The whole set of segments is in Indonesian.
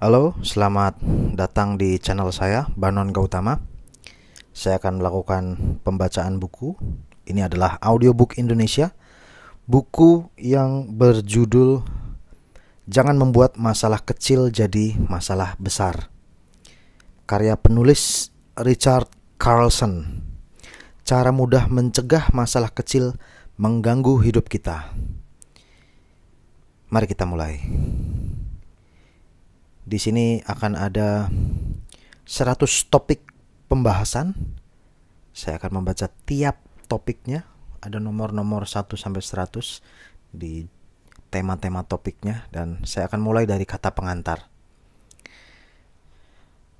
Halo, selamat datang di channel saya, Banon Gautama. Saya akan melakukan pembacaan buku. Ini adalah audiobook Indonesia. Buku yang berjudul Jangan Membuat Masalah Kecil Jadi Masalah Besar. Karya penulis Richard Carlson. Cara mudah mencegah masalah kecil mengganggu hidup kita. Mari kita mulai. Di sini akan ada 100 topik pembahasan. Saya akan membaca tiap topiknya. Ada nomor-nomor 1 sampai 100 di tema-tema topiknya dan saya akan mulai dari kata pengantar.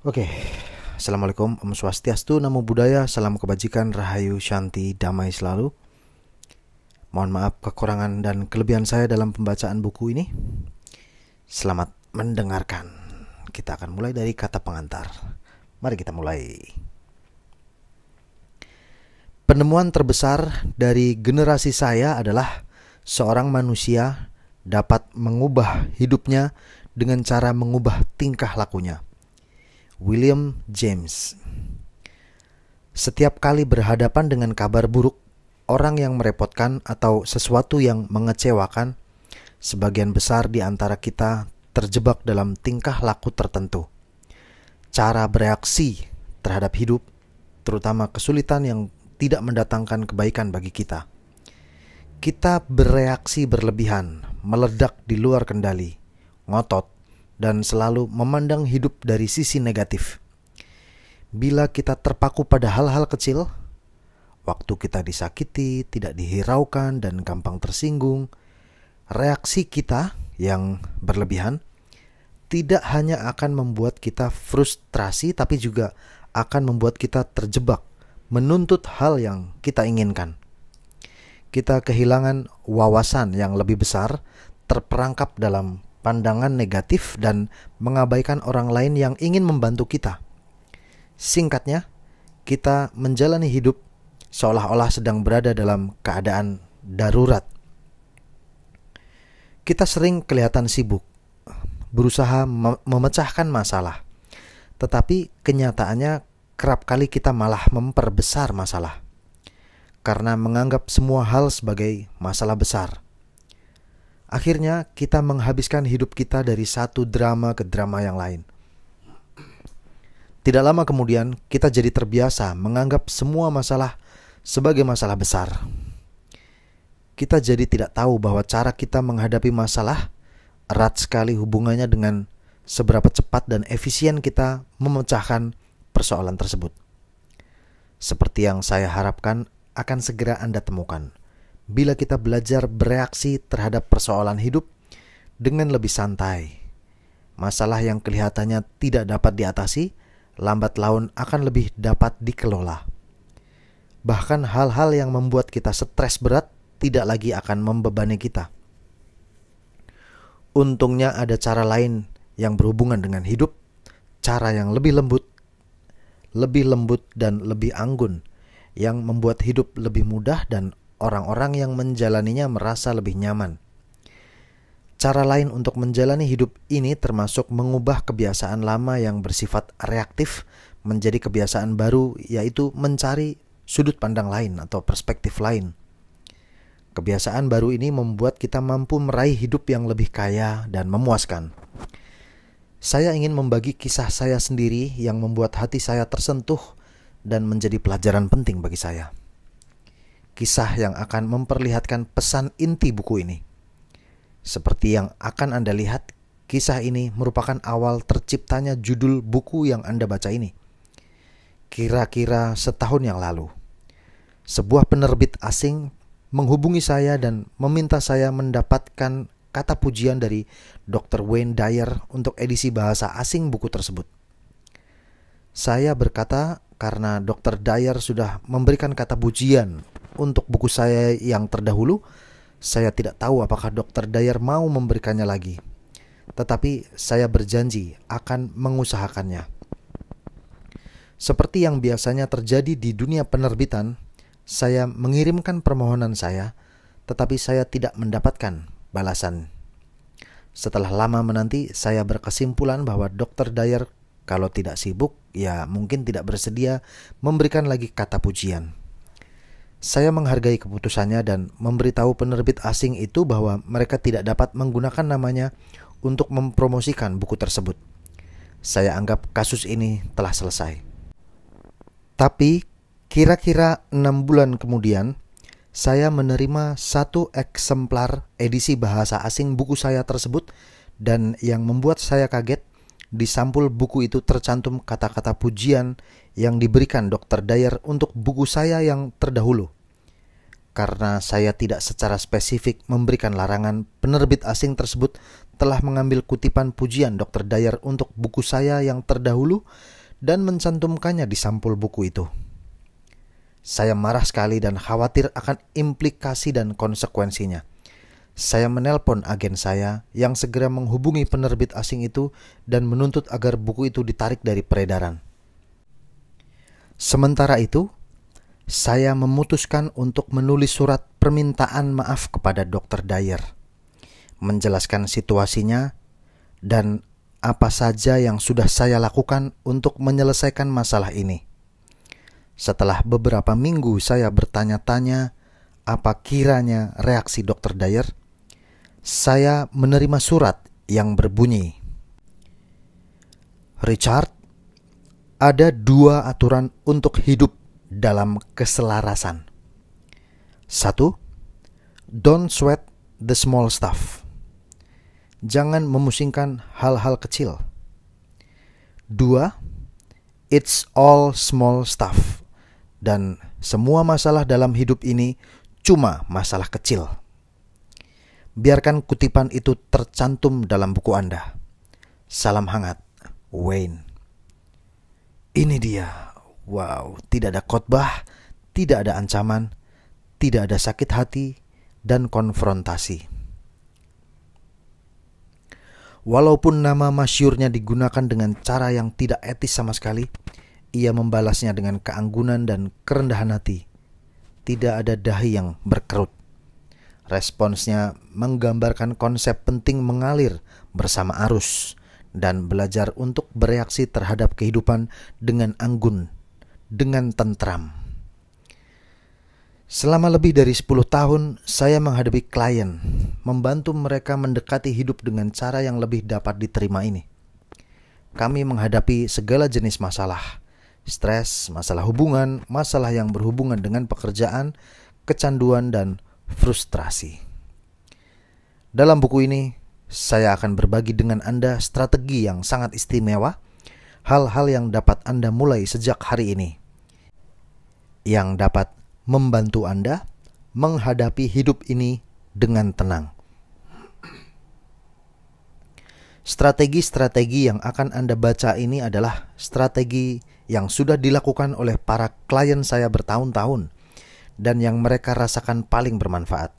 Oke. Assalamualaikum, Om Swastiastu, Namo Buddhaya, Salam Kebajikan, Rahayu, Shanti, Damai selalu. Mohon maaf kekurangan dan kelebihan saya dalam pembacaan buku ini. Selamat mendengarkan kita akan mulai dari kata pengantar. Mari kita mulai. Penemuan terbesar dari generasi saya adalah seorang manusia dapat mengubah hidupnya dengan cara mengubah tingkah lakunya. William James Setiap kali berhadapan dengan kabar buruk, orang yang merepotkan atau sesuatu yang mengecewakan, sebagian besar di antara kita terjebak dalam tingkah laku tertentu. Cara bereaksi terhadap hidup, terutama kesulitan yang tidak mendatangkan kebaikan bagi kita. Kita bereaksi berlebihan, meledak di luar kendali, ngotot, dan selalu memandang hidup dari sisi negatif. Bila kita terpaku pada hal-hal kecil, waktu kita disakiti, tidak dihiraukan, dan gampang tersinggung, reaksi kita yang berlebihan tidak hanya akan membuat kita frustrasi tapi juga akan membuat kita terjebak menuntut hal yang kita inginkan. Kita kehilangan wawasan yang lebih besar, terperangkap dalam pandangan negatif dan mengabaikan orang lain yang ingin membantu kita. Singkatnya, kita menjalani hidup seolah-olah sedang berada dalam keadaan darurat kita sering kelihatan sibuk, berusaha memecahkan masalah, tetapi kenyataannya kerap kali kita malah memperbesar masalah karena menganggap semua hal sebagai masalah besar. Akhirnya, kita menghabiskan hidup kita dari satu drama ke drama yang lain. Tidak lama kemudian, kita jadi terbiasa menganggap semua masalah sebagai masalah besar kita jadi tidak tahu bahwa cara kita menghadapi masalah erat sekali hubungannya dengan seberapa cepat dan efisien kita memecahkan persoalan tersebut. Seperti yang saya harapkan akan segera Anda temukan bila kita belajar bereaksi terhadap persoalan hidup dengan lebih santai. Masalah yang kelihatannya tidak dapat diatasi, lambat laun akan lebih dapat dikelola. Bahkan hal-hal yang membuat kita stres berat tidak lagi akan membebani kita. Untungnya ada cara lain yang berhubungan dengan hidup, cara yang lebih lembut, lebih lembut dan lebih anggun yang membuat hidup lebih mudah dan orang-orang yang menjalaninya merasa lebih nyaman. Cara lain untuk menjalani hidup ini termasuk mengubah kebiasaan lama yang bersifat reaktif menjadi kebiasaan baru, yaitu mencari sudut pandang lain atau perspektif lain. Kebiasaan baru ini membuat kita mampu meraih hidup yang lebih kaya dan memuaskan. Saya ingin membagi kisah saya sendiri yang membuat hati saya tersentuh dan menjadi pelajaran penting bagi saya. Kisah yang akan memperlihatkan pesan inti buku ini. Seperti yang akan Anda lihat, kisah ini merupakan awal terciptanya judul buku yang Anda baca ini. Kira-kira setahun yang lalu, sebuah penerbit asing menghubungi saya dan meminta saya mendapatkan kata pujian dari Dr. Wayne Dyer untuk edisi bahasa asing buku tersebut. Saya berkata karena Dr. Dyer sudah memberikan kata pujian untuk buku saya yang terdahulu, saya tidak tahu apakah Dr. Dyer mau memberikannya lagi. Tetapi saya berjanji akan mengusahakannya. Seperti yang biasanya terjadi di dunia penerbitan, saya mengirimkan permohonan saya, tetapi saya tidak mendapatkan balasan. Setelah lama menanti, saya berkesimpulan bahwa Dokter Dyer kalau tidak sibuk, ya mungkin tidak bersedia memberikan lagi kata pujian. Saya menghargai keputusannya dan memberitahu penerbit asing itu bahwa mereka tidak dapat menggunakan namanya untuk mempromosikan buku tersebut. Saya anggap kasus ini telah selesai. Tapi Kira-kira enam bulan kemudian, saya menerima satu eksemplar edisi bahasa asing buku saya tersebut dan yang membuat saya kaget di sampul buku itu tercantum kata-kata pujian yang diberikan Dr. Dyer untuk buku saya yang terdahulu. Karena saya tidak secara spesifik memberikan larangan, penerbit asing tersebut telah mengambil kutipan pujian Dr. Dyer untuk buku saya yang terdahulu dan mencantumkannya di sampul buku itu. Saya marah sekali dan khawatir akan implikasi dan konsekuensinya. Saya menelpon agen saya yang segera menghubungi penerbit asing itu dan menuntut agar buku itu ditarik dari peredaran. Sementara itu, saya memutuskan untuk menulis surat permintaan maaf kepada Dr. Dyer, menjelaskan situasinya dan apa saja yang sudah saya lakukan untuk menyelesaikan masalah ini. Setelah beberapa minggu saya bertanya-tanya apa kiranya reaksi Dr. Dyer, saya menerima surat yang berbunyi, Richard, ada dua aturan untuk hidup dalam keselarasan. Satu, don't sweat the small stuff. Jangan memusingkan hal-hal kecil. Dua, it's all small stuff dan semua masalah dalam hidup ini cuma masalah kecil. Biarkan kutipan itu tercantum dalam buku Anda. Salam hangat, Wayne. Ini dia. Wow, tidak ada khotbah, tidak ada ancaman, tidak ada sakit hati dan konfrontasi. Walaupun nama masyurnya digunakan dengan cara yang tidak etis sama sekali, ia membalasnya dengan keanggunan dan kerendahan hati. Tidak ada dahi yang berkerut. Responsnya menggambarkan konsep penting mengalir bersama arus dan belajar untuk bereaksi terhadap kehidupan dengan anggun, dengan tentram. Selama lebih dari 10 tahun, saya menghadapi klien, membantu mereka mendekati hidup dengan cara yang lebih dapat diterima ini. Kami menghadapi segala jenis masalah, stres, masalah hubungan, masalah yang berhubungan dengan pekerjaan, kecanduan, dan frustrasi. Dalam buku ini, saya akan berbagi dengan Anda strategi yang sangat istimewa, hal-hal yang dapat Anda mulai sejak hari ini, yang dapat membantu Anda menghadapi hidup ini dengan tenang. Strategi-strategi yang akan Anda baca ini adalah strategi yang sudah dilakukan oleh para klien saya bertahun-tahun dan yang mereka rasakan paling bermanfaat.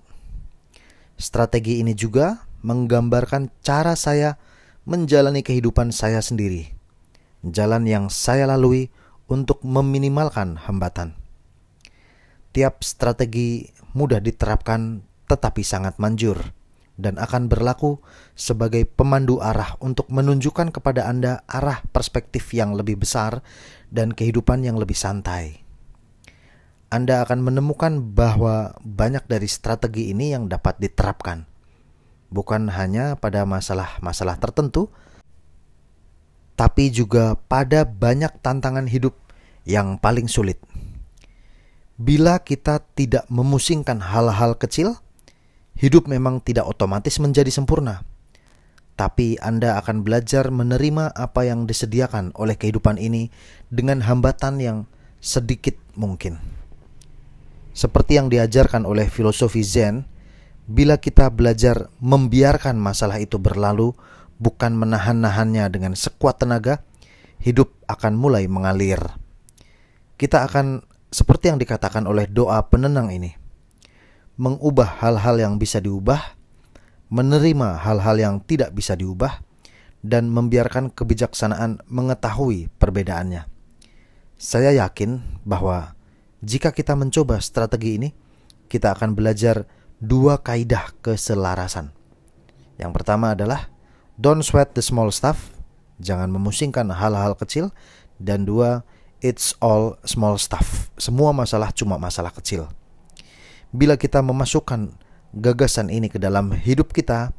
Strategi ini juga menggambarkan cara saya menjalani kehidupan saya sendiri, jalan yang saya lalui untuk meminimalkan hambatan. Tiap strategi mudah diterapkan, tetapi sangat manjur dan akan berlaku sebagai pemandu arah untuk menunjukkan kepada Anda arah perspektif yang lebih besar dan kehidupan yang lebih santai. Anda akan menemukan bahwa banyak dari strategi ini yang dapat diterapkan, bukan hanya pada masalah-masalah tertentu, tapi juga pada banyak tantangan hidup yang paling sulit. Bila kita tidak memusingkan hal-hal kecil, Hidup memang tidak otomatis menjadi sempurna, tapi Anda akan belajar menerima apa yang disediakan oleh kehidupan ini dengan hambatan yang sedikit mungkin. Seperti yang diajarkan oleh filosofi Zen, bila kita belajar membiarkan masalah itu berlalu, bukan menahan-nahannya dengan sekuat tenaga, hidup akan mulai mengalir. Kita akan seperti yang dikatakan oleh doa penenang ini mengubah hal-hal yang bisa diubah, menerima hal-hal yang tidak bisa diubah, dan membiarkan kebijaksanaan mengetahui perbedaannya. Saya yakin bahwa jika kita mencoba strategi ini, kita akan belajar dua kaidah keselarasan. Yang pertama adalah don't sweat the small stuff, jangan memusingkan hal-hal kecil, dan dua, it's all small stuff. Semua masalah cuma masalah kecil. Bila kita memasukkan gagasan ini ke dalam hidup kita,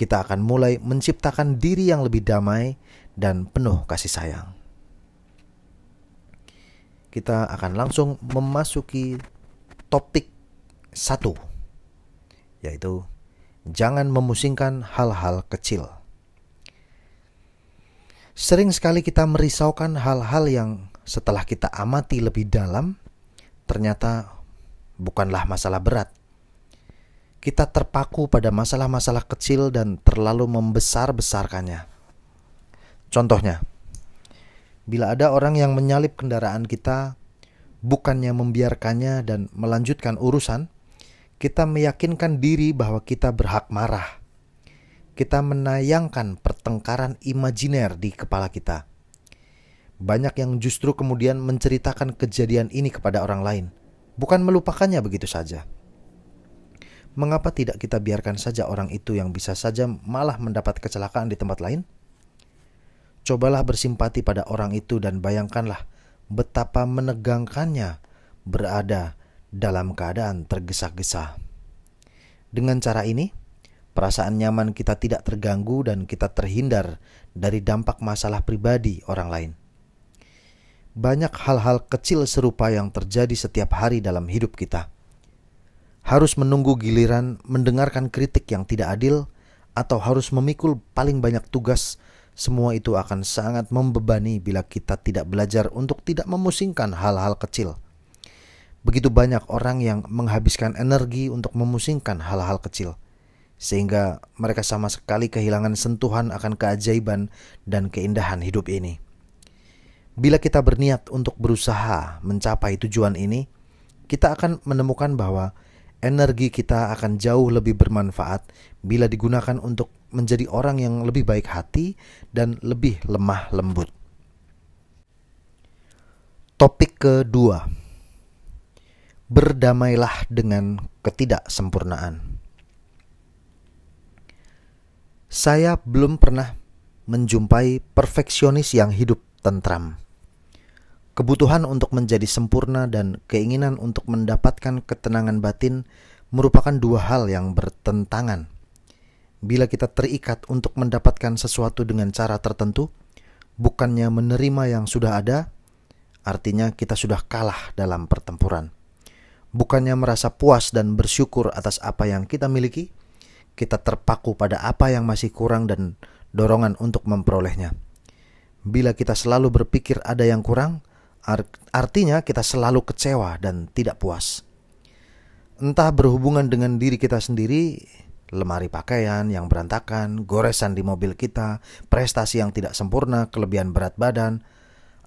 kita akan mulai menciptakan diri yang lebih damai dan penuh kasih sayang. Kita akan langsung memasuki topik satu, yaitu jangan memusingkan hal-hal kecil. Sering sekali kita merisaukan hal-hal yang setelah kita amati lebih dalam, ternyata bukanlah masalah berat. Kita terpaku pada masalah-masalah kecil dan terlalu membesar-besarkannya. Contohnya, bila ada orang yang menyalip kendaraan kita, bukannya membiarkannya dan melanjutkan urusan, kita meyakinkan diri bahwa kita berhak marah. Kita menayangkan pertengkaran imajiner di kepala kita. Banyak yang justru kemudian menceritakan kejadian ini kepada orang lain bukan melupakannya begitu saja. Mengapa tidak kita biarkan saja orang itu yang bisa saja malah mendapat kecelakaan di tempat lain? Cobalah bersimpati pada orang itu dan bayangkanlah betapa menegangkannya berada dalam keadaan tergesa-gesa. Dengan cara ini, perasaan nyaman kita tidak terganggu dan kita terhindar dari dampak masalah pribadi orang lain banyak hal-hal kecil serupa yang terjadi setiap hari dalam hidup kita. Harus menunggu giliran mendengarkan kritik yang tidak adil, atau harus memikul paling banyak tugas. Semua itu akan sangat membebani bila kita tidak belajar untuk tidak memusingkan hal-hal kecil. Begitu banyak orang yang menghabiskan energi untuk memusingkan hal-hal kecil sehingga mereka sama sekali kehilangan sentuhan akan keajaiban dan keindahan hidup ini. Bila kita berniat untuk berusaha mencapai tujuan ini, kita akan menemukan bahwa energi kita akan jauh lebih bermanfaat bila digunakan untuk menjadi orang yang lebih baik hati dan lebih lemah lembut. Topik kedua: berdamailah dengan ketidaksempurnaan. Saya belum pernah menjumpai perfeksionis yang hidup tentram. Kebutuhan untuk menjadi sempurna dan keinginan untuk mendapatkan ketenangan batin merupakan dua hal yang bertentangan. Bila kita terikat untuk mendapatkan sesuatu dengan cara tertentu, bukannya menerima yang sudah ada, artinya kita sudah kalah dalam pertempuran. Bukannya merasa puas dan bersyukur atas apa yang kita miliki, kita terpaku pada apa yang masih kurang dan dorongan untuk memperolehnya. Bila kita selalu berpikir ada yang kurang, Artinya kita selalu kecewa dan tidak puas. Entah berhubungan dengan diri kita sendiri, lemari pakaian yang berantakan, goresan di mobil kita, prestasi yang tidak sempurna, kelebihan berat badan,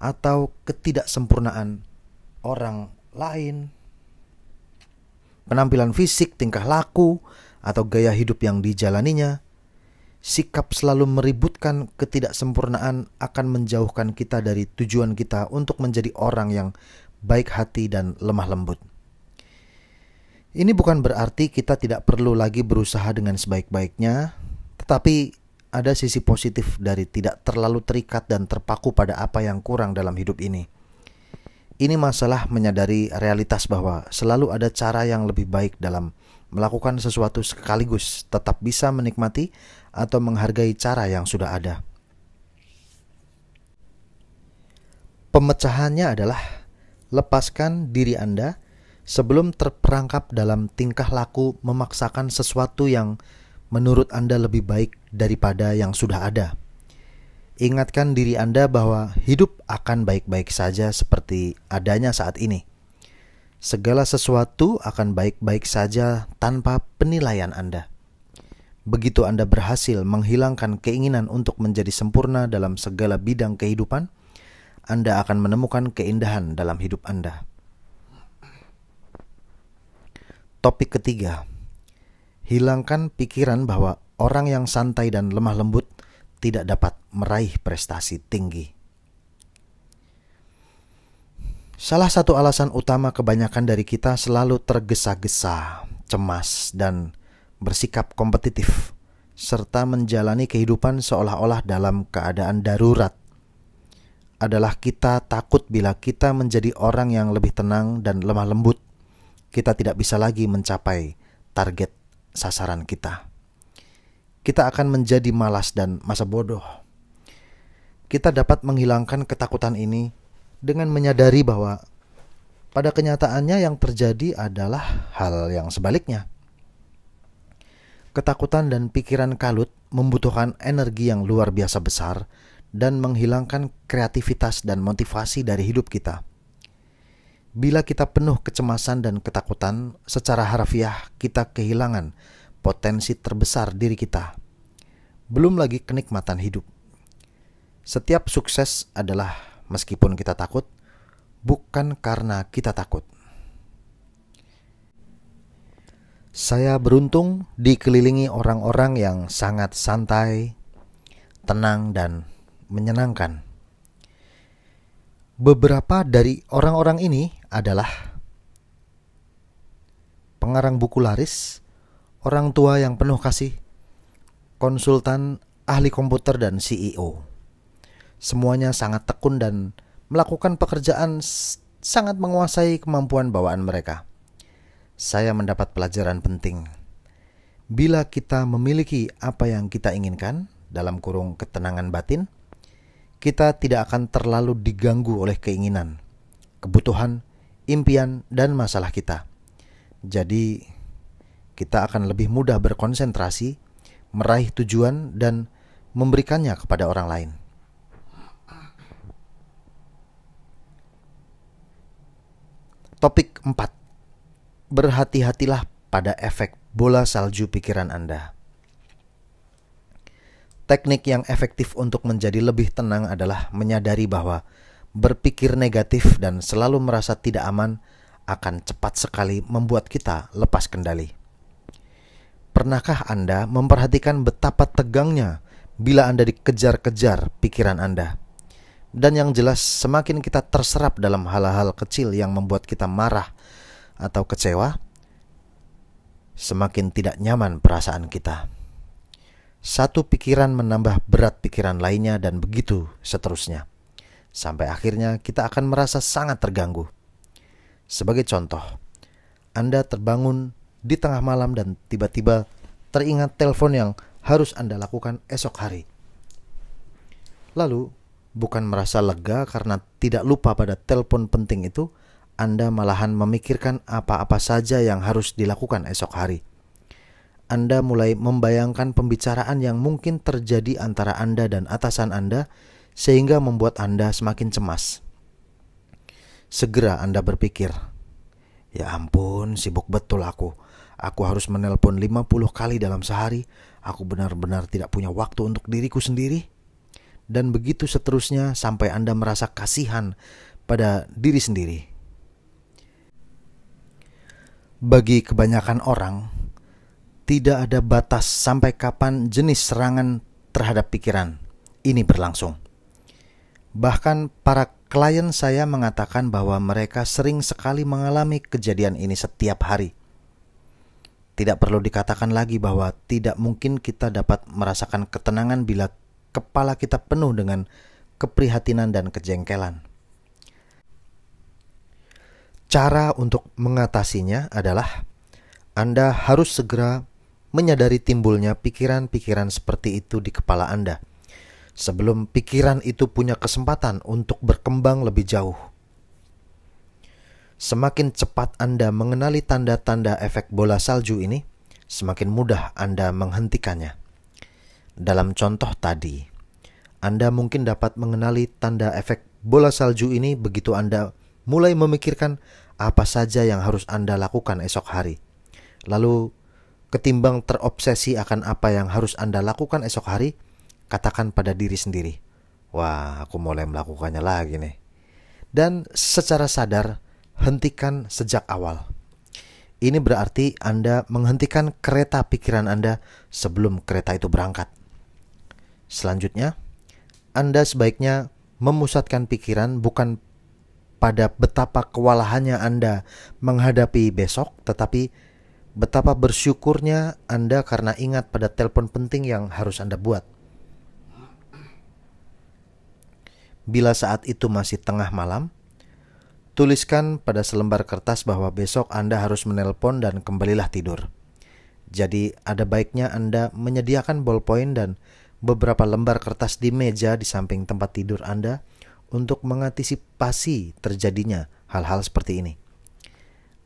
atau ketidaksempurnaan orang lain. Penampilan fisik, tingkah laku, atau gaya hidup yang dijalaninya, sikap selalu meributkan ketidaksempurnaan akan menjauhkan kita dari tujuan kita untuk menjadi orang yang baik hati dan lemah lembut. Ini bukan berarti kita tidak perlu lagi berusaha dengan sebaik-baiknya, tetapi ada sisi positif dari tidak terlalu terikat dan terpaku pada apa yang kurang dalam hidup ini. Ini masalah menyadari realitas bahwa selalu ada cara yang lebih baik dalam melakukan sesuatu sekaligus tetap bisa menikmati atau menghargai cara yang sudah ada. Pemecahannya adalah lepaskan diri Anda sebelum terperangkap dalam tingkah laku memaksakan sesuatu yang menurut Anda lebih baik daripada yang sudah ada. Ingatkan diri Anda bahwa hidup akan baik-baik saja seperti adanya saat ini. Segala sesuatu akan baik-baik saja tanpa penilaian Anda. Begitu Anda berhasil menghilangkan keinginan untuk menjadi sempurna dalam segala bidang kehidupan, Anda akan menemukan keindahan dalam hidup Anda. Topik ketiga: hilangkan pikiran bahwa orang yang santai dan lemah lembut tidak dapat meraih prestasi tinggi. Salah satu alasan utama kebanyakan dari kita selalu tergesa-gesa, cemas, dan bersikap kompetitif, serta menjalani kehidupan seolah-olah dalam keadaan darurat. Adalah kita takut bila kita menjadi orang yang lebih tenang dan lemah lembut, kita tidak bisa lagi mencapai target sasaran kita. Kita akan menjadi malas dan masa bodoh. Kita dapat menghilangkan ketakutan ini dengan menyadari bahwa pada kenyataannya yang terjadi adalah hal yang sebaliknya Ketakutan dan pikiran kalut membutuhkan energi yang luar biasa besar dan menghilangkan kreativitas dan motivasi dari hidup kita. Bila kita penuh kecemasan dan ketakutan, secara harfiah kita kehilangan potensi terbesar diri kita. Belum lagi kenikmatan hidup. Setiap sukses adalah meskipun kita takut, bukan karena kita takut Saya beruntung dikelilingi orang-orang yang sangat santai, tenang, dan menyenangkan. Beberapa dari orang-orang ini adalah pengarang buku laris, orang tua yang penuh kasih, konsultan, ahli komputer, dan CEO. Semuanya sangat tekun dan melakukan pekerjaan sangat menguasai kemampuan bawaan mereka saya mendapat pelajaran penting. Bila kita memiliki apa yang kita inginkan dalam kurung ketenangan batin, kita tidak akan terlalu diganggu oleh keinginan, kebutuhan, impian, dan masalah kita. Jadi, kita akan lebih mudah berkonsentrasi, meraih tujuan, dan memberikannya kepada orang lain. Topik 4 berhati-hatilah pada efek bola salju pikiran Anda. Teknik yang efektif untuk menjadi lebih tenang adalah menyadari bahwa berpikir negatif dan selalu merasa tidak aman akan cepat sekali membuat kita lepas kendali. Pernahkah Anda memperhatikan betapa tegangnya bila Anda dikejar-kejar pikiran Anda? Dan yang jelas, semakin kita terserap dalam hal-hal kecil yang membuat kita marah atau kecewa, semakin tidak nyaman perasaan kita. Satu pikiran menambah berat pikiran lainnya dan begitu seterusnya. Sampai akhirnya kita akan merasa sangat terganggu. Sebagai contoh, Anda terbangun di tengah malam dan tiba-tiba teringat telepon yang harus Anda lakukan esok hari. Lalu, bukan merasa lega karena tidak lupa pada telepon penting itu, anda malahan memikirkan apa-apa saja yang harus dilakukan esok hari. Anda mulai membayangkan pembicaraan yang mungkin terjadi antara Anda dan atasan Anda, sehingga membuat Anda semakin cemas. Segera Anda berpikir, "Ya ampun, sibuk betul aku. Aku harus menelpon 50 kali dalam sehari. Aku benar-benar tidak punya waktu untuk diriku sendiri." Dan begitu seterusnya sampai Anda merasa kasihan pada diri sendiri. Bagi kebanyakan orang, tidak ada batas sampai kapan jenis serangan terhadap pikiran ini berlangsung. Bahkan para klien saya mengatakan bahwa mereka sering sekali mengalami kejadian ini setiap hari. Tidak perlu dikatakan lagi bahwa tidak mungkin kita dapat merasakan ketenangan bila kepala kita penuh dengan keprihatinan dan kejengkelan. Cara untuk mengatasinya adalah Anda harus segera menyadari timbulnya pikiran-pikiran seperti itu di kepala Anda sebelum pikiran itu punya kesempatan untuk berkembang lebih jauh. Semakin cepat Anda mengenali tanda-tanda efek bola salju ini, semakin mudah Anda menghentikannya. Dalam contoh tadi, Anda mungkin dapat mengenali tanda efek bola salju ini begitu Anda mulai memikirkan apa saja yang harus Anda lakukan esok hari. Lalu, ketimbang terobsesi akan apa yang harus Anda lakukan esok hari, katakan pada diri sendiri, "Wah, aku mulai melakukannya lagi nih." Dan secara sadar, hentikan sejak awal. Ini berarti Anda menghentikan kereta pikiran Anda sebelum kereta itu berangkat. Selanjutnya, Anda sebaiknya memusatkan pikiran bukan pada betapa kewalahannya Anda menghadapi besok, tetapi betapa bersyukurnya Anda karena ingat pada telepon penting yang harus Anda buat. Bila saat itu masih tengah malam, tuliskan pada selembar kertas bahwa besok Anda harus menelpon dan kembalilah tidur. Jadi ada baiknya Anda menyediakan ballpoint dan beberapa lembar kertas di meja di samping tempat tidur Anda – untuk mengantisipasi terjadinya hal-hal seperti ini.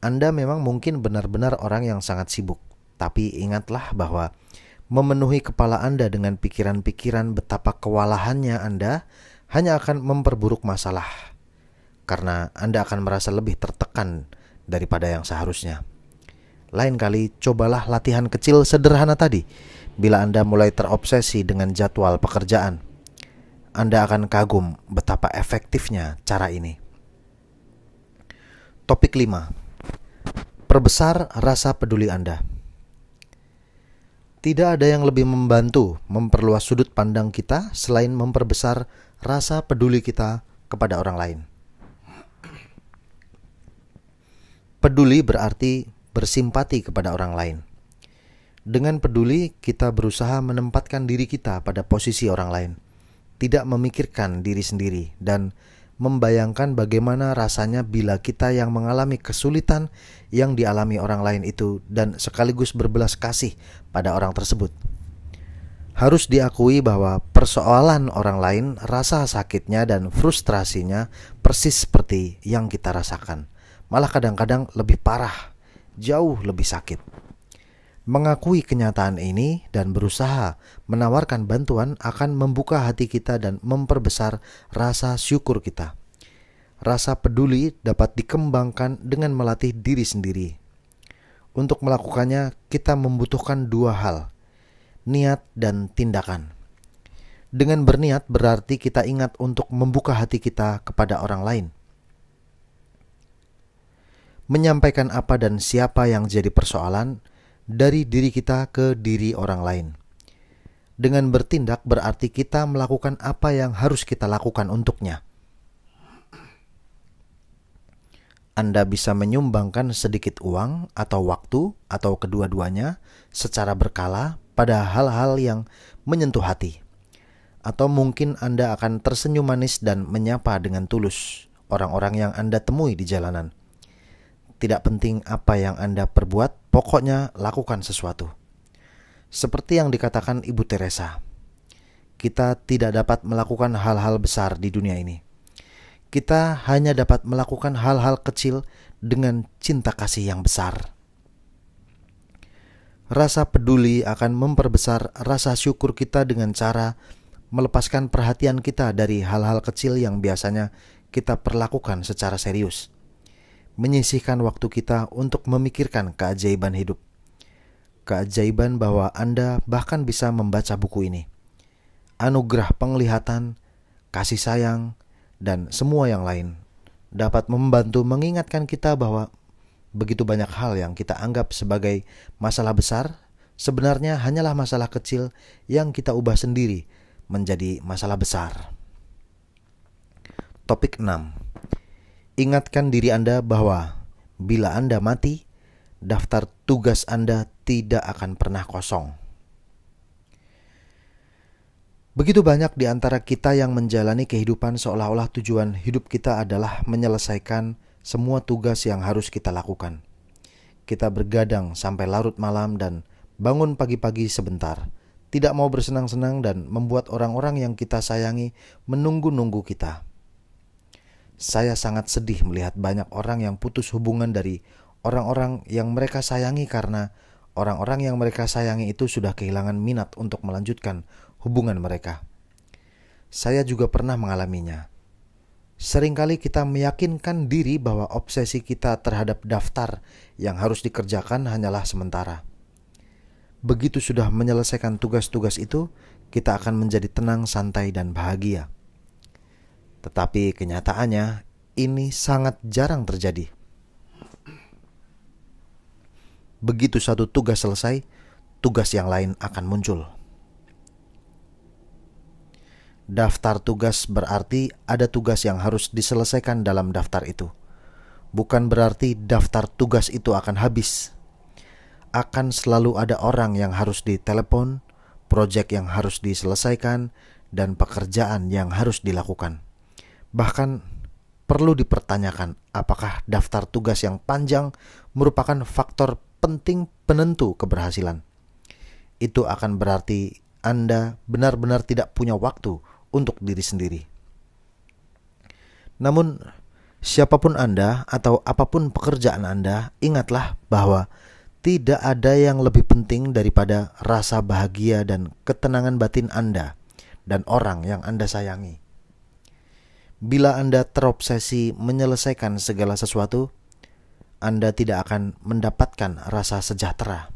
Anda memang mungkin benar-benar orang yang sangat sibuk, tapi ingatlah bahwa memenuhi kepala Anda dengan pikiran-pikiran betapa kewalahannya Anda hanya akan memperburuk masalah, karena Anda akan merasa lebih tertekan daripada yang seharusnya. Lain kali, cobalah latihan kecil sederhana tadi bila Anda mulai terobsesi dengan jadwal pekerjaan anda akan kagum betapa efektifnya cara ini. Topik 5. Perbesar rasa peduli Anda. Tidak ada yang lebih membantu memperluas sudut pandang kita selain memperbesar rasa peduli kita kepada orang lain. Peduli berarti bersimpati kepada orang lain. Dengan peduli, kita berusaha menempatkan diri kita pada posisi orang lain tidak memikirkan diri sendiri dan membayangkan bagaimana rasanya bila kita yang mengalami kesulitan yang dialami orang lain itu dan sekaligus berbelas kasih pada orang tersebut. Harus diakui bahwa persoalan orang lain, rasa sakitnya dan frustrasinya persis seperti yang kita rasakan. Malah kadang-kadang lebih parah, jauh lebih sakit. Mengakui kenyataan ini dan berusaha menawarkan bantuan akan membuka hati kita dan memperbesar rasa syukur kita. Rasa peduli dapat dikembangkan dengan melatih diri sendiri. Untuk melakukannya, kita membutuhkan dua hal: niat dan tindakan. Dengan berniat, berarti kita ingat untuk membuka hati kita kepada orang lain menyampaikan apa dan siapa yang jadi persoalan dari diri kita ke diri orang lain. Dengan bertindak berarti kita melakukan apa yang harus kita lakukan untuknya. Anda bisa menyumbangkan sedikit uang atau waktu atau kedua-duanya secara berkala pada hal-hal yang menyentuh hati. Atau mungkin Anda akan tersenyum manis dan menyapa dengan tulus orang-orang yang Anda temui di jalanan. Tidak penting apa yang Anda perbuat, pokoknya lakukan sesuatu. Seperti yang dikatakan Ibu Teresa, kita tidak dapat melakukan hal-hal besar di dunia ini. Kita hanya dapat melakukan hal-hal kecil dengan cinta kasih yang besar. Rasa peduli akan memperbesar rasa syukur kita dengan cara melepaskan perhatian kita dari hal-hal kecil yang biasanya kita perlakukan secara serius menyisihkan waktu kita untuk memikirkan keajaiban hidup. Keajaiban bahwa Anda bahkan bisa membaca buku ini. Anugerah penglihatan, kasih sayang, dan semua yang lain dapat membantu mengingatkan kita bahwa begitu banyak hal yang kita anggap sebagai masalah besar sebenarnya hanyalah masalah kecil yang kita ubah sendiri menjadi masalah besar. Topik 6. Ingatkan diri Anda bahwa bila Anda mati, daftar tugas Anda tidak akan pernah kosong. Begitu banyak di antara kita yang menjalani kehidupan seolah-olah tujuan hidup kita adalah menyelesaikan semua tugas yang harus kita lakukan. Kita bergadang sampai larut malam dan bangun pagi-pagi sebentar, tidak mau bersenang-senang dan membuat orang-orang yang kita sayangi menunggu-nunggu kita. Saya sangat sedih melihat banyak orang yang putus hubungan dari orang-orang yang mereka sayangi karena orang-orang yang mereka sayangi itu sudah kehilangan minat untuk melanjutkan hubungan mereka. Saya juga pernah mengalaminya. Seringkali kita meyakinkan diri bahwa obsesi kita terhadap daftar yang harus dikerjakan hanyalah sementara. Begitu sudah menyelesaikan tugas-tugas itu, kita akan menjadi tenang, santai, dan bahagia. Tetapi kenyataannya ini sangat jarang terjadi. Begitu satu tugas selesai, tugas yang lain akan muncul. Daftar tugas berarti ada tugas yang harus diselesaikan dalam daftar itu. Bukan berarti daftar tugas itu akan habis. Akan selalu ada orang yang harus ditelepon, proyek yang harus diselesaikan, dan pekerjaan yang harus dilakukan bahkan perlu dipertanyakan apakah daftar tugas yang panjang merupakan faktor penting penentu keberhasilan. Itu akan berarti Anda benar-benar tidak punya waktu untuk diri sendiri. Namun, siapapun Anda atau apapun pekerjaan Anda, ingatlah bahwa tidak ada yang lebih penting daripada rasa bahagia dan ketenangan batin Anda dan orang yang Anda sayangi. Bila Anda terobsesi menyelesaikan segala sesuatu, Anda tidak akan mendapatkan rasa sejahtera.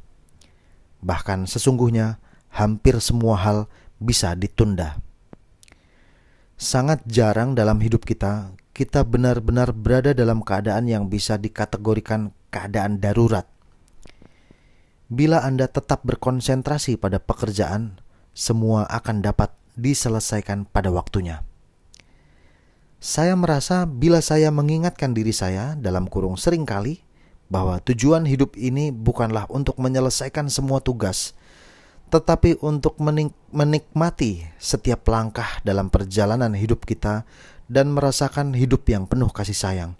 Bahkan sesungguhnya, hampir semua hal bisa ditunda. Sangat jarang dalam hidup kita, kita benar-benar berada dalam keadaan yang bisa dikategorikan keadaan darurat. Bila Anda tetap berkonsentrasi pada pekerjaan, semua akan dapat diselesaikan pada waktunya. Saya merasa bila saya mengingatkan diri saya dalam kurung seringkali bahwa tujuan hidup ini bukanlah untuk menyelesaikan semua tugas, tetapi untuk menikmati setiap langkah dalam perjalanan hidup kita dan merasakan hidup yang penuh kasih sayang.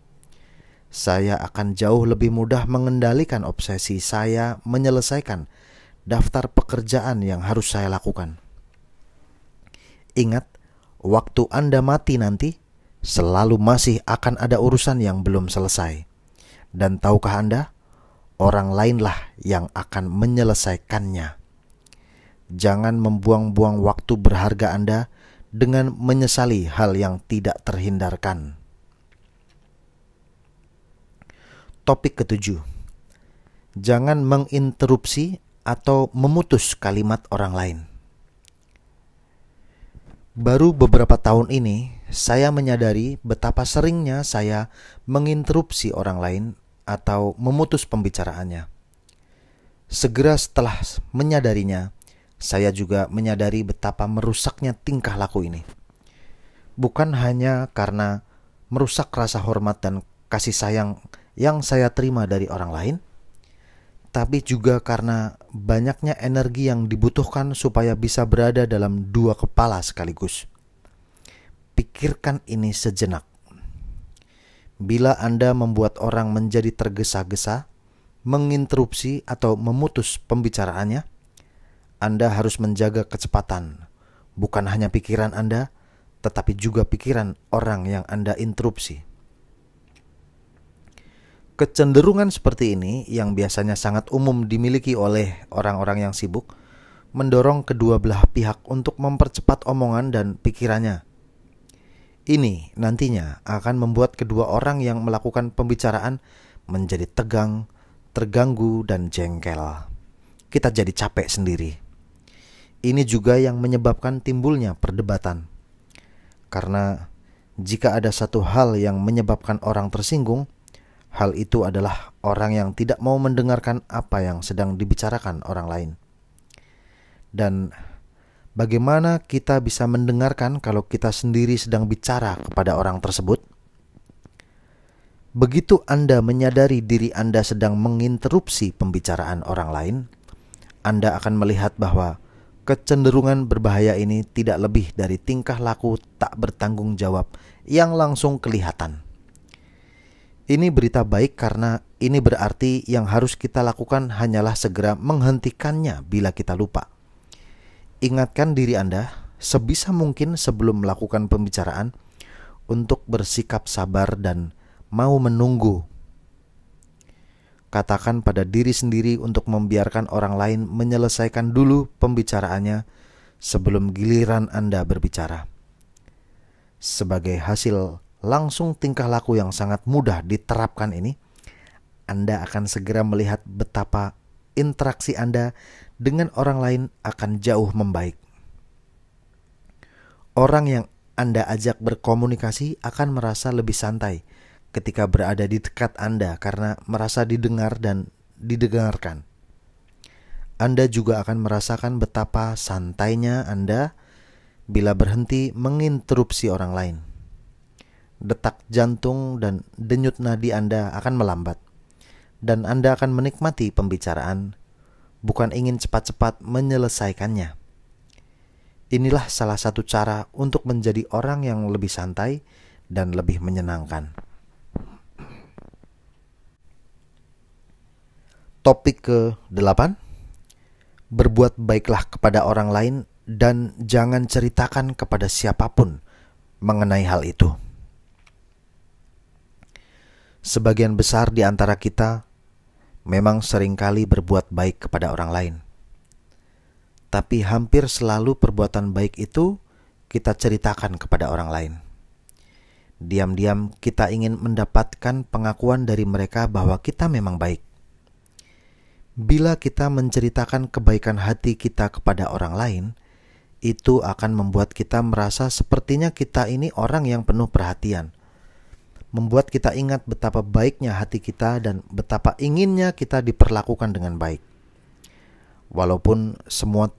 Saya akan jauh lebih mudah mengendalikan obsesi saya menyelesaikan daftar pekerjaan yang harus saya lakukan. Ingat, waktu Anda mati nanti, selalu masih akan ada urusan yang belum selesai. Dan tahukah Anda, orang lainlah yang akan menyelesaikannya. Jangan membuang-buang waktu berharga Anda dengan menyesali hal yang tidak terhindarkan. Topik ketujuh: jangan menginterupsi atau memutus kalimat orang lain. Baru beberapa tahun ini, saya menyadari betapa seringnya saya menginterupsi orang lain atau memutus pembicaraannya. Segera setelah menyadarinya, saya juga menyadari betapa merusaknya tingkah laku ini. Bukan hanya karena merusak rasa hormat dan kasih sayang yang saya terima dari orang lain, tapi juga karena banyaknya energi yang dibutuhkan supaya bisa berada dalam dua kepala sekaligus Pikirkan ini sejenak. Bila Anda membuat orang menjadi tergesa-gesa, menginterupsi atau memutus pembicaraannya, Anda harus menjaga kecepatan, bukan hanya pikiran Anda, tetapi juga pikiran orang yang Anda interupsi. Kecenderungan seperti ini, yang biasanya sangat umum dimiliki oleh orang-orang yang sibuk, mendorong kedua belah pihak untuk mempercepat omongan dan pikirannya ini nantinya akan membuat kedua orang yang melakukan pembicaraan menjadi tegang, terganggu, dan jengkel. Kita jadi capek sendiri. Ini juga yang menyebabkan timbulnya perdebatan, karena jika ada satu hal yang menyebabkan orang tersinggung, hal itu adalah orang yang tidak mau mendengarkan apa yang sedang dibicarakan orang lain, dan bagaimana kita bisa mendengarkan kalau kita sendiri sedang bicara kepada orang tersebut? Begitu Anda menyadari diri Anda sedang menginterupsi pembicaraan orang lain, Anda akan melihat bahwa kecenderungan berbahaya ini tidak lebih dari tingkah laku tak bertanggung jawab yang langsung kelihatan. Ini berita baik karena ini berarti yang harus kita lakukan hanyalah segera menghentikannya bila kita lupa ingatkan diri Anda sebisa mungkin sebelum melakukan pembicaraan untuk bersikap sabar dan mau menunggu. Katakan pada diri sendiri untuk membiarkan orang lain menyelesaikan dulu pembicaraannya sebelum giliran Anda berbicara. Sebagai hasil langsung tingkah laku yang sangat mudah diterapkan ini, Anda akan segera melihat betapa interaksi Anda dengan orang lain akan jauh membaik. Orang yang Anda ajak berkomunikasi akan merasa lebih santai ketika berada di dekat Anda karena merasa didengar dan didengarkan. Anda juga akan merasakan betapa santainya Anda bila berhenti menginterupsi orang lain. Detak jantung dan denyut nadi Anda akan melambat, dan Anda akan menikmati pembicaraan bukan ingin cepat-cepat menyelesaikannya. Inilah salah satu cara untuk menjadi orang yang lebih santai dan lebih menyenangkan. Topik ke-8 Berbuat baiklah kepada orang lain dan jangan ceritakan kepada siapapun mengenai hal itu. Sebagian besar di antara kita memang seringkali berbuat baik kepada orang lain. Tapi hampir selalu perbuatan baik itu kita ceritakan kepada orang lain. Diam-diam kita ingin mendapatkan pengakuan dari mereka bahwa kita memang baik. Bila kita menceritakan kebaikan hati kita kepada orang lain, itu akan membuat kita merasa sepertinya kita ini orang yang penuh perhatian, membuat kita ingat betapa baiknya hati kita dan betapa inginnya kita diperlakukan dengan baik. Walaupun semua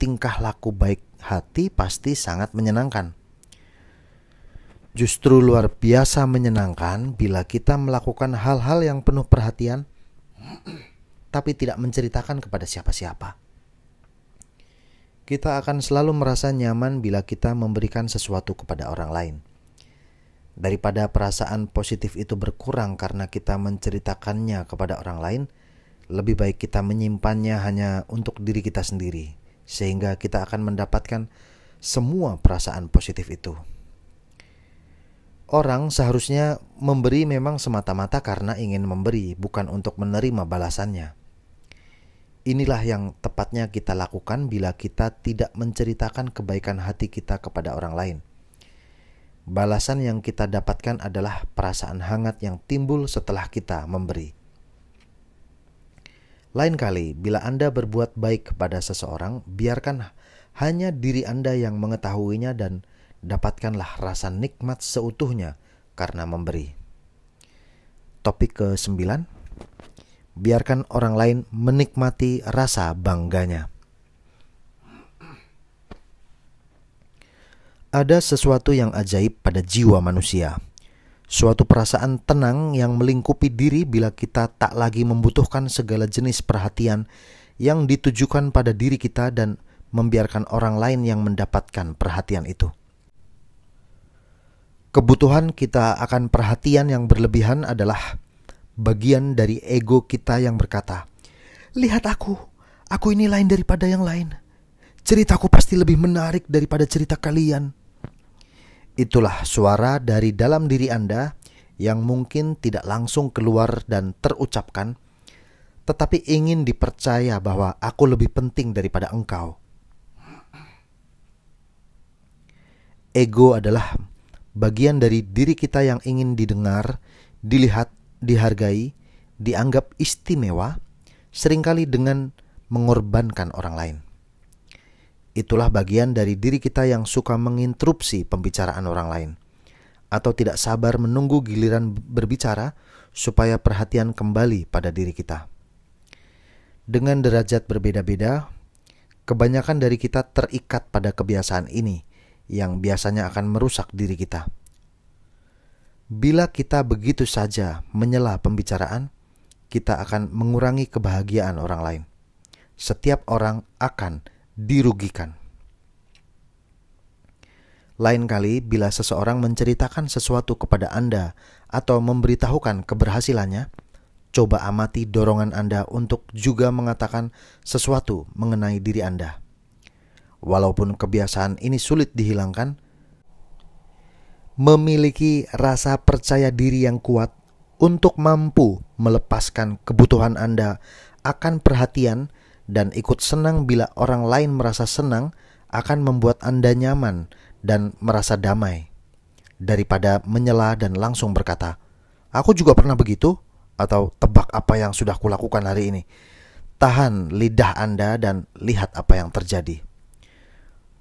tingkah laku baik hati pasti sangat menyenangkan. Justru luar biasa menyenangkan bila kita melakukan hal-hal yang penuh perhatian, tapi tidak menceritakan kepada siapa-siapa. Kita akan selalu merasa nyaman bila kita memberikan sesuatu kepada orang lain Daripada perasaan positif itu berkurang karena kita menceritakannya kepada orang lain, lebih baik kita menyimpannya hanya untuk diri kita sendiri, sehingga kita akan mendapatkan semua perasaan positif itu. Orang seharusnya memberi memang semata-mata karena ingin memberi, bukan untuk menerima balasannya. Inilah yang tepatnya kita lakukan bila kita tidak menceritakan kebaikan hati kita kepada orang lain Balasan yang kita dapatkan adalah perasaan hangat yang timbul setelah kita memberi. Lain kali, bila Anda berbuat baik kepada seseorang, biarkan hanya diri Anda yang mengetahuinya dan dapatkanlah rasa nikmat seutuhnya karena memberi. Topik ke-9 Biarkan orang lain menikmati rasa bangganya. Ada sesuatu yang ajaib pada jiwa manusia. Suatu perasaan tenang yang melingkupi diri bila kita tak lagi membutuhkan segala jenis perhatian yang ditujukan pada diri kita dan membiarkan orang lain yang mendapatkan perhatian itu. Kebutuhan kita akan perhatian yang berlebihan adalah bagian dari ego kita yang berkata, "Lihat aku, aku ini lain daripada yang lain." ceritaku pasti lebih menarik daripada cerita kalian. Itulah suara dari dalam diri Anda yang mungkin tidak langsung keluar dan terucapkan, tetapi ingin dipercaya bahwa aku lebih penting daripada engkau. Ego adalah bagian dari diri kita yang ingin didengar, dilihat, dihargai, dianggap istimewa, seringkali dengan mengorbankan orang lain. Itulah bagian dari diri kita yang suka menginterupsi pembicaraan orang lain atau tidak sabar menunggu giliran berbicara supaya perhatian kembali pada diri kita. Dengan derajat berbeda-beda, kebanyakan dari kita terikat pada kebiasaan ini yang biasanya akan merusak diri kita. Bila kita begitu saja menyela pembicaraan, kita akan mengurangi kebahagiaan orang lain. Setiap orang akan dirugikan. Lain kali, bila seseorang menceritakan sesuatu kepada Anda atau memberitahukan keberhasilannya, coba amati dorongan Anda untuk juga mengatakan sesuatu mengenai diri Anda. Walaupun kebiasaan ini sulit dihilangkan, memiliki rasa percaya diri yang kuat untuk mampu melepaskan kebutuhan Anda akan perhatian dan ikut senang bila orang lain merasa senang akan membuat Anda nyaman dan merasa damai. Daripada menyela dan langsung berkata, "Aku juga pernah begitu," atau "Tebak apa yang sudah kulakukan hari ini." Tahan lidah Anda dan lihat apa yang terjadi.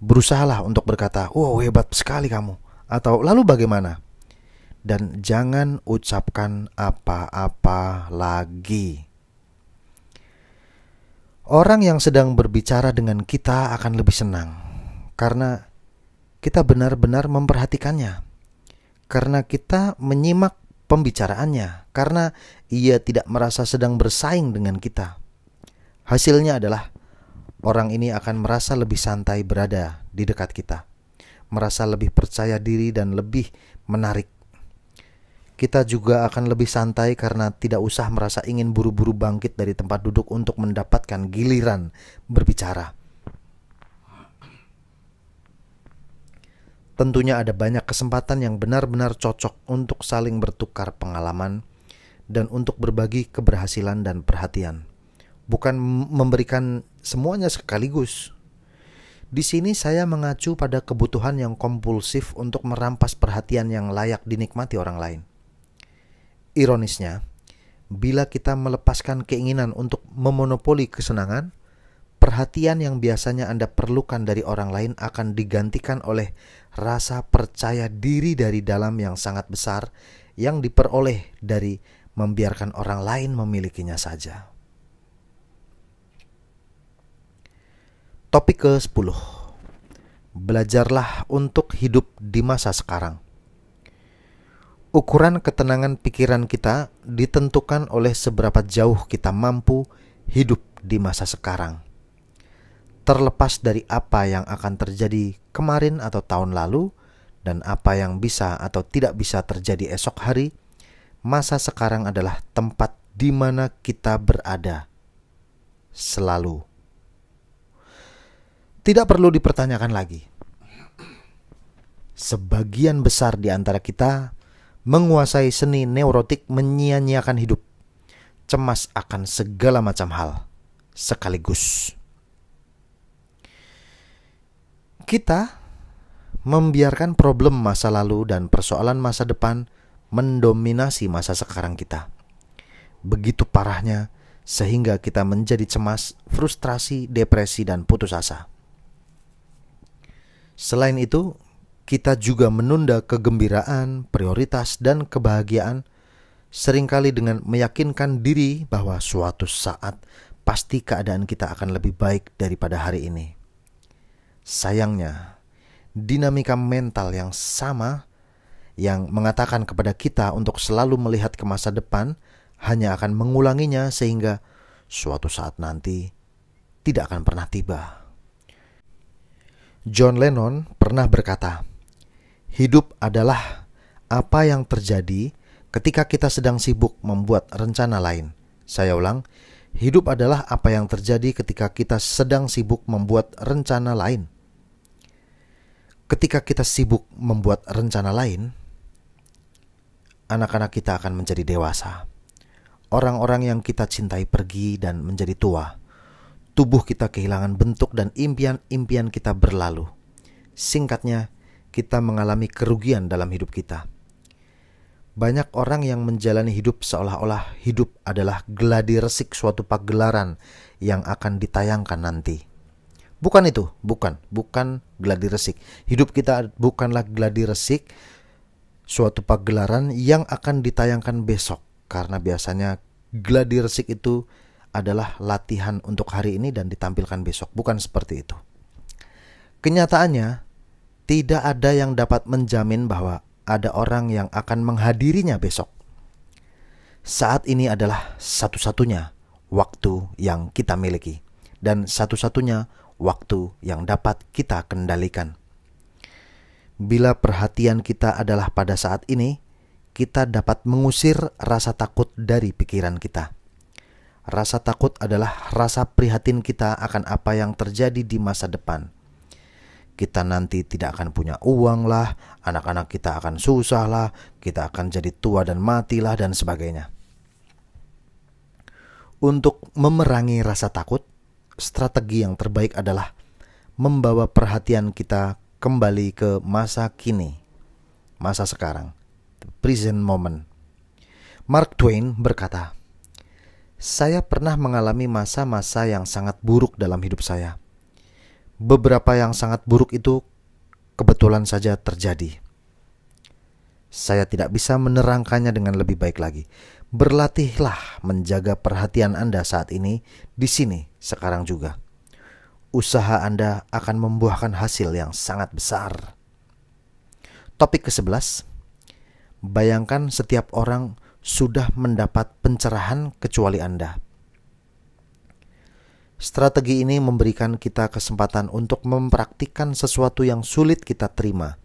Berusahalah untuk berkata, "Wow, hebat sekali kamu." Atau "Lalu bagaimana?" Dan jangan ucapkan apa-apa lagi. Orang yang sedang berbicara dengan kita akan lebih senang karena kita benar-benar memperhatikannya, karena kita menyimak pembicaraannya, karena ia tidak merasa sedang bersaing dengan kita. Hasilnya adalah orang ini akan merasa lebih santai berada di dekat kita, merasa lebih percaya diri, dan lebih menarik kita juga akan lebih santai karena tidak usah merasa ingin buru-buru bangkit dari tempat duduk untuk mendapatkan giliran berbicara. Tentunya ada banyak kesempatan yang benar-benar cocok untuk saling bertukar pengalaman dan untuk berbagi keberhasilan dan perhatian. Bukan memberikan semuanya sekaligus. Di sini saya mengacu pada kebutuhan yang kompulsif untuk merampas perhatian yang layak dinikmati orang lain. Ironisnya, bila kita melepaskan keinginan untuk memonopoli kesenangan, perhatian yang biasanya Anda perlukan dari orang lain akan digantikan oleh rasa percaya diri dari dalam yang sangat besar yang diperoleh dari membiarkan orang lain memilikinya saja. Topik ke-10. Belajarlah untuk hidup di masa sekarang. Ukuran ketenangan pikiran kita ditentukan oleh seberapa jauh kita mampu hidup di masa sekarang. Terlepas dari apa yang akan terjadi kemarin atau tahun lalu, dan apa yang bisa atau tidak bisa terjadi esok hari, masa sekarang adalah tempat di mana kita berada. Selalu tidak perlu dipertanyakan lagi. Sebagian besar di antara kita menguasai seni neurotik menyia-nyiakan hidup, cemas akan segala macam hal sekaligus. Kita membiarkan problem masa lalu dan persoalan masa depan mendominasi masa sekarang kita. Begitu parahnya sehingga kita menjadi cemas, frustrasi, depresi, dan putus asa. Selain itu, kita juga menunda kegembiraan, prioritas, dan kebahagiaan, seringkali dengan meyakinkan diri bahwa suatu saat pasti keadaan kita akan lebih baik daripada hari ini. Sayangnya, dinamika mental yang sama yang mengatakan kepada kita untuk selalu melihat ke masa depan hanya akan mengulanginya sehingga suatu saat nanti tidak akan pernah tiba. John Lennon pernah berkata, Hidup adalah apa yang terjadi ketika kita sedang sibuk membuat rencana lain. Saya ulang, hidup adalah apa yang terjadi ketika kita sedang sibuk membuat rencana lain. Ketika kita sibuk membuat rencana lain, anak-anak kita akan menjadi dewasa. Orang-orang yang kita cintai pergi dan menjadi tua. Tubuh kita kehilangan bentuk dan impian-impian kita berlalu. Singkatnya, kita mengalami kerugian dalam hidup kita. Banyak orang yang menjalani hidup seolah-olah hidup adalah geladi resik suatu pagelaran yang akan ditayangkan nanti. Bukan itu, bukan, bukan geladi resik. Hidup kita bukanlah geladi resik suatu pagelaran yang akan ditayangkan besok karena biasanya geladi resik itu adalah latihan untuk hari ini dan ditampilkan besok, bukan seperti itu. Kenyataannya, tidak ada yang dapat menjamin bahwa ada orang yang akan menghadirinya besok. Saat ini adalah satu-satunya waktu yang kita miliki dan satu-satunya waktu yang dapat kita kendalikan. Bila perhatian kita adalah pada saat ini, kita dapat mengusir rasa takut dari pikiran kita. Rasa takut adalah rasa prihatin kita akan apa yang terjadi di masa depan kita nanti tidak akan punya uang lah, anak-anak kita akan susah lah, kita akan jadi tua dan matilah dan sebagainya. Untuk memerangi rasa takut, strategi yang terbaik adalah membawa perhatian kita kembali ke masa kini, masa sekarang, the present moment. Mark Twain berkata, "Saya pernah mengalami masa-masa yang sangat buruk dalam hidup saya." beberapa yang sangat buruk itu kebetulan saja terjadi. Saya tidak bisa menerangkannya dengan lebih baik lagi. Berlatihlah menjaga perhatian Anda saat ini, di sini, sekarang juga. Usaha Anda akan membuahkan hasil yang sangat besar. Topik ke-11. Bayangkan setiap orang sudah mendapat pencerahan kecuali Anda. Strategi ini memberikan kita kesempatan untuk mempraktikkan sesuatu yang sulit kita terima.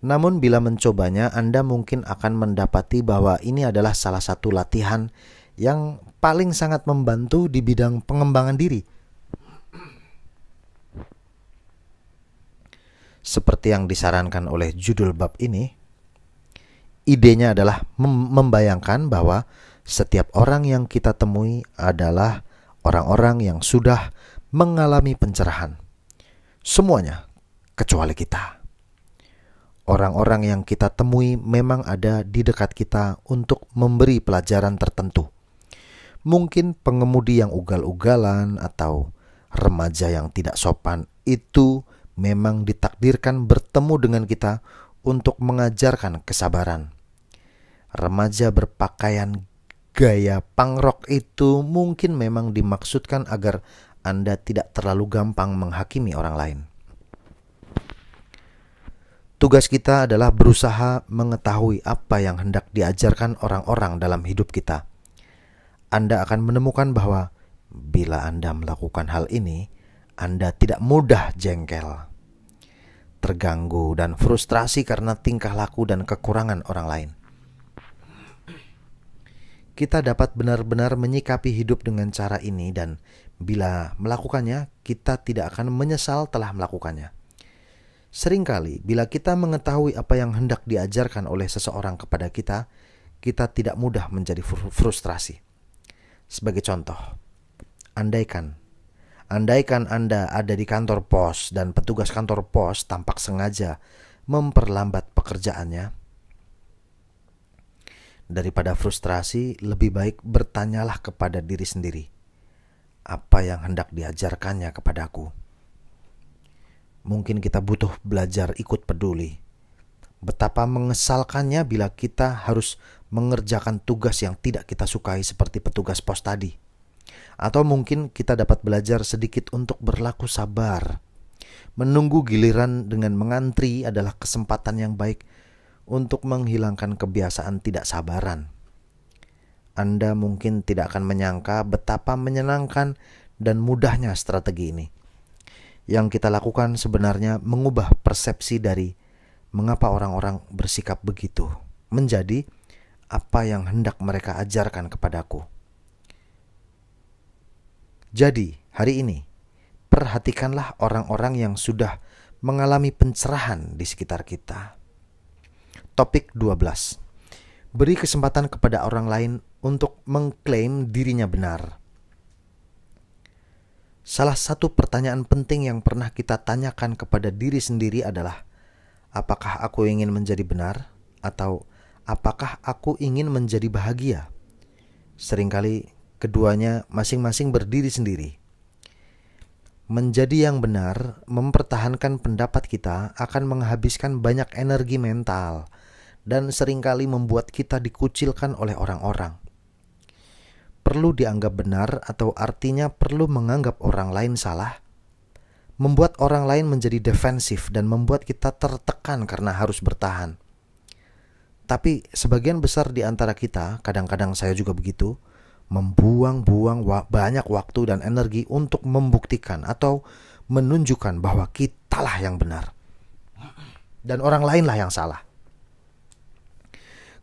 Namun, bila mencobanya, Anda mungkin akan mendapati bahwa ini adalah salah satu latihan yang paling sangat membantu di bidang pengembangan diri. Seperti yang disarankan oleh judul bab ini, idenya adalah membayangkan bahwa setiap orang yang kita temui adalah orang-orang yang sudah mengalami pencerahan. Semuanya kecuali kita. Orang-orang yang kita temui memang ada di dekat kita untuk memberi pelajaran tertentu. Mungkin pengemudi yang ugal-ugalan atau remaja yang tidak sopan itu memang ditakdirkan bertemu dengan kita untuk mengajarkan kesabaran. Remaja berpakaian gaya punk rock itu mungkin memang dimaksudkan agar Anda tidak terlalu gampang menghakimi orang lain. Tugas kita adalah berusaha mengetahui apa yang hendak diajarkan orang-orang dalam hidup kita. Anda akan menemukan bahwa bila Anda melakukan hal ini, Anda tidak mudah jengkel, terganggu, dan frustrasi karena tingkah laku dan kekurangan orang lain kita dapat benar-benar menyikapi hidup dengan cara ini dan bila melakukannya, kita tidak akan menyesal telah melakukannya. Seringkali, bila kita mengetahui apa yang hendak diajarkan oleh seseorang kepada kita, kita tidak mudah menjadi frustrasi. Sebagai contoh, andaikan andaikan Anda ada di kantor pos dan petugas kantor pos tampak sengaja memperlambat pekerjaannya, Daripada frustrasi, lebih baik bertanyalah kepada diri sendiri. Apa yang hendak diajarkannya kepadaku? Mungkin kita butuh belajar ikut peduli. Betapa mengesalkannya bila kita harus mengerjakan tugas yang tidak kita sukai seperti petugas pos tadi. Atau mungkin kita dapat belajar sedikit untuk berlaku sabar. Menunggu giliran dengan mengantri adalah kesempatan yang baik untuk menghilangkan kebiasaan tidak sabaran. Anda mungkin tidak akan menyangka betapa menyenangkan dan mudahnya strategi ini. Yang kita lakukan sebenarnya mengubah persepsi dari mengapa orang-orang bersikap begitu menjadi apa yang hendak mereka ajarkan kepadaku. Jadi, hari ini perhatikanlah orang-orang yang sudah mengalami pencerahan di sekitar kita. Topik 12. Beri kesempatan kepada orang lain untuk mengklaim dirinya benar. Salah satu pertanyaan penting yang pernah kita tanyakan kepada diri sendiri adalah apakah aku ingin menjadi benar atau apakah aku ingin menjadi bahagia? Seringkali keduanya masing-masing berdiri sendiri. Menjadi yang benar, mempertahankan pendapat kita akan menghabiskan banyak energi mental dan seringkali membuat kita dikucilkan oleh orang-orang. Perlu dianggap benar atau artinya perlu menganggap orang lain salah, membuat orang lain menjadi defensif dan membuat kita tertekan karena harus bertahan. Tapi sebagian besar di antara kita, kadang-kadang saya juga begitu, membuang-buang banyak waktu dan energi untuk membuktikan atau menunjukkan bahwa kitalah yang benar. Dan orang lainlah yang salah.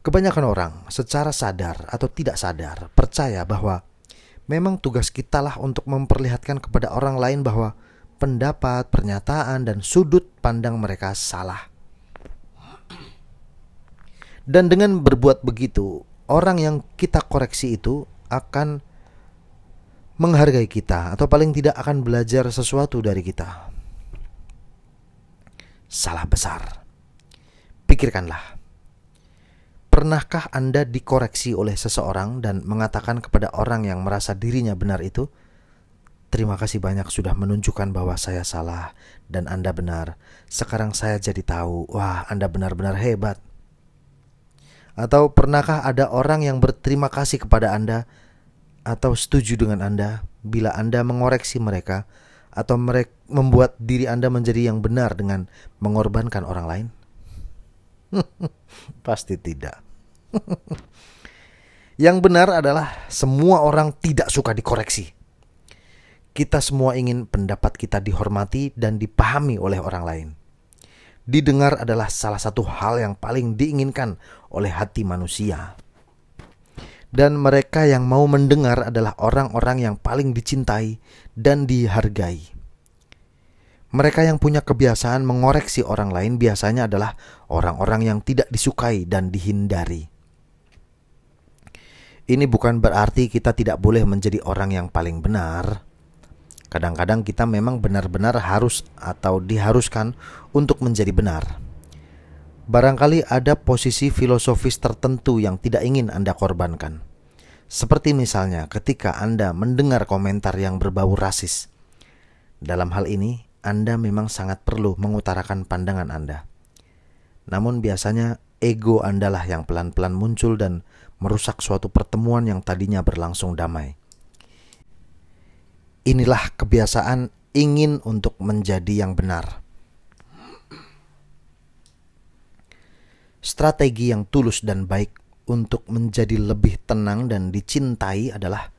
Kebanyakan orang secara sadar atau tidak sadar percaya bahwa memang tugas kitalah untuk memperlihatkan kepada orang lain bahwa pendapat, pernyataan, dan sudut pandang mereka salah. Dan dengan berbuat begitu, orang yang kita koreksi itu akan menghargai kita atau paling tidak akan belajar sesuatu dari kita. Salah besar. Pikirkanlah. Pernahkah Anda dikoreksi oleh seseorang dan mengatakan kepada orang yang merasa dirinya benar itu, "Terima kasih banyak sudah menunjukkan bahwa saya salah dan Anda benar. Sekarang saya jadi tahu, wah, Anda benar-benar hebat." Atau pernahkah ada orang yang berterima kasih kepada Anda atau setuju dengan Anda bila Anda mengoreksi mereka atau mereka membuat diri Anda menjadi yang benar dengan mengorbankan orang lain? Pasti tidak. Yang benar adalah semua orang tidak suka dikoreksi. Kita semua ingin pendapat kita dihormati dan dipahami oleh orang lain. Didengar adalah salah satu hal yang paling diinginkan oleh hati manusia. Dan mereka yang mau mendengar adalah orang-orang yang paling dicintai dan dihargai. Mereka yang punya kebiasaan mengoreksi orang lain biasanya adalah orang-orang yang tidak disukai dan dihindari. Ini bukan berarti kita tidak boleh menjadi orang yang paling benar. Kadang-kadang kita memang benar-benar harus atau diharuskan untuk menjadi benar. Barangkali ada posisi filosofis tertentu yang tidak ingin Anda korbankan. Seperti misalnya ketika Anda mendengar komentar yang berbau rasis. Dalam hal ini, Anda memang sangat perlu mengutarakan pandangan Anda. Namun biasanya ego andalah yang pelan-pelan muncul dan merusak suatu pertemuan yang tadinya berlangsung damai. Inilah kebiasaan ingin untuk menjadi yang benar. Strategi yang tulus dan baik untuk menjadi lebih tenang dan dicintai adalah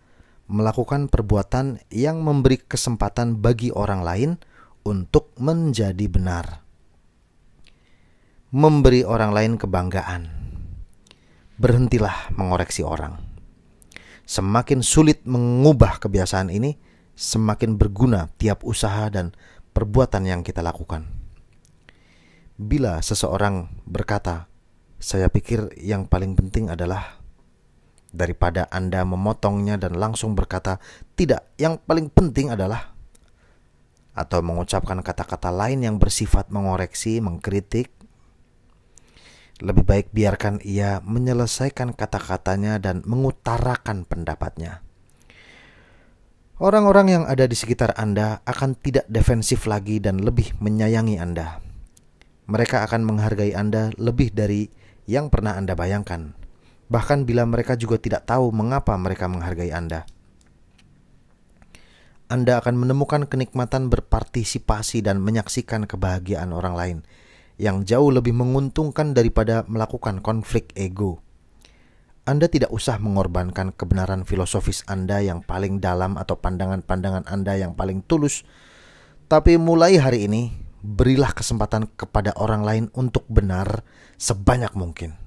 melakukan perbuatan yang memberi kesempatan bagi orang lain untuk menjadi benar, memberi orang lain kebanggaan berhentilah mengoreksi orang. Semakin sulit mengubah kebiasaan ini, semakin berguna tiap usaha dan perbuatan yang kita lakukan. Bila seseorang berkata, "Saya pikir yang paling penting adalah..." daripada Anda memotongnya dan langsung berkata, "Tidak, yang paling penting adalah..." atau mengucapkan kata-kata lain yang bersifat mengoreksi, mengkritik, lebih baik biarkan ia menyelesaikan kata-katanya dan mengutarakan pendapatnya. Orang-orang yang ada di sekitar Anda akan tidak defensif lagi dan lebih menyayangi Anda. Mereka akan menghargai Anda lebih dari yang pernah Anda bayangkan, bahkan bila mereka juga tidak tahu mengapa mereka menghargai Anda. Anda akan menemukan kenikmatan berpartisipasi dan menyaksikan kebahagiaan orang lain, yang jauh lebih menguntungkan daripada melakukan konflik ego. Anda tidak usah mengorbankan kebenaran filosofis Anda yang paling dalam atau pandangan-pandangan Anda yang paling tulus, tapi mulai hari ini berilah kesempatan kepada orang lain untuk benar sebanyak mungkin.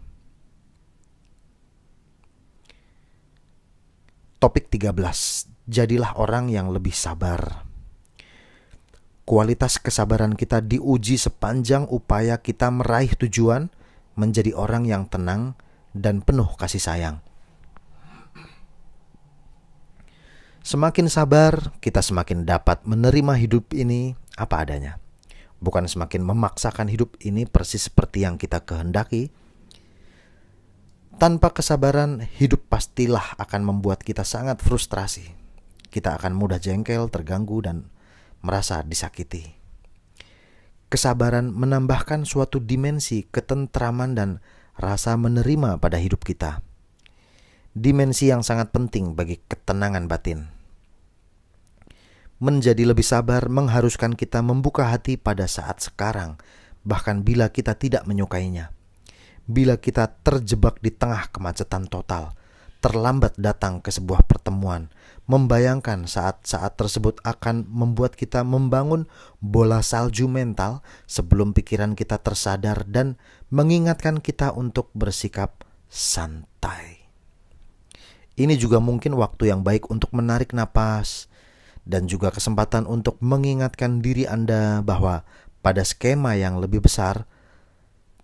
Topik 13. Jadilah orang yang lebih sabar. Kualitas kesabaran kita diuji sepanjang upaya kita meraih tujuan menjadi orang yang tenang dan penuh kasih sayang. Semakin sabar, kita semakin dapat menerima hidup ini apa adanya. Bukan semakin memaksakan hidup ini persis seperti yang kita kehendaki. Tanpa kesabaran, hidup pastilah akan membuat kita sangat frustrasi. Kita akan mudah jengkel, terganggu, dan merasa disakiti. Kesabaran menambahkan suatu dimensi ketentraman dan rasa menerima pada hidup kita. Dimensi yang sangat penting bagi ketenangan batin. Menjadi lebih sabar mengharuskan kita membuka hati pada saat sekarang, bahkan bila kita tidak menyukainya. Bila kita terjebak di tengah kemacetan total – terlambat datang ke sebuah pertemuan. Membayangkan saat-saat tersebut akan membuat kita membangun bola salju mental sebelum pikiran kita tersadar dan mengingatkan kita untuk bersikap santai. Ini juga mungkin waktu yang baik untuk menarik napas dan juga kesempatan untuk mengingatkan diri Anda bahwa pada skema yang lebih besar,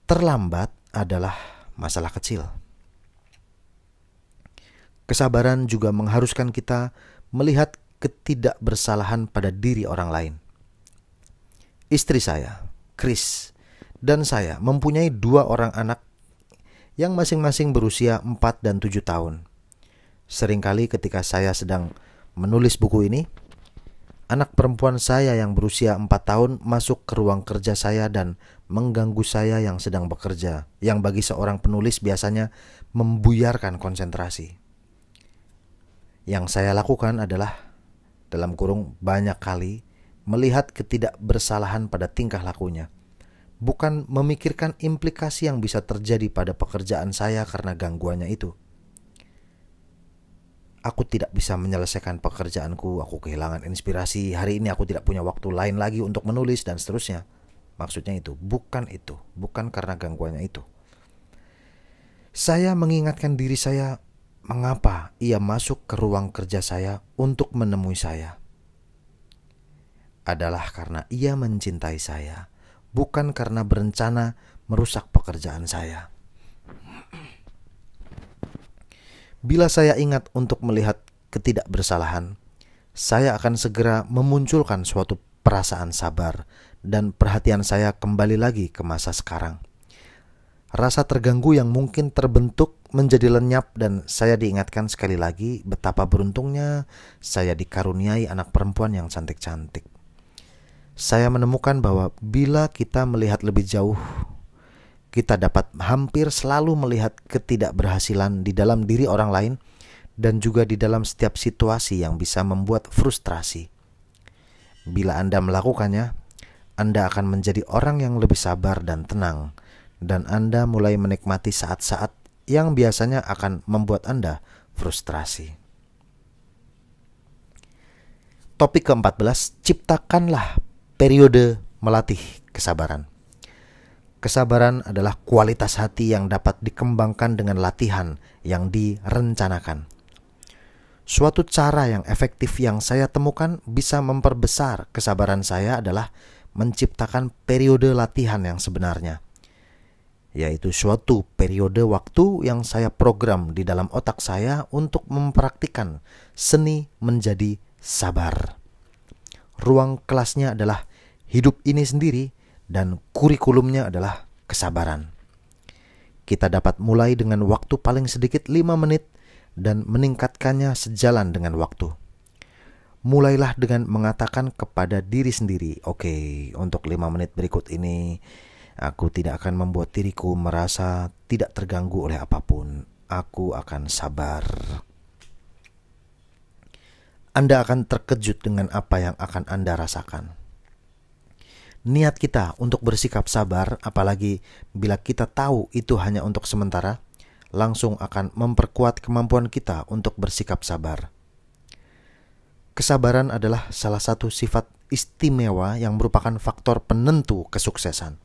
terlambat adalah masalah kecil. Kesabaran juga mengharuskan kita melihat ketidakbersalahan pada diri orang lain. Istri saya, Chris, dan saya mempunyai dua orang anak yang masing-masing berusia 4 dan 7 tahun. Seringkali ketika saya sedang menulis buku ini, anak perempuan saya yang berusia 4 tahun masuk ke ruang kerja saya dan mengganggu saya yang sedang bekerja, yang bagi seorang penulis biasanya membuyarkan konsentrasi. Yang saya lakukan adalah dalam kurung banyak kali melihat ketidakbersalahan pada tingkah lakunya. Bukan memikirkan implikasi yang bisa terjadi pada pekerjaan saya karena gangguannya itu. Aku tidak bisa menyelesaikan pekerjaanku, aku kehilangan inspirasi, hari ini aku tidak punya waktu lain lagi untuk menulis dan seterusnya. Maksudnya itu, bukan itu, bukan karena gangguannya itu. Saya mengingatkan diri saya mengapa ia masuk ke ruang kerja saya untuk menemui saya. Adalah karena ia mencintai saya, bukan karena berencana merusak pekerjaan saya. Bila saya ingat untuk melihat ketidakbersalahan, saya akan segera memunculkan suatu perasaan sabar dan perhatian saya kembali lagi ke masa sekarang. Rasa terganggu yang mungkin terbentuk menjadi lenyap dan saya diingatkan sekali lagi betapa beruntungnya saya dikaruniai anak perempuan yang cantik-cantik. Saya menemukan bahwa bila kita melihat lebih jauh, kita dapat hampir selalu melihat ketidakberhasilan di dalam diri orang lain dan juga di dalam setiap situasi yang bisa membuat frustrasi. Bila Anda melakukannya, Anda akan menjadi orang yang lebih sabar dan tenang, dan Anda mulai menikmati saat-saat yang biasanya akan membuat Anda frustrasi. Topik ke-14, ciptakanlah periode melatih kesabaran. Kesabaran adalah kualitas hati yang dapat dikembangkan dengan latihan yang direncanakan. Suatu cara yang efektif yang saya temukan bisa memperbesar kesabaran saya adalah menciptakan periode latihan yang sebenarnya yaitu suatu periode waktu yang saya program di dalam otak saya untuk mempraktikkan seni menjadi sabar. Ruang kelasnya adalah hidup ini sendiri dan kurikulumnya adalah kesabaran. Kita dapat mulai dengan waktu paling sedikit 5 menit dan meningkatkannya sejalan dengan waktu. Mulailah dengan mengatakan kepada diri sendiri, "Oke, okay, untuk 5 menit berikut ini Aku tidak akan membuat diriku merasa tidak terganggu oleh apapun. Aku akan sabar. Anda akan terkejut dengan apa yang akan Anda rasakan. Niat kita untuk bersikap sabar, apalagi bila kita tahu itu hanya untuk sementara, langsung akan memperkuat kemampuan kita untuk bersikap sabar. Kesabaran adalah salah satu sifat istimewa yang merupakan faktor penentu kesuksesan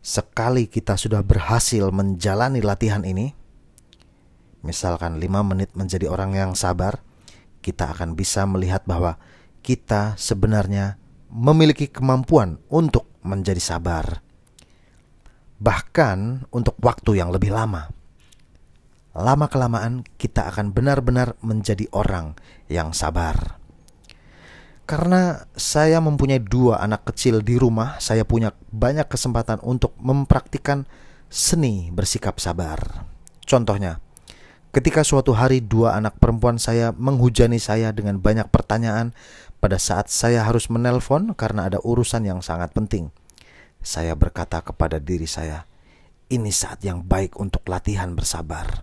sekali kita sudah berhasil menjalani latihan ini, misalkan 5 menit menjadi orang yang sabar, kita akan bisa melihat bahwa kita sebenarnya memiliki kemampuan untuk menjadi sabar. Bahkan untuk waktu yang lebih lama. Lama-kelamaan kita akan benar-benar menjadi orang yang sabar. Karena saya mempunyai dua anak kecil di rumah, saya punya banyak kesempatan untuk mempraktikkan seni bersikap sabar. Contohnya, ketika suatu hari dua anak perempuan saya menghujani saya dengan banyak pertanyaan pada saat saya harus menelpon karena ada urusan yang sangat penting. Saya berkata kepada diri saya, ini saat yang baik untuk latihan bersabar.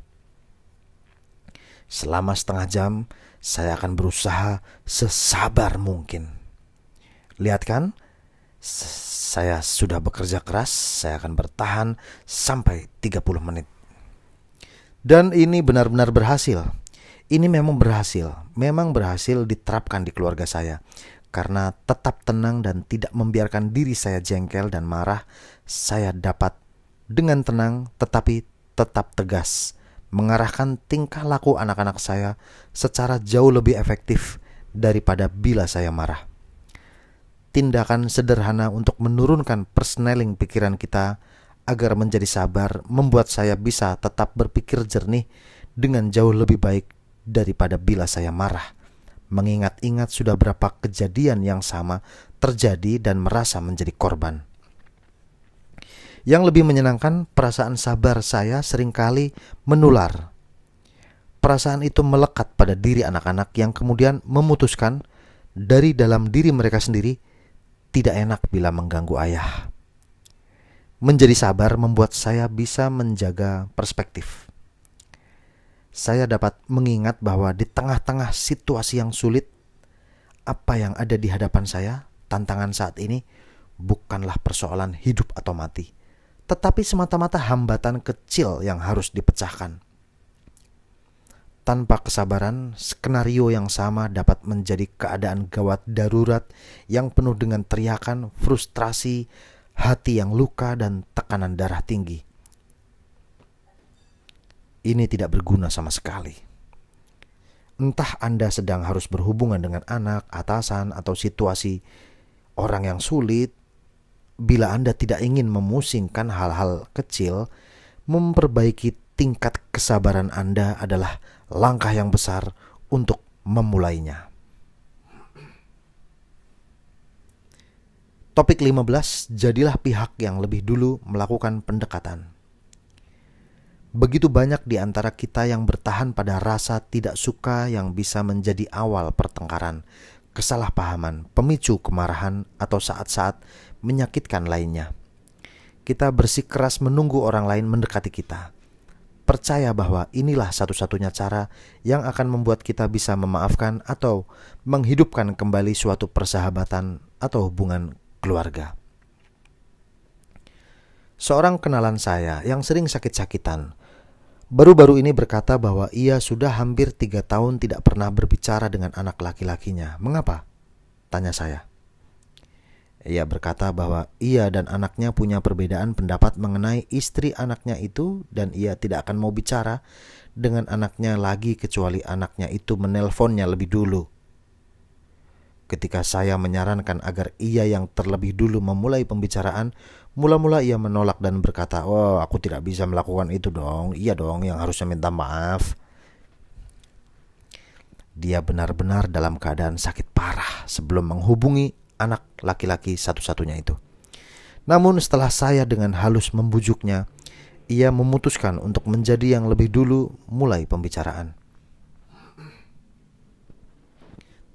Selama setengah jam, saya akan berusaha sesabar mungkin. Lihat kan, saya sudah bekerja keras, saya akan bertahan sampai 30 menit. Dan ini benar-benar berhasil. Ini memang berhasil, memang berhasil diterapkan di keluarga saya. Karena tetap tenang dan tidak membiarkan diri saya jengkel dan marah, saya dapat dengan tenang tetapi tetap tegas mengarahkan tingkah laku anak-anak saya secara jauh lebih efektif daripada bila saya marah. Tindakan sederhana untuk menurunkan persneling pikiran kita agar menjadi sabar membuat saya bisa tetap berpikir jernih dengan jauh lebih baik daripada bila saya marah. Mengingat-ingat sudah berapa kejadian yang sama terjadi dan merasa menjadi korban. Yang lebih menyenangkan, perasaan sabar saya seringkali menular. Perasaan itu melekat pada diri anak-anak yang kemudian memutuskan dari dalam diri mereka sendiri tidak enak bila mengganggu ayah. Menjadi sabar membuat saya bisa menjaga perspektif. Saya dapat mengingat bahwa di tengah-tengah situasi yang sulit, apa yang ada di hadapan saya, tantangan saat ini, bukanlah persoalan hidup atau mati, tetapi semata-mata hambatan kecil yang harus dipecahkan. Tanpa kesabaran, skenario yang sama dapat menjadi keadaan gawat darurat yang penuh dengan teriakan, frustrasi, hati yang luka, dan tekanan darah tinggi. Ini tidak berguna sama sekali. Entah Anda sedang harus berhubungan dengan anak, atasan, atau situasi orang yang sulit, bila Anda tidak ingin memusingkan hal-hal kecil, memperbaiki tingkat kesabaran Anda adalah langkah yang besar untuk memulainya. Topik 15, jadilah pihak yang lebih dulu melakukan pendekatan. Begitu banyak di antara kita yang bertahan pada rasa tidak suka yang bisa menjadi awal pertengkaran, kesalahpahaman, pemicu kemarahan, atau saat-saat menyakitkan lainnya. Kita bersikeras menunggu orang lain mendekati kita. Percaya bahwa inilah satu-satunya cara yang akan membuat kita bisa memaafkan atau menghidupkan kembali suatu persahabatan atau hubungan keluarga. Seorang kenalan saya yang sering sakit-sakitan baru-baru ini berkata bahwa ia sudah hampir tiga tahun tidak pernah berbicara dengan anak laki-lakinya. Mengapa? Tanya saya. Ia berkata bahwa ia dan anaknya punya perbedaan pendapat mengenai istri anaknya itu dan ia tidak akan mau bicara dengan anaknya lagi kecuali anaknya itu menelponnya lebih dulu. Ketika saya menyarankan agar ia yang terlebih dulu memulai pembicaraan, mula-mula ia menolak dan berkata, "Oh, aku tidak bisa melakukan itu dong. Iya dong yang harusnya minta maaf." Dia benar-benar dalam keadaan sakit parah sebelum menghubungi anak laki-laki satu-satunya itu. Namun setelah saya dengan halus membujuknya, ia memutuskan untuk menjadi yang lebih dulu mulai pembicaraan.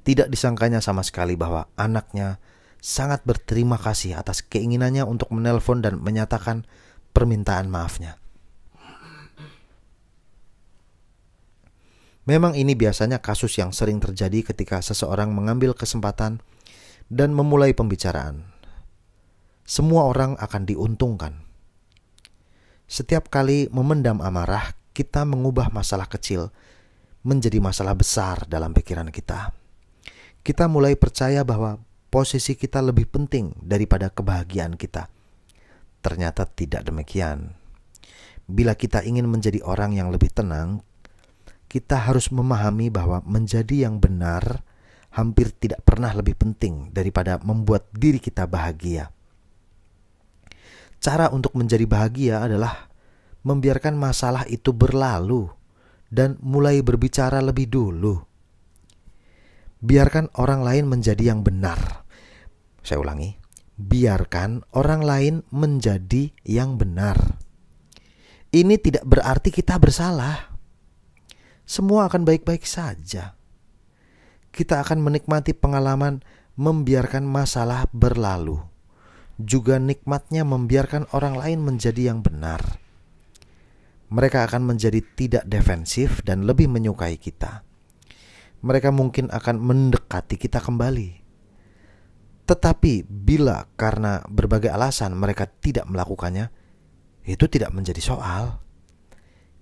Tidak disangkanya sama sekali bahwa anaknya sangat berterima kasih atas keinginannya untuk menelpon dan menyatakan permintaan maafnya. Memang ini biasanya kasus yang sering terjadi ketika seseorang mengambil kesempatan dan memulai pembicaraan. Semua orang akan diuntungkan. Setiap kali memendam amarah, kita mengubah masalah kecil menjadi masalah besar dalam pikiran kita. Kita mulai percaya bahwa posisi kita lebih penting daripada kebahagiaan kita. Ternyata tidak demikian. Bila kita ingin menjadi orang yang lebih tenang, kita harus memahami bahwa menjadi yang benar hampir tidak pernah lebih penting daripada membuat diri kita bahagia. Cara untuk menjadi bahagia adalah membiarkan masalah itu berlalu dan mulai berbicara lebih dulu. Biarkan orang lain menjadi yang benar. Saya ulangi, biarkan orang lain menjadi yang benar. Ini tidak berarti kita bersalah. Semua akan baik-baik saja kita akan menikmati pengalaman membiarkan masalah berlalu. Juga nikmatnya membiarkan orang lain menjadi yang benar. Mereka akan menjadi tidak defensif dan lebih menyukai kita. Mereka mungkin akan mendekati kita kembali. Tetapi bila karena berbagai alasan mereka tidak melakukannya, itu tidak menjadi soal.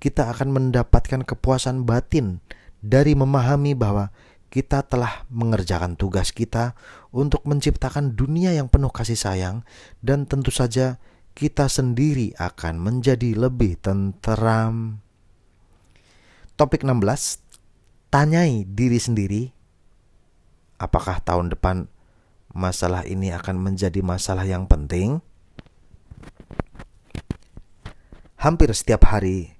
Kita akan mendapatkan kepuasan batin dari memahami bahwa kita telah mengerjakan tugas kita untuk menciptakan dunia yang penuh kasih sayang, dan tentu saja kita sendiri akan menjadi lebih tenteram. Topik 16: Tanyai diri sendiri, apakah tahun depan masalah ini akan menjadi masalah yang penting? Hampir setiap hari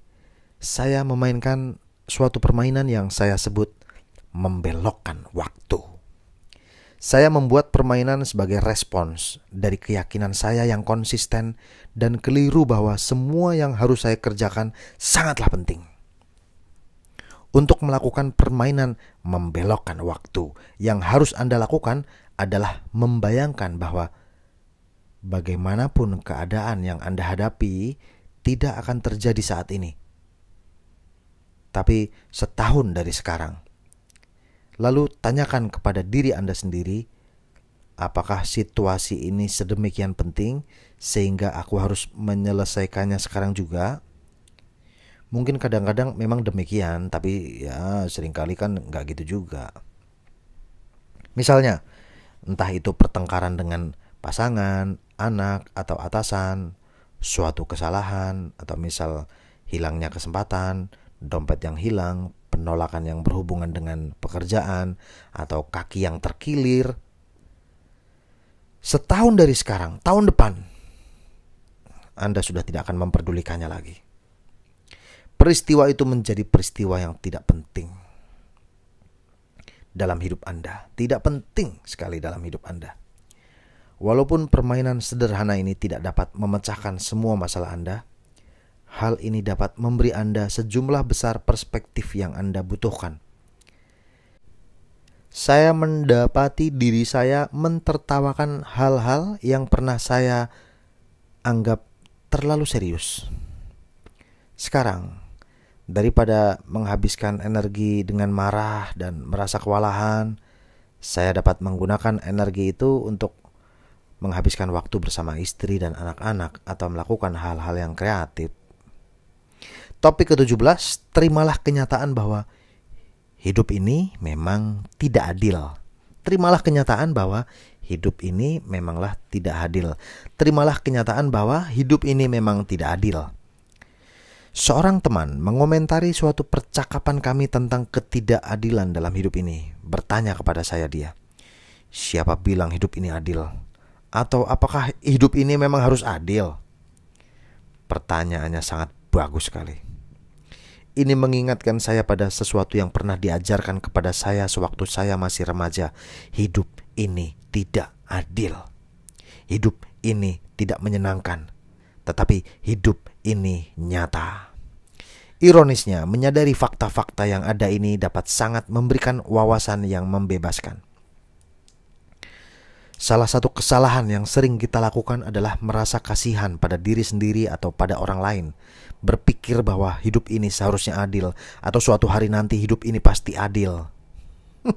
saya memainkan suatu permainan yang saya sebut membelokkan waktu. Saya membuat permainan sebagai respons dari keyakinan saya yang konsisten dan keliru bahwa semua yang harus saya kerjakan sangatlah penting. Untuk melakukan permainan membelokkan waktu, yang harus Anda lakukan adalah membayangkan bahwa bagaimanapun keadaan yang Anda hadapi tidak akan terjadi saat ini, tapi setahun dari sekarang Lalu tanyakan kepada diri Anda sendiri, apakah situasi ini sedemikian penting sehingga aku harus menyelesaikannya sekarang juga? Mungkin kadang-kadang memang demikian, tapi ya seringkali kan nggak gitu juga. Misalnya, entah itu pertengkaran dengan pasangan, anak, atau atasan, suatu kesalahan, atau misal hilangnya kesempatan, dompet yang hilang, penolakan yang berhubungan dengan pekerjaan, atau kaki yang terkilir. Setahun dari sekarang, tahun depan, Anda sudah tidak akan memperdulikannya lagi. Peristiwa itu menjadi peristiwa yang tidak penting dalam hidup Anda, tidak penting sekali dalam hidup Anda. Walaupun permainan sederhana ini tidak dapat memecahkan semua masalah Anda, Hal ini dapat memberi Anda sejumlah besar perspektif yang Anda butuhkan. Saya mendapati diri saya mentertawakan hal-hal yang pernah saya anggap terlalu serius. Sekarang, daripada menghabiskan energi dengan marah dan merasa kewalahan, saya dapat menggunakan energi itu untuk menghabiskan waktu bersama istri dan anak-anak atau melakukan hal-hal yang kreatif. Topik ke-17, terimalah kenyataan bahwa hidup ini memang tidak adil. Terimalah kenyataan bahwa hidup ini memanglah tidak adil. Terimalah kenyataan bahwa hidup ini memang tidak adil. Seorang teman mengomentari suatu percakapan kami tentang ketidakadilan dalam hidup ini. Bertanya kepada saya dia, siapa bilang hidup ini adil? Atau apakah hidup ini memang harus adil? Pertanyaannya sangat bagus sekali. Ini mengingatkan saya pada sesuatu yang pernah diajarkan kepada saya sewaktu saya masih remaja. Hidup ini tidak adil. Hidup ini tidak menyenangkan, tetapi hidup ini nyata. Ironisnya, menyadari fakta-fakta yang ada ini dapat sangat memberikan wawasan yang membebaskan. Salah satu kesalahan yang sering kita lakukan adalah merasa kasihan pada diri sendiri atau pada orang lain, berpikir bahwa hidup ini seharusnya adil atau suatu hari nanti hidup ini pasti adil.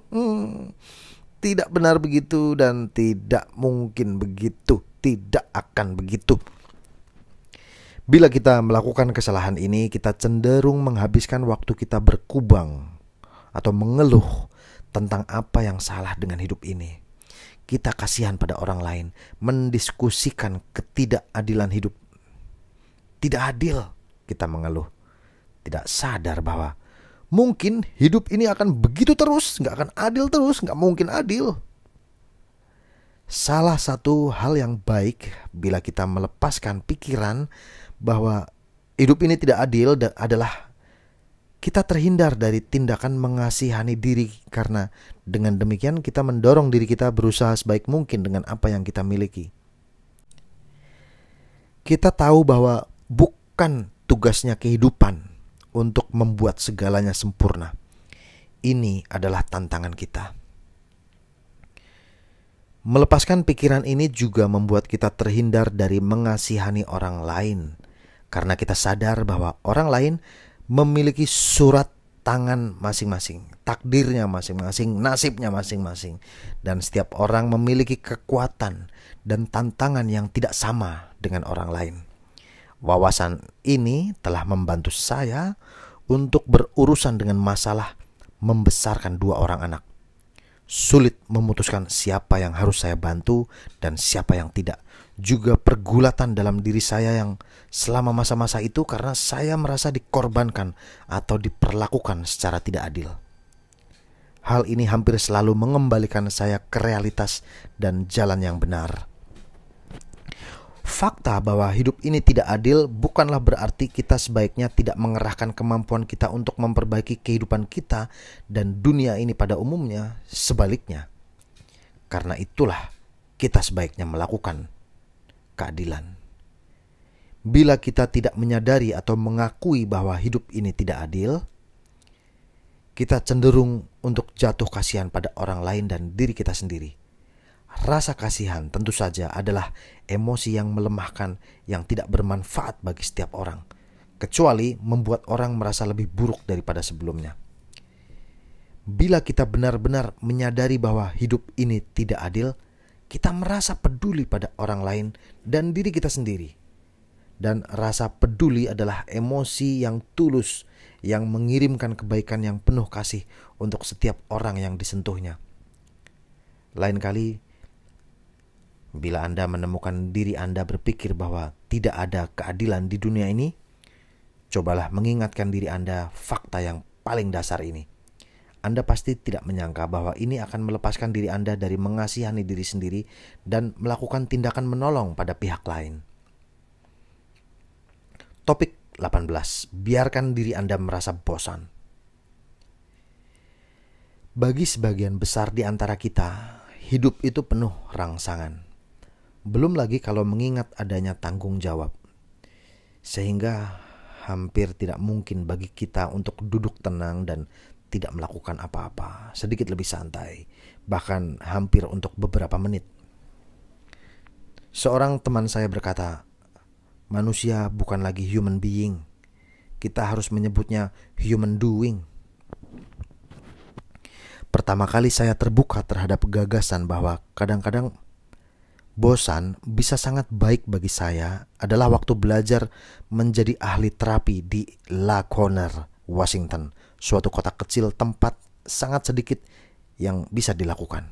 tidak benar begitu dan tidak mungkin begitu, tidak akan begitu. Bila kita melakukan kesalahan ini, kita cenderung menghabiskan waktu kita berkubang atau mengeluh tentang apa yang salah dengan hidup ini. Kita kasihan pada orang lain, mendiskusikan ketidakadilan hidup. Tidak adil kita mengeluh. Tidak sadar bahwa mungkin hidup ini akan begitu terus, nggak akan adil terus, nggak mungkin adil. Salah satu hal yang baik bila kita melepaskan pikiran bahwa hidup ini tidak adil adalah kita terhindar dari tindakan mengasihani diri karena dengan demikian kita mendorong diri kita berusaha sebaik mungkin dengan apa yang kita miliki. Kita tahu bahwa bukan tugasnya kehidupan untuk membuat segalanya sempurna. Ini adalah tantangan kita. Melepaskan pikiran ini juga membuat kita terhindar dari mengasihani orang lain, karena kita sadar bahwa orang lain memiliki surat tangan masing-masing, takdirnya masing-masing, nasibnya masing-masing, dan setiap orang memiliki kekuatan dan tantangan yang tidak sama dengan orang lain. Wawasan ini telah membantu saya untuk berurusan dengan masalah membesarkan dua orang anak. Sulit memutuskan siapa yang harus saya bantu dan siapa yang tidak. Juga pergulatan dalam diri saya yang selama masa-masa itu karena saya merasa dikorbankan atau diperlakukan secara tidak adil. Hal ini hampir selalu mengembalikan saya ke realitas dan jalan yang benar Fakta bahwa hidup ini tidak adil bukanlah berarti kita sebaiknya tidak mengerahkan kemampuan kita untuk memperbaiki kehidupan kita dan dunia ini pada umumnya, sebaliknya. Karena itulah kita sebaiknya melakukan keadilan. Bila kita tidak menyadari atau mengakui bahwa hidup ini tidak adil, kita cenderung untuk jatuh kasihan pada orang lain dan diri kita sendiri Rasa kasihan tentu saja adalah emosi yang melemahkan yang tidak bermanfaat bagi setiap orang, kecuali membuat orang merasa lebih buruk daripada sebelumnya. Bila kita benar-benar menyadari bahwa hidup ini tidak adil, kita merasa peduli pada orang lain dan diri kita sendiri. Dan rasa peduli adalah emosi yang tulus yang mengirimkan kebaikan yang penuh kasih untuk setiap orang yang disentuhnya. Lain kali Bila Anda menemukan diri Anda berpikir bahwa tidak ada keadilan di dunia ini, cobalah mengingatkan diri Anda fakta yang paling dasar ini. Anda pasti tidak menyangka bahwa ini akan melepaskan diri Anda dari mengasihani diri sendiri dan melakukan tindakan menolong pada pihak lain. Topik 18. Biarkan diri Anda merasa bosan. Bagi sebagian besar di antara kita, hidup itu penuh rangsangan. Belum lagi kalau mengingat adanya tanggung jawab. Sehingga hampir tidak mungkin bagi kita untuk duduk tenang dan tidak melakukan apa-apa, sedikit lebih santai, bahkan hampir untuk beberapa menit. Seorang teman saya berkata, "Manusia bukan lagi human being. Kita harus menyebutnya human doing." Pertama kali saya terbuka terhadap gagasan bahwa kadang-kadang bosan bisa sangat baik bagi saya adalah waktu belajar menjadi ahli terapi di La Corner, Washington, suatu kota kecil tempat sangat sedikit yang bisa dilakukan.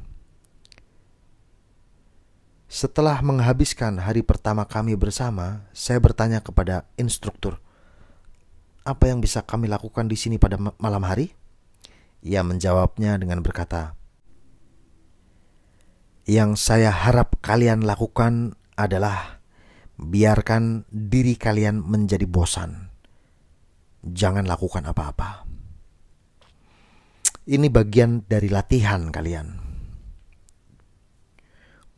Setelah menghabiskan hari pertama kami bersama, saya bertanya kepada instruktur, "Apa yang bisa kami lakukan di sini pada malam hari?" Ia menjawabnya dengan berkata, yang saya harap kalian lakukan adalah biarkan diri kalian menjadi bosan. Jangan lakukan apa-apa. Ini bagian dari latihan kalian.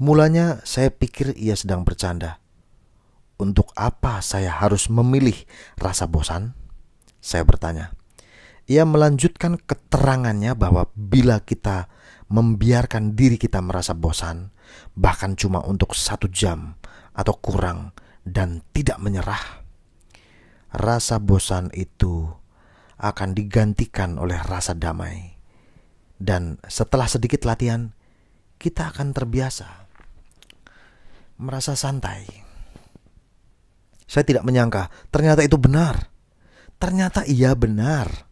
Mulanya saya pikir ia sedang bercanda. Untuk apa saya harus memilih rasa bosan? Saya bertanya. Ia melanjutkan keterangannya bahwa bila kita membiarkan diri kita merasa bosan, bahkan cuma untuk satu jam atau kurang, dan tidak menyerah. Rasa bosan itu akan digantikan oleh rasa damai, dan setelah sedikit latihan, kita akan terbiasa merasa santai. Saya tidak menyangka, ternyata itu benar. Ternyata ia benar.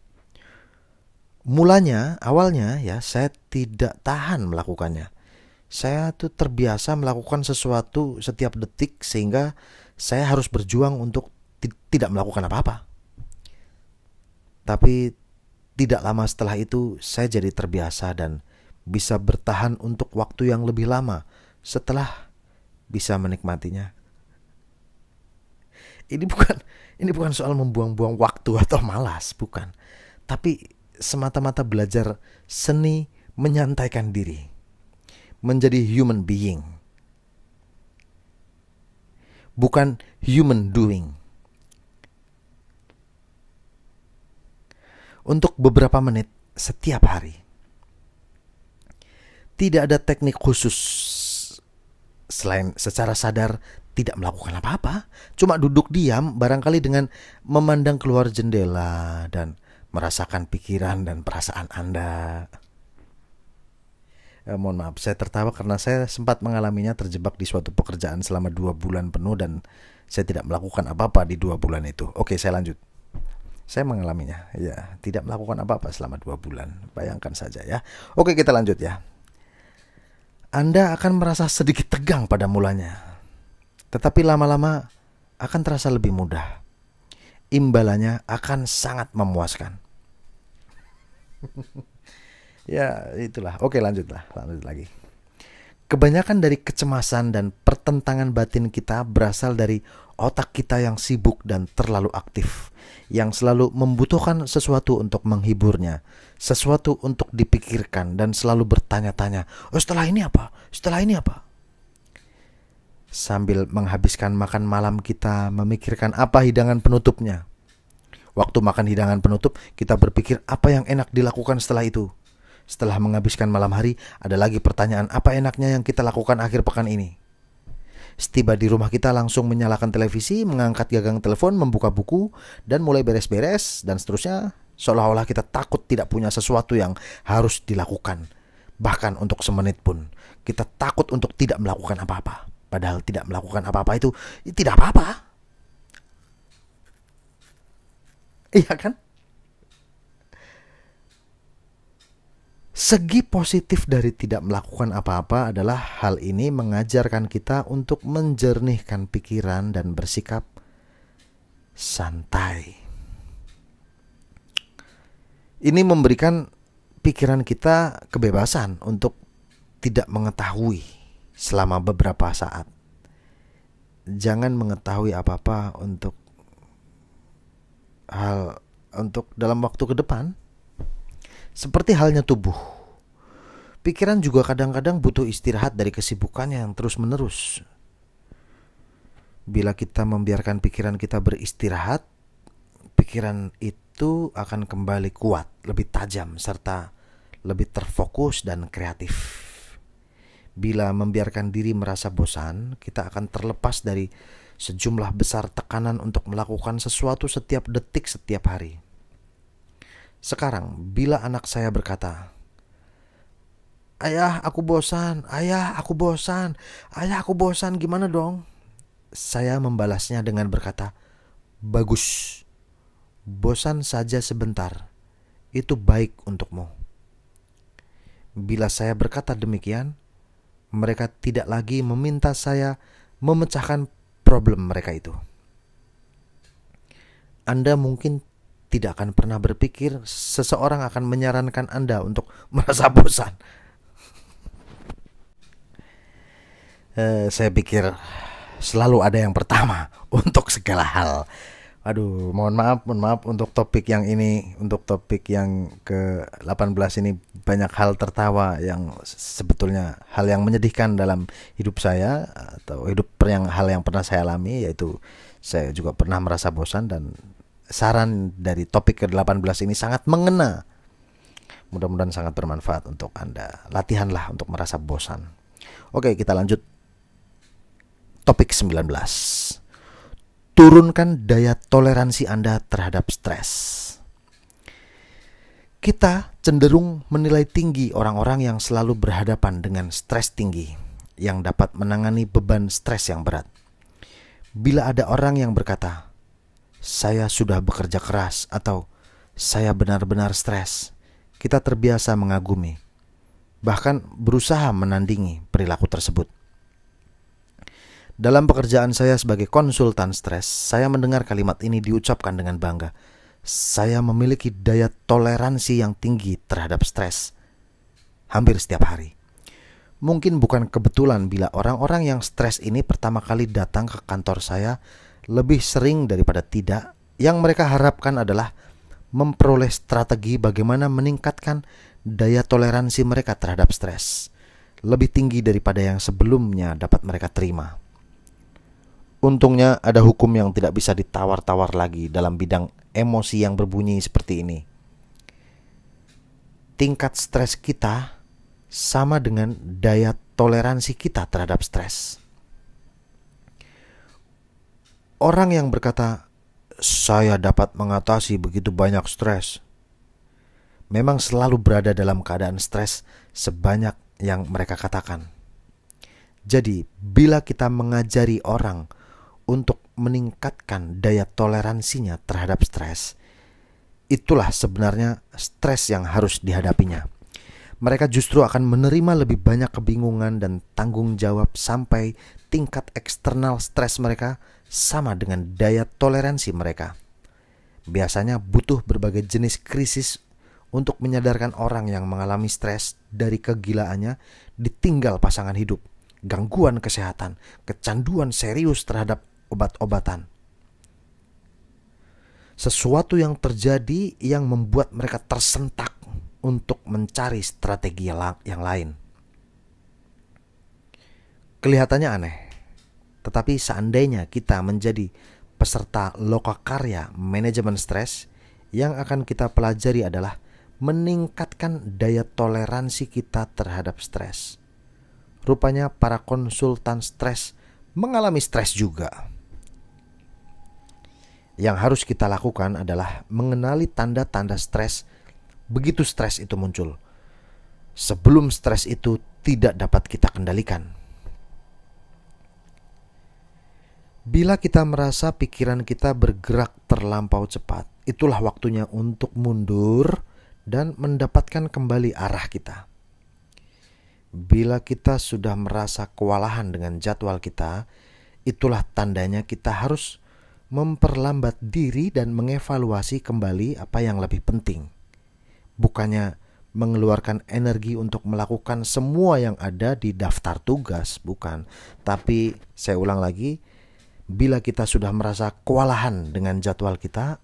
Mulanya, awalnya ya, saya tidak tahan melakukannya. Saya tuh terbiasa melakukan sesuatu setiap detik sehingga saya harus berjuang untuk tidak melakukan apa-apa. Tapi tidak lama setelah itu saya jadi terbiasa dan bisa bertahan untuk waktu yang lebih lama setelah bisa menikmatinya. Ini bukan ini bukan soal membuang-buang waktu atau malas, bukan. Tapi semata-mata belajar seni menyantaikan diri, menjadi human being, bukan human doing. Untuk beberapa menit setiap hari, tidak ada teknik khusus selain secara sadar tidak melakukan apa-apa, cuma duduk diam barangkali dengan memandang keluar jendela dan merasakan pikiran dan perasaan Anda. Eh, mohon maaf, saya tertawa karena saya sempat mengalaminya terjebak di suatu pekerjaan selama dua bulan penuh dan saya tidak melakukan apa-apa di dua bulan itu. Oke, saya lanjut. Saya mengalaminya, ya, tidak melakukan apa-apa selama dua bulan. Bayangkan saja ya. Oke, kita lanjut ya. Anda akan merasa sedikit tegang pada mulanya, tetapi lama-lama akan terasa lebih mudah. Imbalannya akan sangat memuaskan. ya itulah. Oke lanjutlah, lanjut lagi. Kebanyakan dari kecemasan dan pertentangan batin kita berasal dari otak kita yang sibuk dan terlalu aktif, yang selalu membutuhkan sesuatu untuk menghiburnya, sesuatu untuk dipikirkan dan selalu bertanya-tanya, oh, setelah ini apa? Setelah ini apa? Sambil menghabiskan makan malam kita memikirkan apa hidangan penutupnya, Waktu makan hidangan penutup, kita berpikir apa yang enak dilakukan setelah itu. Setelah menghabiskan malam hari, ada lagi pertanyaan apa enaknya yang kita lakukan akhir pekan ini. Setiba di rumah kita langsung menyalakan televisi, mengangkat gagang telepon, membuka buku, dan mulai beres-beres, dan seterusnya. Seolah-olah kita takut tidak punya sesuatu yang harus dilakukan. Bahkan untuk semenit pun, kita takut untuk tidak melakukan apa-apa. Padahal tidak melakukan apa-apa itu tidak apa-apa. Iya kan? Segi positif dari tidak melakukan apa-apa adalah hal ini mengajarkan kita untuk menjernihkan pikiran dan bersikap santai. Ini memberikan pikiran kita kebebasan untuk tidak mengetahui selama beberapa saat. Jangan mengetahui apa-apa untuk hal untuk dalam waktu ke depan seperti halnya tubuh. Pikiran juga kadang-kadang butuh istirahat dari kesibukannya yang terus-menerus. Bila kita membiarkan pikiran kita beristirahat, pikiran itu akan kembali kuat, lebih tajam, serta lebih terfokus dan kreatif. Bila membiarkan diri merasa bosan, kita akan terlepas dari sejumlah besar tekanan untuk melakukan sesuatu setiap detik setiap hari. Sekarang, bila anak saya berkata, "Ayah, aku bosan. Ayah, aku bosan. Ayah, aku bosan. Gimana dong?" Saya membalasnya dengan berkata, "Bagus. Bosan saja sebentar. Itu baik untukmu." Bila saya berkata demikian, mereka tidak lagi meminta saya memecahkan problem mereka itu. Anda mungkin tidak akan pernah berpikir seseorang akan menyarankan Anda untuk merasa bosan. Eh, saya pikir selalu ada yang pertama untuk segala hal. Aduh, mohon maaf, mohon maaf untuk topik yang ini, untuk topik yang ke-18 ini banyak hal tertawa yang sebetulnya hal yang menyedihkan dalam hidup saya atau hidup yang hal yang pernah saya alami yaitu saya juga pernah merasa bosan dan saran dari topik ke-18 ini sangat mengena. Mudah-mudahan sangat bermanfaat untuk Anda. Latihanlah untuk merasa bosan. Oke, kita lanjut topik 19 turunkan daya toleransi Anda terhadap stres. Kita cenderung menilai tinggi orang-orang yang selalu berhadapan dengan stres tinggi, yang dapat menangani beban stres yang berat. Bila ada orang yang berkata, "Saya sudah bekerja keras," atau "Saya benar-benar stres," kita terbiasa mengagumi, bahkan berusaha menandingi perilaku tersebut. Dalam pekerjaan saya sebagai konsultan stres, saya mendengar kalimat ini diucapkan dengan bangga. Saya memiliki daya toleransi yang tinggi terhadap stres. Hampir setiap hari. Mungkin bukan kebetulan bila orang-orang yang stres ini pertama kali datang ke kantor saya lebih sering daripada tidak. Yang mereka harapkan adalah memperoleh strategi bagaimana meningkatkan daya toleransi mereka terhadap stres. Lebih tinggi daripada yang sebelumnya dapat mereka terima. Untungnya ada hukum yang tidak bisa ditawar-tawar lagi dalam bidang emosi yang berbunyi seperti ini. Tingkat stres kita sama dengan daya toleransi kita terhadap stres. Orang yang berkata, "Saya dapat mengatasi begitu banyak stres," memang selalu berada dalam keadaan stres sebanyak yang mereka katakan. Jadi, bila kita mengajari orang untuk meningkatkan daya toleransinya terhadap stres. Itulah sebenarnya stres yang harus dihadapinya. Mereka justru akan menerima lebih banyak kebingungan dan tanggung jawab sampai tingkat eksternal stres mereka sama dengan daya toleransi mereka. Biasanya butuh berbagai jenis krisis untuk menyadarkan orang yang mengalami stres dari kegilaannya ditinggal pasangan hidup, gangguan kesehatan, kecanduan serius terhadap obat-obatan. Sesuatu yang terjadi yang membuat mereka tersentak untuk mencari strategi yang lain. Kelihatannya aneh, tetapi seandainya kita menjadi peserta lokakarya manajemen stres, yang akan kita pelajari adalah meningkatkan daya toleransi kita terhadap stres. Rupanya para konsultan stres mengalami stres juga yang harus kita lakukan adalah mengenali tanda-tanda stres begitu stres itu muncul. Sebelum stres itu tidak dapat kita kendalikan. Bila kita merasa pikiran kita bergerak terlampau cepat, itulah waktunya untuk mundur dan mendapatkan kembali arah kita. Bila kita sudah merasa kewalahan dengan jadwal kita, itulah tandanya kita harus memperlambat diri dan mengevaluasi kembali apa yang lebih penting. Bukannya mengeluarkan energi untuk melakukan semua yang ada di daftar tugas, bukan. Tapi saya ulang lagi, bila kita sudah merasa kewalahan dengan jadwal kita,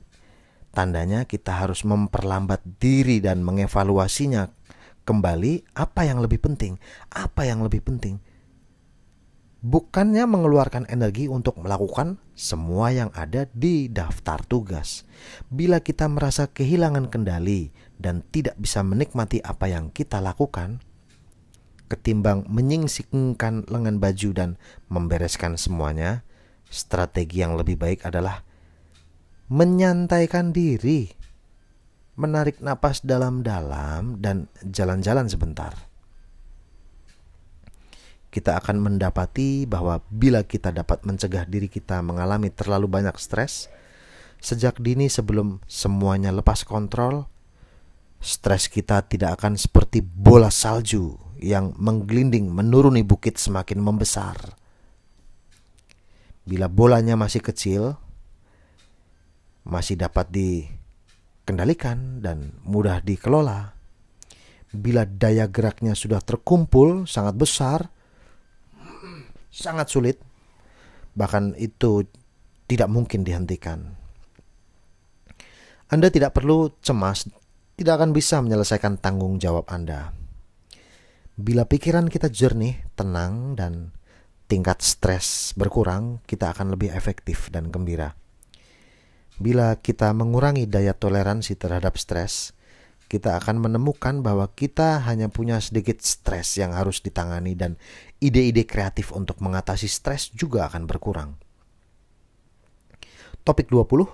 tandanya kita harus memperlambat diri dan mengevaluasinya kembali apa yang lebih penting, apa yang lebih penting bukannya mengeluarkan energi untuk melakukan semua yang ada di daftar tugas. Bila kita merasa kehilangan kendali dan tidak bisa menikmati apa yang kita lakukan, ketimbang menyingsingkan lengan baju dan membereskan semuanya, strategi yang lebih baik adalah menyantaikan diri, menarik napas dalam-dalam, dan jalan-jalan sebentar kita akan mendapati bahwa bila kita dapat mencegah diri kita mengalami terlalu banyak stres, sejak dini sebelum semuanya lepas kontrol, stres kita tidak akan seperti bola salju yang menggelinding menuruni bukit semakin membesar. Bila bolanya masih kecil, masih dapat dikendalikan dan mudah dikelola. Bila daya geraknya sudah terkumpul sangat besar, sangat sulit bahkan itu tidak mungkin dihentikan. Anda tidak perlu cemas, tidak akan bisa menyelesaikan tanggung jawab Anda. Bila pikiran kita jernih, tenang, dan tingkat stres berkurang, kita akan lebih efektif dan gembira. Bila kita mengurangi daya toleransi terhadap stres, kita akan menemukan bahwa kita hanya punya sedikit stres yang harus ditangani dan ide-ide kreatif untuk mengatasi stres juga akan berkurang. Topik 20.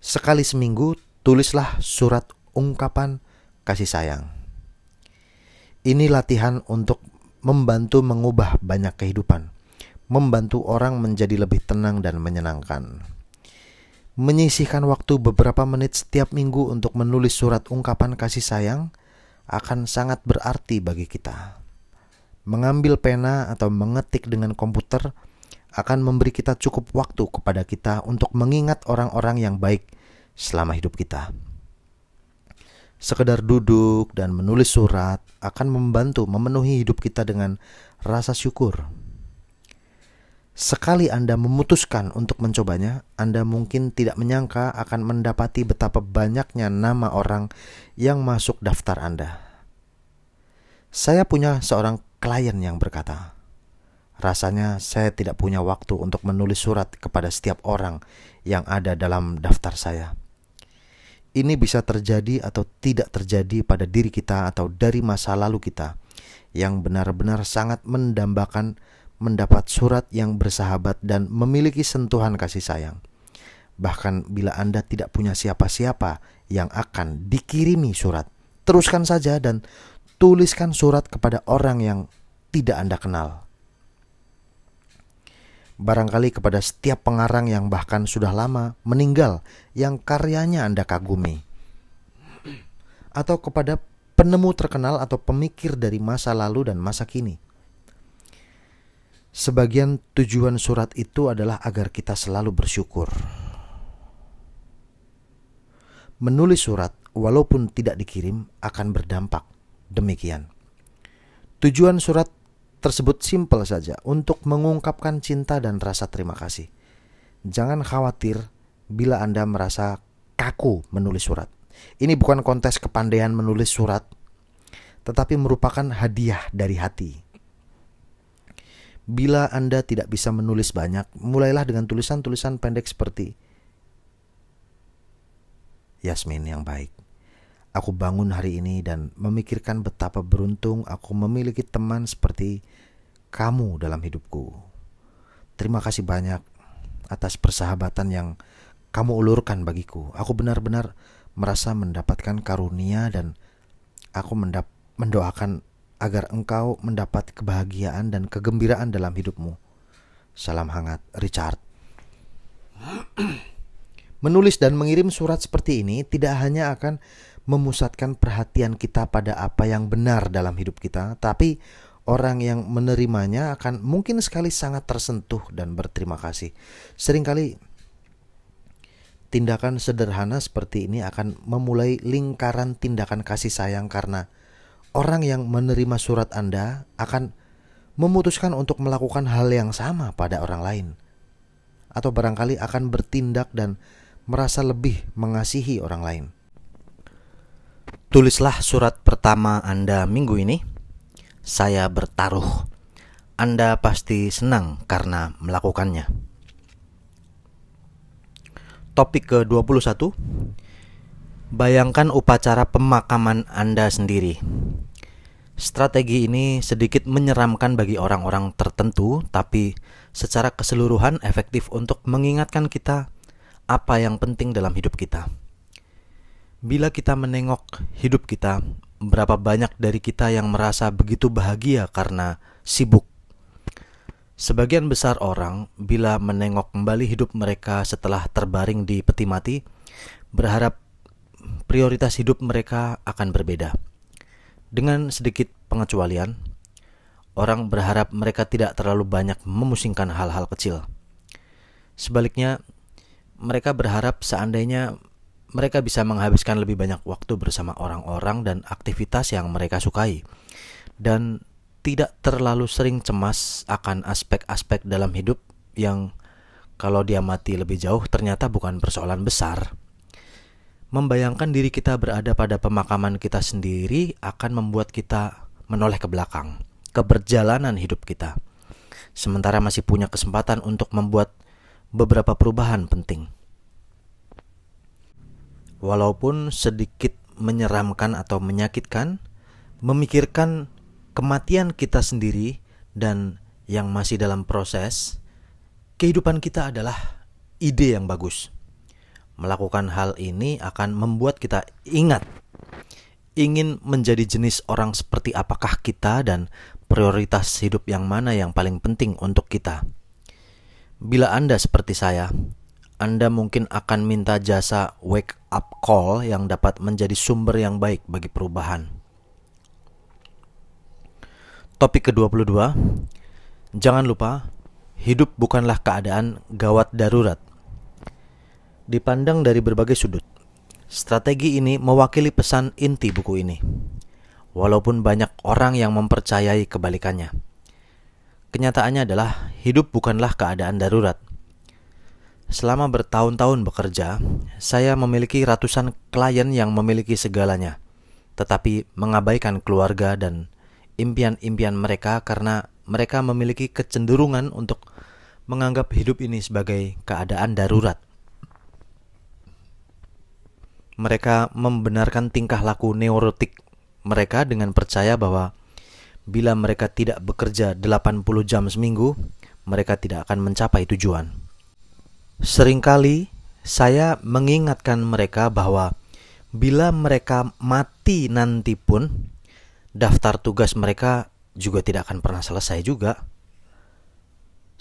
Sekali seminggu tulislah surat ungkapan kasih sayang. Ini latihan untuk membantu mengubah banyak kehidupan, membantu orang menjadi lebih tenang dan menyenangkan menyisihkan waktu beberapa menit setiap minggu untuk menulis surat ungkapan kasih sayang akan sangat berarti bagi kita. Mengambil pena atau mengetik dengan komputer akan memberi kita cukup waktu kepada kita untuk mengingat orang-orang yang baik selama hidup kita. Sekedar duduk dan menulis surat akan membantu memenuhi hidup kita dengan rasa syukur Sekali Anda memutuskan untuk mencobanya, Anda mungkin tidak menyangka akan mendapati betapa banyaknya nama orang yang masuk daftar Anda. Saya punya seorang klien yang berkata, "Rasanya saya tidak punya waktu untuk menulis surat kepada setiap orang yang ada dalam daftar saya." Ini bisa terjadi atau tidak terjadi pada diri kita atau dari masa lalu kita yang benar-benar sangat mendambakan mendapat surat yang bersahabat dan memiliki sentuhan kasih sayang. Bahkan bila Anda tidak punya siapa-siapa yang akan dikirimi surat, teruskan saja dan tuliskan surat kepada orang yang tidak Anda kenal. Barangkali kepada setiap pengarang yang bahkan sudah lama meninggal yang karyanya Anda kagumi. Atau kepada penemu terkenal atau pemikir dari masa lalu dan masa kini Sebagian tujuan surat itu adalah agar kita selalu bersyukur. Menulis surat, walaupun tidak dikirim, akan berdampak. Demikian, tujuan surat tersebut simpel saja untuk mengungkapkan cinta dan rasa terima kasih. Jangan khawatir bila Anda merasa kaku menulis surat. Ini bukan kontes kepandaian menulis surat, tetapi merupakan hadiah dari hati Bila Anda tidak bisa menulis banyak, mulailah dengan tulisan-tulisan pendek seperti Yasmin yang baik. Aku bangun hari ini dan memikirkan betapa beruntung aku memiliki teman seperti kamu dalam hidupku. Terima kasih banyak atas persahabatan yang kamu ulurkan bagiku. Aku benar-benar merasa mendapatkan karunia dan aku mendoakan agar engkau mendapat kebahagiaan dan kegembiraan dalam hidupmu. Salam hangat, Richard. Menulis dan mengirim surat seperti ini tidak hanya akan memusatkan perhatian kita pada apa yang benar dalam hidup kita, tapi orang yang menerimanya akan mungkin sekali sangat tersentuh dan berterima kasih. Seringkali tindakan sederhana seperti ini akan memulai lingkaran tindakan kasih sayang karena orang yang menerima surat Anda akan memutuskan untuk melakukan hal yang sama pada orang lain, atau barangkali akan bertindak dan merasa lebih mengasihi orang lain. Tulislah surat pertama Anda minggu ini. Saya bertaruh, Anda pasti senang karena melakukannya. Topik ke-21 Bayangkan upacara pemakaman Anda sendiri. Strategi ini sedikit menyeramkan bagi orang-orang tertentu, tapi secara keseluruhan efektif untuk mengingatkan kita apa yang penting dalam hidup kita. Bila kita menengok hidup kita, berapa banyak dari kita yang merasa begitu bahagia karena sibuk. Sebagian besar orang, bila menengok kembali hidup mereka setelah terbaring di peti mati, berharap prioritas hidup mereka akan berbeda. Dengan sedikit pengecualian, orang berharap mereka tidak terlalu banyak memusingkan hal-hal kecil. Sebaliknya, mereka berharap seandainya mereka bisa menghabiskan lebih banyak waktu bersama orang-orang dan aktivitas yang mereka sukai, dan tidak terlalu sering cemas akan aspek-aspek dalam hidup yang, kalau dia mati lebih jauh, ternyata bukan persoalan besar membayangkan diri kita berada pada pemakaman kita sendiri akan membuat kita menoleh ke belakang, ke perjalanan hidup kita. Sementara masih punya kesempatan untuk membuat beberapa perubahan penting. Walaupun sedikit menyeramkan atau menyakitkan, memikirkan kematian kita sendiri dan yang masih dalam proses, kehidupan kita adalah ide yang bagus Melakukan hal ini akan membuat kita ingat ingin menjadi jenis orang seperti apakah kita dan prioritas hidup yang mana yang paling penting untuk kita. Bila Anda seperti saya, Anda mungkin akan minta jasa wake up call yang dapat menjadi sumber yang baik bagi perubahan. Topik ke-22. Jangan lupa, hidup bukanlah keadaan gawat darurat dipandang dari berbagai sudut. Strategi ini mewakili pesan inti buku ini. Walaupun banyak orang yang mempercayai kebalikannya. Kenyataannya adalah hidup bukanlah keadaan darurat. Selama bertahun-tahun bekerja, saya memiliki ratusan klien yang memiliki segalanya, tetapi mengabaikan keluarga dan impian-impian mereka karena mereka memiliki kecenderungan untuk menganggap hidup ini sebagai keadaan darurat mereka membenarkan tingkah laku neurotik mereka dengan percaya bahwa bila mereka tidak bekerja 80 jam seminggu, mereka tidak akan mencapai tujuan. Seringkali saya mengingatkan mereka bahwa bila mereka mati nanti pun daftar tugas mereka juga tidak akan pernah selesai juga.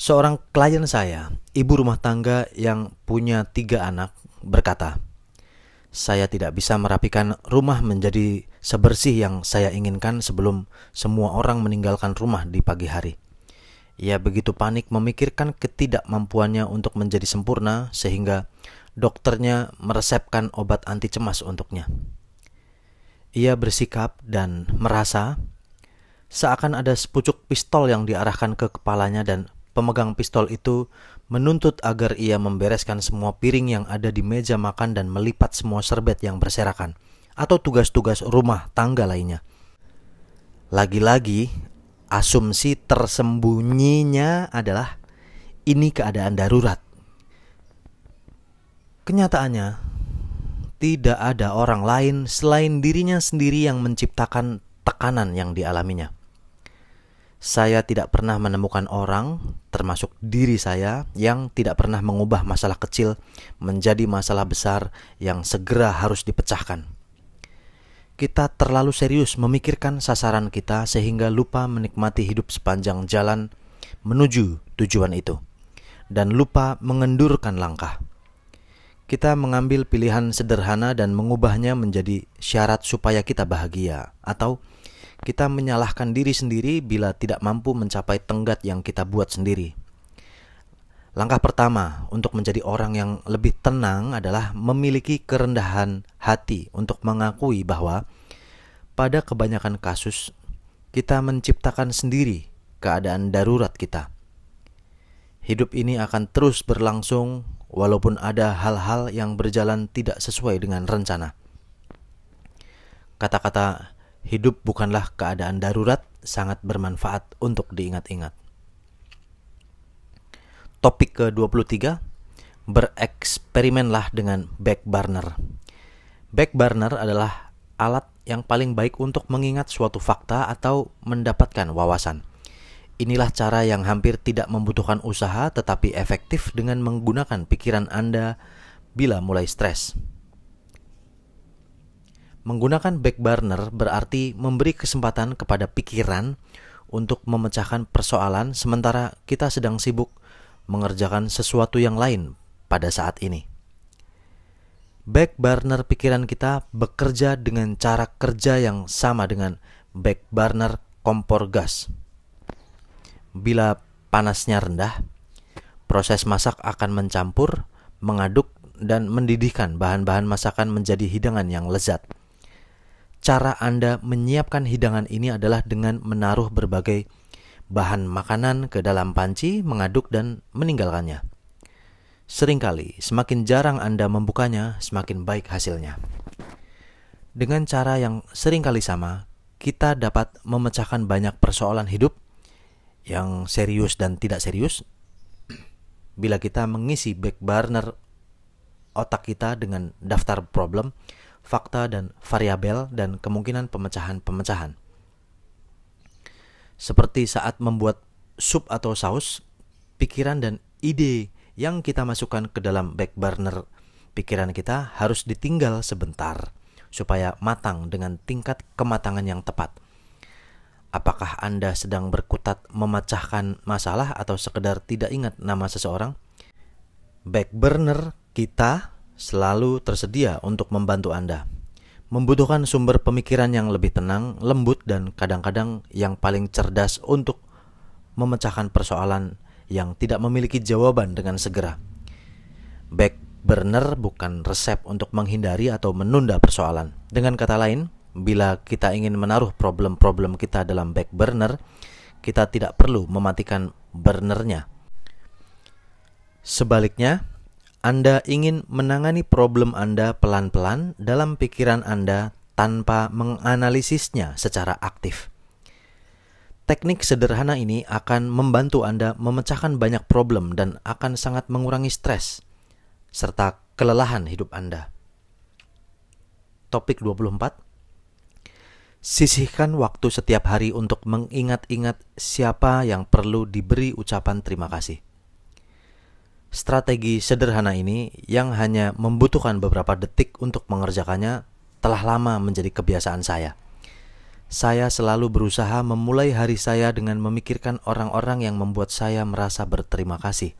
Seorang klien saya, ibu rumah tangga yang punya tiga anak, berkata, saya tidak bisa merapikan rumah menjadi sebersih yang saya inginkan sebelum semua orang meninggalkan rumah di pagi hari. Ia begitu panik memikirkan ketidakmampuannya untuk menjadi sempurna sehingga dokternya meresepkan obat anti cemas untuknya. Ia bersikap dan merasa seakan ada sepucuk pistol yang diarahkan ke kepalanya dan pemegang pistol itu menuntut agar ia membereskan semua piring yang ada di meja makan dan melipat semua serbet yang berserakan, atau tugas-tugas rumah tangga lainnya. Lagi-lagi, asumsi tersembunyinya adalah ini keadaan darurat. Kenyataannya, tidak ada orang lain selain dirinya sendiri yang menciptakan tekanan yang dialaminya saya tidak pernah menemukan orang, termasuk diri saya, yang tidak pernah mengubah masalah kecil menjadi masalah besar yang segera harus dipecahkan. Kita terlalu serius memikirkan sasaran kita sehingga lupa menikmati hidup sepanjang jalan menuju tujuan itu, dan lupa mengendurkan langkah. Kita mengambil pilihan sederhana dan mengubahnya menjadi syarat supaya kita bahagia, atau kita menyalahkan diri sendiri bila tidak mampu mencapai tenggat yang kita buat sendiri. Langkah pertama untuk menjadi orang yang lebih tenang adalah memiliki kerendahan hati untuk mengakui bahwa pada kebanyakan kasus kita menciptakan sendiri keadaan darurat kita. Hidup ini akan terus berlangsung walaupun ada hal-hal yang berjalan tidak sesuai dengan rencana. Kata-kata hidup bukanlah keadaan darurat, sangat bermanfaat untuk diingat-ingat. Topik ke-23, bereksperimenlah dengan back burner. Back burner adalah alat yang paling baik untuk mengingat suatu fakta atau mendapatkan wawasan. Inilah cara yang hampir tidak membutuhkan usaha tetapi efektif dengan menggunakan pikiran Anda bila mulai stres. Menggunakan back burner berarti memberi kesempatan kepada pikiran untuk memecahkan persoalan sementara kita sedang sibuk mengerjakan sesuatu yang lain pada saat ini. Back burner pikiran kita bekerja dengan cara kerja yang sama dengan back burner kompor gas. Bila panasnya rendah, proses masak akan mencampur, mengaduk, dan mendidihkan bahan-bahan masakan menjadi hidangan yang lezat cara Anda menyiapkan hidangan ini adalah dengan menaruh berbagai bahan makanan ke dalam panci, mengaduk, dan meninggalkannya. Seringkali, semakin jarang Anda membukanya, semakin baik hasilnya. Dengan cara yang seringkali sama, kita dapat memecahkan banyak persoalan hidup yang serius dan tidak serius bila kita mengisi back burner otak kita dengan daftar problem fakta dan variabel dan kemungkinan pemecahan-pemecahan. Seperti saat membuat sup atau saus, pikiran dan ide yang kita masukkan ke dalam back burner pikiran kita harus ditinggal sebentar supaya matang dengan tingkat kematangan yang tepat. Apakah Anda sedang berkutat memecahkan masalah atau sekedar tidak ingat nama seseorang? Back burner kita selalu tersedia untuk membantu Anda. Membutuhkan sumber pemikiran yang lebih tenang, lembut, dan kadang-kadang yang paling cerdas untuk memecahkan persoalan yang tidak memiliki jawaban dengan segera. Back burner bukan resep untuk menghindari atau menunda persoalan. Dengan kata lain, bila kita ingin menaruh problem-problem kita dalam back burner, kita tidak perlu mematikan burnernya. Sebaliknya, anda ingin menangani problem Anda pelan-pelan dalam pikiran Anda tanpa menganalisisnya secara aktif. Teknik sederhana ini akan membantu Anda memecahkan banyak problem dan akan sangat mengurangi stres serta kelelahan hidup Anda. Topik 24. Sisihkan waktu setiap hari untuk mengingat-ingat siapa yang perlu diberi ucapan terima kasih. Strategi sederhana ini yang hanya membutuhkan beberapa detik untuk mengerjakannya telah lama menjadi kebiasaan saya. Saya selalu berusaha memulai hari saya dengan memikirkan orang-orang yang membuat saya merasa berterima kasih.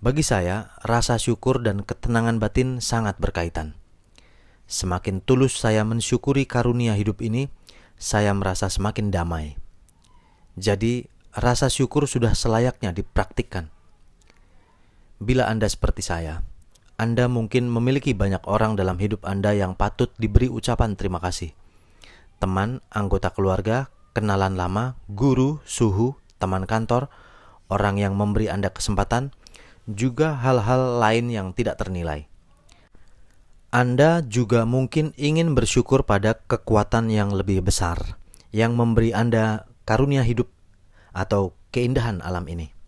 Bagi saya, rasa syukur dan ketenangan batin sangat berkaitan. Semakin tulus saya mensyukuri karunia hidup ini, saya merasa semakin damai. Jadi, rasa syukur sudah selayaknya dipraktikkan Bila Anda seperti saya, Anda mungkin memiliki banyak orang dalam hidup Anda yang patut diberi ucapan terima kasih. Teman, anggota keluarga, kenalan lama, guru, suhu, teman kantor, orang yang memberi Anda kesempatan, juga hal-hal lain yang tidak ternilai. Anda juga mungkin ingin bersyukur pada kekuatan yang lebih besar, yang memberi Anda karunia hidup atau keindahan alam ini.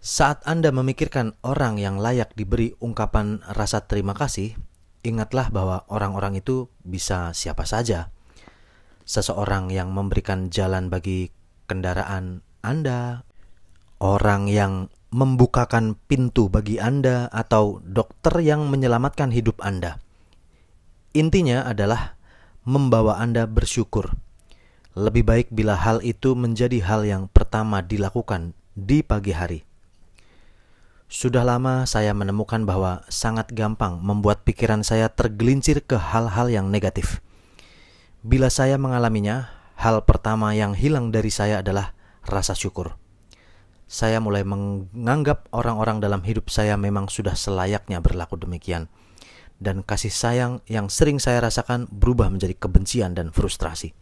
Saat Anda memikirkan orang yang layak diberi ungkapan rasa terima kasih, ingatlah bahwa orang-orang itu bisa siapa saja. Seseorang yang memberikan jalan bagi kendaraan Anda, orang yang membukakan pintu bagi Anda, atau dokter yang menyelamatkan hidup Anda. Intinya adalah membawa Anda bersyukur. Lebih baik bila hal itu menjadi hal yang pertama dilakukan di pagi hari. Sudah lama saya menemukan bahwa sangat gampang membuat pikiran saya tergelincir ke hal-hal yang negatif. Bila saya mengalaminya, hal pertama yang hilang dari saya adalah rasa syukur. Saya mulai menganggap orang-orang dalam hidup saya memang sudah selayaknya berlaku demikian. Dan kasih sayang yang sering saya rasakan berubah menjadi kebencian dan frustrasi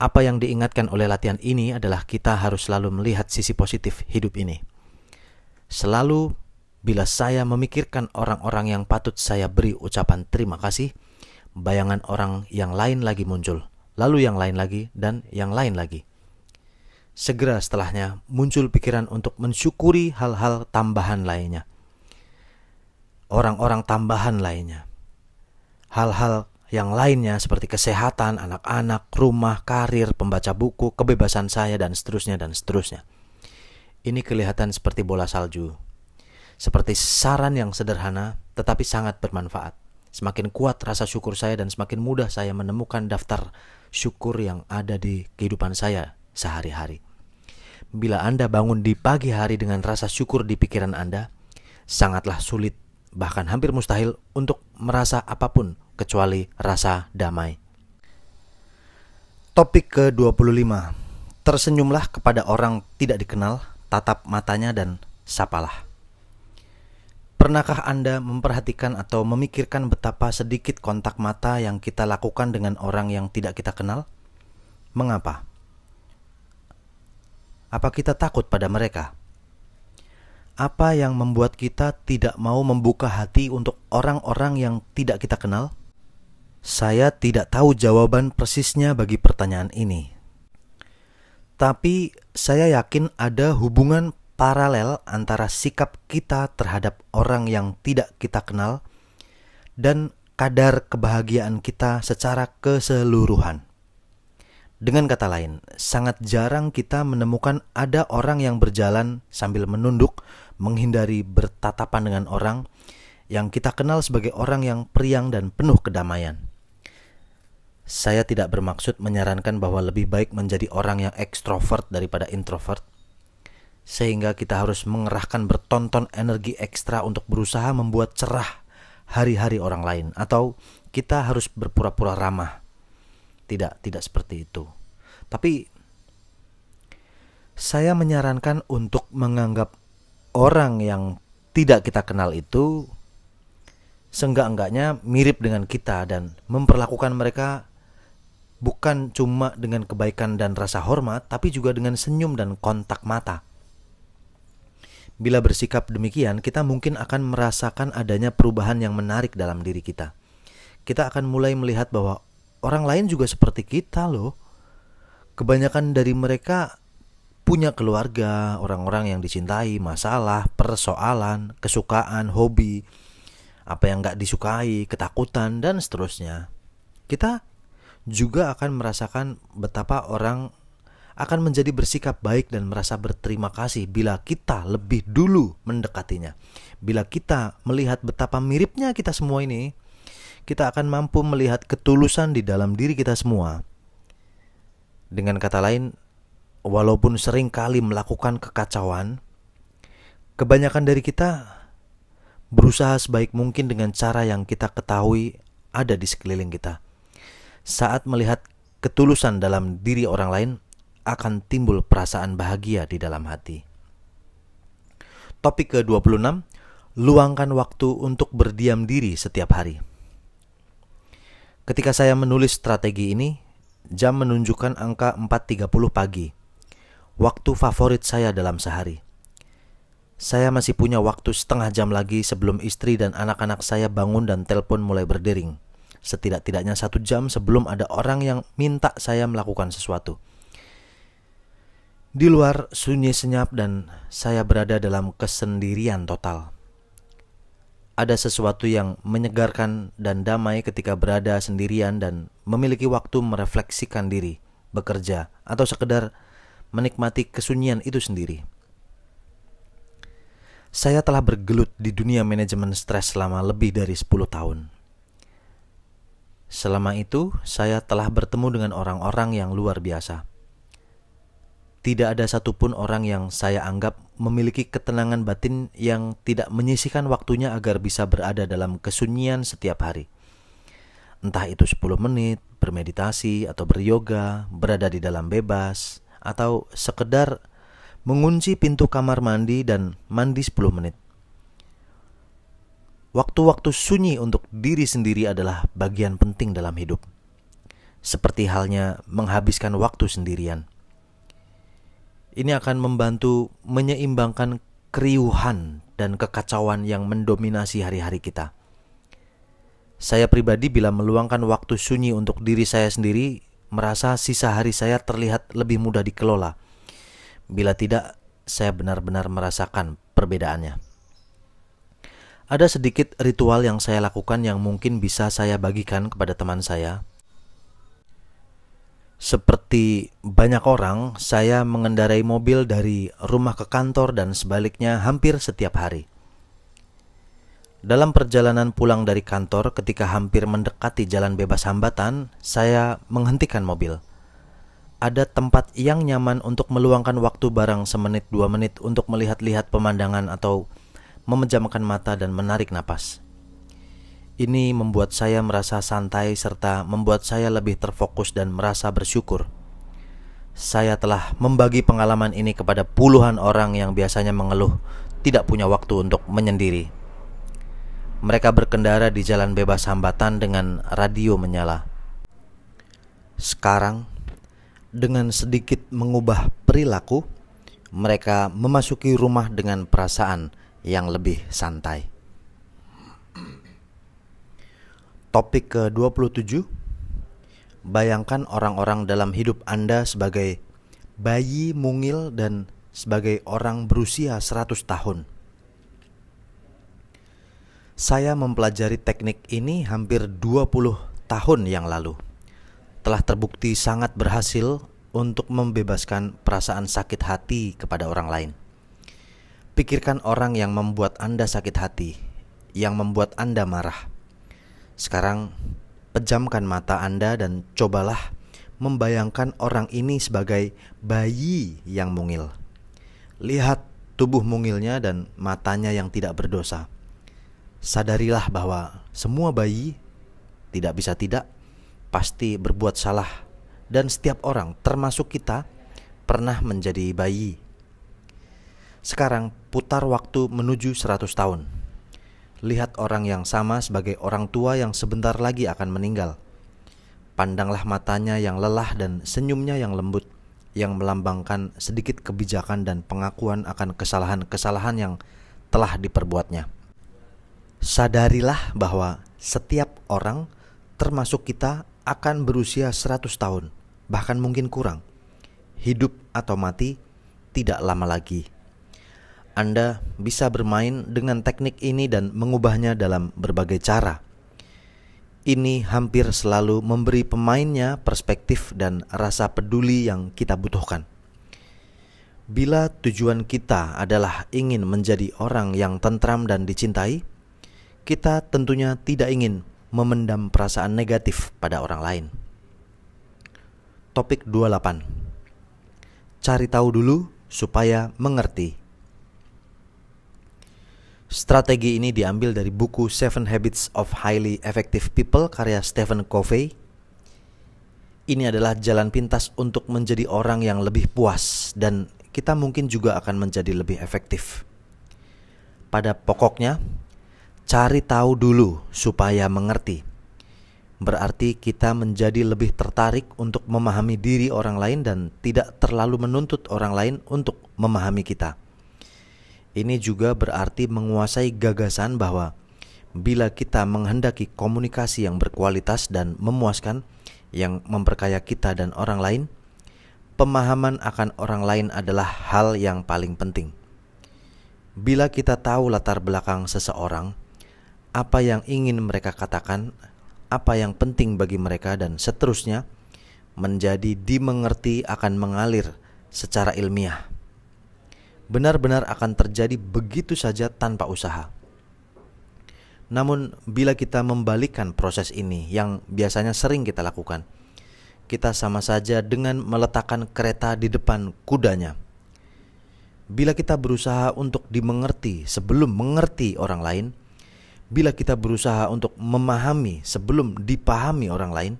apa yang diingatkan oleh latihan ini adalah kita harus selalu melihat sisi positif hidup ini. Selalu bila saya memikirkan orang-orang yang patut saya beri ucapan terima kasih, bayangan orang yang lain lagi muncul, lalu yang lain lagi, dan yang lain lagi. Segera setelahnya muncul pikiran untuk mensyukuri hal-hal tambahan lainnya, orang-orang tambahan lainnya, hal-hal yang lainnya seperti kesehatan, anak-anak, rumah, karir, pembaca buku, kebebasan saya, dan seterusnya, dan seterusnya. Ini kelihatan seperti bola salju. Seperti saran yang sederhana tetapi sangat bermanfaat. Semakin kuat rasa syukur saya dan semakin mudah saya menemukan daftar syukur yang ada di kehidupan saya sehari-hari. Bila Anda bangun di pagi hari dengan rasa syukur di pikiran Anda, sangatlah sulit, bahkan hampir mustahil untuk merasa apapun kecuali rasa damai. Topik ke-25. Tersenyumlah kepada orang tidak dikenal tatap matanya dan sapalah. Pernahkah Anda memperhatikan atau memikirkan betapa sedikit kontak mata yang kita lakukan dengan orang yang tidak kita kenal? Mengapa? Apa kita takut pada mereka? Apa yang membuat kita tidak mau membuka hati untuk orang-orang yang tidak kita kenal? Saya tidak tahu jawaban persisnya bagi pertanyaan ini, tapi saya yakin ada hubungan paralel antara sikap kita terhadap orang yang tidak kita kenal dan kadar kebahagiaan kita secara keseluruhan. Dengan kata lain, sangat jarang kita menemukan ada orang yang berjalan sambil menunduk, menghindari bertatapan dengan orang yang kita kenal sebagai orang yang priang dan penuh kedamaian. Saya tidak bermaksud menyarankan bahwa lebih baik menjadi orang yang ekstrovert daripada introvert, sehingga kita harus mengerahkan bertonton energi ekstra untuk berusaha membuat cerah hari-hari orang lain, atau kita harus berpura-pura ramah. Tidak, tidak seperti itu. Tapi saya menyarankan untuk menganggap orang yang tidak kita kenal itu seenggak-enggaknya mirip dengan kita dan memperlakukan mereka bukan cuma dengan kebaikan dan rasa hormat, tapi juga dengan senyum dan kontak mata. Bila bersikap demikian, kita mungkin akan merasakan adanya perubahan yang menarik dalam diri kita. Kita akan mulai melihat bahwa orang lain juga seperti kita, loh. Kebanyakan dari mereka punya keluarga, orang-orang yang dicintai, masalah, persoalan, kesukaan, hobi, apa yang gak disukai, ketakutan, dan seterusnya. Kita juga akan merasakan betapa orang akan menjadi bersikap baik dan merasa berterima kasih bila kita lebih dulu mendekatinya. Bila kita melihat betapa miripnya kita semua ini, kita akan mampu melihat ketulusan di dalam diri kita semua. Dengan kata lain, walaupun sering kali melakukan kekacauan, kebanyakan dari kita berusaha sebaik mungkin dengan cara yang kita ketahui ada di sekeliling kita. Saat melihat ketulusan dalam diri orang lain, akan timbul perasaan bahagia di dalam hati. Topik ke-26, luangkan waktu untuk berdiam diri setiap hari. Ketika saya menulis strategi ini, jam menunjukkan angka 4.30 pagi. Waktu favorit saya dalam sehari. Saya masih punya waktu setengah jam lagi sebelum istri dan anak-anak saya bangun dan telepon mulai berdering setidak-tidaknya satu jam sebelum ada orang yang minta saya melakukan sesuatu. Di luar sunyi senyap dan saya berada dalam kesendirian total. Ada sesuatu yang menyegarkan dan damai ketika berada sendirian dan memiliki waktu merefleksikan diri, bekerja, atau sekedar menikmati kesunyian itu sendiri. Saya telah bergelut di dunia manajemen stres selama lebih dari 10 tahun. Selama itu, saya telah bertemu dengan orang-orang yang luar biasa. Tidak ada satupun orang yang saya anggap memiliki ketenangan batin yang tidak menyisihkan waktunya agar bisa berada dalam kesunyian setiap hari. Entah itu 10 menit, bermeditasi, atau beryoga, berada di dalam bebas, atau sekedar mengunci pintu kamar mandi dan mandi 10 menit. Waktu-waktu sunyi untuk diri sendiri adalah bagian penting dalam hidup, seperti halnya menghabiskan waktu sendirian. Ini akan membantu menyeimbangkan keriuhan dan kekacauan yang mendominasi hari-hari kita. Saya pribadi, bila meluangkan waktu sunyi untuk diri saya sendiri, merasa sisa hari saya terlihat lebih mudah dikelola. Bila tidak, saya benar-benar merasakan perbedaannya. Ada sedikit ritual yang saya lakukan yang mungkin bisa saya bagikan kepada teman saya. Seperti banyak orang, saya mengendarai mobil dari rumah ke kantor dan sebaliknya hampir setiap hari. Dalam perjalanan pulang dari kantor, ketika hampir mendekati jalan bebas hambatan, saya menghentikan mobil. Ada tempat yang nyaman untuk meluangkan waktu barang semenit dua menit untuk melihat-lihat pemandangan atau memejamkan mata dan menarik napas. Ini membuat saya merasa santai serta membuat saya lebih terfokus dan merasa bersyukur. Saya telah membagi pengalaman ini kepada puluhan orang yang biasanya mengeluh tidak punya waktu untuk menyendiri. Mereka berkendara di jalan bebas hambatan dengan radio menyala. Sekarang, dengan sedikit mengubah perilaku, mereka memasuki rumah dengan perasaan yang lebih santai. Topik ke-27 Bayangkan orang-orang dalam hidup Anda sebagai bayi mungil dan sebagai orang berusia 100 tahun. Saya mempelajari teknik ini hampir 20 tahun yang lalu. Telah terbukti sangat berhasil untuk membebaskan perasaan sakit hati kepada orang lain. Pikirkan orang yang membuat Anda sakit hati, yang membuat Anda marah. Sekarang, pejamkan mata Anda dan cobalah membayangkan orang ini sebagai bayi yang mungil. Lihat tubuh mungilnya dan matanya yang tidak berdosa. Sadarilah bahwa semua bayi tidak bisa tidak pasti berbuat salah dan setiap orang termasuk kita pernah menjadi bayi sekarang putar waktu menuju 100 tahun. Lihat orang yang sama sebagai orang tua yang sebentar lagi akan meninggal. Pandanglah matanya yang lelah dan senyumnya yang lembut, yang melambangkan sedikit kebijakan dan pengakuan akan kesalahan-kesalahan yang telah diperbuatnya. Sadarilah bahwa setiap orang, termasuk kita, akan berusia 100 tahun, bahkan mungkin kurang hidup atau mati, tidak lama lagi. Anda bisa bermain dengan teknik ini dan mengubahnya dalam berbagai cara. Ini hampir selalu memberi pemainnya perspektif dan rasa peduli yang kita butuhkan. Bila tujuan kita adalah ingin menjadi orang yang tentram dan dicintai, kita tentunya tidak ingin memendam perasaan negatif pada orang lain. Topik 28. Cari tahu dulu supaya mengerti. Strategi ini diambil dari buku Seven Habits of Highly Effective People karya Stephen Covey. Ini adalah jalan pintas untuk menjadi orang yang lebih puas dan kita mungkin juga akan menjadi lebih efektif. Pada pokoknya, cari tahu dulu supaya mengerti. Berarti kita menjadi lebih tertarik untuk memahami diri orang lain dan tidak terlalu menuntut orang lain untuk memahami kita ini juga berarti menguasai gagasan bahwa bila kita menghendaki komunikasi yang berkualitas dan memuaskan, yang memperkaya kita dan orang lain, pemahaman akan orang lain adalah hal yang paling penting. Bila kita tahu latar belakang seseorang, apa yang ingin mereka katakan, apa yang penting bagi mereka, dan seterusnya, menjadi dimengerti akan mengalir secara ilmiah benar-benar akan terjadi begitu saja tanpa usaha. Namun, bila kita membalikkan proses ini yang biasanya sering kita lakukan, kita sama saja dengan meletakkan kereta di depan kudanya. Bila kita berusaha untuk dimengerti sebelum mengerti orang lain, bila kita berusaha untuk memahami sebelum dipahami orang lain,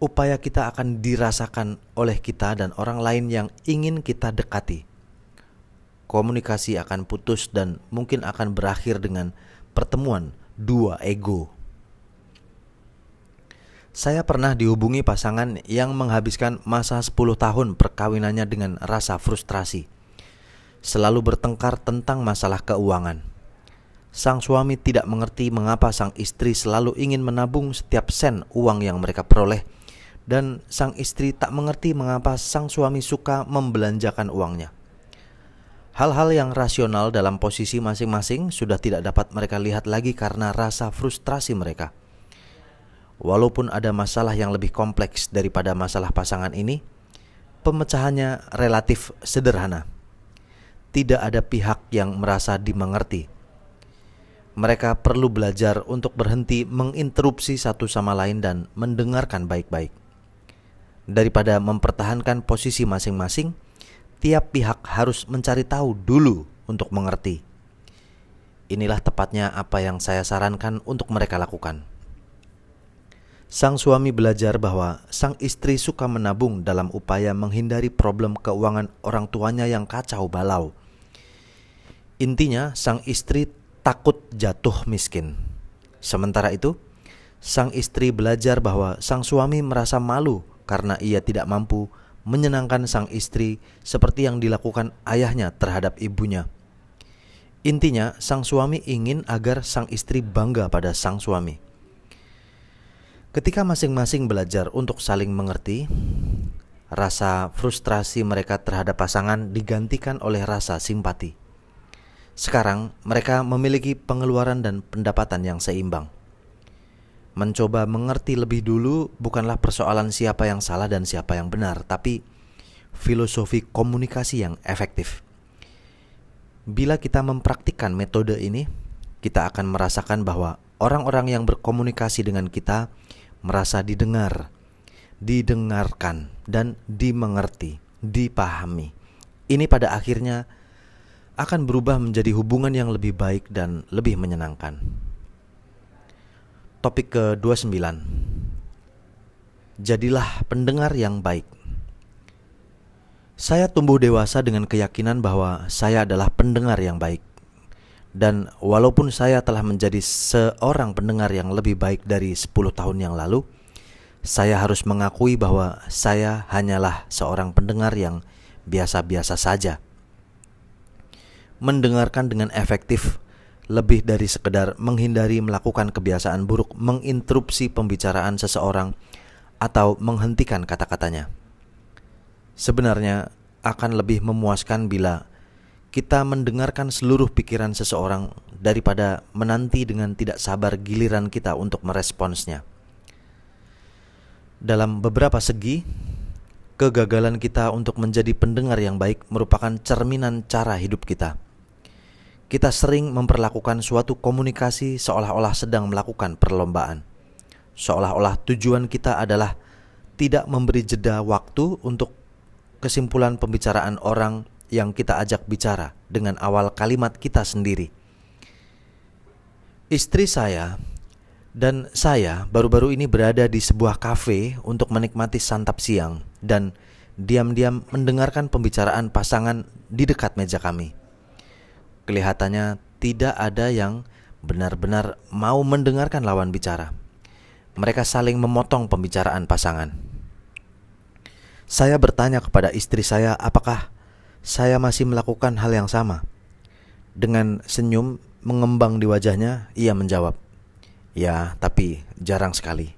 upaya kita akan dirasakan oleh kita dan orang lain yang ingin kita dekati komunikasi akan putus dan mungkin akan berakhir dengan pertemuan dua ego. Saya pernah dihubungi pasangan yang menghabiskan masa 10 tahun perkawinannya dengan rasa frustrasi. Selalu bertengkar tentang masalah keuangan. Sang suami tidak mengerti mengapa sang istri selalu ingin menabung setiap sen uang yang mereka peroleh dan sang istri tak mengerti mengapa sang suami suka membelanjakan uangnya. Hal-hal yang rasional dalam posisi masing-masing sudah tidak dapat mereka lihat lagi karena rasa frustrasi mereka. Walaupun ada masalah yang lebih kompleks daripada masalah pasangan ini, pemecahannya relatif sederhana. Tidak ada pihak yang merasa dimengerti. Mereka perlu belajar untuk berhenti menginterupsi satu sama lain dan mendengarkan baik-baik. Daripada mempertahankan posisi masing-masing, tiap pihak harus mencari tahu dulu untuk mengerti. Inilah tepatnya apa yang saya sarankan untuk mereka lakukan. Sang suami belajar bahwa sang istri suka menabung dalam upaya menghindari problem keuangan orang tuanya yang kacau balau. Intinya, sang istri takut jatuh miskin. Sementara itu, sang istri belajar bahwa sang suami merasa malu karena ia tidak mampu menyenangkan sang istri seperti yang dilakukan ayahnya terhadap ibunya. Intinya, sang suami ingin agar sang istri bangga pada sang suami. Ketika masing-masing belajar untuk saling mengerti, rasa frustrasi mereka terhadap pasangan digantikan oleh rasa simpati. Sekarang, mereka memiliki pengeluaran dan pendapatan yang seimbang mencoba mengerti lebih dulu bukanlah persoalan siapa yang salah dan siapa yang benar, tapi filosofi komunikasi yang efektif. Bila kita mempraktikkan metode ini, kita akan merasakan bahwa orang-orang yang berkomunikasi dengan kita merasa didengar, didengarkan, dan dimengerti, dipahami. Ini pada akhirnya akan berubah menjadi hubungan yang lebih baik dan lebih menyenangkan. Topik ke-29 Jadilah pendengar yang baik Saya tumbuh dewasa dengan keyakinan bahwa saya adalah pendengar yang baik Dan walaupun saya telah menjadi seorang pendengar yang lebih baik dari 10 tahun yang lalu Saya harus mengakui bahwa saya hanyalah seorang pendengar yang biasa-biasa saja Mendengarkan dengan efektif lebih dari sekedar menghindari melakukan kebiasaan buruk menginterupsi pembicaraan seseorang atau menghentikan kata-katanya. Sebenarnya akan lebih memuaskan bila kita mendengarkan seluruh pikiran seseorang daripada menanti dengan tidak sabar giliran kita untuk meresponsnya. Dalam beberapa segi, kegagalan kita untuk menjadi pendengar yang baik merupakan cerminan cara hidup kita kita sering memperlakukan suatu komunikasi seolah-olah sedang melakukan perlombaan. Seolah-olah tujuan kita adalah tidak memberi jeda waktu untuk kesimpulan pembicaraan orang yang kita ajak bicara dengan awal kalimat kita sendiri. Istri saya dan saya baru-baru ini berada di sebuah kafe untuk menikmati santap siang dan diam-diam mendengarkan pembicaraan pasangan di dekat meja kami. Kelihatannya tidak ada yang benar-benar mau mendengarkan lawan bicara. Mereka saling memotong pembicaraan pasangan. Saya bertanya kepada istri saya, apakah saya masih melakukan hal yang sama? Dengan senyum mengembang di wajahnya, ia menjawab, "Ya, tapi jarang sekali."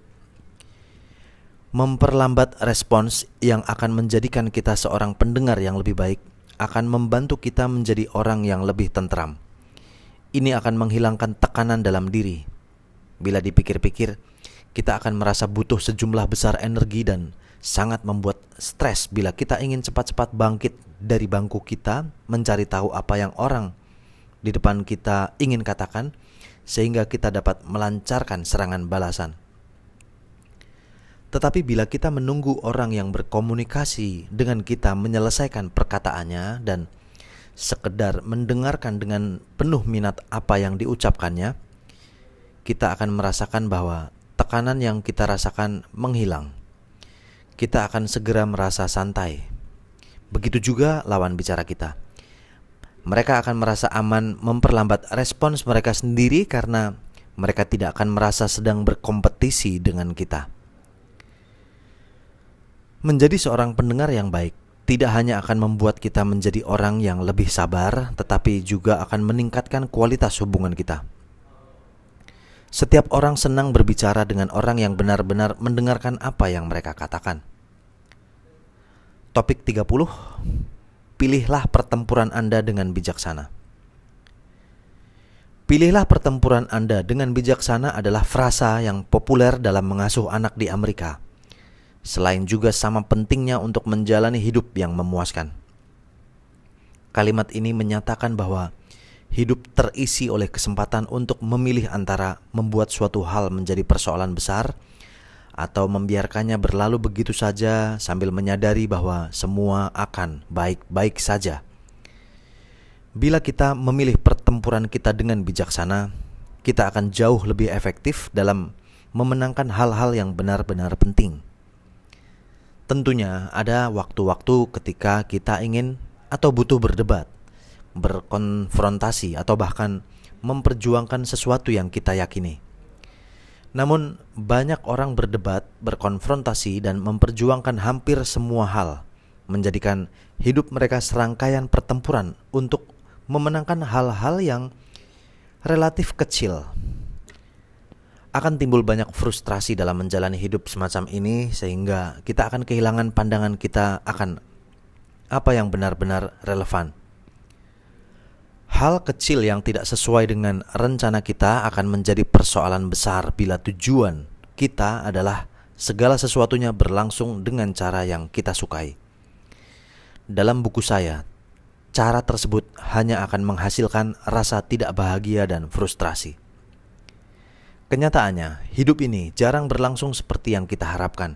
Memperlambat respons yang akan menjadikan kita seorang pendengar yang lebih baik akan membantu kita menjadi orang yang lebih tentram. Ini akan menghilangkan tekanan dalam diri. Bila dipikir-pikir, kita akan merasa butuh sejumlah besar energi dan sangat membuat stres bila kita ingin cepat-cepat bangkit dari bangku kita, mencari tahu apa yang orang di depan kita ingin katakan, sehingga kita dapat melancarkan serangan balasan. Tetapi bila kita menunggu orang yang berkomunikasi dengan kita menyelesaikan perkataannya dan sekedar mendengarkan dengan penuh minat apa yang diucapkannya, kita akan merasakan bahwa tekanan yang kita rasakan menghilang. Kita akan segera merasa santai. Begitu juga lawan bicara kita. Mereka akan merasa aman memperlambat respons mereka sendiri karena mereka tidak akan merasa sedang berkompetisi dengan kita. Menjadi seorang pendengar yang baik tidak hanya akan membuat kita menjadi orang yang lebih sabar, tetapi juga akan meningkatkan kualitas hubungan kita. Setiap orang senang berbicara dengan orang yang benar-benar mendengarkan apa yang mereka katakan. Topik 30. Pilihlah pertempuran Anda dengan bijaksana. Pilihlah pertempuran Anda dengan bijaksana adalah frasa yang populer dalam mengasuh anak di Amerika selain juga sama pentingnya untuk menjalani hidup yang memuaskan. Kalimat ini menyatakan bahwa hidup terisi oleh kesempatan untuk memilih antara membuat suatu hal menjadi persoalan besar atau membiarkannya berlalu begitu saja sambil menyadari bahwa semua akan baik-baik saja. Bila kita memilih pertempuran kita dengan bijaksana, kita akan jauh lebih efektif dalam memenangkan hal-hal yang benar-benar penting. Tentunya ada waktu-waktu ketika kita ingin atau butuh berdebat, berkonfrontasi atau bahkan memperjuangkan sesuatu yang kita yakini. Namun, banyak orang berdebat, berkonfrontasi, dan memperjuangkan hampir semua hal, menjadikan hidup mereka serangkaian pertempuran untuk memenangkan hal-hal yang relatif kecil, akan timbul banyak frustrasi dalam menjalani hidup semacam ini sehingga kita akan kehilangan pandangan kita akan apa yang benar-benar relevan. Hal kecil yang tidak sesuai dengan rencana kita akan menjadi persoalan besar bila tujuan kita adalah segala sesuatunya berlangsung dengan cara yang kita sukai. Dalam buku saya, cara tersebut hanya akan menghasilkan rasa tidak bahagia dan frustrasi. Kenyataannya, hidup ini jarang berlangsung seperti yang kita harapkan,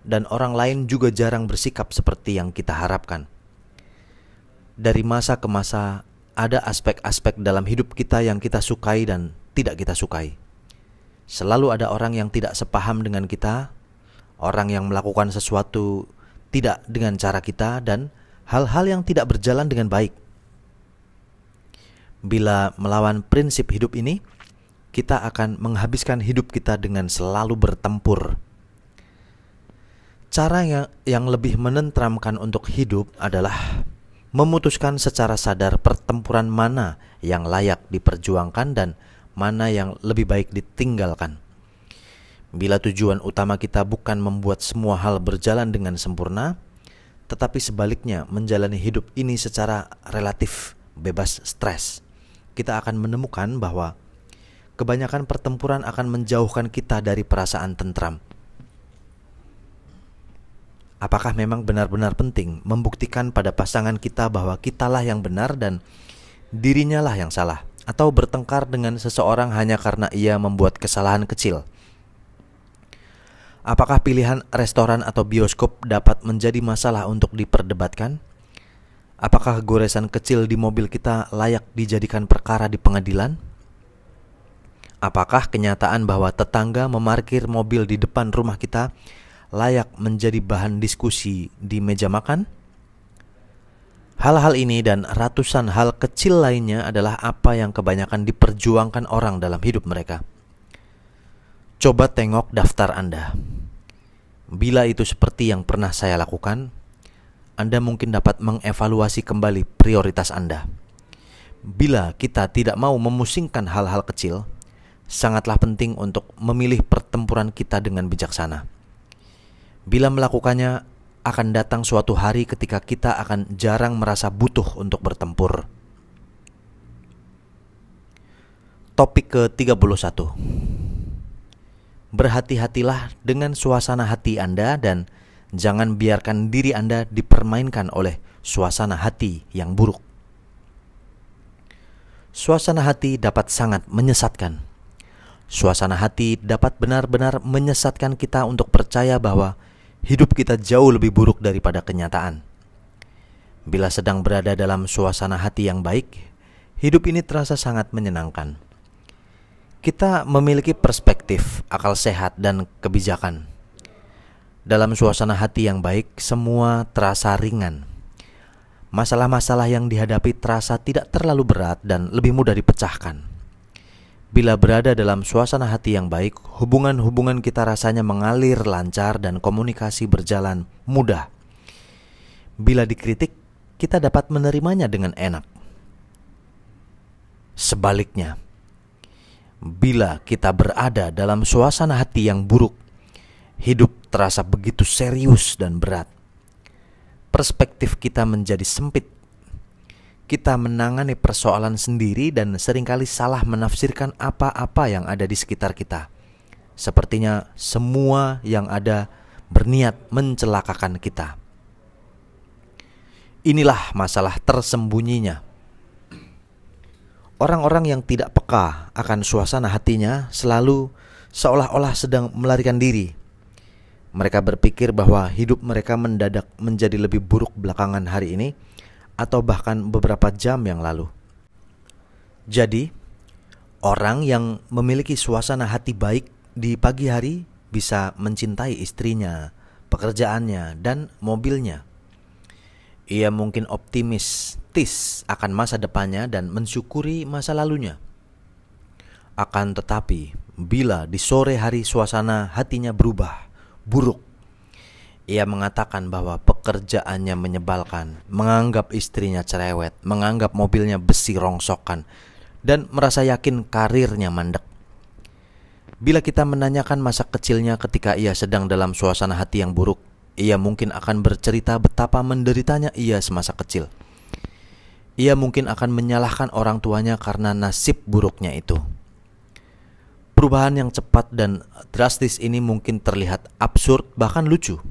dan orang lain juga jarang bersikap seperti yang kita harapkan. Dari masa ke masa, ada aspek-aspek dalam hidup kita yang kita sukai dan tidak kita sukai. Selalu ada orang yang tidak sepaham dengan kita, orang yang melakukan sesuatu tidak dengan cara kita, dan hal-hal yang tidak berjalan dengan baik. Bila melawan prinsip hidup ini, kita akan menghabiskan hidup kita dengan selalu bertempur. Cara yang, yang lebih menentramkan untuk hidup adalah memutuskan secara sadar pertempuran mana yang layak diperjuangkan dan mana yang lebih baik ditinggalkan. Bila tujuan utama kita bukan membuat semua hal berjalan dengan sempurna, tetapi sebaliknya menjalani hidup ini secara relatif bebas stres, kita akan menemukan bahwa kebanyakan pertempuran akan menjauhkan kita dari perasaan tentram. Apakah memang benar-benar penting membuktikan pada pasangan kita bahwa kitalah yang benar dan dirinya lah yang salah, atau bertengkar dengan seseorang hanya karena ia membuat kesalahan kecil? Apakah pilihan restoran atau bioskop dapat menjadi masalah untuk diperdebatkan? Apakah goresan kecil di mobil kita layak dijadikan perkara di pengadilan? Apakah kenyataan bahwa tetangga memarkir mobil di depan rumah kita layak menjadi bahan diskusi di meja makan? Hal-hal ini dan ratusan hal kecil lainnya adalah apa yang kebanyakan diperjuangkan orang dalam hidup mereka. Coba tengok daftar Anda. Bila itu seperti yang pernah saya lakukan, Anda mungkin dapat mengevaluasi kembali prioritas Anda. Bila kita tidak mau memusingkan hal-hal kecil, sangatlah penting untuk memilih pertempuran kita dengan bijaksana. Bila melakukannya, akan datang suatu hari ketika kita akan jarang merasa butuh untuk bertempur. Topik ke-31 Berhati-hatilah dengan suasana hati Anda dan jangan biarkan diri Anda dipermainkan oleh suasana hati yang buruk. Suasana hati dapat sangat menyesatkan Suasana hati dapat benar-benar menyesatkan kita untuk percaya bahwa hidup kita jauh lebih buruk daripada kenyataan. Bila sedang berada dalam suasana hati yang baik, hidup ini terasa sangat menyenangkan. Kita memiliki perspektif, akal sehat, dan kebijakan. Dalam suasana hati yang baik, semua terasa ringan. Masalah-masalah yang dihadapi terasa tidak terlalu berat dan lebih mudah dipecahkan Bila berada dalam suasana hati yang baik, hubungan-hubungan kita rasanya mengalir lancar dan komunikasi berjalan mudah. Bila dikritik, kita dapat menerimanya dengan enak. Sebaliknya, bila kita berada dalam suasana hati yang buruk, hidup terasa begitu serius dan berat. Perspektif kita menjadi sempit kita menangani persoalan sendiri dan seringkali salah menafsirkan apa-apa yang ada di sekitar kita. Sepertinya semua yang ada berniat mencelakakan kita. Inilah masalah tersembunyinya. Orang-orang yang tidak peka akan suasana hatinya selalu seolah-olah sedang melarikan diri. Mereka berpikir bahwa hidup mereka mendadak menjadi lebih buruk belakangan hari ini atau bahkan beberapa jam yang lalu. Jadi, orang yang memiliki suasana hati baik di pagi hari bisa mencintai istrinya, pekerjaannya, dan mobilnya. Ia mungkin optimistis akan masa depannya dan mensyukuri masa lalunya. Akan tetapi, bila di sore hari suasana hatinya berubah, buruk, ia mengatakan bahwa pekerjaannya menyebalkan, menganggap istrinya cerewet, menganggap mobilnya besi rongsokan, dan merasa yakin karirnya mandek. Bila kita menanyakan masa kecilnya ketika ia sedang dalam suasana hati yang buruk, ia mungkin akan bercerita betapa menderitanya ia semasa kecil. Ia mungkin akan menyalahkan orang tuanya karena nasib buruknya itu. Perubahan yang cepat dan drastis ini mungkin terlihat absurd, bahkan lucu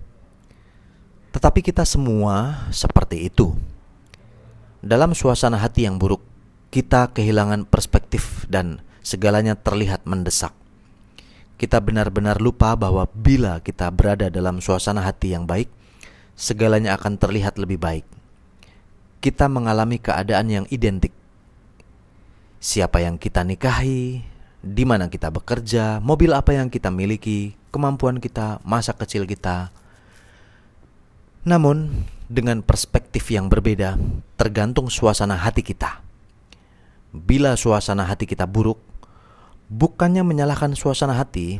tetapi kita semua seperti itu. Dalam suasana hati yang buruk, kita kehilangan perspektif dan segalanya terlihat mendesak. Kita benar-benar lupa bahwa bila kita berada dalam suasana hati yang baik, segalanya akan terlihat lebih baik. Kita mengalami keadaan yang identik. Siapa yang kita nikahi, di mana kita bekerja, mobil apa yang kita miliki, kemampuan kita, masa kecil kita, namun, dengan perspektif yang berbeda, tergantung suasana hati kita. Bila suasana hati kita buruk, bukannya menyalahkan suasana hati,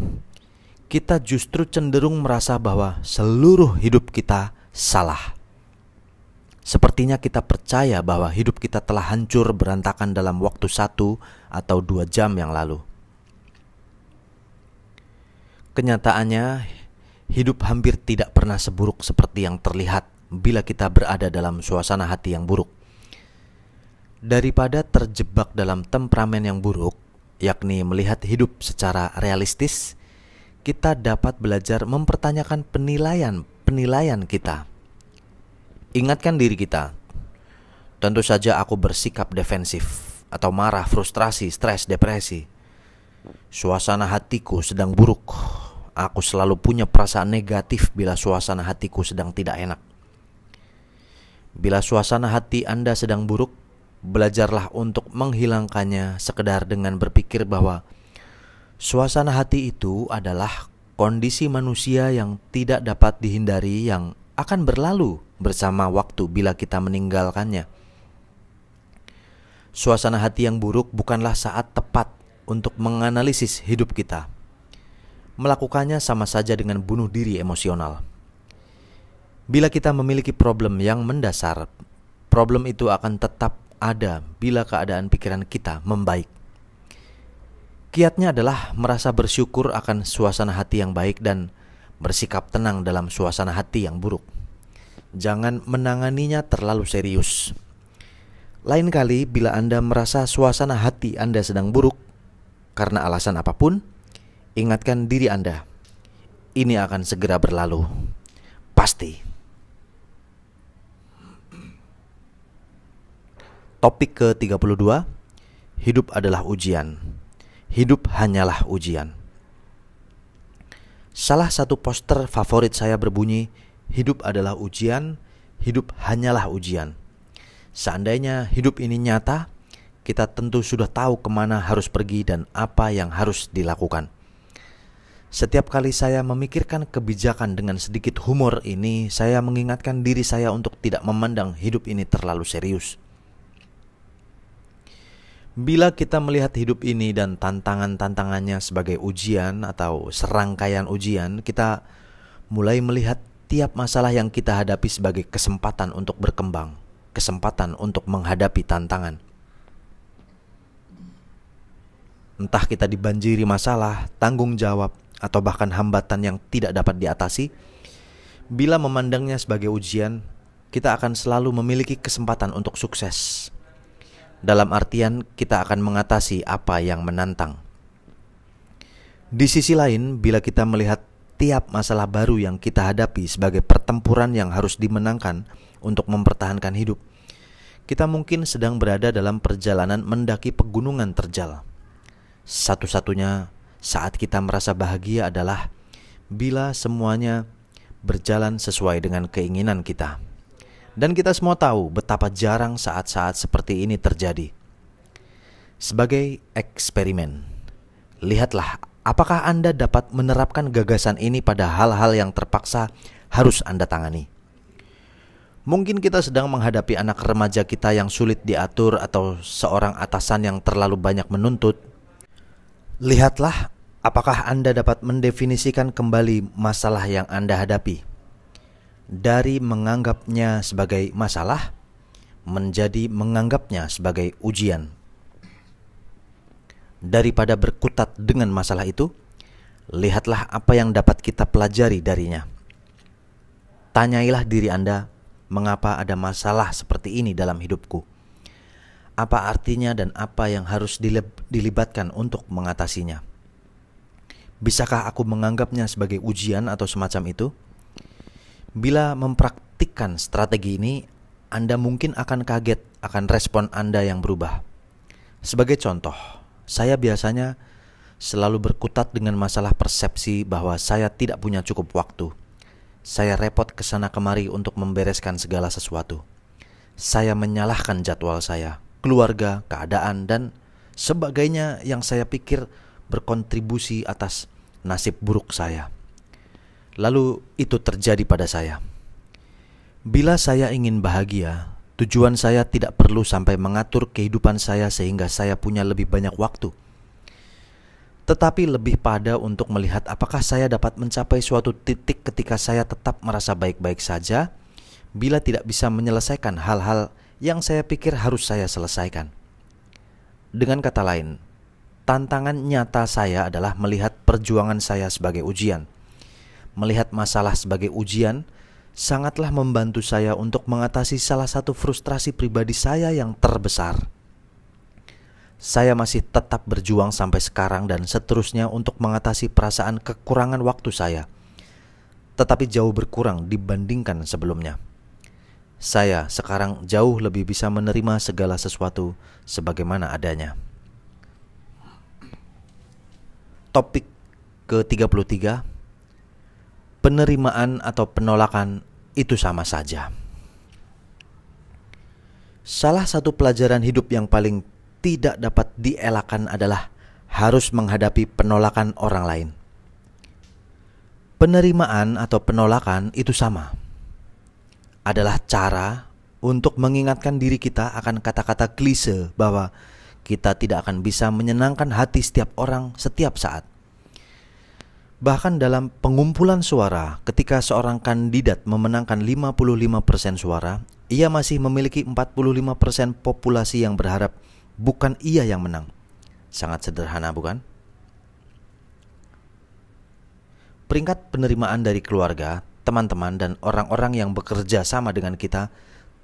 kita justru cenderung merasa bahwa seluruh hidup kita salah. Sepertinya kita percaya bahwa hidup kita telah hancur berantakan dalam waktu satu atau dua jam yang lalu. Kenyataannya, Hidup hampir tidak pernah seburuk seperti yang terlihat bila kita berada dalam suasana hati yang buruk. Daripada terjebak dalam temperamen yang buruk, yakni melihat hidup secara realistis, kita dapat belajar mempertanyakan penilaian-penilaian kita. Ingatkan diri kita, tentu saja aku bersikap defensif atau marah, frustrasi, stres, depresi. Suasana hatiku sedang buruk aku selalu punya perasaan negatif bila suasana hatiku sedang tidak enak. Bila suasana hati Anda sedang buruk, belajarlah untuk menghilangkannya sekedar dengan berpikir bahwa suasana hati itu adalah kondisi manusia yang tidak dapat dihindari yang akan berlalu bersama waktu bila kita meninggalkannya. Suasana hati yang buruk bukanlah saat tepat untuk menganalisis hidup kita melakukannya sama saja dengan bunuh diri emosional. Bila kita memiliki problem yang mendasar, problem itu akan tetap ada bila keadaan pikiran kita membaik. Kiatnya adalah merasa bersyukur akan suasana hati yang baik dan bersikap tenang dalam suasana hati yang buruk. Jangan menanganinya terlalu serius. Lain kali, bila Anda merasa suasana hati Anda sedang buruk karena alasan apapun, Ingatkan diri Anda, ini akan segera berlalu. Pasti. Topik ke-32 Hidup adalah ujian. Hidup hanyalah ujian. Salah satu poster favorit saya berbunyi, "Hidup adalah ujian, hidup hanyalah ujian." Seandainya hidup ini nyata, kita tentu sudah tahu kemana harus pergi dan apa yang harus dilakukan. Setiap kali saya memikirkan kebijakan dengan sedikit humor ini, saya mengingatkan diri saya untuk tidak memandang hidup ini terlalu serius. Bila kita melihat hidup ini dan tantangan-tantangannya sebagai ujian atau serangkaian ujian, kita mulai melihat tiap masalah yang kita hadapi sebagai kesempatan untuk berkembang, kesempatan untuk menghadapi tantangan. Entah kita dibanjiri masalah, tanggung jawab, atau bahkan hambatan yang tidak dapat diatasi, bila memandangnya sebagai ujian, kita akan selalu memiliki kesempatan untuk sukses. Dalam artian, kita akan mengatasi apa yang menantang. Di sisi lain, bila kita melihat tiap masalah baru yang kita hadapi sebagai pertempuran yang harus dimenangkan untuk mempertahankan hidup, kita mungkin sedang berada dalam perjalanan mendaki pegunungan terjal. Satu-satunya saat kita merasa bahagia adalah bila semuanya berjalan sesuai dengan keinginan kita. Dan kita semua tahu betapa jarang saat-saat seperti ini terjadi. Sebagai eksperimen, lihatlah apakah Anda dapat menerapkan gagasan ini pada hal-hal yang terpaksa harus Anda tangani. Mungkin kita sedang menghadapi anak remaja kita yang sulit diatur atau seorang atasan yang terlalu banyak menuntut. Lihatlah Apakah Anda dapat mendefinisikan kembali masalah yang Anda hadapi? Dari menganggapnya sebagai masalah menjadi menganggapnya sebagai ujian. Daripada berkutat dengan masalah itu, lihatlah apa yang dapat kita pelajari darinya. Tanyailah diri Anda, mengapa ada masalah seperti ini dalam hidupku? Apa artinya dan apa yang harus dilibatkan untuk mengatasinya? Bisakah aku menganggapnya sebagai ujian atau semacam itu? Bila mempraktikkan strategi ini, Anda mungkin akan kaget akan respon Anda yang berubah. Sebagai contoh, saya biasanya selalu berkutat dengan masalah persepsi bahwa saya tidak punya cukup waktu. Saya repot ke sana kemari untuk membereskan segala sesuatu. Saya menyalahkan jadwal saya, keluarga, keadaan, dan sebagainya yang saya pikir berkontribusi atas nasib buruk saya. Lalu itu terjadi pada saya. Bila saya ingin bahagia, tujuan saya tidak perlu sampai mengatur kehidupan saya sehingga saya punya lebih banyak waktu. Tetapi lebih pada untuk melihat apakah saya dapat mencapai suatu titik ketika saya tetap merasa baik-baik saja bila tidak bisa menyelesaikan hal-hal yang saya pikir harus saya selesaikan. Dengan kata lain, Tantangan nyata saya adalah melihat perjuangan saya sebagai ujian. Melihat masalah sebagai ujian sangatlah membantu saya untuk mengatasi salah satu frustrasi pribadi saya yang terbesar saya masih tetap berjuang sampai sekarang dan seterusnya untuk mengatasi perasaan kekurangan waktu saya, tetapi jauh berkurang dibandingkan sebelumnya. Saya sekarang jauh lebih bisa menerima segala sesuatu sebagaimana adanya. topik ke-33 penerimaan atau penolakan itu sama saja. Salah satu pelajaran hidup yang paling tidak dapat dielakkan adalah harus menghadapi penolakan orang lain. Penerimaan atau penolakan itu sama. Adalah cara untuk mengingatkan diri kita akan kata-kata klise bahwa kita tidak akan bisa menyenangkan hati setiap orang setiap saat. Bahkan dalam pengumpulan suara, ketika seorang kandidat memenangkan 55% suara, ia masih memiliki 45% populasi yang berharap bukan ia yang menang. Sangat sederhana, bukan? Peringkat penerimaan dari keluarga, teman-teman, dan orang-orang yang bekerja sama dengan kita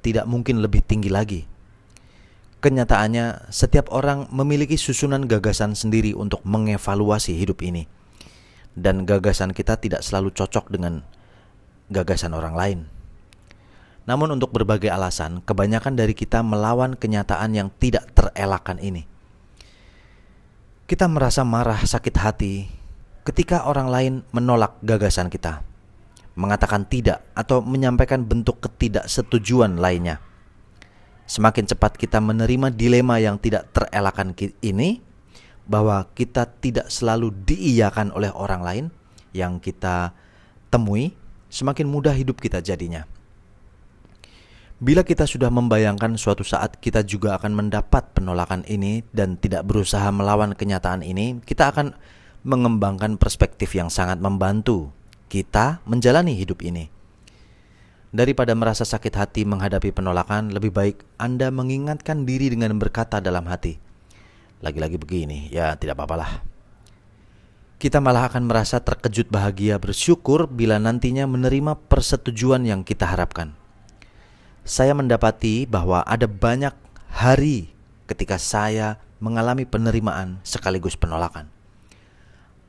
tidak mungkin lebih tinggi lagi Kenyataannya, setiap orang memiliki susunan gagasan sendiri untuk mengevaluasi hidup ini, dan gagasan kita tidak selalu cocok dengan gagasan orang lain. Namun, untuk berbagai alasan, kebanyakan dari kita melawan kenyataan yang tidak terelakkan ini. Kita merasa marah, sakit hati ketika orang lain menolak gagasan kita, mengatakan tidak, atau menyampaikan bentuk ketidaksetujuan lainnya Semakin cepat kita menerima dilema yang tidak terelakkan ini, bahwa kita tidak selalu diiyakan oleh orang lain yang kita temui, semakin mudah hidup kita jadinya. Bila kita sudah membayangkan suatu saat kita juga akan mendapat penolakan ini dan tidak berusaha melawan kenyataan ini, kita akan mengembangkan perspektif yang sangat membantu kita menjalani hidup ini. Daripada merasa sakit hati menghadapi penolakan, lebih baik Anda mengingatkan diri dengan berkata dalam hati, "Lagi-lagi begini, ya tidak apa-apalah." Kita malah akan merasa terkejut bahagia bersyukur bila nantinya menerima persetujuan yang kita harapkan. Saya mendapati bahwa ada banyak hari ketika saya mengalami penerimaan sekaligus penolakan.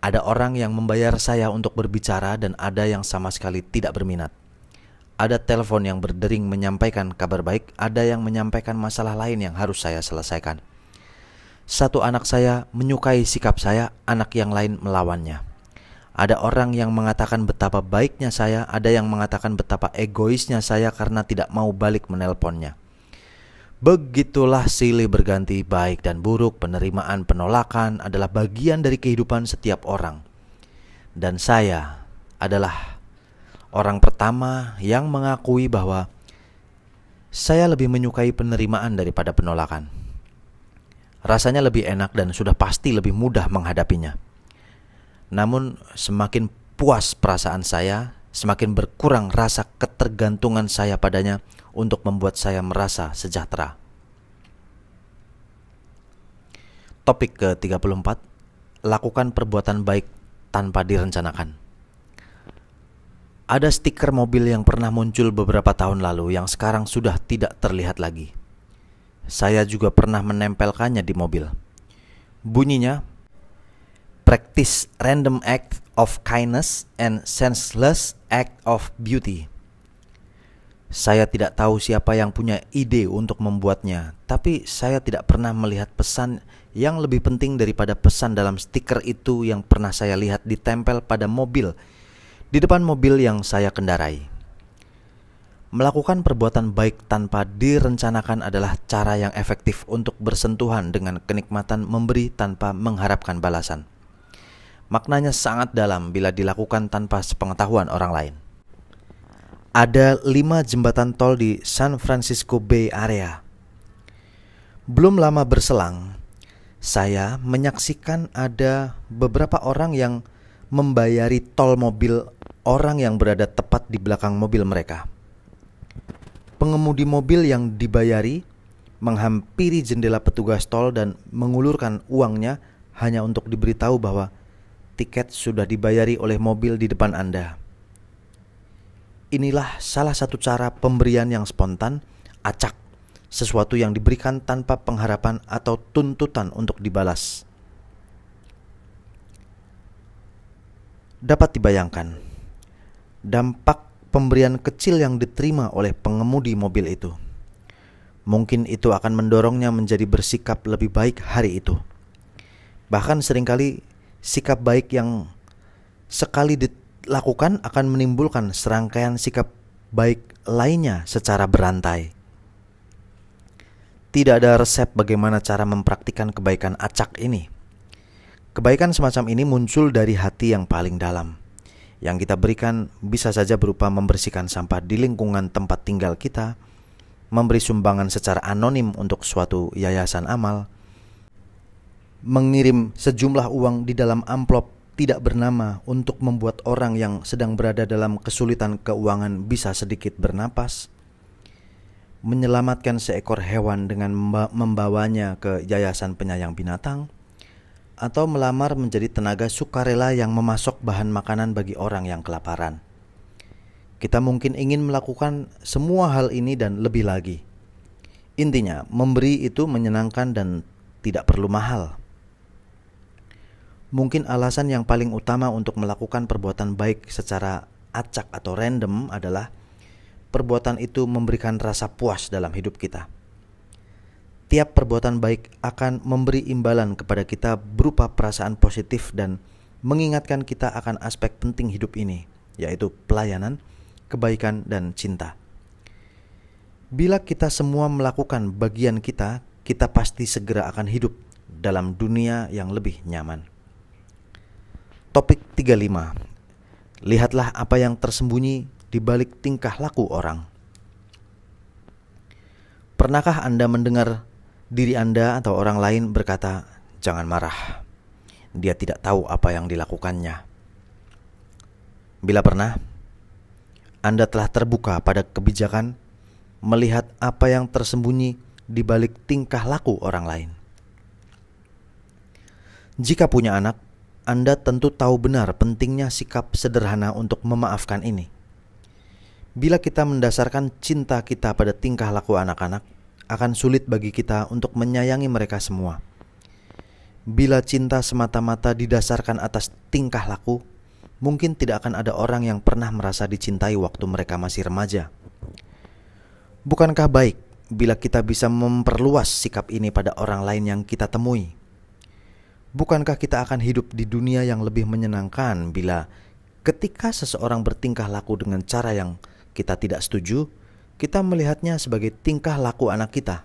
Ada orang yang membayar saya untuk berbicara dan ada yang sama sekali tidak berminat ada telepon yang berdering menyampaikan kabar baik, ada yang menyampaikan masalah lain yang harus saya selesaikan. Satu anak saya menyukai sikap saya, anak yang lain melawannya. Ada orang yang mengatakan betapa baiknya saya, ada yang mengatakan betapa egoisnya saya karena tidak mau balik menelponnya. Begitulah silih berganti baik dan buruk, penerimaan penolakan adalah bagian dari kehidupan setiap orang. Dan saya adalah orang pertama yang mengakui bahwa saya lebih menyukai penerimaan daripada penolakan. Rasanya lebih enak dan sudah pasti lebih mudah menghadapinya. Namun, semakin puas perasaan saya, semakin berkurang rasa ketergantungan saya padanya untuk membuat saya merasa sejahtera. Topik ke-34, lakukan perbuatan baik tanpa direncanakan. Ada stiker mobil yang pernah muncul beberapa tahun lalu yang sekarang sudah tidak terlihat lagi. Saya juga pernah menempelkannya di mobil. Bunyinya, Practice random act of kindness and senseless act of beauty. Saya tidak tahu siapa yang punya ide untuk membuatnya, tapi saya tidak pernah melihat pesan yang lebih penting daripada pesan dalam stiker itu yang pernah saya lihat ditempel pada mobil di depan mobil yang saya kendarai. Melakukan perbuatan baik tanpa direncanakan adalah cara yang efektif untuk bersentuhan dengan kenikmatan memberi tanpa mengharapkan balasan. Maknanya sangat dalam bila dilakukan tanpa sepengetahuan orang lain. Ada lima jembatan tol di San Francisco Bay Area. Belum lama berselang, saya menyaksikan ada beberapa orang yang membayari tol mobil orang yang berada tepat di belakang mobil mereka. Pengemudi mobil yang dibayari menghampiri jendela petugas tol dan mengulurkan uangnya hanya untuk diberitahu bahwa tiket sudah dibayari oleh mobil di depan Anda. Inilah salah satu cara pemberian yang spontan, acak, sesuatu yang diberikan tanpa pengharapan atau tuntutan untuk dibalas. Dapat dibayangkan dampak pemberian kecil yang diterima oleh pengemudi mobil itu. Mungkin itu akan mendorongnya menjadi bersikap lebih baik hari itu. Bahkan seringkali sikap baik yang sekali dilakukan akan menimbulkan serangkaian sikap baik lainnya secara berantai. Tidak ada resep bagaimana cara mempraktikkan kebaikan acak ini. Kebaikan semacam ini muncul dari hati yang paling dalam yang kita berikan bisa saja berupa membersihkan sampah di lingkungan tempat tinggal kita, memberi sumbangan secara anonim untuk suatu yayasan amal, mengirim sejumlah uang di dalam amplop tidak bernama untuk membuat orang yang sedang berada dalam kesulitan keuangan bisa sedikit bernapas, menyelamatkan seekor hewan dengan membawanya ke yayasan penyayang binatang atau melamar menjadi tenaga sukarela yang memasok bahan makanan bagi orang yang kelaparan. Kita mungkin ingin melakukan semua hal ini dan lebih lagi. Intinya, memberi itu menyenangkan dan tidak perlu mahal. Mungkin alasan yang paling utama untuk melakukan perbuatan baik secara acak atau random adalah perbuatan itu memberikan rasa puas dalam hidup kita tiap perbuatan baik akan memberi imbalan kepada kita berupa perasaan positif dan mengingatkan kita akan aspek penting hidup ini, yaitu pelayanan, kebaikan, dan cinta. Bila kita semua melakukan bagian kita, kita pasti segera akan hidup dalam dunia yang lebih nyaman. Topik 35. Lihatlah apa yang tersembunyi di balik tingkah laku orang. Pernahkah Anda mendengar diri Anda atau orang lain berkata, "Jangan marah, dia tidak tahu apa yang dilakukannya." Bila pernah Anda telah terbuka pada kebijakan, melihat apa yang tersembunyi di balik tingkah laku orang lain. Jika punya anak, Anda tentu tahu benar pentingnya sikap sederhana untuk memaafkan ini. Bila kita mendasarkan cinta kita pada tingkah laku anak-anak, akan sulit bagi kita untuk menyayangi mereka semua. Bila cinta semata-mata didasarkan atas tingkah laku, mungkin tidak akan ada orang yang pernah merasa dicintai waktu mereka masih remaja. Bukankah baik bila kita bisa memperluas sikap ini pada orang lain yang kita temui? Bukankah kita akan hidup di dunia yang lebih menyenangkan bila ketika seseorang bertingkah laku dengan cara yang kita tidak setuju, kita melihatnya sebagai tingkah laku anak kita.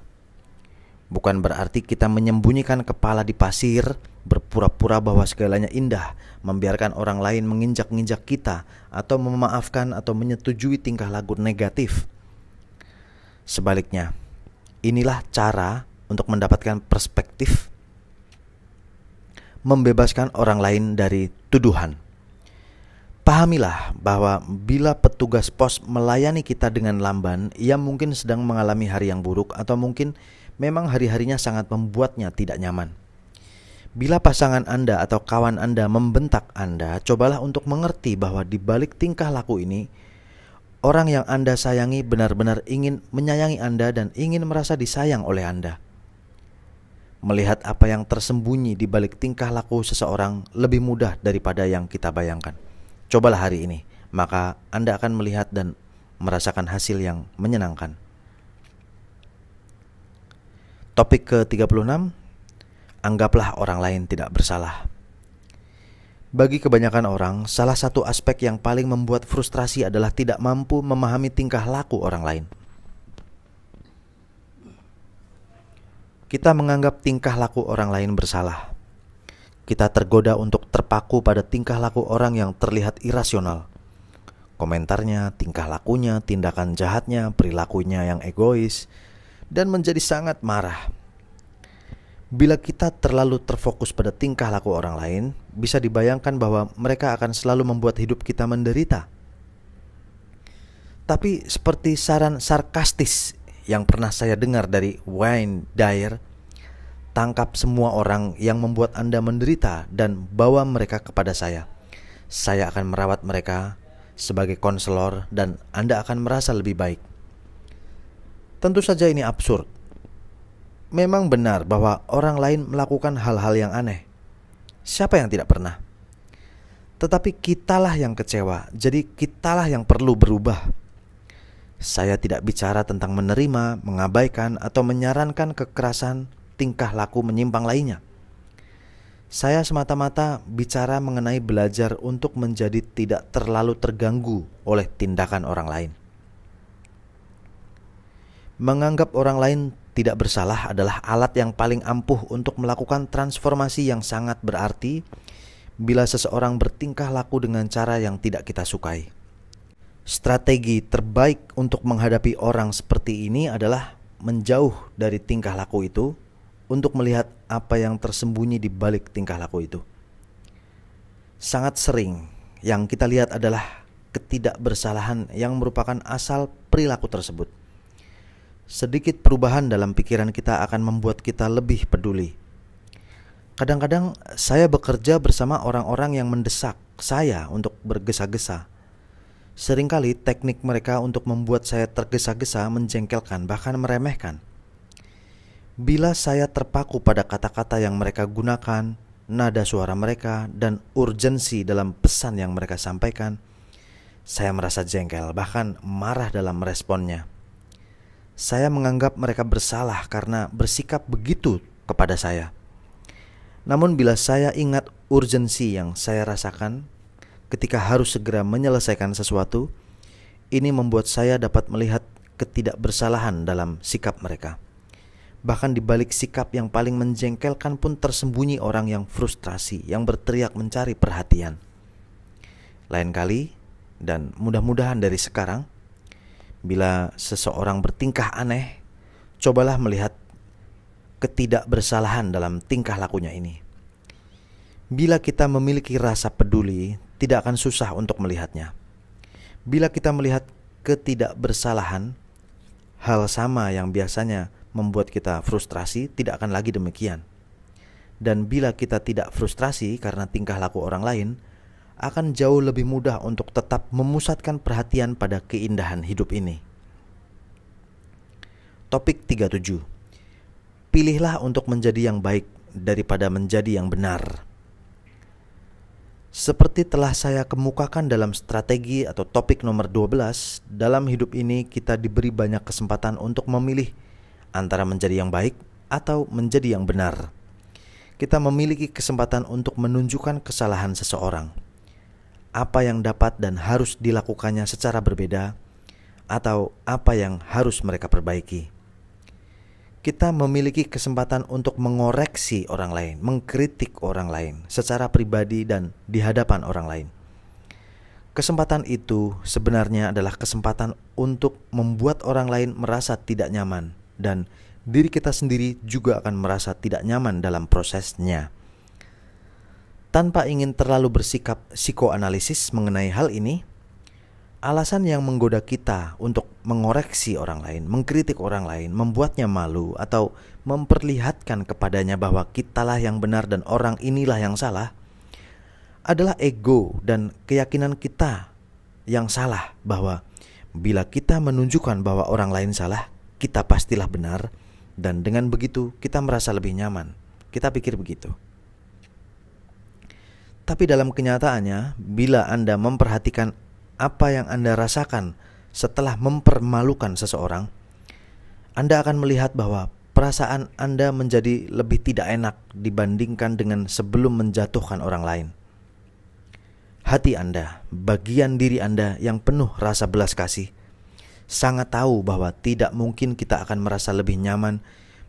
Bukan berarti kita menyembunyikan kepala di pasir, berpura-pura bahwa segalanya indah, membiarkan orang lain menginjak-injak kita, atau memaafkan atau menyetujui tingkah laku negatif. Sebaliknya, inilah cara untuk mendapatkan perspektif membebaskan orang lain dari tuduhan. Pahamilah bahwa bila petugas pos melayani kita dengan lamban, ia mungkin sedang mengalami hari yang buruk atau mungkin memang hari-harinya sangat membuatnya tidak nyaman. Bila pasangan Anda atau kawan Anda membentak Anda, cobalah untuk mengerti bahwa di balik tingkah laku ini, orang yang Anda sayangi benar-benar ingin menyayangi Anda dan ingin merasa disayang oleh Anda. Melihat apa yang tersembunyi di balik tingkah laku seseorang lebih mudah daripada yang kita bayangkan. Cobalah hari ini, maka Anda akan melihat dan merasakan hasil yang menyenangkan. Topik ke-36, anggaplah orang lain tidak bersalah. Bagi kebanyakan orang, salah satu aspek yang paling membuat frustrasi adalah tidak mampu memahami tingkah laku orang lain. Kita menganggap tingkah laku orang lain bersalah kita tergoda untuk terpaku pada tingkah laku orang yang terlihat irasional. Komentarnya, tingkah lakunya, tindakan jahatnya, perilakunya yang egois, dan menjadi sangat marah. Bila kita terlalu terfokus pada tingkah laku orang lain, bisa dibayangkan bahwa mereka akan selalu membuat hidup kita menderita. Tapi seperti saran sarkastis yang pernah saya dengar dari Wayne Dyer, Tangkap semua orang yang membuat Anda menderita dan bawa mereka kepada saya. Saya akan merawat mereka sebagai konselor dan Anda akan merasa lebih baik. Tentu saja ini absurd. Memang benar bahwa orang lain melakukan hal-hal yang aneh. Siapa yang tidak pernah? Tetapi kitalah yang kecewa, jadi kitalah yang perlu berubah. Saya tidak bicara tentang menerima, mengabaikan, atau menyarankan kekerasan tingkah laku menyimpang lainnya. Saya semata-mata bicara mengenai belajar untuk menjadi tidak terlalu terganggu oleh tindakan orang lain. Menganggap orang lain tidak bersalah adalah alat yang paling ampuh untuk melakukan transformasi yang sangat berarti bila seseorang bertingkah laku dengan cara yang tidak kita sukai. Strategi terbaik untuk menghadapi orang seperti ini adalah menjauh dari tingkah laku itu untuk melihat apa yang tersembunyi di balik tingkah laku itu. Sangat sering yang kita lihat adalah ketidakbersalahan yang merupakan asal perilaku tersebut. Sedikit perubahan dalam pikiran kita akan membuat kita lebih peduli. Kadang-kadang saya bekerja bersama orang-orang yang mendesak saya untuk bergesa-gesa. Seringkali teknik mereka untuk membuat saya tergesa-gesa menjengkelkan, bahkan meremehkan. Bila saya terpaku pada kata-kata yang mereka gunakan, nada suara mereka, dan urgensi dalam pesan yang mereka sampaikan, saya merasa jengkel, bahkan marah dalam responnya. Saya menganggap mereka bersalah karena bersikap begitu kepada saya. Namun, bila saya ingat urgensi yang saya rasakan ketika harus segera menyelesaikan sesuatu, ini membuat saya dapat melihat ketidakbersalahan dalam sikap mereka. Bahkan di balik sikap yang paling menjengkelkan pun tersembunyi orang yang frustrasi, yang berteriak mencari perhatian. Lain kali, dan mudah-mudahan dari sekarang, bila seseorang bertingkah aneh, cobalah melihat ketidakbersalahan dalam tingkah lakunya ini. Bila kita memiliki rasa peduli, tidak akan susah untuk melihatnya. Bila kita melihat ketidakbersalahan, hal sama yang biasanya membuat kita frustrasi, tidak akan lagi demikian. Dan bila kita tidak frustrasi karena tingkah laku orang lain, akan jauh lebih mudah untuk tetap memusatkan perhatian pada keindahan hidup ini. Topik 37. Pilihlah untuk menjadi yang baik daripada menjadi yang benar. Seperti telah saya kemukakan dalam strategi atau topik nomor 12, dalam hidup ini kita diberi banyak kesempatan untuk memilih antara menjadi yang baik atau menjadi yang benar. Kita memiliki kesempatan untuk menunjukkan kesalahan seseorang, apa yang dapat dan harus dilakukannya secara berbeda, atau apa yang harus mereka perbaiki. Kita memiliki kesempatan untuk mengoreksi orang lain, mengkritik orang lain secara pribadi dan di hadapan orang lain. Kesempatan itu sebenarnya adalah kesempatan untuk membuat orang lain merasa tidak nyaman dan diri kita sendiri juga akan merasa tidak nyaman dalam prosesnya. Tanpa ingin terlalu bersikap psikoanalisis mengenai hal ini, alasan yang menggoda kita untuk mengoreksi orang lain, mengkritik orang lain, membuatnya malu, atau memperlihatkan kepadanya bahwa kitalah yang benar dan orang inilah yang salah, adalah ego dan keyakinan kita yang salah bahwa bila kita menunjukkan bahwa orang lain salah, kita pastilah benar dan dengan begitu kita merasa lebih nyaman. Kita pikir begitu. Tapi dalam kenyataannya, bila Anda memperhatikan apa yang Anda rasakan setelah mempermalukan seseorang, Anda akan melihat bahwa perasaan Anda menjadi lebih tidak enak dibandingkan dengan sebelum menjatuhkan orang lain. Hati Anda, bagian diri Anda yang penuh rasa belas kasih, sangat tahu bahwa tidak mungkin kita akan merasa lebih nyaman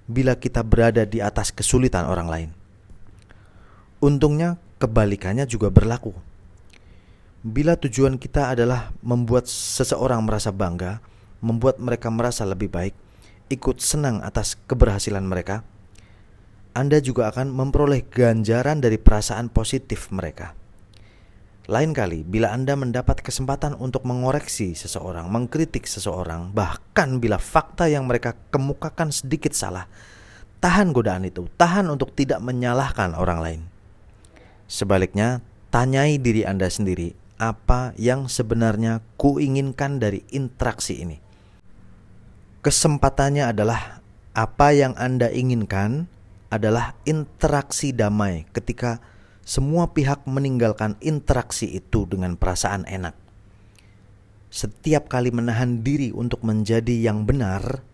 bila kita berada di atas kesulitan orang lain. Untungnya, kebalikannya juga berlaku. Bila tujuan kita adalah membuat seseorang merasa bangga, membuat mereka merasa lebih baik, ikut senang atas keberhasilan mereka, Anda juga akan memperoleh ganjaran dari perasaan positif mereka. Lain kali, bila Anda mendapat kesempatan untuk mengoreksi seseorang, mengkritik seseorang, bahkan bila fakta yang mereka kemukakan sedikit salah, tahan godaan itu, tahan untuk tidak menyalahkan orang lain. Sebaliknya, tanyai diri Anda sendiri apa yang sebenarnya kuinginkan dari interaksi ini. Kesempatannya adalah apa yang Anda inginkan adalah interaksi damai ketika semua pihak meninggalkan interaksi itu dengan perasaan enak. Setiap kali menahan diri untuk menjadi yang benar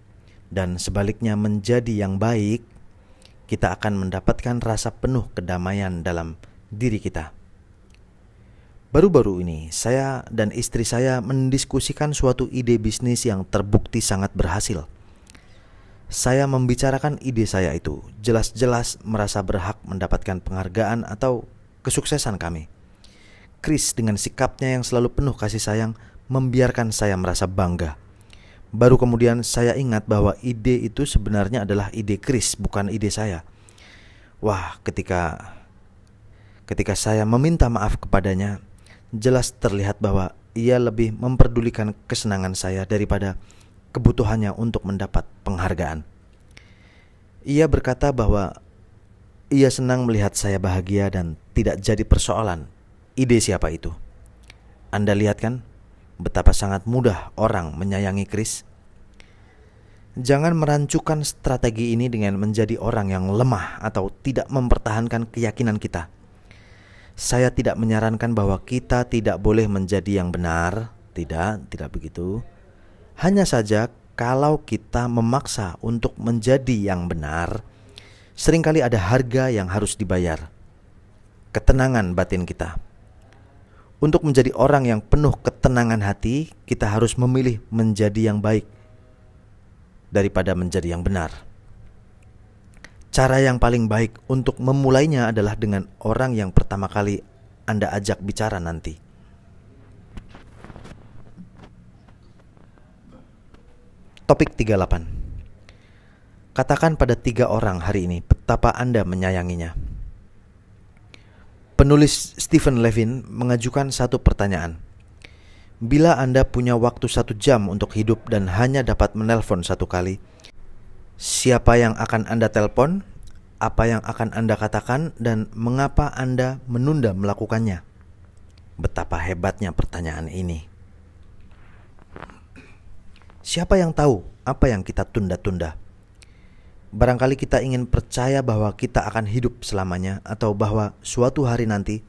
dan sebaliknya menjadi yang baik, kita akan mendapatkan rasa penuh kedamaian dalam diri kita. Baru-baru ini, saya dan istri saya mendiskusikan suatu ide bisnis yang terbukti sangat berhasil. Saya membicarakan ide saya itu, jelas-jelas merasa berhak mendapatkan penghargaan atau kesuksesan kami. Chris dengan sikapnya yang selalu penuh kasih sayang membiarkan saya merasa bangga. Baru kemudian saya ingat bahwa ide itu sebenarnya adalah ide Chris, bukan ide saya. Wah, ketika ketika saya meminta maaf kepadanya, jelas terlihat bahwa ia lebih memperdulikan kesenangan saya daripada kebutuhannya untuk mendapat penghargaan. Ia berkata bahwa ia senang melihat saya bahagia dan tidak jadi persoalan ide siapa itu. Anda lihat kan betapa sangat mudah orang menyayangi Chris. Jangan merancukan strategi ini dengan menjadi orang yang lemah atau tidak mempertahankan keyakinan kita. Saya tidak menyarankan bahwa kita tidak boleh menjadi yang benar, tidak, tidak begitu. Hanya saja kalau kita memaksa untuk menjadi yang benar, seringkali ada harga yang harus dibayar. Ketenangan batin kita. Untuk menjadi orang yang penuh ketenangan hati, kita harus memilih menjadi yang baik daripada menjadi yang benar. Cara yang paling baik untuk memulainya adalah dengan orang yang pertama kali Anda ajak bicara nanti. Topik 38 Katakan pada tiga orang hari ini betapa Anda menyayanginya. Penulis Stephen Levin mengajukan satu pertanyaan. Bila Anda punya waktu satu jam untuk hidup dan hanya dapat menelpon satu kali, siapa yang akan Anda telpon? apa yang akan Anda katakan, dan mengapa Anda menunda melakukannya? Betapa hebatnya pertanyaan ini. Siapa yang tahu apa yang kita tunda-tunda? Barangkali kita ingin percaya bahwa kita akan hidup selamanya, atau bahwa suatu hari nanti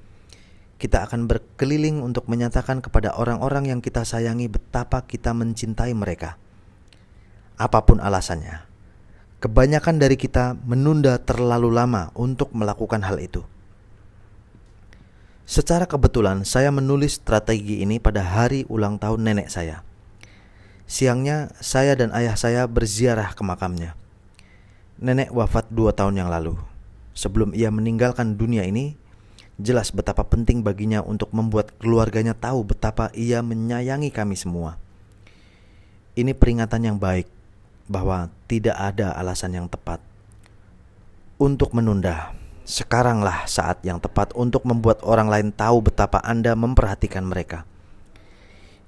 kita akan berkeliling untuk menyatakan kepada orang-orang yang kita sayangi betapa kita mencintai mereka. Apapun alasannya, kebanyakan dari kita menunda terlalu lama untuk melakukan hal itu. Secara kebetulan, saya menulis strategi ini pada hari ulang tahun nenek saya Siangnya, saya dan ayah saya berziarah ke makamnya. Nenek wafat dua tahun yang lalu. Sebelum ia meninggalkan dunia ini, jelas betapa penting baginya untuk membuat keluarganya tahu betapa ia menyayangi kami semua. Ini peringatan yang baik bahwa tidak ada alasan yang tepat untuk menunda. Sekaranglah saat yang tepat untuk membuat orang lain tahu betapa Anda memperhatikan mereka.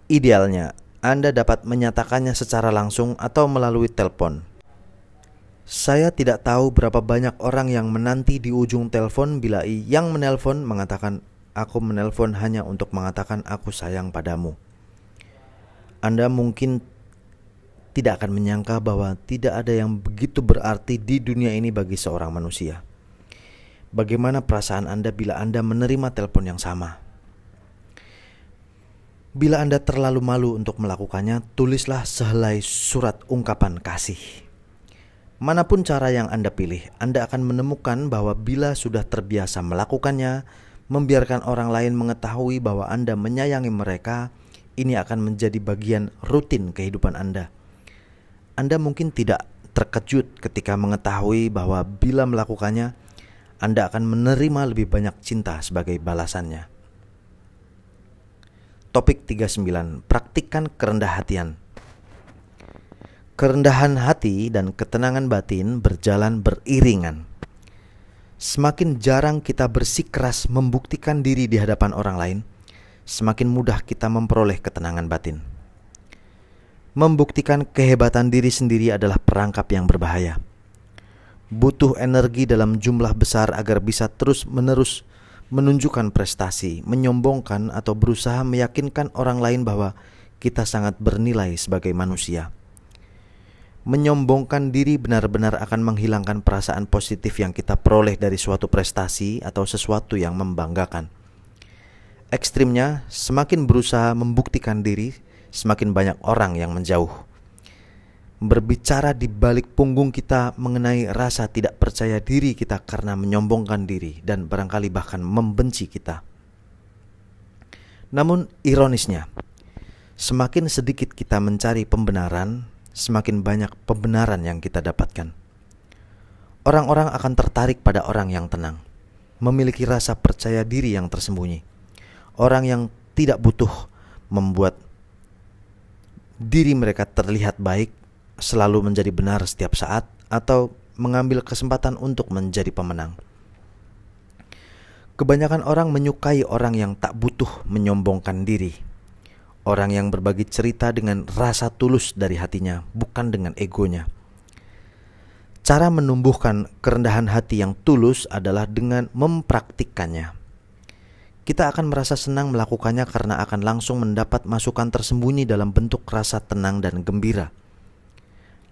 Idealnya, anda dapat menyatakannya secara langsung atau melalui telepon. Saya tidak tahu berapa banyak orang yang menanti di ujung telepon bila yang menelpon mengatakan, "Aku menelpon hanya untuk mengatakan aku sayang padamu." Anda mungkin tidak akan menyangka bahwa tidak ada yang begitu berarti di dunia ini bagi seorang manusia. Bagaimana perasaan Anda bila Anda menerima telepon yang sama? Bila Anda terlalu malu untuk melakukannya, tulislah sehelai surat ungkapan kasih. Manapun cara yang Anda pilih, Anda akan menemukan bahwa bila sudah terbiasa melakukannya, membiarkan orang lain mengetahui bahwa Anda menyayangi mereka, ini akan menjadi bagian rutin kehidupan Anda. Anda mungkin tidak terkejut ketika mengetahui bahwa bila melakukannya, Anda akan menerima lebih banyak cinta sebagai balasannya. Topik 39, praktikan kerendah hatian. Kerendahan hati dan ketenangan batin berjalan beriringan. Semakin jarang kita bersikeras membuktikan diri di hadapan orang lain, semakin mudah kita memperoleh ketenangan batin. Membuktikan kehebatan diri sendiri adalah perangkap yang berbahaya. Butuh energi dalam jumlah besar agar bisa terus-menerus menunjukkan prestasi, menyombongkan atau berusaha meyakinkan orang lain bahwa kita sangat bernilai sebagai manusia. Menyombongkan diri benar-benar akan menghilangkan perasaan positif yang kita peroleh dari suatu prestasi atau sesuatu yang membanggakan. Ekstrimnya, semakin berusaha membuktikan diri, semakin banyak orang yang menjauh berbicara di balik punggung kita mengenai rasa tidak percaya diri kita karena menyombongkan diri dan barangkali bahkan membenci kita. Namun ironisnya, semakin sedikit kita mencari pembenaran, semakin banyak pembenaran yang kita dapatkan. Orang-orang akan tertarik pada orang yang tenang, memiliki rasa percaya diri yang tersembunyi. Orang yang tidak butuh membuat diri mereka terlihat baik selalu menjadi benar setiap saat atau mengambil kesempatan untuk menjadi pemenang. Kebanyakan orang menyukai orang yang tak butuh menyombongkan diri. Orang yang berbagi cerita dengan rasa tulus dari hatinya, bukan dengan egonya. Cara menumbuhkan kerendahan hati yang tulus adalah dengan mempraktikkannya. Kita akan merasa senang melakukannya karena akan langsung mendapat masukan tersembunyi dalam bentuk rasa tenang dan gembira.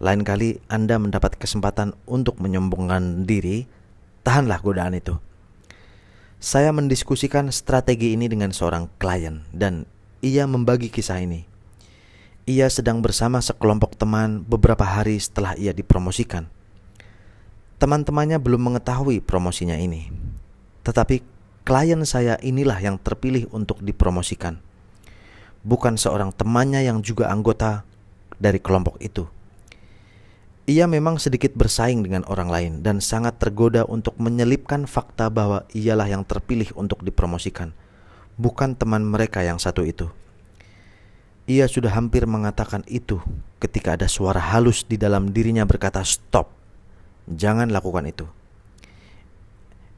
Lain kali Anda mendapat kesempatan untuk menyombongkan diri, tahanlah godaan itu. Saya mendiskusikan strategi ini dengan seorang klien dan ia membagi kisah ini. Ia sedang bersama sekelompok teman beberapa hari setelah ia dipromosikan. Teman-temannya belum mengetahui promosinya ini. Tetapi klien saya inilah yang terpilih untuk dipromosikan. Bukan seorang temannya yang juga anggota dari kelompok itu. Ia memang sedikit bersaing dengan orang lain dan sangat tergoda untuk menyelipkan fakta bahwa ialah yang terpilih untuk dipromosikan, bukan teman mereka yang satu itu. Ia sudah hampir mengatakan itu ketika ada suara halus di dalam dirinya berkata, "Stop, jangan lakukan itu."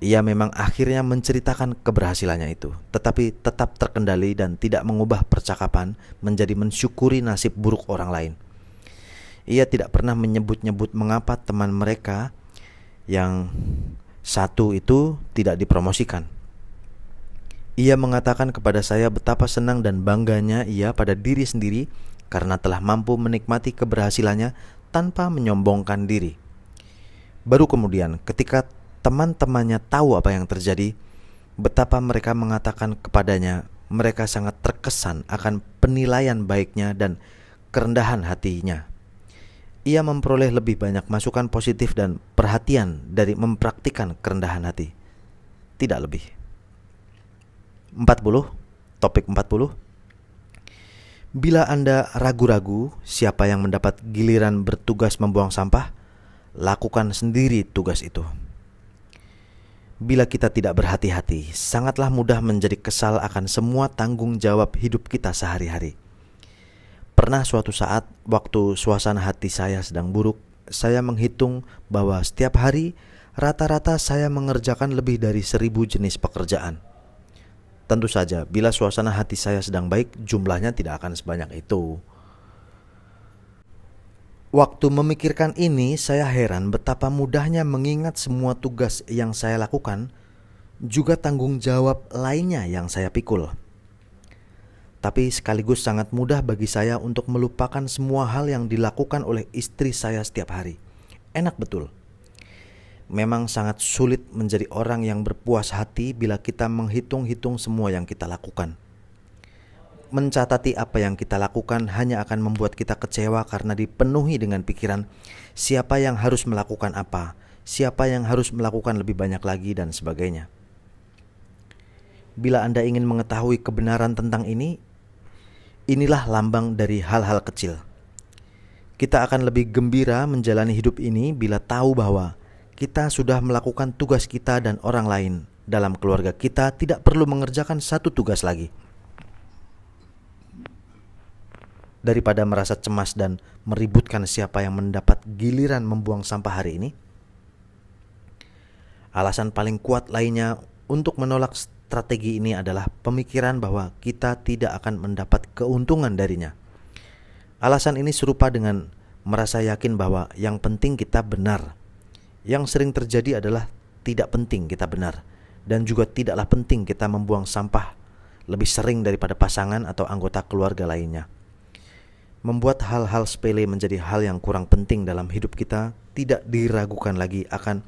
Ia memang akhirnya menceritakan keberhasilannya itu, tetapi tetap terkendali dan tidak mengubah percakapan menjadi mensyukuri nasib buruk orang lain ia tidak pernah menyebut-nyebut mengapa teman mereka yang satu itu tidak dipromosikan. Ia mengatakan kepada saya betapa senang dan bangganya ia pada diri sendiri karena telah mampu menikmati keberhasilannya tanpa menyombongkan diri. Baru kemudian, ketika teman-temannya tahu apa yang terjadi, betapa mereka mengatakan kepadanya mereka sangat terkesan akan penilaian baiknya dan kerendahan hatinya ia memperoleh lebih banyak masukan positif dan perhatian dari mempraktikan kerendahan hati. Tidak lebih. 40 topik 40 Bila Anda ragu-ragu siapa yang mendapat giliran bertugas membuang sampah, lakukan sendiri tugas itu. Bila kita tidak berhati-hati, sangatlah mudah menjadi kesal akan semua tanggung jawab hidup kita sehari-hari. Pernah suatu saat, waktu suasana hati saya sedang buruk, saya menghitung bahwa setiap hari rata-rata saya mengerjakan lebih dari seribu jenis pekerjaan. Tentu saja, bila suasana hati saya sedang baik, jumlahnya tidak akan sebanyak itu. Waktu memikirkan ini, saya heran betapa mudahnya mengingat semua tugas yang saya lakukan, juga tanggung jawab lainnya yang saya pikul tapi sekaligus sangat mudah bagi saya untuk melupakan semua hal yang dilakukan oleh istri saya setiap hari. Enak betul. Memang sangat sulit menjadi orang yang berpuas hati bila kita menghitung-hitung semua yang kita lakukan. Mencatati apa yang kita lakukan hanya akan membuat kita kecewa karena dipenuhi dengan pikiran siapa yang harus melakukan apa, siapa yang harus melakukan lebih banyak lagi, dan sebagainya. Bila Anda ingin mengetahui kebenaran tentang ini, Inilah lambang dari hal-hal kecil. Kita akan lebih gembira menjalani hidup ini bila tahu bahwa kita sudah melakukan tugas kita dan orang lain. Dalam keluarga kita, tidak perlu mengerjakan satu tugas lagi. Daripada merasa cemas dan meributkan siapa yang mendapat giliran membuang sampah hari ini, alasan paling kuat lainnya untuk menolak strategi ini adalah pemikiran bahwa kita tidak akan mendapat keuntungan darinya. Alasan ini serupa dengan merasa yakin bahwa yang penting kita benar. Yang sering terjadi adalah tidak penting kita benar dan juga tidaklah penting kita membuang sampah lebih sering daripada pasangan atau anggota keluarga lainnya. Membuat hal-hal sepele menjadi hal yang kurang penting dalam hidup kita tidak diragukan lagi akan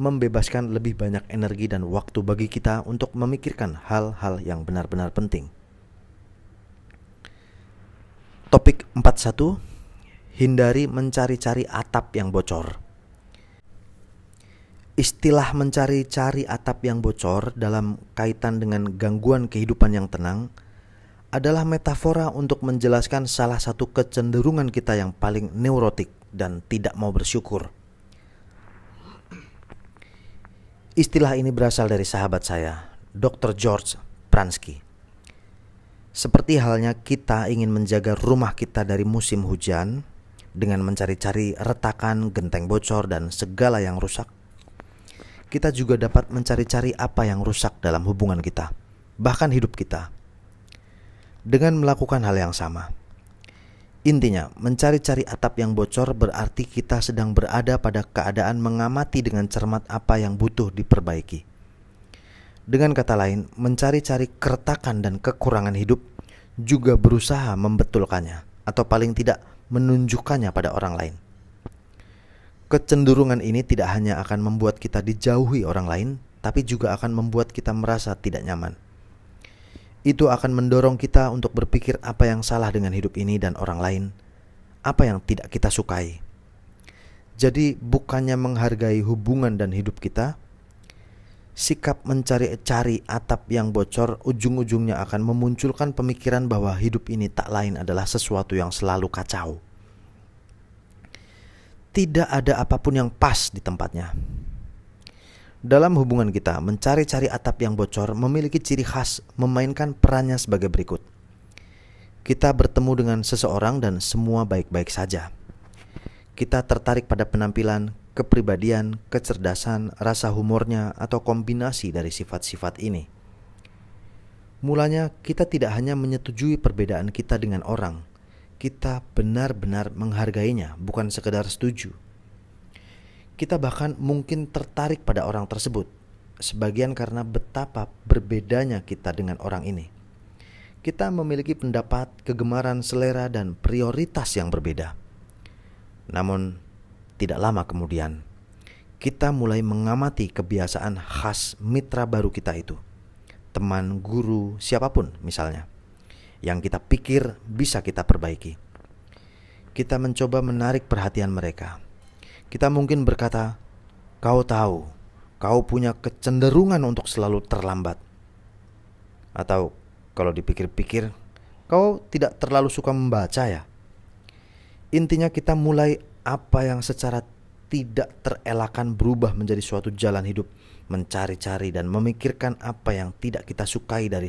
membebaskan lebih banyak energi dan waktu bagi kita untuk memikirkan hal-hal yang benar-benar penting. Topik 41 Hindari mencari-cari atap yang bocor. Istilah mencari-cari atap yang bocor dalam kaitan dengan gangguan kehidupan yang tenang adalah metafora untuk menjelaskan salah satu kecenderungan kita yang paling neurotik dan tidak mau bersyukur. Istilah ini berasal dari sahabat saya, Dr. George Pransky. Seperti halnya kita ingin menjaga rumah kita dari musim hujan dengan mencari-cari retakan, genteng bocor, dan segala yang rusak, kita juga dapat mencari-cari apa yang rusak dalam hubungan kita, bahkan hidup kita, dengan melakukan hal yang sama. Intinya, mencari-cari atap yang bocor berarti kita sedang berada pada keadaan mengamati dengan cermat apa yang butuh diperbaiki. Dengan kata lain, mencari-cari keretakan dan kekurangan hidup juga berusaha membetulkannya, atau paling tidak menunjukkannya pada orang lain. Kecenderungan ini tidak hanya akan membuat kita dijauhi orang lain, tapi juga akan membuat kita merasa tidak nyaman itu akan mendorong kita untuk berpikir apa yang salah dengan hidup ini dan orang lain, apa yang tidak kita sukai. Jadi, bukannya menghargai hubungan dan hidup kita, sikap mencari-cari atap yang bocor ujung-ujungnya akan memunculkan pemikiran bahwa hidup ini tak lain adalah sesuatu yang selalu kacau. Tidak ada apapun yang pas di tempatnya. Dalam hubungan kita, mencari-cari atap yang bocor memiliki ciri khas memainkan perannya sebagai berikut. Kita bertemu dengan seseorang dan semua baik-baik saja. Kita tertarik pada penampilan, kepribadian, kecerdasan, rasa humornya, atau kombinasi dari sifat-sifat ini. Mulanya, kita tidak hanya menyetujui perbedaan kita dengan orang, kita benar-benar menghargainya, bukan sekedar setuju. Kita bahkan mungkin tertarik pada orang tersebut, sebagian karena betapa berbedanya kita dengan orang ini. Kita memiliki pendapat, kegemaran, selera, dan prioritas yang berbeda. Namun, tidak lama kemudian, kita mulai mengamati kebiasaan khas mitra baru kita itu. Teman, guru, siapapun misalnya. Yang kita pikir bisa kita perbaiki. Kita mencoba menarik perhatian mereka kita mungkin berkata, "Kau tahu, kau punya kecenderungan untuk selalu terlambat." Atau kalau dipikir-pikir, kau tidak terlalu suka membaca ya? Intinya kita mulai apa yang secara tidak terelakkan berubah menjadi suatu jalan hidup, mencari-cari dan memikirkan apa yang tidak kita sukai dari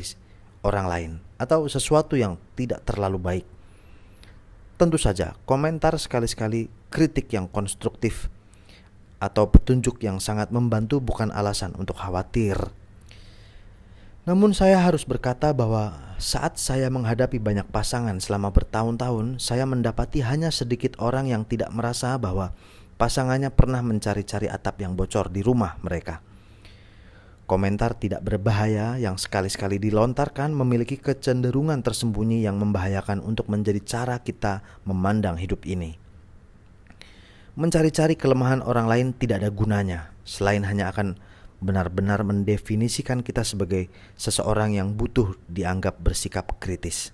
orang lain atau sesuatu yang tidak terlalu baik. Tentu saja, komentar sekali-sekali kritik yang konstruktif atau petunjuk yang sangat membantu bukan alasan untuk khawatir. Namun saya harus berkata bahwa saat saya menghadapi banyak pasangan selama bertahun-tahun, saya mendapati hanya sedikit orang yang tidak merasa bahwa pasangannya pernah mencari-cari atap yang bocor di rumah mereka. Komentar tidak berbahaya yang sekali-sekali dilontarkan memiliki kecenderungan tersembunyi yang membahayakan untuk menjadi cara kita memandang hidup ini mencari-cari kelemahan orang lain tidak ada gunanya, selain hanya akan benar-benar mendefinisikan kita sebagai seseorang yang butuh dianggap bersikap kritis.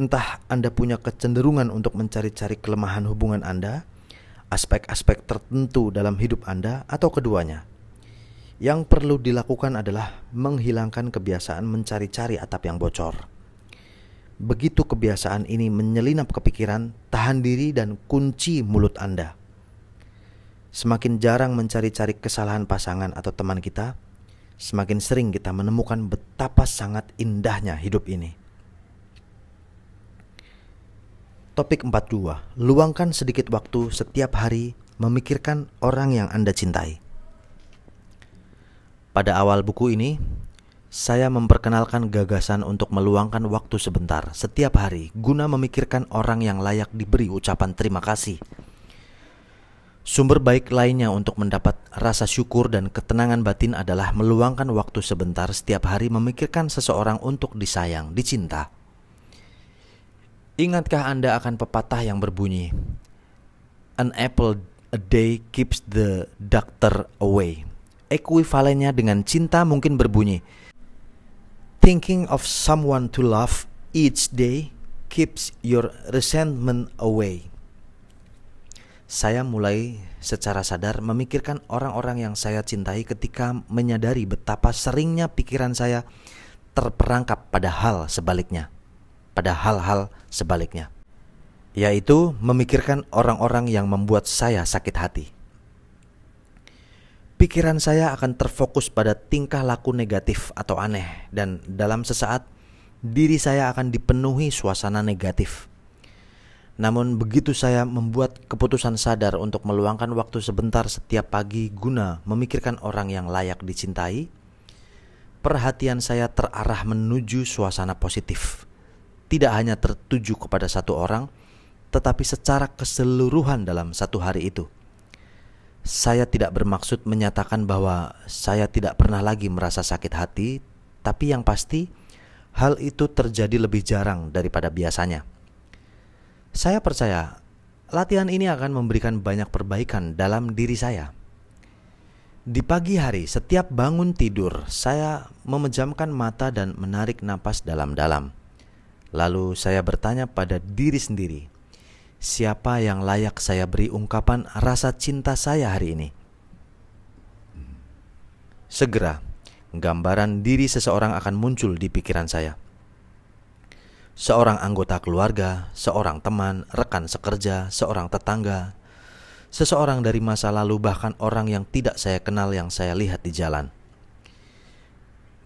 Entah Anda punya kecenderungan untuk mencari-cari kelemahan hubungan Anda, aspek-aspek tertentu dalam hidup Anda, atau keduanya. Yang perlu dilakukan adalah menghilangkan kebiasaan mencari-cari atap yang bocor. Begitu kebiasaan ini menyelinap kepikiran, tahan diri dan kunci mulut Anda. Semakin jarang mencari-cari kesalahan pasangan atau teman kita, semakin sering kita menemukan betapa sangat indahnya hidup ini. Topik 42. Luangkan sedikit waktu setiap hari memikirkan orang yang Anda cintai. Pada awal buku ini, saya memperkenalkan gagasan untuk meluangkan waktu sebentar setiap hari guna memikirkan orang yang layak diberi ucapan terima kasih. Sumber baik lainnya untuk mendapat rasa syukur dan ketenangan batin adalah meluangkan waktu sebentar setiap hari memikirkan seseorang untuk disayang, dicinta. Ingatkah Anda akan pepatah yang berbunyi, "An apple a day keeps the doctor away." Ekuivalennya dengan cinta mungkin berbunyi, Thinking of someone to love each day keeps your resentment away. Saya mulai secara sadar memikirkan orang-orang yang saya cintai ketika menyadari betapa seringnya pikiran saya terperangkap pada hal sebaliknya. Pada hal-hal sebaliknya. Yaitu memikirkan orang-orang yang membuat saya sakit hati. Pikiran saya akan terfokus pada tingkah laku negatif atau aneh, dan dalam sesaat diri saya akan dipenuhi suasana negatif. Namun, begitu saya membuat keputusan sadar untuk meluangkan waktu sebentar setiap pagi guna memikirkan orang yang layak dicintai, perhatian saya terarah menuju suasana positif, tidak hanya tertuju kepada satu orang, tetapi secara keseluruhan dalam satu hari itu. Saya tidak bermaksud menyatakan bahwa saya tidak pernah lagi merasa sakit hati, tapi yang pasti hal itu terjadi lebih jarang daripada biasanya. Saya percaya latihan ini akan memberikan banyak perbaikan dalam diri saya. Di pagi hari, setiap bangun tidur, saya memejamkan mata dan menarik napas dalam-dalam. Lalu saya bertanya pada diri sendiri, siapa yang layak saya beri ungkapan rasa cinta saya hari ini? Segera, gambaran diri seseorang akan muncul di pikiran saya. Seorang anggota keluarga, seorang teman, rekan sekerja, seorang tetangga, seseorang dari masa lalu, bahkan orang yang tidak saya kenal yang saya lihat di jalan.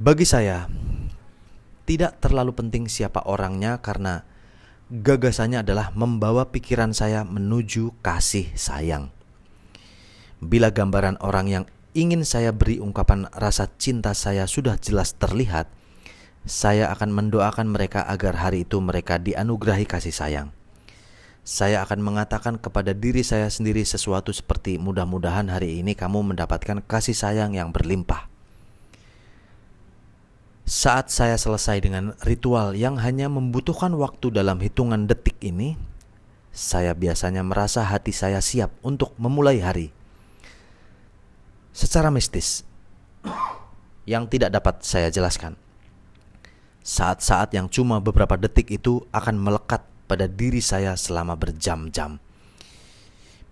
Bagi saya, tidak terlalu penting siapa orangnya, karena gagasannya adalah membawa pikiran saya menuju kasih sayang. Bila gambaran orang yang ingin saya beri ungkapan rasa cinta saya sudah jelas terlihat, saya akan mendoakan mereka agar hari itu mereka dianugerahi kasih sayang. Saya akan mengatakan kepada diri saya sendiri sesuatu seperti mudah-mudahan hari ini kamu mendapatkan kasih sayang yang berlimpah. Saat saya selesai dengan ritual yang hanya membutuhkan waktu dalam hitungan detik ini, saya biasanya merasa hati saya siap untuk memulai hari. Secara mistis, yang tidak dapat saya jelaskan. Saat-saat yang cuma beberapa detik itu akan melekat pada diri saya selama berjam-jam.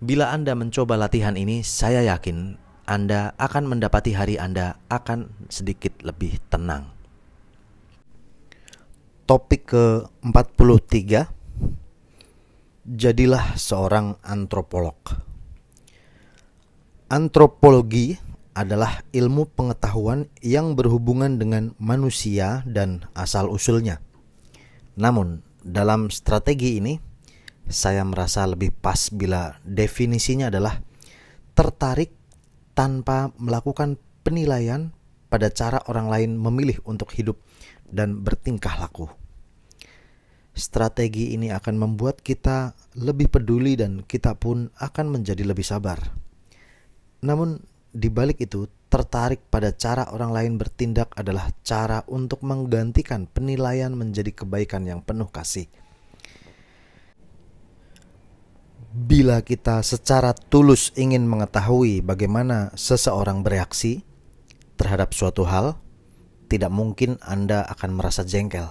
Bila Anda mencoba latihan ini, saya yakin Anda akan mendapati hari Anda akan sedikit lebih tenang topik ke-43 Jadilah seorang antropolog. Antropologi adalah ilmu pengetahuan yang berhubungan dengan manusia dan asal-usulnya. Namun, dalam strategi ini saya merasa lebih pas bila definisinya adalah tertarik tanpa melakukan penilaian pada cara orang lain memilih untuk hidup dan bertingkah laku strategi ini akan membuat kita lebih peduli dan kita pun akan menjadi lebih sabar. Namun, di balik itu, tertarik pada cara orang lain bertindak adalah cara untuk menggantikan penilaian menjadi kebaikan yang penuh kasih. Bila kita secara tulus ingin mengetahui bagaimana seseorang bereaksi terhadap suatu hal, tidak mungkin Anda akan merasa jengkel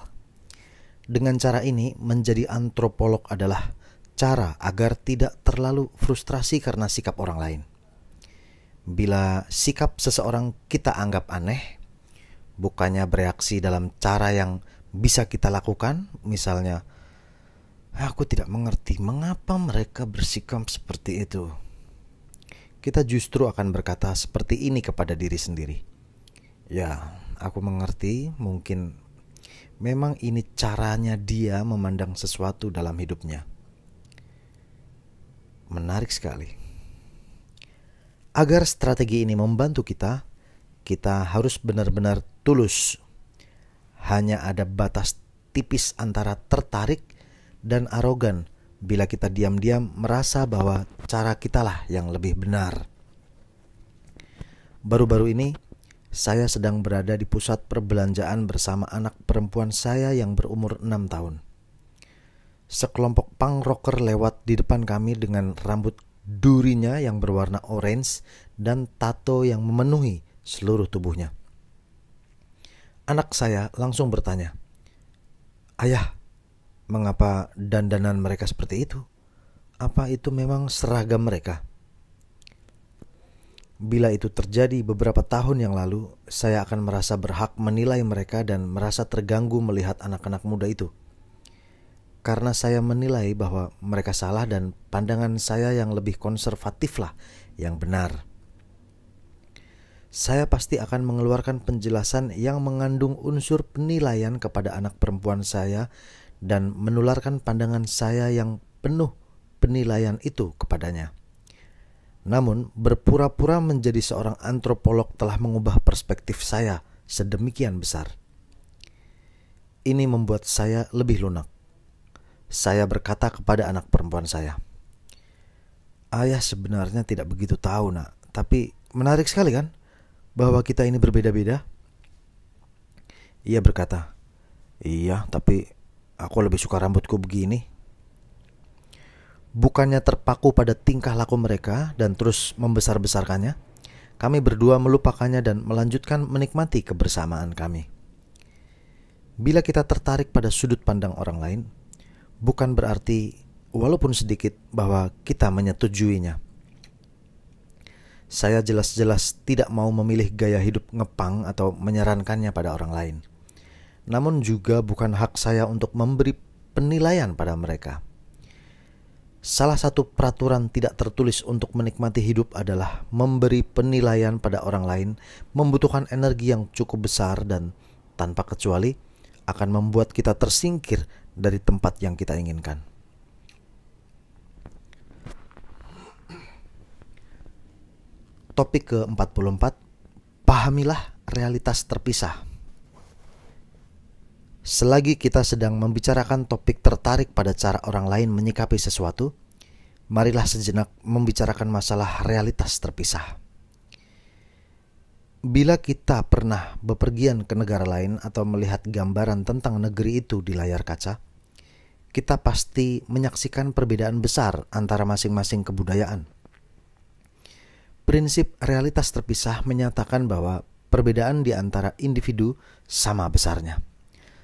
dengan cara ini, menjadi antropolog adalah cara agar tidak terlalu frustrasi karena sikap orang lain. Bila sikap seseorang kita anggap aneh, bukannya bereaksi dalam cara yang bisa kita lakukan, misalnya, aku tidak mengerti mengapa mereka bersikap seperti itu. Kita justru akan berkata seperti ini kepada diri sendiri. Ya, aku mengerti, mungkin memang ini caranya dia memandang sesuatu dalam hidupnya. Menarik sekali. Agar strategi ini membantu kita, kita harus benar-benar tulus. Hanya ada batas tipis antara tertarik dan arogan bila kita diam-diam merasa bahwa cara kitalah yang lebih benar. Baru-baru ini saya sedang berada di pusat perbelanjaan bersama anak perempuan saya yang berumur enam tahun. Sekelompok punk rocker lewat di depan kami dengan rambut durinya yang berwarna orange dan tato yang memenuhi seluruh tubuhnya. Anak saya langsung bertanya, "Ayah, mengapa dandanan mereka seperti itu? Apa itu memang seragam mereka?" Bila itu terjadi beberapa tahun yang lalu, saya akan merasa berhak menilai mereka dan merasa terganggu melihat anak-anak muda itu. Karena saya menilai bahwa mereka salah dan pandangan saya yang lebih konservatiflah yang benar. Saya pasti akan mengeluarkan penjelasan yang mengandung unsur penilaian kepada anak perempuan saya dan menularkan pandangan saya yang penuh penilaian itu kepadanya. Namun, berpura-pura menjadi seorang antropolog telah mengubah perspektif saya sedemikian besar. Ini membuat saya lebih lunak. Saya berkata kepada anak perempuan saya, "Ayah sebenarnya tidak begitu tahu, Nak, tapi menarik sekali kan bahwa kita ini berbeda-beda?" Ia berkata, "Iya, tapi aku lebih suka rambutku begini." bukannya terpaku pada tingkah laku mereka dan terus membesar-besarkannya, kami berdua melupakannya dan melanjutkan menikmati kebersamaan kami. Bila kita tertarik pada sudut pandang orang lain, bukan berarti walaupun sedikit bahwa kita menyetujuinya. Saya jelas-jelas tidak mau memilih gaya hidup ngepang atau menyarankannya pada orang lain. Namun juga bukan hak saya untuk memberi penilaian pada mereka Salah satu peraturan tidak tertulis untuk menikmati hidup adalah memberi penilaian pada orang lain membutuhkan energi yang cukup besar dan tanpa kecuali akan membuat kita tersingkir dari tempat yang kita inginkan. Topik ke-44, pahamilah realitas terpisah. Selagi kita sedang membicarakan topik tertarik pada cara orang lain menyikapi sesuatu, marilah sejenak membicarakan masalah realitas terpisah. Bila kita pernah bepergian ke negara lain atau melihat gambaran tentang negeri itu di layar kaca, kita pasti menyaksikan perbedaan besar antara masing-masing kebudayaan. Prinsip realitas terpisah menyatakan bahwa perbedaan di antara individu sama besarnya.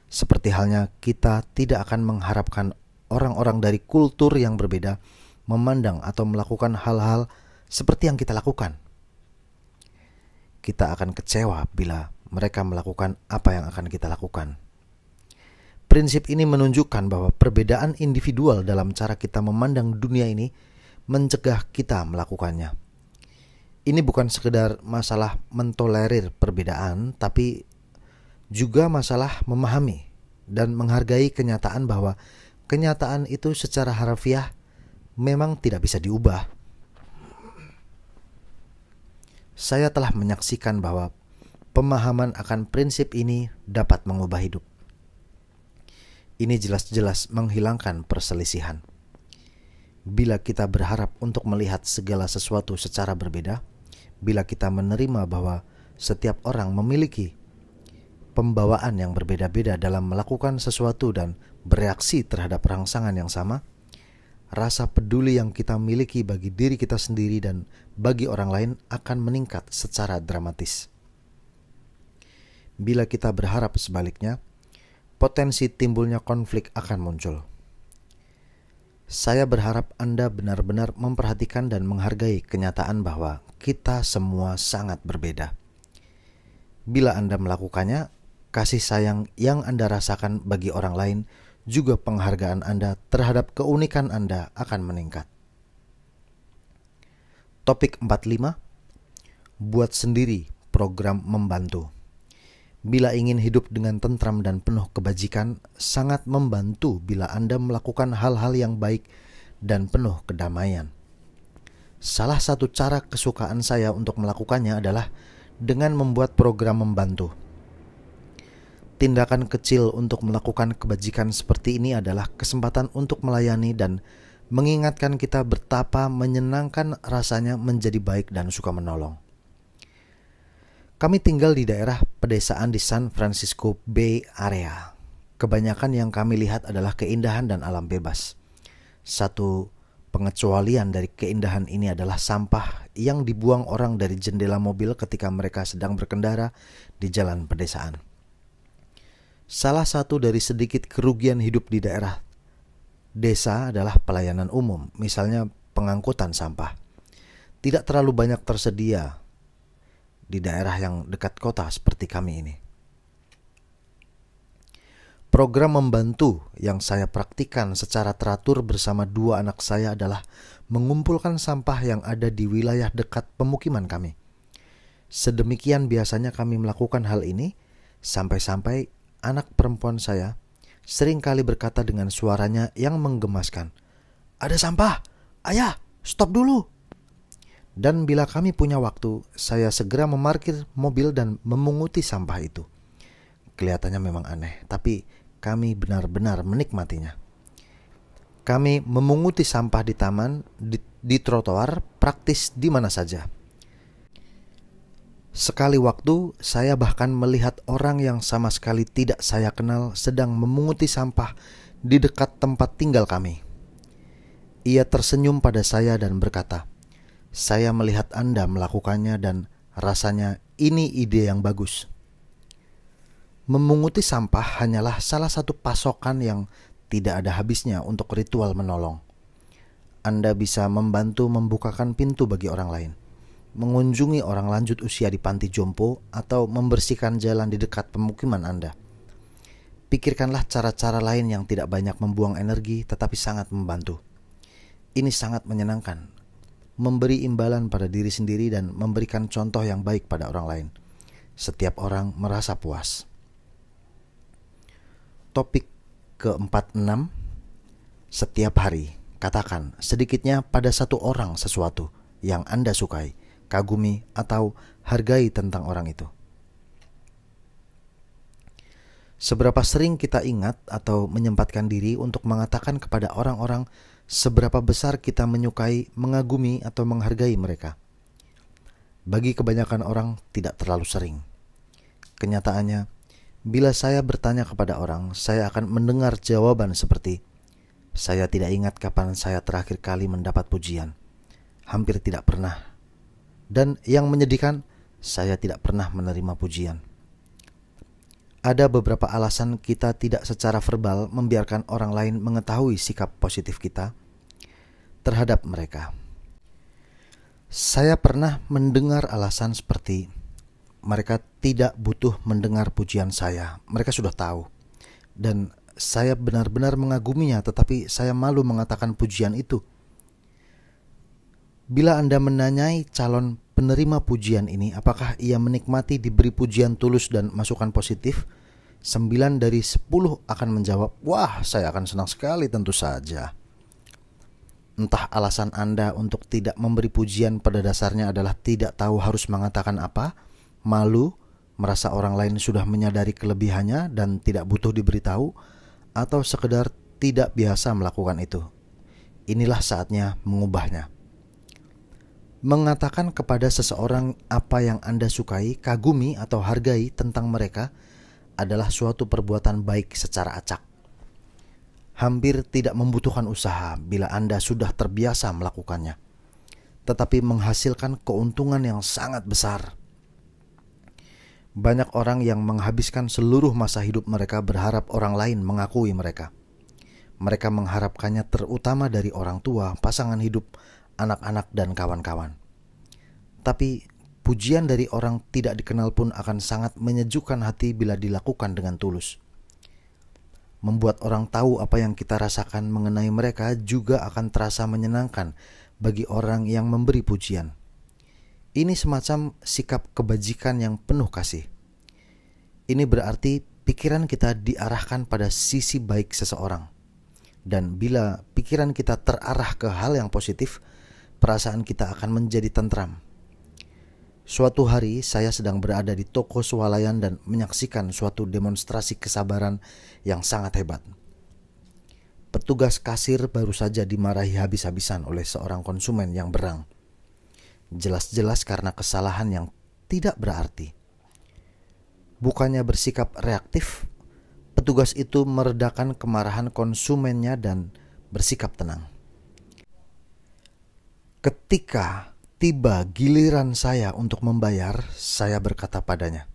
Seperti halnya kita tidak akan mengharapkan orang-orang dari kultur yang berbeda memandang atau melakukan hal-hal seperti yang kita lakukan. Kita akan kecewa bila mereka melakukan apa yang akan kita lakukan. Prinsip ini menunjukkan bahwa perbedaan individual dalam cara kita memandang dunia ini mencegah kita melakukannya. Ini bukan sekedar masalah mentolerir perbedaan, tapi juga masalah memahami dan menghargai kenyataan bahwa kenyataan itu secara harfiah memang tidak bisa diubah. Saya telah menyaksikan bahwa pemahaman akan prinsip ini dapat mengubah hidup. Ini jelas-jelas menghilangkan perselisihan. Bila kita berharap untuk melihat segala sesuatu secara berbeda, bila kita menerima bahwa setiap orang memiliki pembawaan yang berbeda-beda dalam melakukan sesuatu dan bereaksi terhadap rangsangan yang sama, rasa peduli yang kita miliki bagi diri kita sendiri dan bagi orang lain akan meningkat secara dramatis. Bila kita berharap sebaliknya, potensi timbulnya konflik akan muncul. Saya berharap Anda benar-benar memperhatikan dan menghargai kenyataan bahwa kita semua sangat berbeda bila Anda melakukannya, kasih sayang yang Anda rasakan bagi orang lain, juga penghargaan Anda terhadap keunikan Anda akan meningkat. Topik 45 Buat sendiri program membantu. Bila ingin hidup dengan tentram dan penuh kebajikan, sangat membantu bila Anda melakukan hal-hal yang baik dan penuh kedamaian. Salah satu cara kesukaan saya untuk melakukannya adalah dengan membuat program membantu Tindakan kecil untuk melakukan kebajikan seperti ini adalah kesempatan untuk melayani dan mengingatkan kita betapa menyenangkan rasanya menjadi baik dan suka menolong. Kami tinggal di daerah pedesaan di San Francisco Bay Area. Kebanyakan yang kami lihat adalah keindahan dan alam bebas. Satu pengecualian dari keindahan ini adalah sampah yang dibuang orang dari jendela mobil ketika mereka sedang berkendara di jalan pedesaan. Salah satu dari sedikit kerugian hidup di daerah desa adalah pelayanan umum, misalnya pengangkutan sampah. Tidak terlalu banyak tersedia di daerah yang dekat kota seperti kami ini. Program membantu yang saya praktikan secara teratur bersama dua anak saya adalah mengumpulkan sampah yang ada di wilayah dekat pemukiman kami. Sedemikian biasanya kami melakukan hal ini sampai-sampai anak perempuan saya sering kali berkata dengan suaranya yang menggemaskan, "Ada sampah! Ayah, stop dulu!" Dan bila kami punya waktu, saya segera memarkir mobil dan memunguti sampah itu. Kelihatannya memang aneh, tapi kami benar-benar menikmatinya. Kami memunguti sampah di taman, di, di trotoar, praktis di mana saja. Sekali waktu, saya bahkan melihat orang yang sama sekali tidak saya kenal sedang memunguti sampah di dekat tempat tinggal kami. Ia tersenyum pada saya dan berkata, "Saya melihat Anda melakukannya, dan rasanya ini ide yang bagus." Memunguti sampah hanyalah salah satu pasokan yang tidak ada habisnya untuk ritual menolong. Anda bisa membantu membukakan pintu bagi orang lain mengunjungi orang lanjut usia di panti jompo, atau membersihkan jalan di dekat pemukiman Anda. Pikirkanlah cara-cara lain yang tidak banyak membuang energi tetapi sangat membantu. Ini sangat menyenangkan, memberi imbalan pada diri sendiri dan memberikan contoh yang baik pada orang lain. Setiap orang merasa puas. Topik ke-46 Setiap hari, katakan sedikitnya pada satu orang sesuatu yang Anda sukai kagumi, atau hargai tentang orang itu. Seberapa sering kita ingat atau menyempatkan diri untuk mengatakan kepada orang-orang seberapa besar kita menyukai, mengagumi, atau menghargai mereka? Bagi kebanyakan orang, tidak terlalu sering. Kenyataannya, bila saya bertanya kepada orang, saya akan mendengar jawaban seperti: "Saya tidak ingat kapan saya terakhir kali mendapat pujian, hampir tidak pernah dan yang menyedihkan, saya tidak pernah menerima pujian. Ada beberapa alasan kita tidak secara verbal membiarkan orang lain mengetahui sikap positif kita terhadap mereka. Saya pernah mendengar alasan seperti mereka tidak butuh mendengar pujian saya. Mereka sudah tahu. Dan saya benar-benar mengaguminya, tetapi saya malu mengatakan pujian itu Bila Anda menanyai calon penerima pujian ini apakah ia menikmati diberi pujian tulus dan masukan positif, Sembilan dari sepuluh akan menjawab, "Wah, saya akan senang sekali tentu saja." Entah alasan Anda untuk tidak memberi pujian pada dasarnya adalah tidak tahu harus mengatakan apa, malu, merasa orang lain sudah menyadari kelebihannya dan tidak butuh diberitahu, atau sekedar tidak biasa melakukan itu. Inilah saatnya mengubahnya mengatakan kepada seseorang apa yang Anda sukai, kagumi, atau hargai tentang mereka adalah suatu perbuatan baik secara acak. Hampir tidak membutuhkan usaha bila Anda sudah terbiasa melakukannya, tetapi menghasilkan keuntungan yang sangat besar. Banyak orang yang menghabiskan seluruh masa hidup mereka berharap orang lain mengakui mereka. Mereka mengharapkannya, terutama dari orang tua, pasangan hidup, anak-anak dan kawan-kawan. Tapi pujian dari orang tidak dikenal pun akan sangat menyejukkan hati bila dilakukan dengan tulus. Membuat orang tahu apa yang kita rasakan mengenai mereka juga akan terasa menyenangkan bagi orang yang memberi pujian. Ini semacam sikap kebajikan yang penuh kasih. Ini berarti pikiran kita diarahkan pada sisi baik seseorang. Dan bila pikiran kita terarah ke hal yang positif, perasaan kita akan menjadi tentram. Suatu hari saya sedang berada di toko swalayan dan menyaksikan suatu demonstrasi kesabaran yang sangat hebat. Petugas kasir baru saja dimarahi habis-habisan oleh seorang konsumen yang berang. Jelas-jelas karena kesalahan yang tidak berarti. Bukannya bersikap reaktif, petugas itu meredakan kemarahan konsumennya dan bersikap tenang. Ketika tiba giliran saya untuk membayar, saya berkata padanya,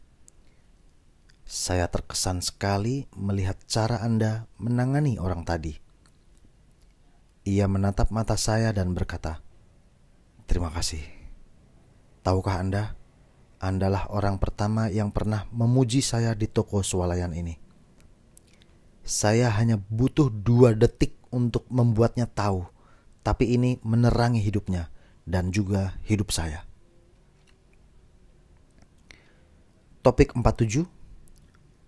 "Saya terkesan sekali melihat cara Anda menangani orang tadi." Ia menatap mata saya dan berkata, "Terima kasih. Tahukah Anda, Andalah orang pertama yang pernah memuji saya di toko swalayan ini. Saya hanya butuh dua detik untuk membuatnya tahu tapi ini menerangi hidupnya dan juga hidup saya. Topik 47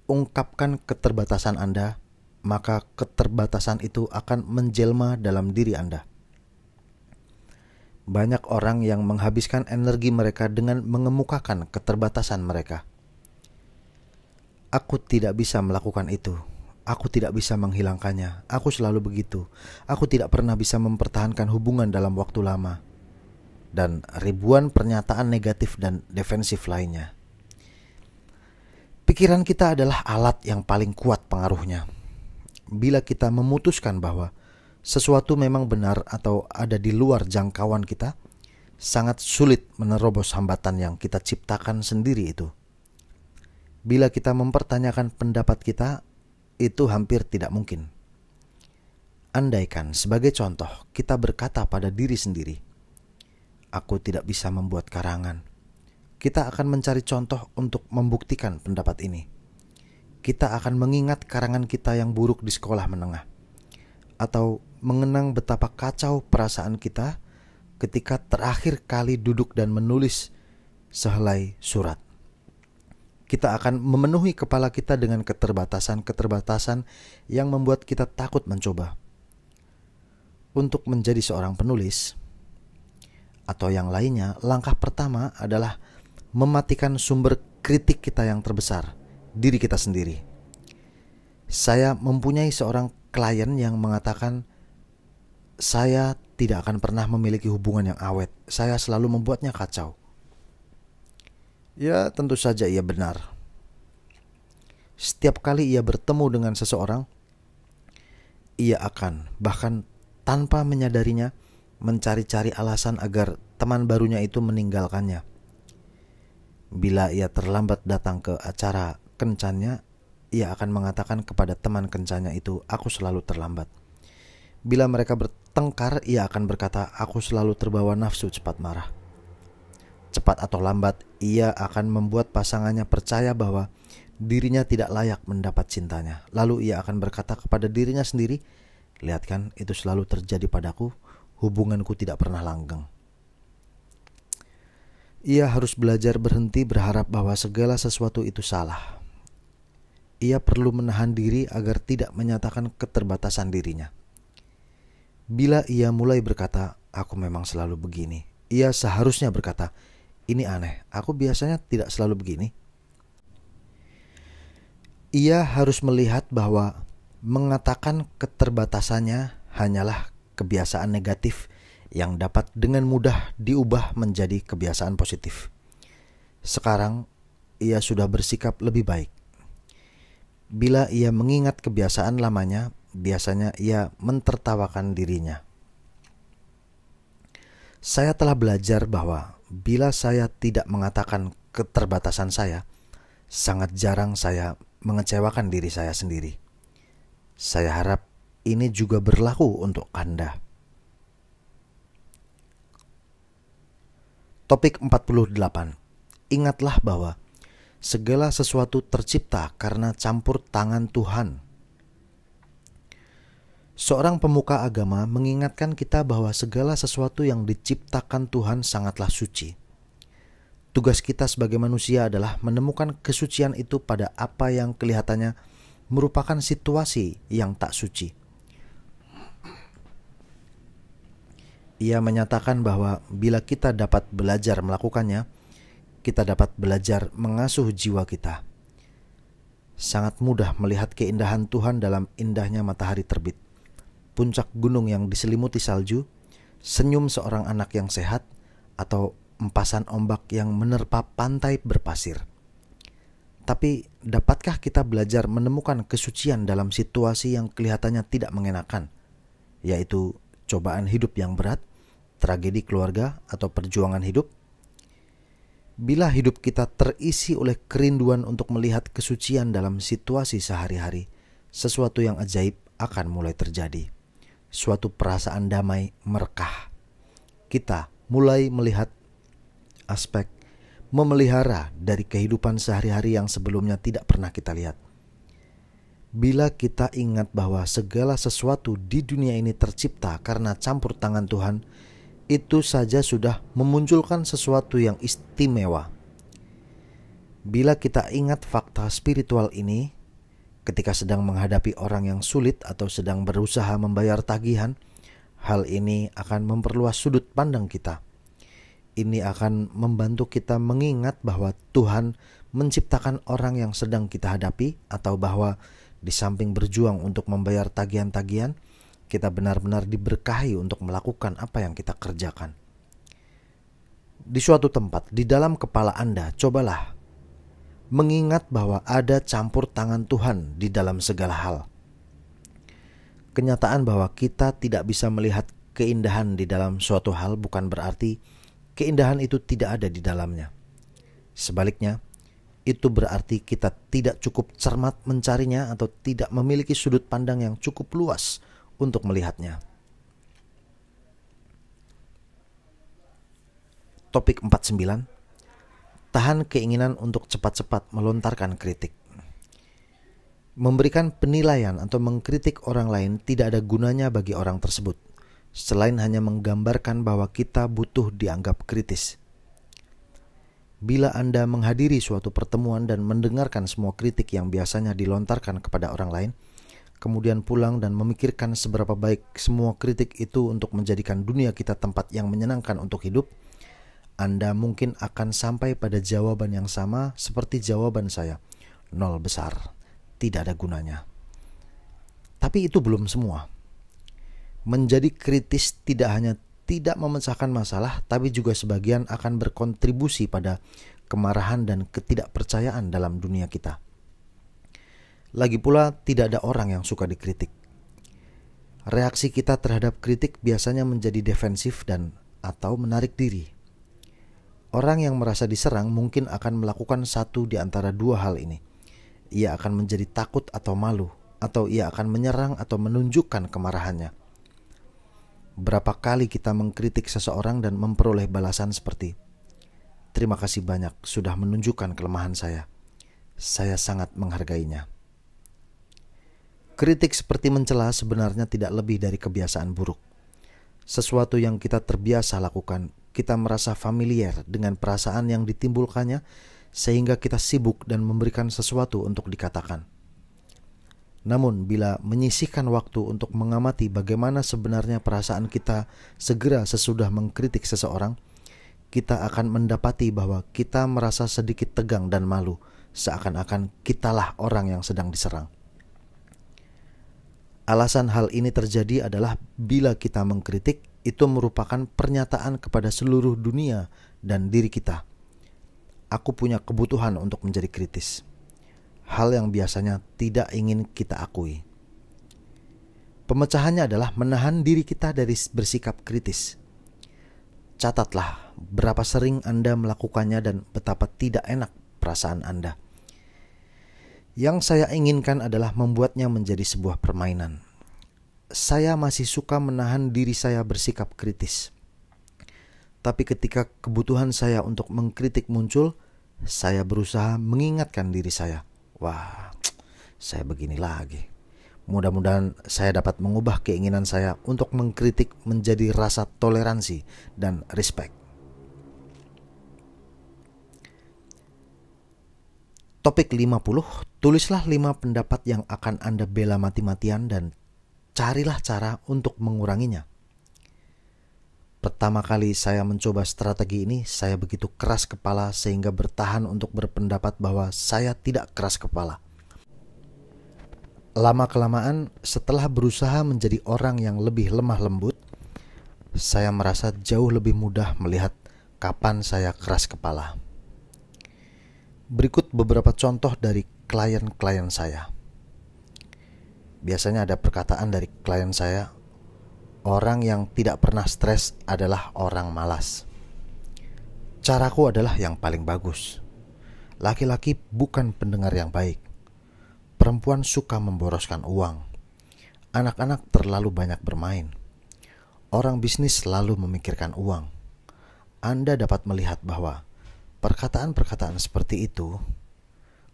Ungkapkan keterbatasan Anda, maka keterbatasan itu akan menjelma dalam diri Anda. Banyak orang yang menghabiskan energi mereka dengan mengemukakan keterbatasan mereka. Aku tidak bisa melakukan itu. Aku tidak bisa menghilangkannya. Aku selalu begitu. Aku tidak pernah bisa mempertahankan hubungan dalam waktu lama. Dan ribuan pernyataan negatif dan defensif lainnya. Pikiran kita adalah alat yang paling kuat pengaruhnya. Bila kita memutuskan bahwa sesuatu memang benar atau ada di luar jangkauan kita, sangat sulit menerobos hambatan yang kita ciptakan sendiri itu. Bila kita mempertanyakan pendapat kita itu hampir tidak mungkin. Andaikan sebagai contoh kita berkata pada diri sendiri, "Aku tidak bisa membuat karangan." Kita akan mencari contoh untuk membuktikan pendapat ini. Kita akan mengingat karangan kita yang buruk di sekolah menengah, atau mengenang betapa kacau perasaan kita ketika terakhir kali duduk dan menulis sehelai surat kita akan memenuhi kepala kita dengan keterbatasan-keterbatasan yang membuat kita takut mencoba. Untuk menjadi seorang penulis atau yang lainnya, langkah pertama adalah mematikan sumber kritik kita yang terbesar, diri kita sendiri. Saya mempunyai seorang klien yang mengatakan, "Saya tidak akan pernah memiliki hubungan yang awet. Saya selalu membuatnya kacau." Ya, tentu saja ia benar. Setiap kali ia bertemu dengan seseorang, ia akan bahkan tanpa menyadarinya mencari-cari alasan agar teman barunya itu meninggalkannya. Bila ia terlambat datang ke acara kencannya, ia akan mengatakan kepada teman kencannya itu, "Aku selalu terlambat." Bila mereka bertengkar, ia akan berkata, "Aku selalu terbawa nafsu cepat marah." Cepat atau lambat, ia akan membuat pasangannya percaya bahwa dirinya tidak layak mendapat cintanya. Lalu ia akan berkata kepada dirinya sendiri, "Lihat kan, itu selalu terjadi padaku. Hubunganku tidak pernah langgeng." Ia harus belajar berhenti berharap bahwa segala sesuatu itu salah. Ia perlu menahan diri agar tidak menyatakan keterbatasan dirinya. Bila ia mulai berkata, "Aku memang selalu begini," ia seharusnya berkata, ini aneh, aku biasanya tidak selalu begini. Ia harus melihat bahwa mengatakan keterbatasannya hanyalah kebiasaan negatif yang dapat dengan mudah diubah menjadi kebiasaan positif. Sekarang ia sudah bersikap lebih baik. Bila ia mengingat kebiasaan lamanya, biasanya ia mentertawakan dirinya. Saya telah belajar bahwa bila saya tidak mengatakan keterbatasan saya, sangat jarang saya mengecewakan diri saya sendiri. Saya harap ini juga berlaku untuk Anda. Topik 48. Ingatlah bahwa segala sesuatu tercipta karena campur tangan Tuhan. Seorang pemuka agama mengingatkan kita bahwa segala sesuatu yang diciptakan Tuhan sangatlah suci. Tugas kita sebagai manusia adalah menemukan kesucian itu pada apa yang kelihatannya merupakan situasi yang tak suci. Ia menyatakan bahwa bila kita dapat belajar melakukannya, kita dapat belajar mengasuh jiwa kita. Sangat mudah melihat keindahan Tuhan dalam indahnya matahari terbit puncak gunung yang diselimuti salju, senyum seorang anak yang sehat, atau empasan ombak yang menerpa pantai berpasir. Tapi, dapatkah kita belajar menemukan kesucian dalam situasi yang kelihatannya tidak mengenakan, yaitu cobaan hidup yang berat, tragedi keluarga, atau perjuangan hidup? Bila hidup kita terisi oleh kerinduan untuk melihat kesucian dalam situasi sehari-hari, sesuatu yang ajaib akan mulai terjadi suatu perasaan damai merekah. Kita mulai melihat aspek memelihara dari kehidupan sehari-hari yang sebelumnya tidak pernah kita lihat. Bila kita ingat bahwa segala sesuatu di dunia ini tercipta karena campur tangan Tuhan, itu saja sudah memunculkan sesuatu yang istimewa. Bila kita ingat fakta spiritual ini, ketika sedang menghadapi orang yang sulit atau sedang berusaha membayar tagihan, hal ini akan memperluas sudut pandang kita. Ini akan membantu kita mengingat bahwa Tuhan menciptakan orang yang sedang kita hadapi, atau bahwa di samping berjuang untuk membayar tagihan-tagihan, kita benar-benar diberkahi untuk melakukan apa yang kita kerjakan. Di suatu tempat, di dalam kepala Anda, cobalah mengingat bahwa ada campur tangan Tuhan di dalam segala hal. Kenyataan bahwa kita tidak bisa melihat keindahan di dalam suatu hal bukan berarti keindahan itu tidak ada di dalamnya. Sebaliknya, itu berarti kita tidak cukup cermat mencarinya atau tidak memiliki sudut pandang yang cukup luas untuk melihatnya. Topik 49 tahan keinginan untuk cepat-cepat melontarkan kritik. Memberikan penilaian atau mengkritik orang lain tidak ada gunanya bagi orang tersebut, selain hanya menggambarkan bahwa kita butuh dianggap kritis. Bila Anda menghadiri suatu pertemuan dan mendengarkan semua kritik yang biasanya dilontarkan kepada orang lain, kemudian pulang dan memikirkan seberapa baik semua kritik itu untuk menjadikan dunia kita tempat yang menyenangkan untuk hidup, anda mungkin akan sampai pada jawaban yang sama seperti jawaban saya. Nol besar, tidak ada gunanya. Tapi itu belum semua. Menjadi kritis tidak hanya tidak memecahkan masalah, tapi juga sebagian akan berkontribusi pada kemarahan dan ketidakpercayaan dalam dunia kita. Lagi pula, tidak ada orang yang suka dikritik. Reaksi kita terhadap kritik biasanya menjadi defensif dan atau menarik diri. Orang yang merasa diserang mungkin akan melakukan satu di antara dua hal ini. Ia akan menjadi takut atau malu, atau ia akan menyerang atau menunjukkan kemarahannya. Berapa kali kita mengkritik seseorang dan memperoleh balasan seperti "Terima kasih banyak sudah menunjukkan kelemahan saya. Saya sangat menghargainya." Kritik seperti mencela sebenarnya tidak lebih dari kebiasaan buruk. Sesuatu yang kita terbiasa lakukan kita merasa familiar dengan perasaan yang ditimbulkannya sehingga kita sibuk dan memberikan sesuatu untuk dikatakan. Namun, bila menyisihkan waktu untuk mengamati bagaimana sebenarnya perasaan kita segera sesudah mengkritik seseorang, kita akan mendapati bahwa kita merasa sedikit tegang dan malu, seakan-akan kitalah orang yang sedang diserang. Alasan hal ini terjadi adalah bila kita mengkritik, itu merupakan pernyataan kepada seluruh dunia dan diri kita. Aku punya kebutuhan untuk menjadi kritis. Hal yang biasanya tidak ingin kita akui. Pemecahannya adalah menahan diri kita dari bersikap kritis. Catatlah berapa sering Anda melakukannya dan betapa tidak enak perasaan Anda. Yang saya inginkan adalah membuatnya menjadi sebuah permainan saya masih suka menahan diri saya bersikap kritis. Tapi ketika kebutuhan saya untuk mengkritik muncul, saya berusaha mengingatkan diri saya. Wah, saya begini lagi. Mudah-mudahan saya dapat mengubah keinginan saya untuk mengkritik menjadi rasa toleransi dan respect. Topik 50, tulislah 5 pendapat yang akan Anda bela mati-matian dan carilah cara untuk menguranginya. Pertama kali saya mencoba strategi ini, saya begitu keras kepala sehingga bertahan untuk berpendapat bahwa saya tidak keras kepala. Lama-kelamaan, setelah berusaha menjadi orang yang lebih lemah lembut, saya merasa jauh lebih mudah melihat kapan saya keras kepala. Berikut beberapa contoh dari klien-klien saya biasanya ada perkataan dari klien saya, orang yang tidak pernah stres adalah orang malas. Caraku adalah yang paling bagus. Laki-laki bukan pendengar yang baik. Perempuan suka memboroskan uang. Anak-anak terlalu banyak bermain. Orang bisnis selalu memikirkan uang. Anda dapat melihat bahwa perkataan-perkataan seperti itu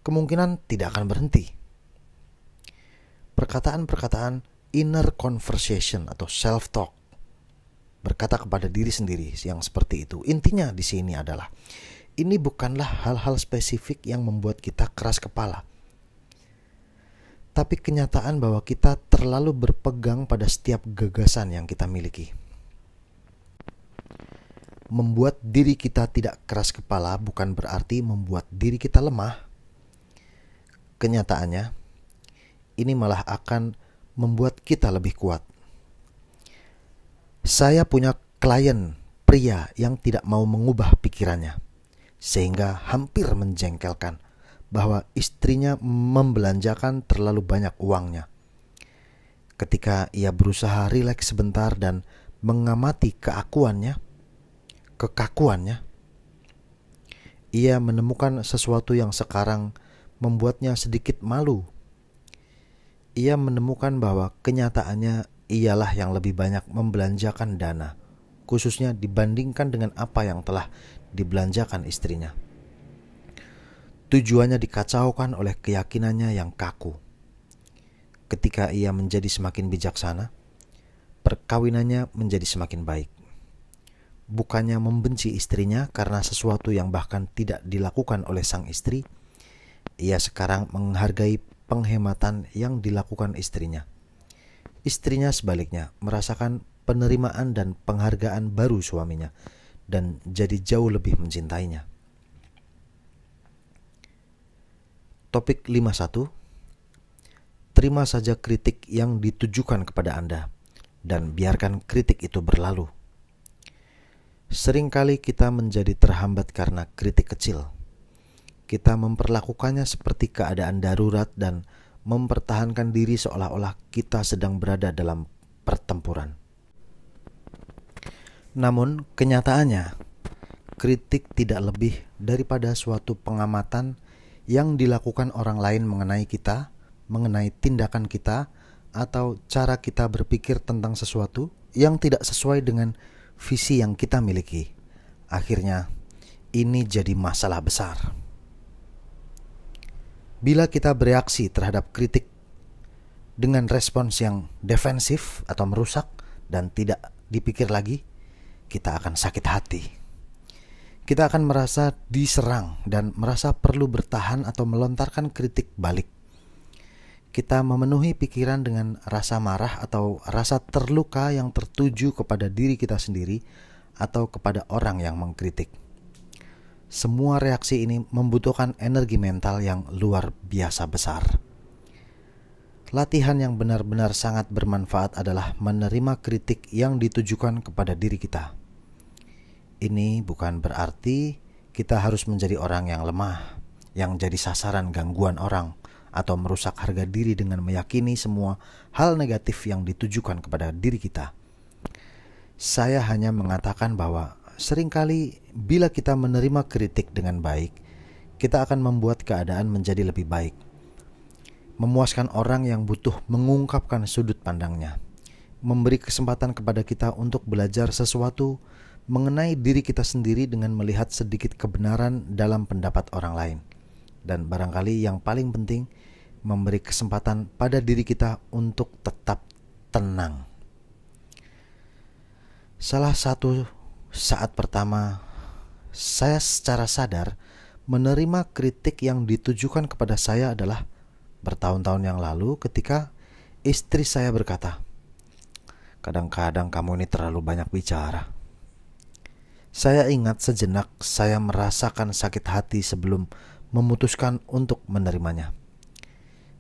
kemungkinan tidak akan berhenti perkataan-perkataan inner conversation atau self talk. Berkata kepada diri sendiri yang seperti itu. Intinya di sini adalah ini bukanlah hal-hal spesifik yang membuat kita keras kepala. Tapi kenyataan bahwa kita terlalu berpegang pada setiap gagasan yang kita miliki. Membuat diri kita tidak keras kepala bukan berarti membuat diri kita lemah. Kenyataannya, ini malah akan membuat kita lebih kuat. Saya punya klien pria yang tidak mau mengubah pikirannya, sehingga hampir menjengkelkan bahwa istrinya membelanjakan terlalu banyak uangnya. Ketika ia berusaha rileks sebentar dan mengamati keakuannya, kekakuannya, ia menemukan sesuatu yang sekarang membuatnya sedikit malu ia menemukan bahwa kenyataannya ialah yang lebih banyak membelanjakan dana, khususnya dibandingkan dengan apa yang telah dibelanjakan istrinya. Tujuannya dikacaukan oleh keyakinannya yang kaku. Ketika ia menjadi semakin bijaksana, perkawinannya menjadi semakin baik. Bukannya membenci istrinya karena sesuatu yang bahkan tidak dilakukan oleh sang istri, ia sekarang menghargai penghematan yang dilakukan istrinya. Istrinya sebaliknya merasakan penerimaan dan penghargaan baru suaminya dan jadi jauh lebih mencintainya. Topik 51 Terima saja kritik yang ditujukan kepada Anda dan biarkan kritik itu berlalu. Seringkali kita menjadi terhambat karena kritik kecil kita memperlakukannya seperti keadaan darurat dan mempertahankan diri seolah-olah kita sedang berada dalam pertempuran. Namun, kenyataannya, kritik tidak lebih daripada suatu pengamatan yang dilakukan orang lain mengenai kita, mengenai tindakan kita, atau cara kita berpikir tentang sesuatu yang tidak sesuai dengan visi yang kita miliki. Akhirnya, ini jadi masalah besar bila kita bereaksi terhadap kritik dengan respons yang defensif atau merusak dan tidak dipikir lagi, kita akan sakit hati. Kita akan merasa diserang dan merasa perlu bertahan atau melontarkan kritik balik. Kita memenuhi pikiran dengan rasa marah atau rasa terluka yang tertuju kepada diri kita sendiri atau kepada orang yang mengkritik semua reaksi ini membutuhkan energi mental yang luar biasa besar. Latihan yang benar-benar sangat bermanfaat adalah menerima kritik yang ditujukan kepada diri kita. Ini bukan berarti kita harus menjadi orang yang lemah, yang jadi sasaran gangguan orang, atau merusak harga diri dengan meyakini semua hal negatif yang ditujukan kepada diri kita. Saya hanya mengatakan bahwa seringkali bila kita menerima kritik dengan baik, kita akan membuat keadaan menjadi lebih baik. Memuaskan orang yang butuh mengungkapkan sudut pandangnya. Memberi kesempatan kepada kita untuk belajar sesuatu mengenai diri kita sendiri dengan melihat sedikit kebenaran dalam pendapat orang lain. Dan barangkali yang paling penting, memberi kesempatan pada diri kita untuk tetap tenang. Salah satu saat pertama, saya secara sadar menerima kritik yang ditujukan kepada saya adalah bertahun-tahun yang lalu ketika istri saya berkata, "Kadang-kadang kamu ini terlalu banyak bicara." Saya ingat sejenak saya merasakan sakit hati sebelum memutuskan untuk menerimanya.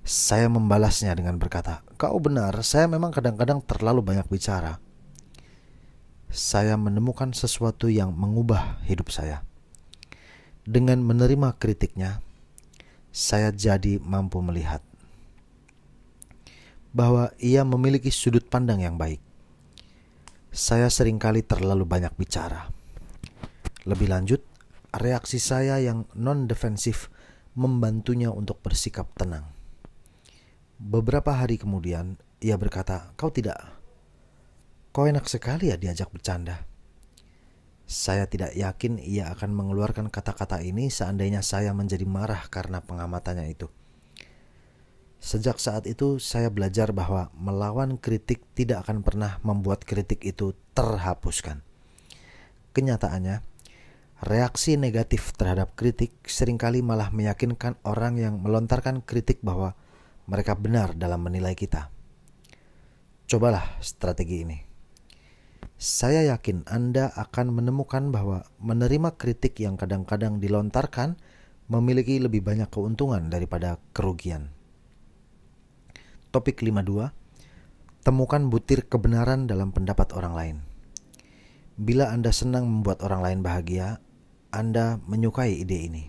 Saya membalasnya dengan berkata, "Kau benar, saya memang kadang-kadang terlalu banyak bicara." saya menemukan sesuatu yang mengubah hidup saya. Dengan menerima kritiknya, saya jadi mampu melihat bahwa ia memiliki sudut pandang yang baik. Saya seringkali terlalu banyak bicara. Lebih lanjut, reaksi saya yang non-defensif membantunya untuk bersikap tenang. Beberapa hari kemudian, ia berkata, "Kau tidak Kau enak sekali ya diajak bercanda. Saya tidak yakin ia akan mengeluarkan kata-kata ini seandainya saya menjadi marah karena pengamatannya itu. Sejak saat itu saya belajar bahwa melawan kritik tidak akan pernah membuat kritik itu terhapuskan. Kenyataannya, reaksi negatif terhadap kritik seringkali malah meyakinkan orang yang melontarkan kritik bahwa mereka benar dalam menilai kita. Cobalah strategi ini. Saya yakin Anda akan menemukan bahwa menerima kritik yang kadang-kadang dilontarkan memiliki lebih banyak keuntungan daripada kerugian. Topik 52. Temukan butir kebenaran dalam pendapat orang lain. Bila Anda senang membuat orang lain bahagia, Anda menyukai ide ini.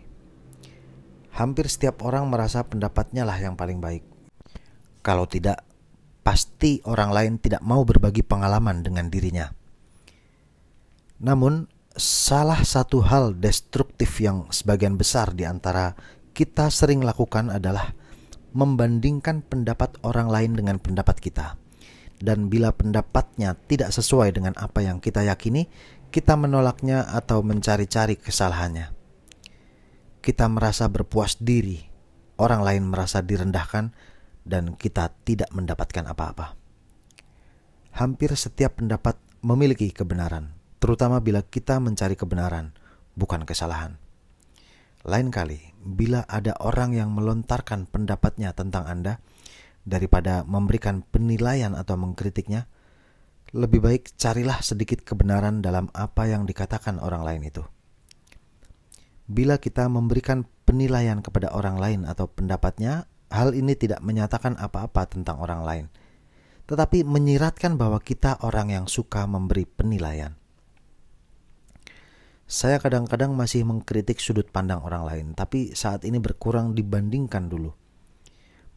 Hampir setiap orang merasa pendapatnya lah yang paling baik. Kalau tidak, pasti orang lain tidak mau berbagi pengalaman dengan dirinya. Namun, salah satu hal destruktif yang sebagian besar di antara kita sering lakukan adalah membandingkan pendapat orang lain dengan pendapat kita. Dan bila pendapatnya tidak sesuai dengan apa yang kita yakini, kita menolaknya atau mencari-cari kesalahannya. Kita merasa berpuas diri, orang lain merasa direndahkan, dan kita tidak mendapatkan apa-apa. Hampir setiap pendapat memiliki kebenaran, terutama bila kita mencari kebenaran, bukan kesalahan. Lain kali, bila ada orang yang melontarkan pendapatnya tentang Anda, daripada memberikan penilaian atau mengkritiknya, lebih baik carilah sedikit kebenaran dalam apa yang dikatakan orang lain itu. Bila kita memberikan penilaian kepada orang lain atau pendapatnya, hal ini tidak menyatakan apa-apa tentang orang lain, tetapi menyiratkan bahwa kita orang yang suka memberi penilaian. Saya kadang-kadang masih mengkritik sudut pandang orang lain, tapi saat ini berkurang dibandingkan dulu.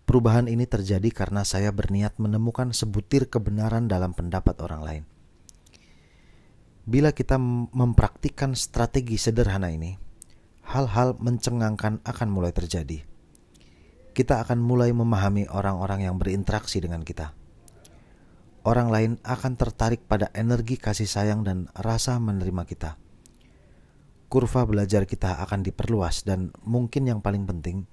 Perubahan ini terjadi karena saya berniat menemukan sebutir kebenaran dalam pendapat orang lain. Bila kita mempraktikkan strategi sederhana ini, hal-hal mencengangkan akan mulai terjadi. Kita akan mulai memahami orang-orang yang berinteraksi dengan kita. Orang lain akan tertarik pada energi kasih sayang dan rasa menerima kita kurva belajar kita akan diperluas dan mungkin yang paling penting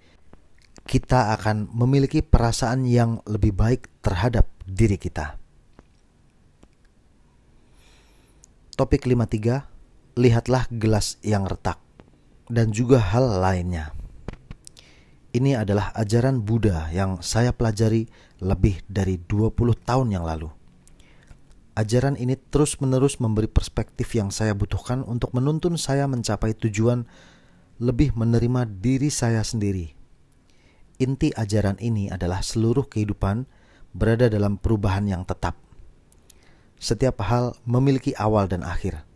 kita akan memiliki perasaan yang lebih baik terhadap diri kita. Topik 53, lihatlah gelas yang retak dan juga hal lainnya. Ini adalah ajaran Buddha yang saya pelajari lebih dari 20 tahun yang lalu. Ajaran ini terus-menerus memberi perspektif yang saya butuhkan untuk menuntun saya mencapai tujuan lebih menerima diri saya sendiri. Inti ajaran ini adalah seluruh kehidupan berada dalam perubahan yang tetap. Setiap hal memiliki awal dan akhir.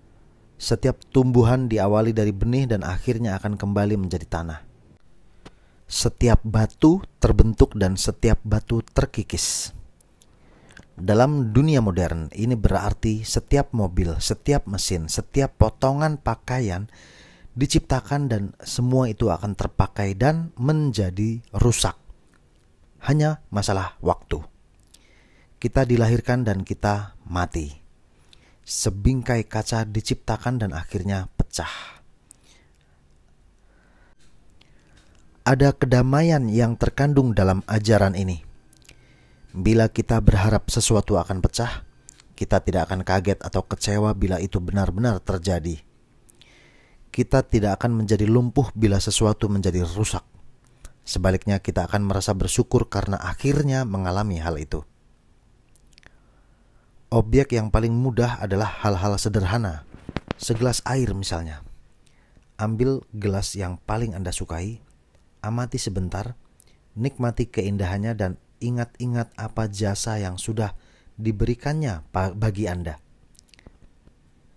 Setiap tumbuhan diawali dari benih dan akhirnya akan kembali menjadi tanah. Setiap batu terbentuk dan setiap batu terkikis. Dalam dunia modern, ini berarti setiap mobil, setiap mesin, setiap potongan pakaian diciptakan dan semua itu akan terpakai dan menjadi rusak. Hanya masalah waktu. Kita dilahirkan dan kita mati. Sebingkai kaca diciptakan dan akhirnya pecah. Ada kedamaian yang terkandung dalam ajaran ini. Bila kita berharap sesuatu akan pecah, kita tidak akan kaget atau kecewa bila itu benar-benar terjadi. Kita tidak akan menjadi lumpuh bila sesuatu menjadi rusak. Sebaliknya, kita akan merasa bersyukur karena akhirnya mengalami hal itu. Objek yang paling mudah adalah hal-hal sederhana, segelas air misalnya. Ambil gelas yang paling Anda sukai, amati sebentar, nikmati keindahannya, dan ingat-ingat apa jasa yang sudah diberikannya bagi Anda.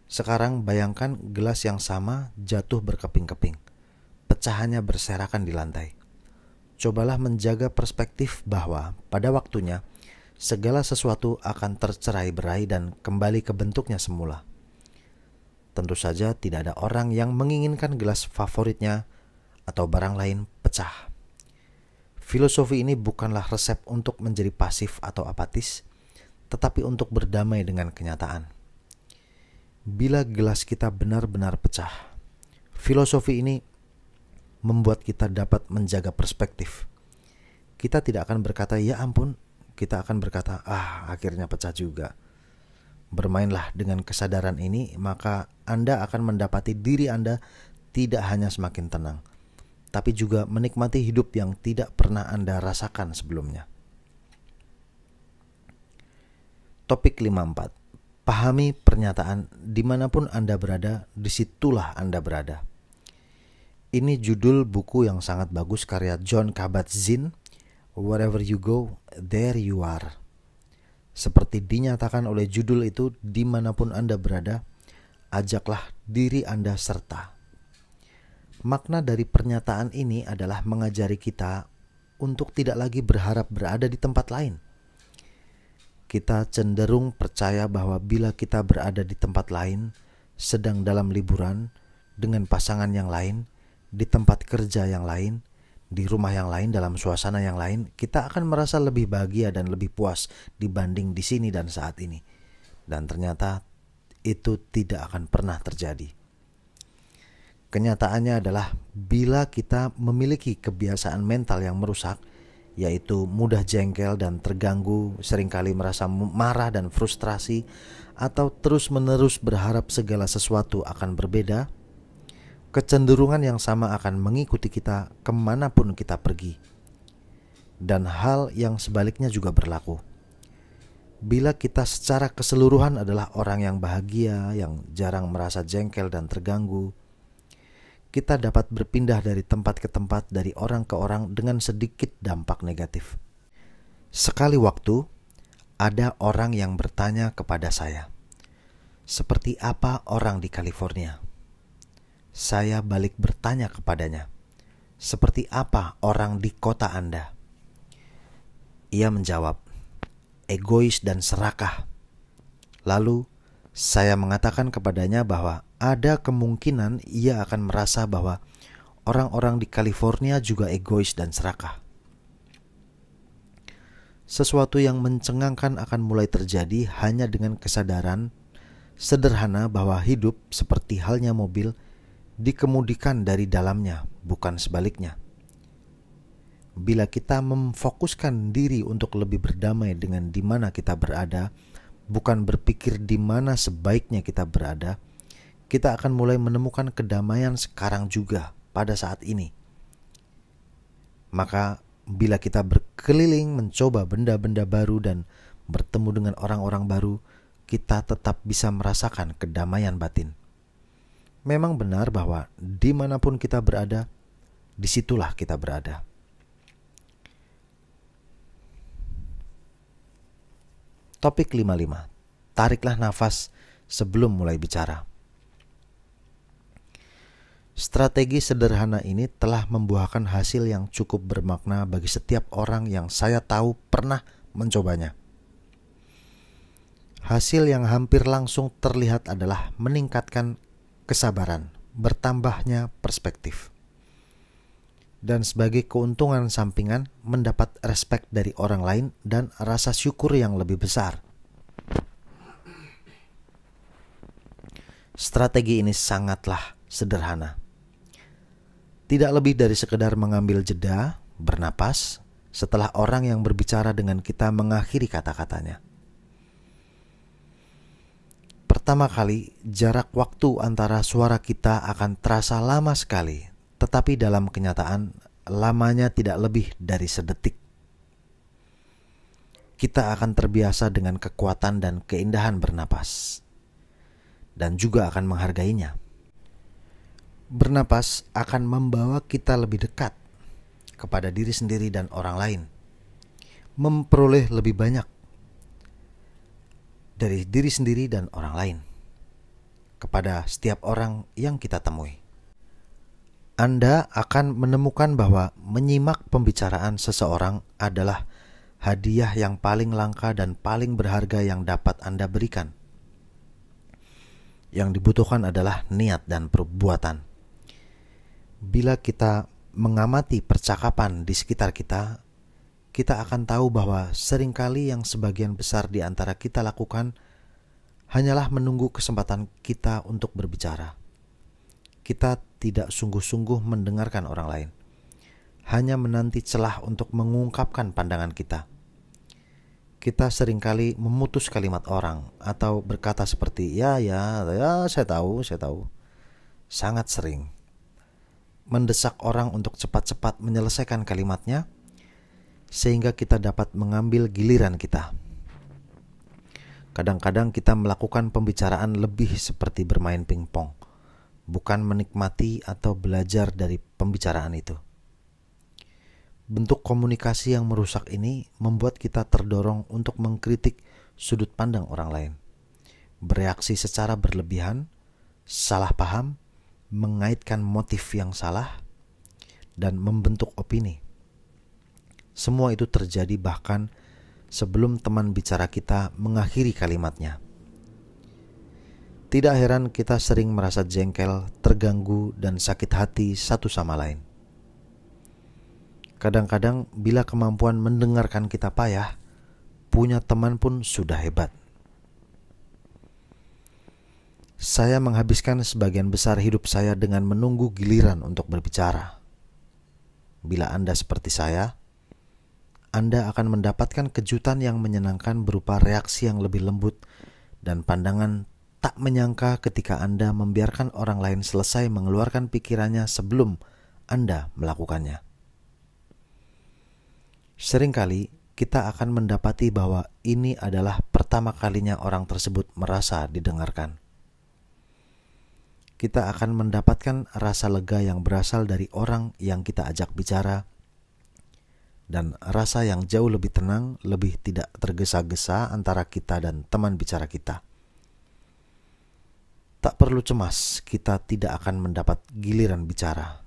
Sekarang bayangkan gelas yang sama jatuh berkeping-keping. Pecahannya berserakan di lantai. Cobalah menjaga perspektif bahwa pada waktunya segala sesuatu akan tercerai berai dan kembali ke bentuknya semula. Tentu saja tidak ada orang yang menginginkan gelas favoritnya atau barang lain pecah. Filosofi ini bukanlah resep untuk menjadi pasif atau apatis, tetapi untuk berdamai dengan kenyataan. Bila gelas kita benar-benar pecah, filosofi ini membuat kita dapat menjaga perspektif. Kita tidak akan berkata, "Ya ampun," kita akan berkata, "Ah, akhirnya pecah juga." Bermainlah dengan kesadaran ini, maka Anda akan mendapati diri Anda tidak hanya semakin tenang, tapi juga menikmati hidup yang tidak pernah Anda rasakan sebelumnya. Topik 54. Pahami pernyataan dimanapun Anda berada, disitulah Anda berada. Ini judul buku yang sangat bagus karya John Kabat-Zinn, Wherever You Go, There You Are. Seperti dinyatakan oleh judul itu, dimanapun Anda berada, ajaklah diri Anda serta. Makna dari pernyataan ini adalah mengajari kita untuk tidak lagi berharap berada di tempat lain. Kita cenderung percaya bahwa bila kita berada di tempat lain, sedang dalam liburan, dengan pasangan yang lain, di tempat kerja yang lain, di rumah yang lain, dalam suasana yang lain, kita akan merasa lebih bahagia dan lebih puas dibanding di sini dan saat ini. Dan ternyata itu tidak akan pernah terjadi Kenyataannya adalah bila kita memiliki kebiasaan mental yang merusak, yaitu mudah jengkel dan terganggu, seringkali merasa marah dan frustrasi, atau terus-menerus berharap segala sesuatu akan berbeda, kecenderungan yang sama akan mengikuti kita kemanapun kita pergi. Dan hal yang sebaliknya juga berlaku bila kita secara keseluruhan adalah orang yang bahagia, yang jarang merasa jengkel dan terganggu, kita dapat berpindah dari tempat ke tempat, dari orang ke orang dengan sedikit dampak negatif. Sekali waktu, ada orang yang bertanya kepada saya, "Seperti apa orang di California?" Saya balik bertanya kepadanya, "Seperti apa orang di kota Anda?" Ia menjawab, "Egois dan serakah." Lalu saya mengatakan kepadanya bahwa ada kemungkinan ia akan merasa bahwa orang-orang di California juga egois dan serakah. Sesuatu yang mencengangkan akan mulai terjadi hanya dengan kesadaran sederhana bahwa hidup seperti halnya mobil dikemudikan dari dalamnya, bukan sebaliknya. Bila kita memfokuskan diri untuk lebih berdamai dengan di mana kita berada, bukan berpikir di mana sebaiknya kita berada, kita akan mulai menemukan kedamaian sekarang juga pada saat ini. Maka bila kita berkeliling mencoba benda-benda baru dan bertemu dengan orang-orang baru, kita tetap bisa merasakan kedamaian batin. Memang benar bahwa dimanapun kita berada, disitulah kita berada. Topik 55. Tariklah nafas sebelum mulai bicara. Strategi sederhana ini telah membuahkan hasil yang cukup bermakna bagi setiap orang yang saya tahu pernah mencobanya. Hasil yang hampir langsung terlihat adalah meningkatkan kesabaran, bertambahnya perspektif. Dan sebagai keuntungan sampingan, mendapat respek dari orang lain dan rasa syukur yang lebih besar. Strategi ini sangatlah sederhana tidak lebih dari sekedar mengambil jeda, bernapas, setelah orang yang berbicara dengan kita mengakhiri kata-katanya. Pertama kali, jarak waktu antara suara kita akan terasa lama sekali, tetapi dalam kenyataan, lamanya tidak lebih dari sedetik. Kita akan terbiasa dengan kekuatan dan keindahan bernapas, dan juga akan menghargainya. Bernapas akan membawa kita lebih dekat kepada diri sendiri dan orang lain, memperoleh lebih banyak dari diri sendiri dan orang lain kepada setiap orang yang kita temui. Anda akan menemukan bahwa menyimak pembicaraan seseorang adalah hadiah yang paling langka dan paling berharga yang dapat Anda berikan. Yang dibutuhkan adalah niat dan perbuatan. Bila kita mengamati percakapan di sekitar kita, kita akan tahu bahwa seringkali yang sebagian besar di antara kita lakukan hanyalah menunggu kesempatan kita untuk berbicara. Kita tidak sungguh-sungguh mendengarkan orang lain, hanya menanti celah untuk mengungkapkan pandangan kita. Kita seringkali memutus kalimat orang atau berkata seperti "ya, ya, ya, saya tahu, saya tahu." Sangat sering mendesak orang untuk cepat-cepat menyelesaikan kalimatnya, sehingga kita dapat mengambil giliran kita. Kadang-kadang kita melakukan pembicaraan lebih seperti bermain pingpong, bukan menikmati atau belajar dari pembicaraan itu. Bentuk komunikasi yang merusak ini membuat kita terdorong untuk mengkritik sudut pandang orang lain, bereaksi secara berlebihan, salah paham, mengaitkan motif yang salah dan membentuk opini. Semua itu terjadi bahkan sebelum teman bicara kita mengakhiri kalimatnya. Tidak heran kita sering merasa jengkel, terganggu, dan sakit hati satu sama lain. Kadang-kadang, bila kemampuan mendengarkan kita payah, punya teman pun sudah hebat. Saya menghabiskan sebagian besar hidup saya dengan menunggu giliran untuk berbicara. Bila Anda seperti saya, Anda akan mendapatkan kejutan yang menyenangkan berupa reaksi yang lebih lembut dan pandangan tak menyangka ketika Anda membiarkan orang lain selesai mengeluarkan pikirannya sebelum Anda melakukannya. Seringkali kita akan mendapati bahwa ini adalah pertama kalinya orang tersebut merasa didengarkan kita akan mendapatkan rasa lega yang berasal dari orang yang kita ajak bicara dan rasa yang jauh lebih tenang, lebih tidak tergesa-gesa antara kita dan teman bicara kita. Tak perlu cemas, kita tidak akan mendapat giliran bicara.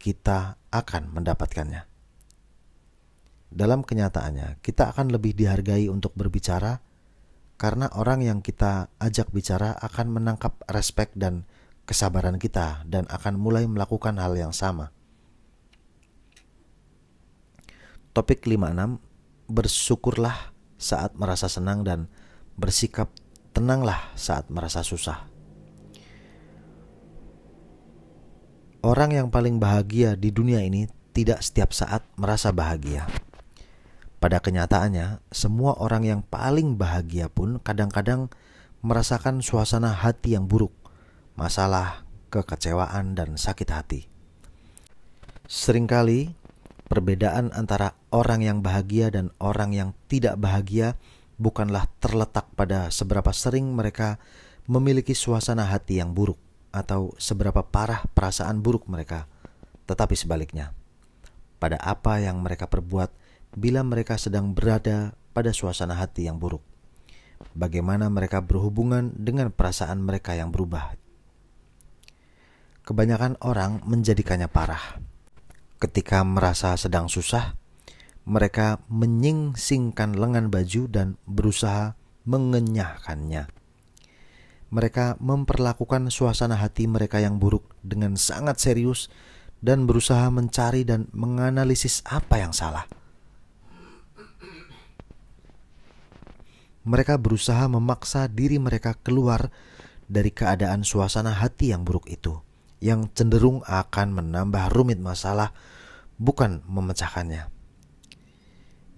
Kita akan mendapatkannya. Dalam kenyataannya, kita akan lebih dihargai untuk berbicara karena orang yang kita ajak bicara akan menangkap respek dan kesabaran kita dan akan mulai melakukan hal yang sama. Topik 56 Bersyukurlah saat merasa senang dan bersikap tenanglah saat merasa susah. Orang yang paling bahagia di dunia ini tidak setiap saat merasa bahagia. Pada kenyataannya, semua orang yang paling bahagia pun kadang-kadang merasakan suasana hati yang buruk masalah, kekecewaan, dan sakit hati. Seringkali, perbedaan antara orang yang bahagia dan orang yang tidak bahagia bukanlah terletak pada seberapa sering mereka memiliki suasana hati yang buruk atau seberapa parah perasaan buruk mereka, tetapi sebaliknya, pada apa yang mereka perbuat bila mereka sedang berada pada suasana hati yang buruk. Bagaimana mereka berhubungan dengan perasaan mereka yang berubah kebanyakan orang menjadikannya parah. Ketika merasa sedang susah, mereka menyingsingkan lengan baju dan berusaha mengenyahkannya. Mereka memperlakukan suasana hati mereka yang buruk dengan sangat serius dan berusaha mencari dan menganalisis apa yang salah. Mereka berusaha memaksa diri mereka keluar dari keadaan suasana hati yang buruk itu yang cenderung akan menambah rumit masalah, bukan memecahkannya.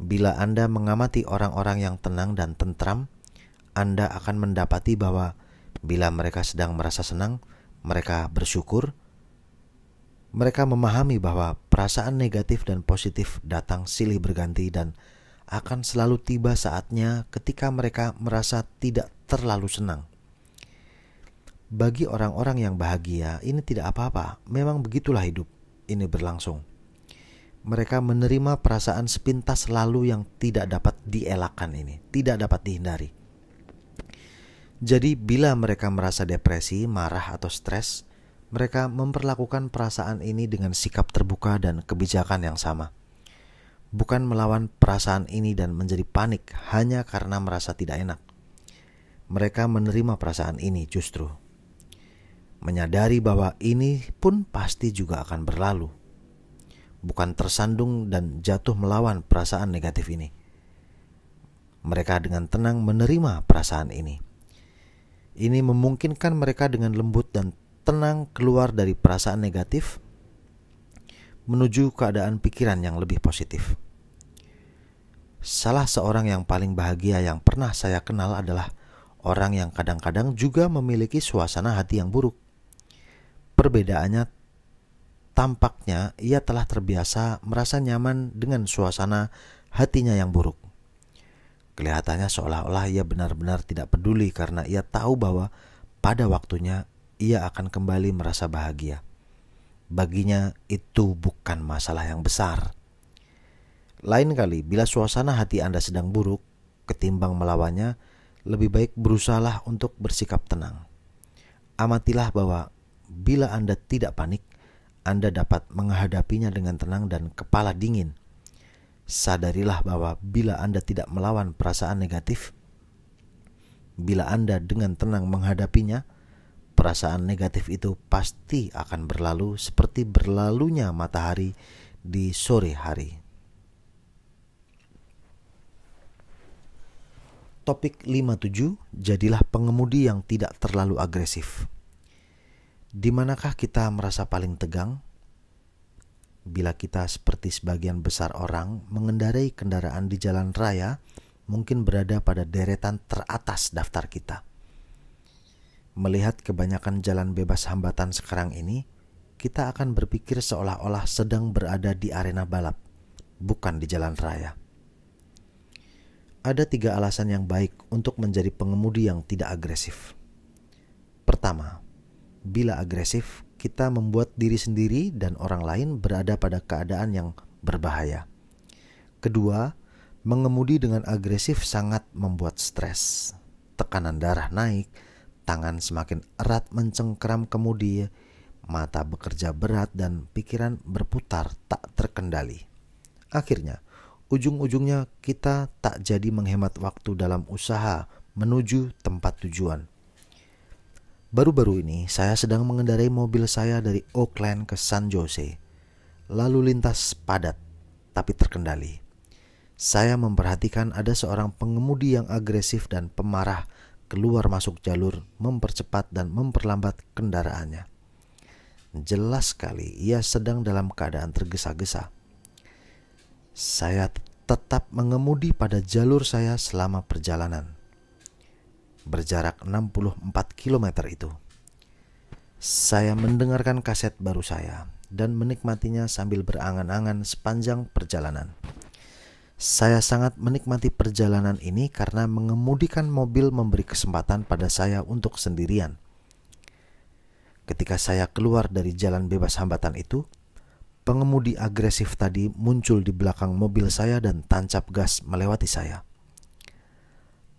Bila Anda mengamati orang-orang yang tenang dan tentram, Anda akan mendapati bahwa bila mereka sedang merasa senang, mereka bersyukur. Mereka memahami bahwa perasaan negatif dan positif datang silih berganti dan akan selalu tiba saatnya ketika mereka merasa tidak terlalu senang. Bagi orang-orang yang bahagia, ini tidak apa-apa. Memang begitulah hidup. Ini berlangsung. Mereka menerima perasaan sepintas lalu yang tidak dapat dielakkan ini, tidak dapat dihindari. Jadi, bila mereka merasa depresi, marah, atau stres, mereka memperlakukan perasaan ini dengan sikap terbuka dan kebijakan yang sama. Bukan melawan perasaan ini dan menjadi panik hanya karena merasa tidak enak. Mereka menerima perasaan ini justru menyadari bahwa ini pun pasti juga akan berlalu. Bukan tersandung dan jatuh melawan perasaan negatif ini. Mereka dengan tenang menerima perasaan ini. Ini memungkinkan mereka dengan lembut dan tenang keluar dari perasaan negatif menuju keadaan pikiran yang lebih positif. Salah seorang yang paling bahagia yang pernah saya kenal adalah orang yang kadang-kadang juga memiliki suasana hati yang buruk. Perbedaannya tampaknya ia telah terbiasa merasa nyaman dengan suasana hatinya yang buruk. Kelihatannya seolah-olah ia benar-benar tidak peduli karena ia tahu bahwa pada waktunya ia akan kembali merasa bahagia. Baginya itu bukan masalah yang besar. Lain kali bila suasana hati Anda sedang buruk, ketimbang melawannya, lebih baik berusahalah untuk bersikap tenang. Amatilah bahwa bila Anda tidak panik, Anda dapat menghadapinya dengan tenang dan kepala dingin. Sadarilah bahwa bila Anda tidak melawan perasaan negatif, bila Anda dengan tenang menghadapinya, perasaan negatif itu pasti akan berlalu seperti berlalunya matahari di sore hari. Topik 57, jadilah pengemudi yang tidak terlalu agresif. Di manakah kita merasa paling tegang? Bila kita seperti sebagian besar orang mengendarai kendaraan di jalan raya, mungkin berada pada deretan teratas daftar kita. Melihat kebanyakan jalan bebas hambatan sekarang ini, kita akan berpikir seolah-olah sedang berada di arena balap, bukan di jalan raya. Ada tiga alasan yang baik untuk menjadi pengemudi yang tidak agresif. Pertama, bila agresif, kita membuat diri sendiri dan orang lain berada pada keadaan yang berbahaya. Kedua, mengemudi dengan agresif sangat membuat stres. Tekanan darah naik, tangan semakin erat mencengkram kemudi, mata bekerja berat dan pikiran berputar tak terkendali. Akhirnya, ujung-ujungnya kita tak jadi menghemat waktu dalam usaha menuju tempat tujuan Baru-baru ini saya sedang mengendarai mobil saya dari Oakland ke San Jose. Lalu lintas padat, tapi terkendali. Saya memperhatikan ada seorang pengemudi yang agresif dan pemarah keluar masuk jalur, mempercepat dan memperlambat kendaraannya. Jelas sekali ia sedang dalam keadaan tergesa-gesa. Saya tetap mengemudi pada jalur saya selama perjalanan berjarak 64 km itu. Saya mendengarkan kaset baru saya dan menikmatinya sambil berangan-angan sepanjang perjalanan. Saya sangat menikmati perjalanan ini karena mengemudikan mobil memberi kesempatan pada saya untuk sendirian. Ketika saya keluar dari jalan bebas hambatan itu, pengemudi agresif tadi muncul di belakang mobil saya dan tancap gas melewati saya.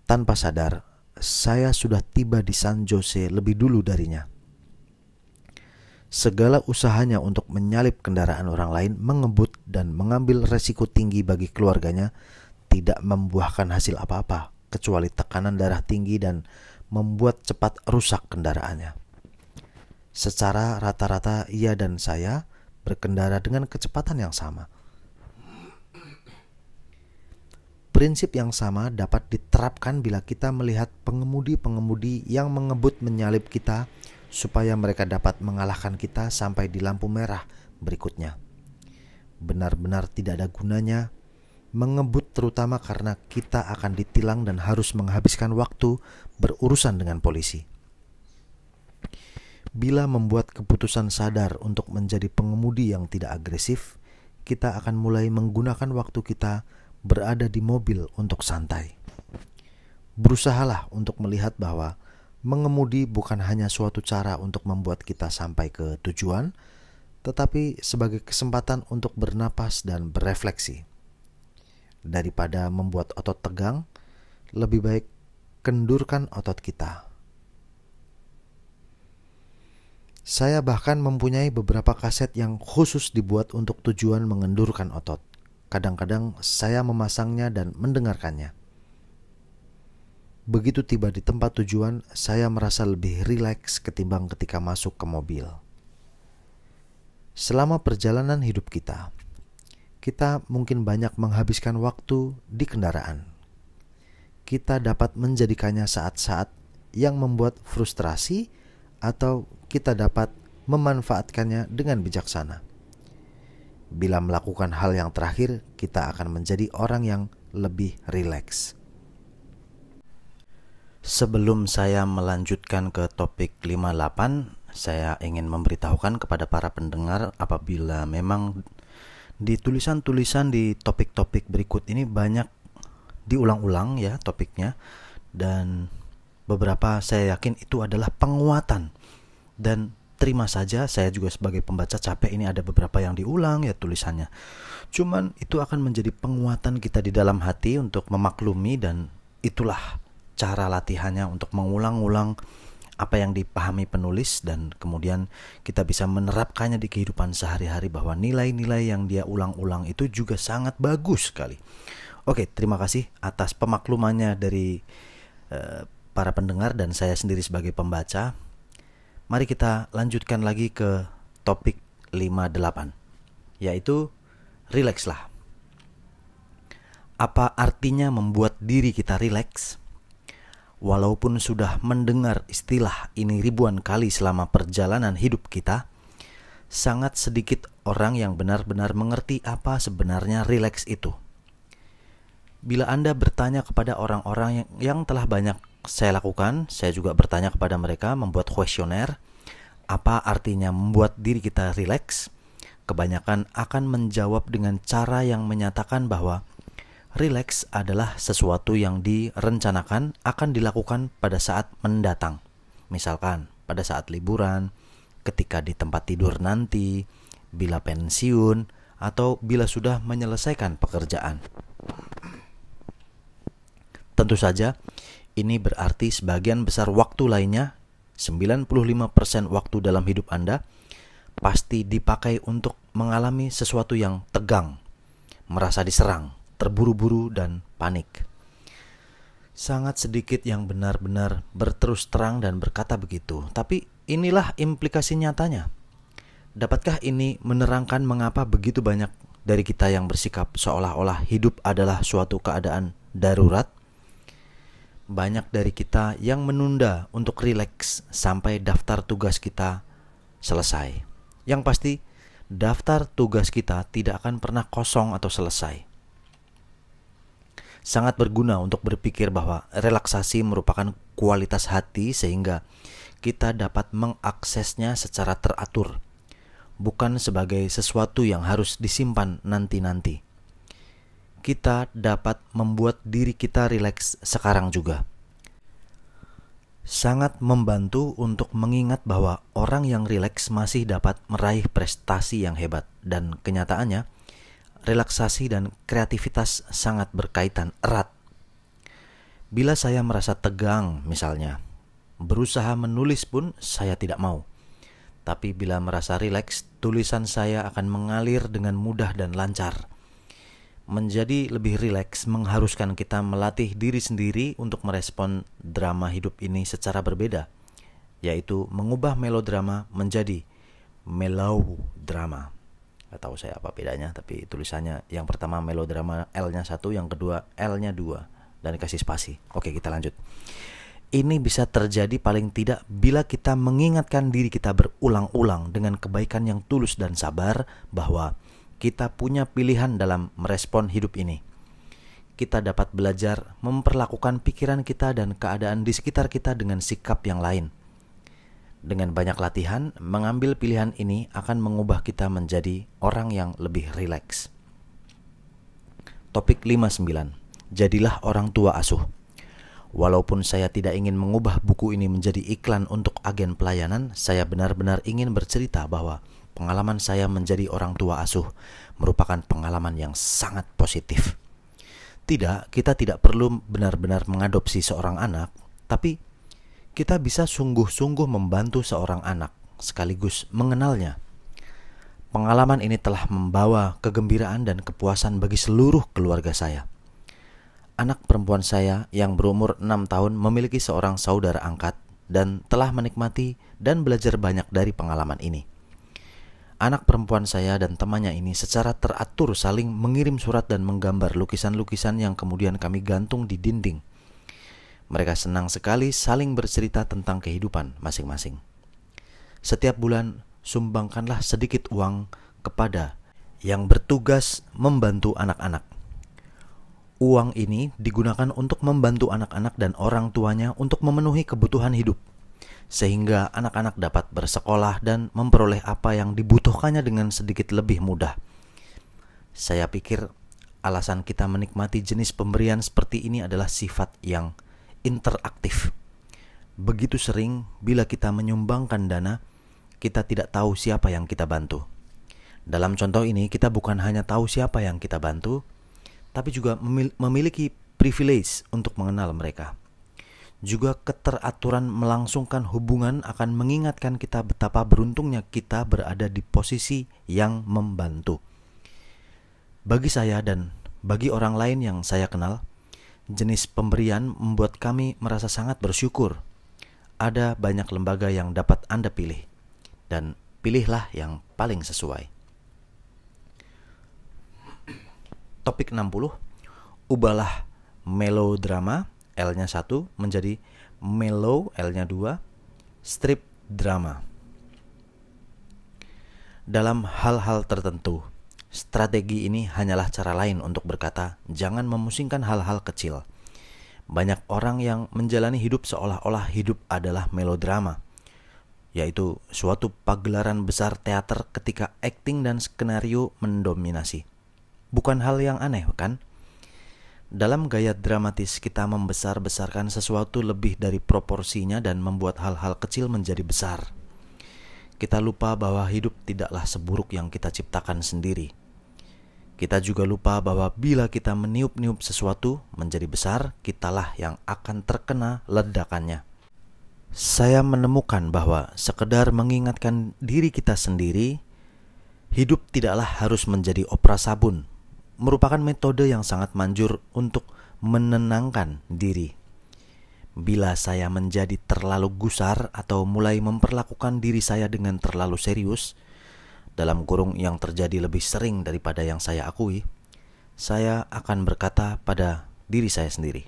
Tanpa sadar, saya sudah tiba di San Jose lebih dulu darinya. Segala usahanya untuk menyalip kendaraan orang lain mengebut dan mengambil resiko tinggi bagi keluarganya tidak membuahkan hasil apa-apa kecuali tekanan darah tinggi dan membuat cepat rusak kendaraannya. Secara rata-rata ia dan saya berkendara dengan kecepatan yang sama. Prinsip yang sama dapat diterapkan bila kita melihat pengemudi-pengemudi yang mengebut menyalip kita supaya mereka dapat mengalahkan kita sampai di lampu merah berikutnya. Benar-benar tidak ada gunanya mengebut terutama karena kita akan ditilang dan harus menghabiskan waktu berurusan dengan polisi. Bila membuat keputusan sadar untuk menjadi pengemudi yang tidak agresif, kita akan mulai menggunakan waktu kita berada di mobil untuk santai. Berusahalah untuk melihat bahwa mengemudi bukan hanya suatu cara untuk membuat kita sampai ke tujuan, tetapi sebagai kesempatan untuk bernapas dan berefleksi. Daripada membuat otot tegang, lebih baik kendurkan otot kita. Saya bahkan mempunyai beberapa kaset yang khusus dibuat untuk tujuan mengendurkan otot. Kadang-kadang saya memasangnya dan mendengarkannya. Begitu tiba di tempat tujuan, saya merasa lebih rileks ketimbang ketika masuk ke mobil. Selama perjalanan hidup kita, kita mungkin banyak menghabiskan waktu di kendaraan. Kita dapat menjadikannya saat-saat yang membuat frustrasi, atau kita dapat memanfaatkannya dengan bijaksana. Bila melakukan hal yang terakhir, kita akan menjadi orang yang lebih rileks. Sebelum saya melanjutkan ke topik 58, saya ingin memberitahukan kepada para pendengar apabila memang di tulisan-tulisan di topik-topik berikut ini banyak diulang-ulang ya topiknya dan beberapa saya yakin itu adalah penguatan dan terima saja saya juga sebagai pembaca capek ini ada beberapa yang diulang ya tulisannya. Cuman itu akan menjadi penguatan kita di dalam hati untuk memaklumi dan itulah cara latihannya untuk mengulang-ulang apa yang dipahami penulis dan kemudian kita bisa menerapkannya di kehidupan sehari-hari bahwa nilai-nilai yang dia ulang-ulang itu juga sangat bagus sekali. Oke, terima kasih atas pemaklumannya dari uh, para pendengar dan saya sendiri sebagai pembaca mari kita lanjutkan lagi ke topik 58 yaitu rilekslah. Apa artinya membuat diri kita rileks? Walaupun sudah mendengar istilah ini ribuan kali selama perjalanan hidup kita, sangat sedikit orang yang benar-benar mengerti apa sebenarnya rileks itu. Bila Anda bertanya kepada orang-orang yang, yang telah banyak saya lakukan, saya juga bertanya kepada mereka, membuat kuesioner, apa artinya membuat diri kita rileks, kebanyakan akan menjawab dengan cara yang menyatakan bahwa rileks adalah sesuatu yang direncanakan akan dilakukan pada saat mendatang. Misalkan pada saat liburan, ketika di tempat tidur nanti, bila pensiun, atau bila sudah menyelesaikan pekerjaan. Tentu saja, ini berarti sebagian besar waktu lainnya, 95% waktu dalam hidup Anda, pasti dipakai untuk mengalami sesuatu yang tegang, merasa diserang, terburu-buru, dan panik. Sangat sedikit yang benar-benar berterus terang dan berkata begitu, tapi inilah implikasi nyatanya. Dapatkah ini menerangkan mengapa begitu banyak dari kita yang bersikap seolah-olah hidup adalah suatu keadaan darurat? banyak dari kita yang menunda untuk rileks sampai daftar tugas kita selesai. Yang pasti, daftar tugas kita tidak akan pernah kosong atau selesai. Sangat berguna untuk berpikir bahwa relaksasi merupakan kualitas hati sehingga kita dapat mengaksesnya secara teratur, bukan sebagai sesuatu yang harus disimpan nanti-nanti kita dapat membuat diri kita rileks sekarang juga. Sangat membantu untuk mengingat bahwa orang yang rileks masih dapat meraih prestasi yang hebat dan kenyataannya relaksasi dan kreativitas sangat berkaitan erat. Bila saya merasa tegang misalnya, berusaha menulis pun saya tidak mau. Tapi bila merasa rileks, tulisan saya akan mengalir dengan mudah dan lancar menjadi lebih rileks mengharuskan kita melatih diri sendiri untuk merespon drama hidup ini secara berbeda, yaitu mengubah melodrama menjadi drama. Gak tahu saya apa bedanya, tapi tulisannya yang pertama melodrama L-nya satu, yang kedua L-nya dua, dan dikasih spasi. Oke, kita lanjut. Ini bisa terjadi paling tidak bila kita mengingatkan diri kita berulang-ulang dengan kebaikan yang tulus dan sabar bahwa kita punya pilihan dalam merespon hidup ini. Kita dapat belajar memperlakukan pikiran kita dan keadaan di sekitar kita dengan sikap yang lain. Dengan banyak latihan, mengambil pilihan ini akan mengubah kita menjadi orang yang lebih rileks. Topik 59. Jadilah orang tua asuh. Walaupun saya tidak ingin mengubah buku ini menjadi iklan untuk agen pelayanan, saya benar-benar ingin bercerita bahwa pengalaman saya menjadi orang tua asuh merupakan pengalaman yang sangat positif. Tidak, kita tidak perlu benar-benar mengadopsi seorang anak, tapi kita bisa sungguh-sungguh membantu seorang anak sekaligus mengenalnya. Pengalaman ini telah membawa kegembiraan dan kepuasan bagi seluruh keluarga saya. Anak perempuan saya yang berumur 6 tahun memiliki seorang saudara angkat dan telah menikmati dan belajar banyak dari pengalaman ini. Anak perempuan saya dan temannya ini secara teratur saling mengirim surat dan menggambar lukisan-lukisan yang kemudian kami gantung di dinding. Mereka senang sekali saling bercerita tentang kehidupan masing-masing. Setiap bulan, sumbangkanlah sedikit uang kepada yang bertugas membantu anak-anak. Uang ini digunakan untuk membantu anak-anak dan orang tuanya untuk memenuhi kebutuhan hidup sehingga anak-anak dapat bersekolah dan memperoleh apa yang dibutuhkannya dengan sedikit lebih mudah. Saya pikir alasan kita menikmati jenis pemberian seperti ini adalah sifat yang interaktif. Begitu sering bila kita menyumbangkan dana, kita tidak tahu siapa yang kita bantu. Dalam contoh ini, kita bukan hanya tahu siapa yang kita bantu, tapi juga memiliki privilege untuk mengenal mereka juga keteraturan melangsungkan hubungan akan mengingatkan kita betapa beruntungnya kita berada di posisi yang membantu. Bagi saya dan bagi orang lain yang saya kenal, jenis pemberian membuat kami merasa sangat bersyukur. Ada banyak lembaga yang dapat Anda pilih, dan pilihlah yang paling sesuai. Topik 60, ubahlah melodrama L-nya 1 menjadi melo, L-nya 2 strip drama. Dalam hal-hal tertentu, strategi ini hanyalah cara lain untuk berkata jangan memusingkan hal-hal kecil. Banyak orang yang menjalani hidup seolah-olah hidup adalah melodrama, yaitu suatu pagelaran besar teater ketika akting dan skenario mendominasi. Bukan hal yang aneh, kan? Dalam gaya dramatis, kita membesar-besarkan sesuatu lebih dari proporsinya dan membuat hal-hal kecil menjadi besar. Kita lupa bahwa hidup tidaklah seburuk yang kita ciptakan sendiri. Kita juga lupa bahwa bila kita meniup-niup sesuatu menjadi besar, kitalah yang akan terkena ledakannya. Saya menemukan bahwa sekedar mengingatkan diri kita sendiri, hidup tidaklah harus menjadi opera sabun merupakan metode yang sangat manjur untuk menenangkan diri. Bila saya menjadi terlalu gusar atau mulai memperlakukan diri saya dengan terlalu serius, dalam kurung yang terjadi lebih sering daripada yang saya akui, saya akan berkata pada diri saya sendiri,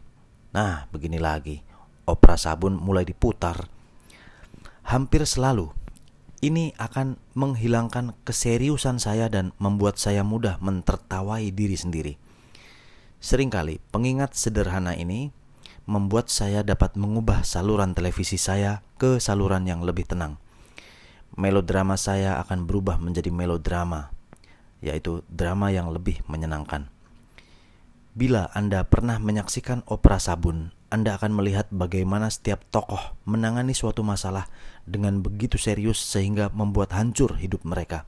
"Nah, begini lagi, opera sabun mulai diputar." Hampir selalu ini akan menghilangkan keseriusan saya dan membuat saya mudah mentertawai diri sendiri. Seringkali pengingat sederhana ini membuat saya dapat mengubah saluran televisi saya ke saluran yang lebih tenang. Melodrama saya akan berubah menjadi melodrama, yaitu drama yang lebih menyenangkan. Bila Anda pernah menyaksikan opera sabun, Anda akan melihat bagaimana setiap tokoh menangani suatu masalah dengan begitu serius sehingga membuat hancur hidup mereka.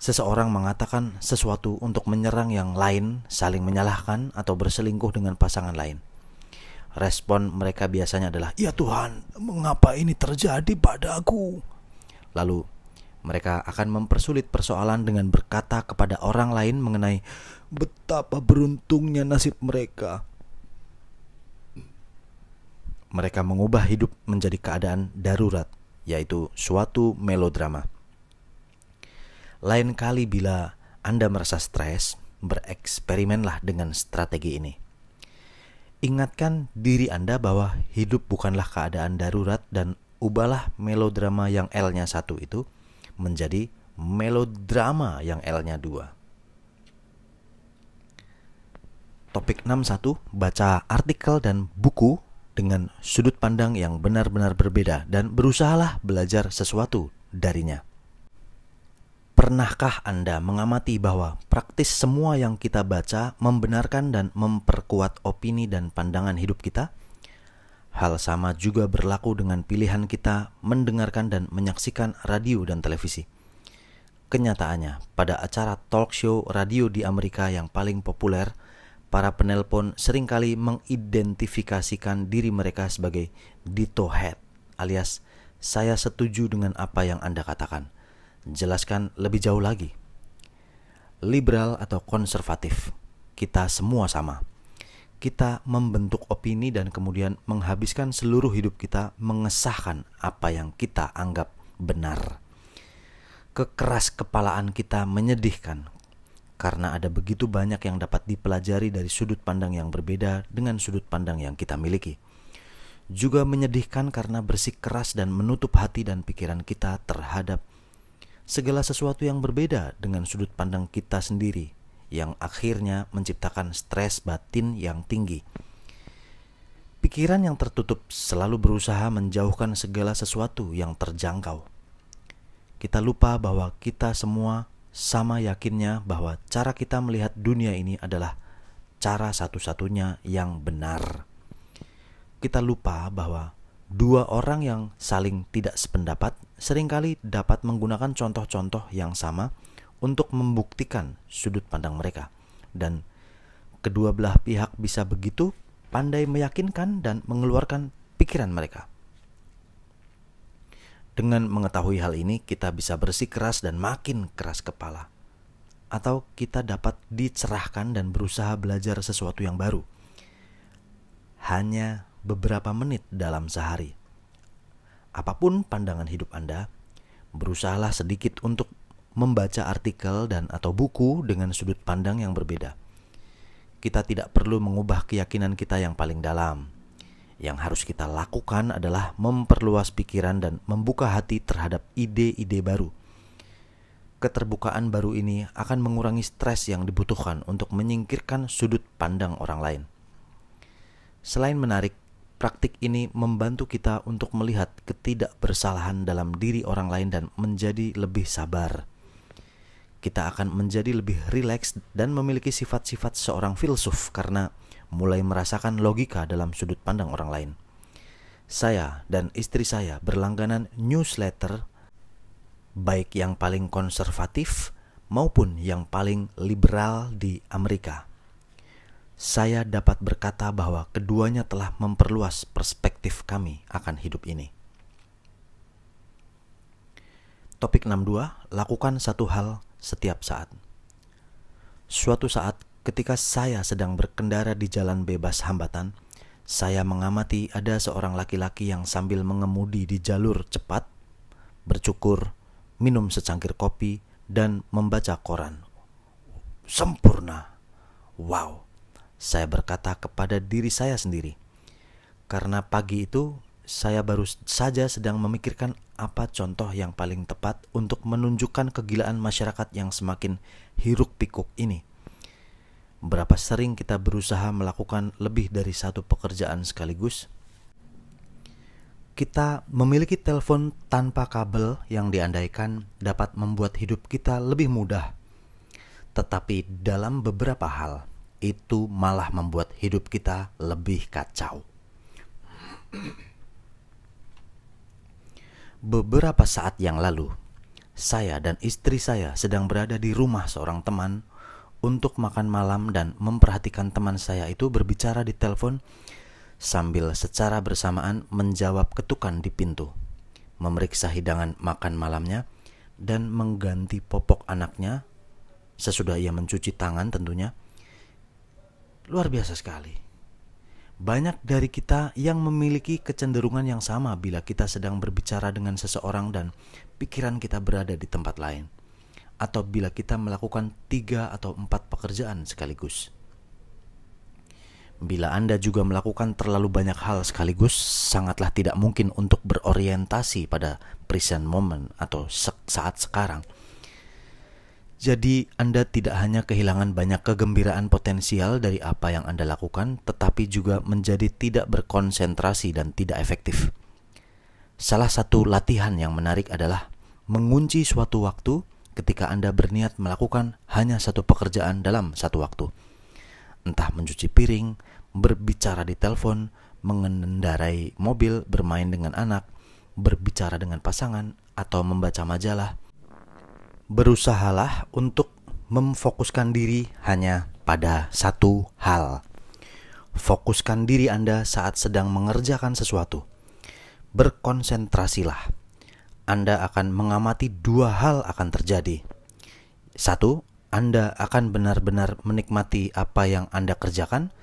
Seseorang mengatakan sesuatu untuk menyerang yang lain, saling menyalahkan, atau berselingkuh dengan pasangan lain. Respon mereka biasanya adalah, "Ya Tuhan, mengapa ini terjadi padaku?" Lalu mereka akan mempersulit persoalan dengan berkata kepada orang lain mengenai betapa beruntungnya nasib mereka mereka mengubah hidup menjadi keadaan darurat, yaitu suatu melodrama. Lain kali bila Anda merasa stres, bereksperimenlah dengan strategi ini. Ingatkan diri Anda bahwa hidup bukanlah keadaan darurat dan ubahlah melodrama yang L-nya satu itu menjadi melodrama yang L-nya dua. Topik 61, baca artikel dan buku dengan sudut pandang yang benar-benar berbeda dan berusahalah belajar sesuatu darinya. Pernahkah Anda mengamati bahwa praktis semua yang kita baca membenarkan dan memperkuat opini dan pandangan hidup kita? Hal sama juga berlaku dengan pilihan kita mendengarkan dan menyaksikan radio dan televisi. Kenyataannya, pada acara talk show radio di Amerika yang paling populer – para penelpon seringkali mengidentifikasikan diri mereka sebagai Dito Head alias saya setuju dengan apa yang Anda katakan. Jelaskan lebih jauh lagi. Liberal atau konservatif, kita semua sama. Kita membentuk opini dan kemudian menghabiskan seluruh hidup kita mengesahkan apa yang kita anggap benar. Kekeras kepalaan kita menyedihkan karena ada begitu banyak yang dapat dipelajari dari sudut pandang yang berbeda dengan sudut pandang yang kita miliki. Juga menyedihkan karena bersikeras dan menutup hati dan pikiran kita terhadap segala sesuatu yang berbeda dengan sudut pandang kita sendiri, yang akhirnya menciptakan stres batin yang tinggi. Pikiran yang tertutup selalu berusaha menjauhkan segala sesuatu yang terjangkau. Kita lupa bahwa kita semua sama yakinnya bahwa cara kita melihat dunia ini adalah cara satu-satunya yang benar. Kita lupa bahwa dua orang yang saling tidak sependapat seringkali dapat menggunakan contoh-contoh yang sama untuk membuktikan sudut pandang mereka, dan kedua belah pihak bisa begitu pandai meyakinkan dan mengeluarkan pikiran mereka. Dengan mengetahui hal ini, kita bisa bersikeras dan makin keras kepala. Atau kita dapat dicerahkan dan berusaha belajar sesuatu yang baru. Hanya beberapa menit dalam sehari. Apapun pandangan hidup Anda, berusahalah sedikit untuk membaca artikel dan atau buku dengan sudut pandang yang berbeda. Kita tidak perlu mengubah keyakinan kita yang paling dalam, yang harus kita lakukan adalah memperluas pikiran dan membuka hati terhadap ide-ide baru. Keterbukaan baru ini akan mengurangi stres yang dibutuhkan untuk menyingkirkan sudut pandang orang lain. Selain menarik, praktik ini membantu kita untuk melihat ketidakbersalahan dalam diri orang lain dan menjadi lebih sabar. Kita akan menjadi lebih rileks dan memiliki sifat-sifat seorang filsuf karena mulai merasakan logika dalam sudut pandang orang lain. Saya dan istri saya berlangganan newsletter baik yang paling konservatif maupun yang paling liberal di Amerika. Saya dapat berkata bahwa keduanya telah memperluas perspektif kami akan hidup ini. Topik 62, lakukan satu hal setiap saat. Suatu saat Ketika saya sedang berkendara di jalan bebas hambatan, saya mengamati ada seorang laki-laki yang sambil mengemudi di jalur cepat, bercukur, minum secangkir kopi, dan membaca koran. Sempurna. Wow. Saya berkata kepada diri saya sendiri. Karena pagi itu saya baru saja sedang memikirkan apa contoh yang paling tepat untuk menunjukkan kegilaan masyarakat yang semakin hiruk pikuk ini. Berapa sering kita berusaha melakukan lebih dari satu pekerjaan sekaligus? Kita memiliki telepon tanpa kabel yang diandaikan dapat membuat hidup kita lebih mudah. Tetapi dalam beberapa hal, itu malah membuat hidup kita lebih kacau. Beberapa saat yang lalu, saya dan istri saya sedang berada di rumah seorang teman untuk makan malam dan memperhatikan teman saya itu berbicara di telepon sambil secara bersamaan menjawab ketukan di pintu, memeriksa hidangan makan malamnya, dan mengganti popok anaknya sesudah ia mencuci tangan tentunya. Luar biasa sekali. Banyak dari kita yang memiliki kecenderungan yang sama bila kita sedang berbicara dengan seseorang dan pikiran kita berada di tempat lain atau bila kita melakukan tiga atau empat pekerjaan sekaligus. Bila Anda juga melakukan terlalu banyak hal sekaligus, sangatlah tidak mungkin untuk berorientasi pada present moment atau saat sekarang. Jadi, Anda tidak hanya kehilangan banyak kegembiraan potensial dari apa yang Anda lakukan, tetapi juga menjadi tidak berkonsentrasi dan tidak efektif. Salah satu latihan yang menarik adalah mengunci suatu waktu ketika Anda berniat melakukan hanya satu pekerjaan dalam satu waktu. Entah mencuci piring, berbicara di telepon, mengendarai mobil, bermain dengan anak, berbicara dengan pasangan, atau membaca majalah. Berusahalah untuk memfokuskan diri hanya pada satu hal. Fokuskan diri Anda saat sedang mengerjakan sesuatu. Berkonsentrasilah anda akan mengamati dua hal akan terjadi. Satu, Anda akan benar-benar menikmati apa yang Anda kerjakan,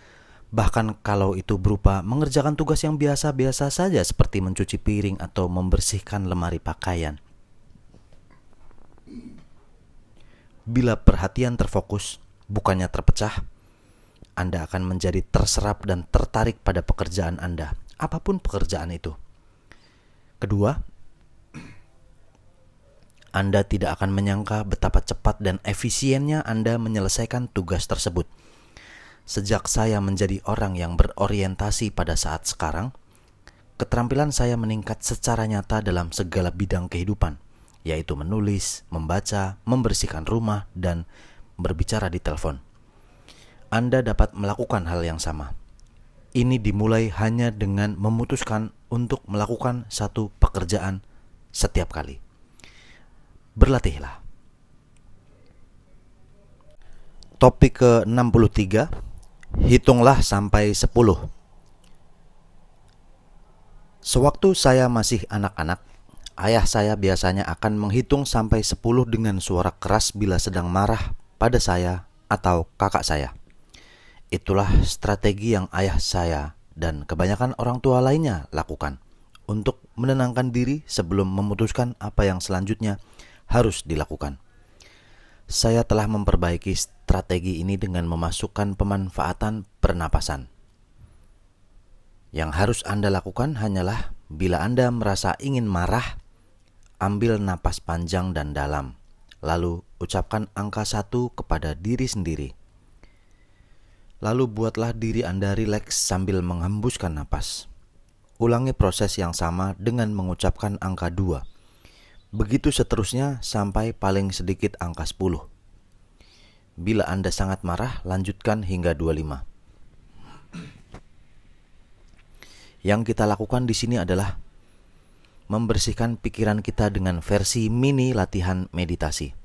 bahkan kalau itu berupa mengerjakan tugas yang biasa-biasa saja seperti mencuci piring atau membersihkan lemari pakaian. Bila perhatian terfokus, bukannya terpecah, Anda akan menjadi terserap dan tertarik pada pekerjaan Anda, apapun pekerjaan itu. Kedua, anda tidak akan menyangka betapa cepat dan efisiennya Anda menyelesaikan tugas tersebut. Sejak saya menjadi orang yang berorientasi pada saat sekarang, keterampilan saya meningkat secara nyata dalam segala bidang kehidupan, yaitu menulis, membaca, membersihkan rumah, dan berbicara di telepon. Anda dapat melakukan hal yang sama. Ini dimulai hanya dengan memutuskan untuk melakukan satu pekerjaan setiap kali berlatihlah. Topik ke-63, hitunglah sampai 10. Sewaktu saya masih anak-anak, ayah saya biasanya akan menghitung sampai 10 dengan suara keras bila sedang marah pada saya atau kakak saya. Itulah strategi yang ayah saya dan kebanyakan orang tua lainnya lakukan untuk menenangkan diri sebelum memutuskan apa yang selanjutnya harus dilakukan. Saya telah memperbaiki strategi ini dengan memasukkan pemanfaatan pernapasan. Yang harus Anda lakukan hanyalah bila Anda merasa ingin marah, ambil napas panjang dan dalam, lalu ucapkan angka satu kepada diri sendiri. Lalu buatlah diri Anda rileks sambil menghembuskan napas. Ulangi proses yang sama dengan mengucapkan angka dua Begitu seterusnya sampai paling sedikit angka 10. Bila Anda sangat marah, lanjutkan hingga 25. Yang kita lakukan di sini adalah membersihkan pikiran kita dengan versi mini latihan meditasi.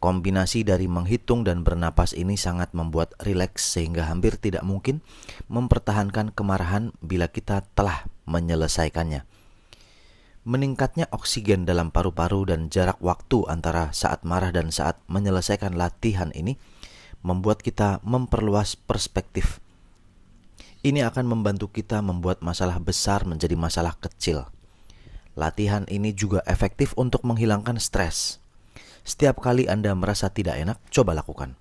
Kombinasi dari menghitung dan bernapas ini sangat membuat rileks sehingga hampir tidak mungkin mempertahankan kemarahan bila kita telah menyelesaikannya. Meningkatnya oksigen dalam paru-paru dan jarak waktu antara saat marah dan saat menyelesaikan latihan ini membuat kita memperluas perspektif. Ini akan membantu kita membuat masalah besar menjadi masalah kecil. Latihan ini juga efektif untuk menghilangkan stres. Setiap kali Anda merasa tidak enak, coba lakukan.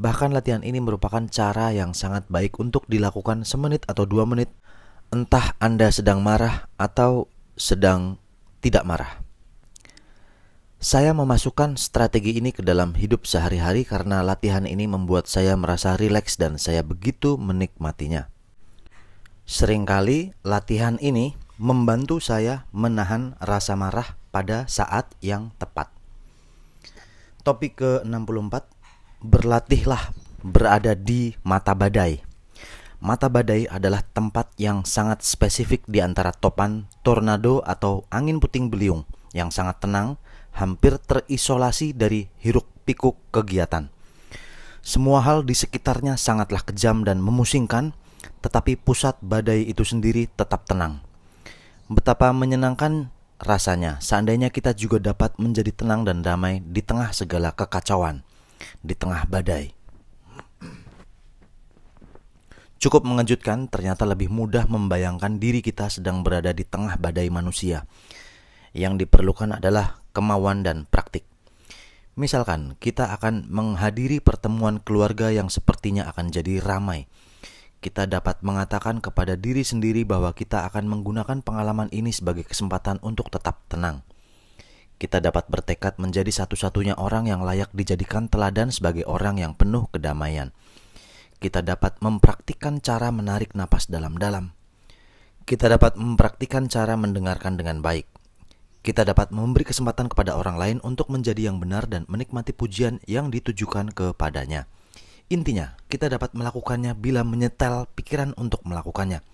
Bahkan latihan ini merupakan cara yang sangat baik untuk dilakukan semenit atau dua menit. Entah Anda sedang marah atau sedang tidak marah. Saya memasukkan strategi ini ke dalam hidup sehari-hari karena latihan ini membuat saya merasa rileks dan saya begitu menikmatinya. Seringkali latihan ini membantu saya menahan rasa marah pada saat yang tepat. Topik ke-64 Berlatihlah berada di mata badai. Mata badai adalah tempat yang sangat spesifik di antara topan, tornado, atau angin puting beliung yang sangat tenang, hampir terisolasi dari hiruk-pikuk kegiatan. Semua hal di sekitarnya sangatlah kejam dan memusingkan, tetapi pusat badai itu sendiri tetap tenang. Betapa menyenangkan rasanya seandainya kita juga dapat menjadi tenang dan damai di tengah segala kekacauan, di tengah badai. Cukup mengejutkan, ternyata lebih mudah membayangkan diri kita sedang berada di tengah badai manusia. Yang diperlukan adalah kemauan dan praktik. Misalkan, kita akan menghadiri pertemuan keluarga yang sepertinya akan jadi ramai. Kita dapat mengatakan kepada diri sendiri bahwa kita akan menggunakan pengalaman ini sebagai kesempatan untuk tetap tenang. Kita dapat bertekad menjadi satu-satunya orang yang layak dijadikan teladan sebagai orang yang penuh kedamaian kita dapat mempraktikkan cara menarik napas dalam-dalam. Kita dapat mempraktikkan cara mendengarkan dengan baik. Kita dapat memberi kesempatan kepada orang lain untuk menjadi yang benar dan menikmati pujian yang ditujukan kepadanya. Intinya, kita dapat melakukannya bila menyetel pikiran untuk melakukannya.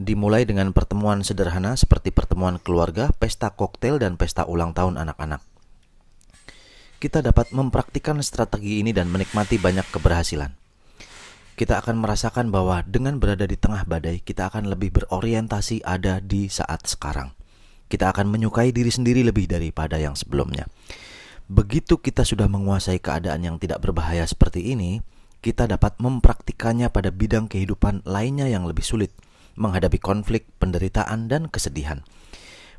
Dimulai dengan pertemuan sederhana seperti pertemuan keluarga, pesta koktail, dan pesta ulang tahun anak-anak kita dapat mempraktikkan strategi ini dan menikmati banyak keberhasilan. Kita akan merasakan bahwa dengan berada di tengah badai, kita akan lebih berorientasi ada di saat sekarang. Kita akan menyukai diri sendiri lebih daripada yang sebelumnya. Begitu kita sudah menguasai keadaan yang tidak berbahaya seperti ini, kita dapat mempraktikkannya pada bidang kehidupan lainnya yang lebih sulit, menghadapi konflik, penderitaan, dan kesedihan.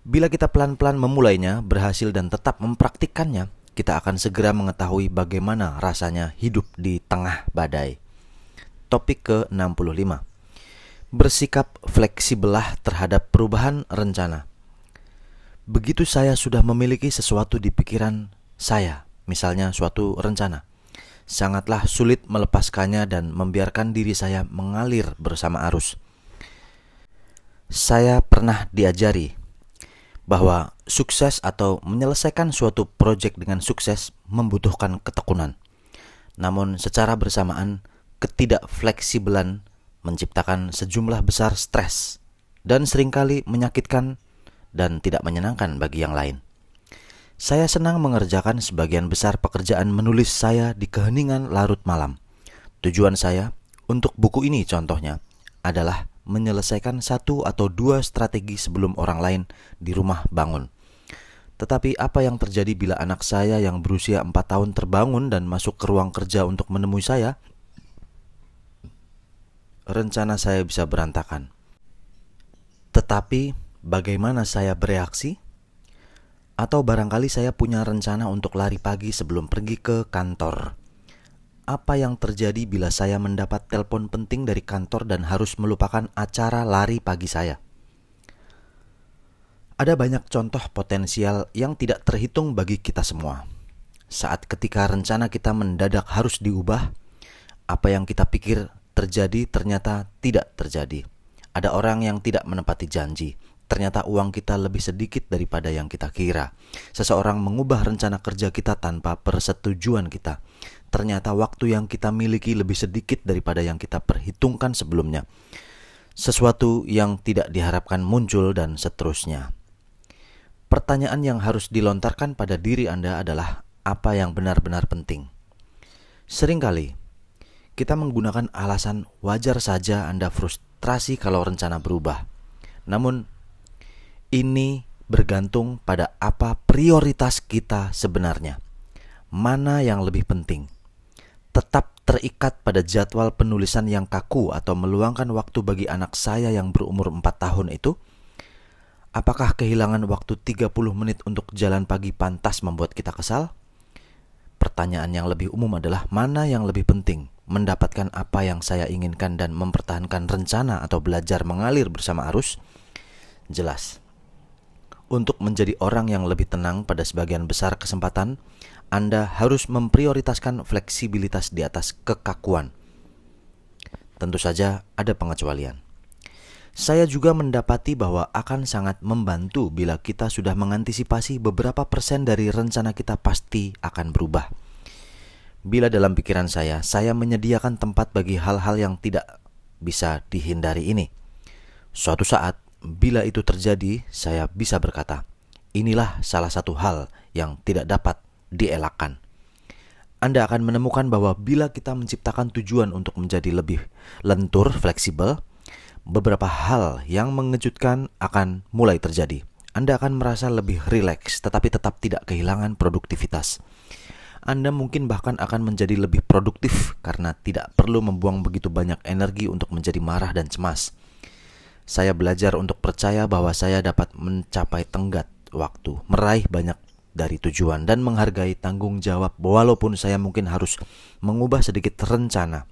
Bila kita pelan-pelan memulainya, berhasil, dan tetap mempraktikkannya, kita akan segera mengetahui bagaimana rasanya hidup di tengah badai. Topik ke-65. Bersikap fleksibelah terhadap perubahan rencana. Begitu saya sudah memiliki sesuatu di pikiran saya, misalnya suatu rencana, sangatlah sulit melepaskannya dan membiarkan diri saya mengalir bersama arus. Saya pernah diajari bahwa sukses atau menyelesaikan suatu proyek dengan sukses membutuhkan ketekunan. Namun secara bersamaan, ketidakfleksibelan menciptakan sejumlah besar stres dan seringkali menyakitkan dan tidak menyenangkan bagi yang lain. Saya senang mengerjakan sebagian besar pekerjaan menulis saya di keheningan larut malam. Tujuan saya untuk buku ini contohnya adalah menyelesaikan satu atau dua strategi sebelum orang lain di rumah bangun. Tetapi apa yang terjadi bila anak saya yang berusia 4 tahun terbangun dan masuk ke ruang kerja untuk menemui saya? Rencana saya bisa berantakan. Tetapi bagaimana saya bereaksi? Atau barangkali saya punya rencana untuk lari pagi sebelum pergi ke kantor apa yang terjadi bila saya mendapat telepon penting dari kantor dan harus melupakan acara lari pagi saya. Ada banyak contoh potensial yang tidak terhitung bagi kita semua. Saat ketika rencana kita mendadak harus diubah, apa yang kita pikir terjadi ternyata tidak terjadi. Ada orang yang tidak menepati janji, ternyata uang kita lebih sedikit daripada yang kita kira. Seseorang mengubah rencana kerja kita tanpa persetujuan kita ternyata waktu yang kita miliki lebih sedikit daripada yang kita perhitungkan sebelumnya. Sesuatu yang tidak diharapkan muncul dan seterusnya. Pertanyaan yang harus dilontarkan pada diri Anda adalah apa yang benar-benar penting. Seringkali kita menggunakan alasan wajar saja Anda frustrasi kalau rencana berubah. Namun ini bergantung pada apa prioritas kita sebenarnya. Mana yang lebih penting? tetap terikat pada jadwal penulisan yang kaku atau meluangkan waktu bagi anak saya yang berumur 4 tahun itu? Apakah kehilangan waktu 30 menit untuk jalan pagi pantas membuat kita kesal? Pertanyaan yang lebih umum adalah mana yang lebih penting? Mendapatkan apa yang saya inginkan dan mempertahankan rencana atau belajar mengalir bersama arus? Jelas. Untuk menjadi orang yang lebih tenang pada sebagian besar kesempatan, anda harus memprioritaskan fleksibilitas di atas kekakuan. Tentu saja ada pengecualian. Saya juga mendapati bahwa akan sangat membantu bila kita sudah mengantisipasi beberapa persen dari rencana kita pasti akan berubah. Bila dalam pikiran saya, saya menyediakan tempat bagi hal-hal yang tidak bisa dihindari ini. Suatu saat, bila itu terjadi, saya bisa berkata, "Inilah salah satu hal yang tidak dapat dielakkan. Anda akan menemukan bahwa bila kita menciptakan tujuan untuk menjadi lebih lentur, fleksibel, beberapa hal yang mengejutkan akan mulai terjadi. Anda akan merasa lebih rileks, tetapi tetap tidak kehilangan produktivitas. Anda mungkin bahkan akan menjadi lebih produktif karena tidak perlu membuang begitu banyak energi untuk menjadi marah dan cemas. Saya belajar untuk percaya bahwa saya dapat mencapai tenggat waktu, meraih banyak dari tujuan dan menghargai tanggung jawab walaupun saya mungkin harus mengubah sedikit rencana.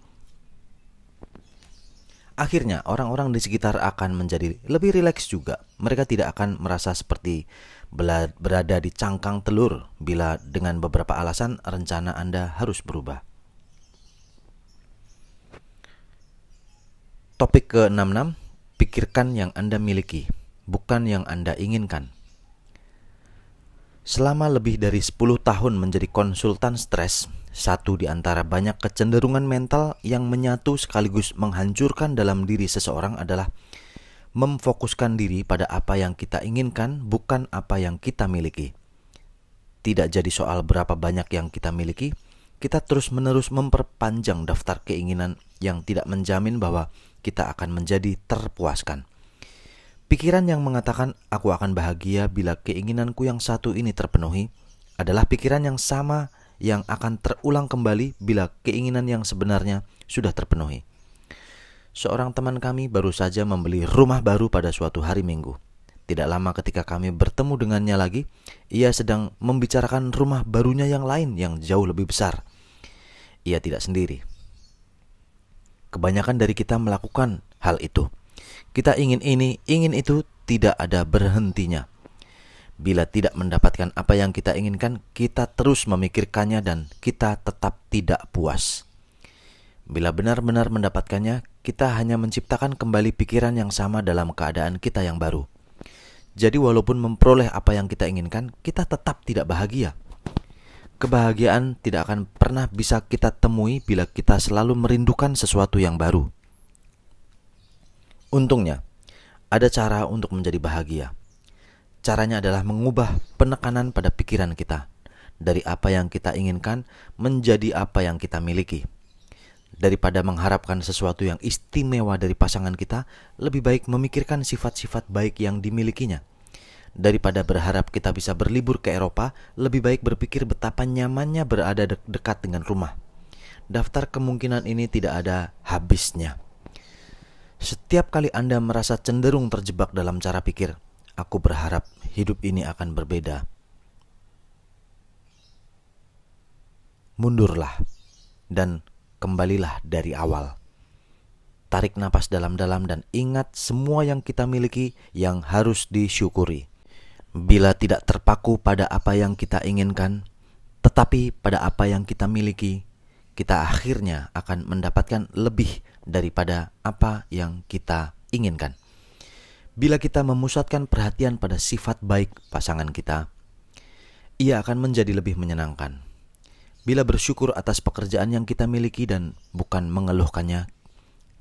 Akhirnya orang-orang di sekitar akan menjadi lebih rileks juga. Mereka tidak akan merasa seperti berada di cangkang telur bila dengan beberapa alasan rencana Anda harus berubah. Topik ke-66, pikirkan yang Anda miliki, bukan yang Anda inginkan. Selama lebih dari 10 tahun menjadi konsultan stres, satu di antara banyak kecenderungan mental yang menyatu sekaligus menghancurkan dalam diri seseorang adalah memfokuskan diri pada apa yang kita inginkan, bukan apa yang kita miliki. Tidak jadi soal berapa banyak yang kita miliki, kita terus-menerus memperpanjang daftar keinginan yang tidak menjamin bahwa kita akan menjadi terpuaskan. Pikiran yang mengatakan aku akan bahagia bila keinginanku yang satu ini terpenuhi adalah pikiran yang sama yang akan terulang kembali bila keinginan yang sebenarnya sudah terpenuhi. Seorang teman kami baru saja membeli rumah baru pada suatu hari Minggu. Tidak lama ketika kami bertemu dengannya lagi, ia sedang membicarakan rumah barunya yang lain yang jauh lebih besar. Ia tidak sendiri. Kebanyakan dari kita melakukan hal itu kita ingin ini, ingin itu, tidak ada berhentinya. Bila tidak mendapatkan apa yang kita inginkan, kita terus memikirkannya dan kita tetap tidak puas. Bila benar-benar mendapatkannya, kita hanya menciptakan kembali pikiran yang sama dalam keadaan kita yang baru. Jadi, walaupun memperoleh apa yang kita inginkan, kita tetap tidak bahagia. Kebahagiaan tidak akan pernah bisa kita temui bila kita selalu merindukan sesuatu yang baru. Untungnya, ada cara untuk menjadi bahagia. Caranya adalah mengubah penekanan pada pikiran kita dari apa yang kita inginkan menjadi apa yang kita miliki. Daripada mengharapkan sesuatu yang istimewa dari pasangan kita, lebih baik memikirkan sifat-sifat baik yang dimilikinya. Daripada berharap kita bisa berlibur ke Eropa, lebih baik berpikir betapa nyamannya berada de dekat dengan rumah. Daftar kemungkinan ini tidak ada habisnya. Setiap kali Anda merasa cenderung terjebak dalam cara pikir, aku berharap hidup ini akan berbeda. Mundurlah dan kembalilah dari awal. Tarik napas dalam-dalam dan ingat semua yang kita miliki yang harus disyukuri. Bila tidak terpaku pada apa yang kita inginkan, tetapi pada apa yang kita miliki, kita akhirnya akan mendapatkan lebih daripada apa yang kita inginkan. Bila kita memusatkan perhatian pada sifat baik pasangan kita, ia akan menjadi lebih menyenangkan. Bila bersyukur atas pekerjaan yang kita miliki dan bukan mengeluhkannya,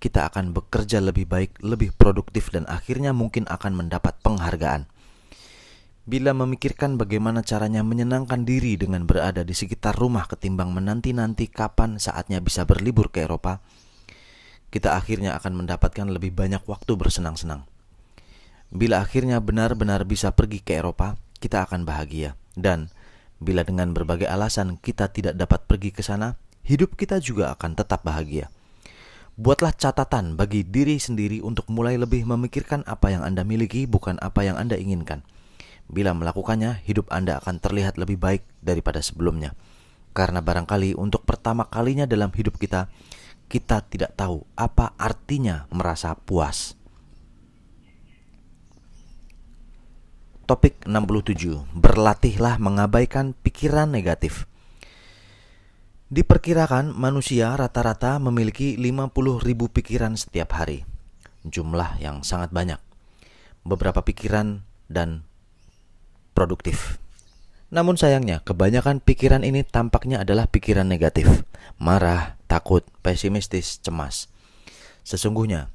kita akan bekerja lebih baik, lebih produktif, dan akhirnya mungkin akan mendapat penghargaan. Bila memikirkan bagaimana caranya menyenangkan diri dengan berada di sekitar rumah ketimbang menanti-nanti kapan saatnya bisa berlibur ke Eropa, kita akhirnya akan mendapatkan lebih banyak waktu bersenang-senang. Bila akhirnya benar-benar bisa pergi ke Eropa, kita akan bahagia. Dan bila dengan berbagai alasan kita tidak dapat pergi ke sana, hidup kita juga akan tetap bahagia. Buatlah catatan bagi diri sendiri untuk mulai lebih memikirkan apa yang Anda miliki, bukan apa yang Anda inginkan. Bila melakukannya, hidup Anda akan terlihat lebih baik daripada sebelumnya, karena barangkali untuk pertama kalinya dalam hidup kita, kita tidak tahu apa artinya merasa puas. Topik 67. Berlatihlah mengabaikan pikiran negatif. Diperkirakan manusia rata-rata memiliki 50.000 pikiran setiap hari. Jumlah yang sangat banyak. Beberapa pikiran dan produktif. Namun sayangnya, kebanyakan pikiran ini tampaknya adalah pikiran negatif. Marah, takut, pesimistis, cemas. Sesungguhnya,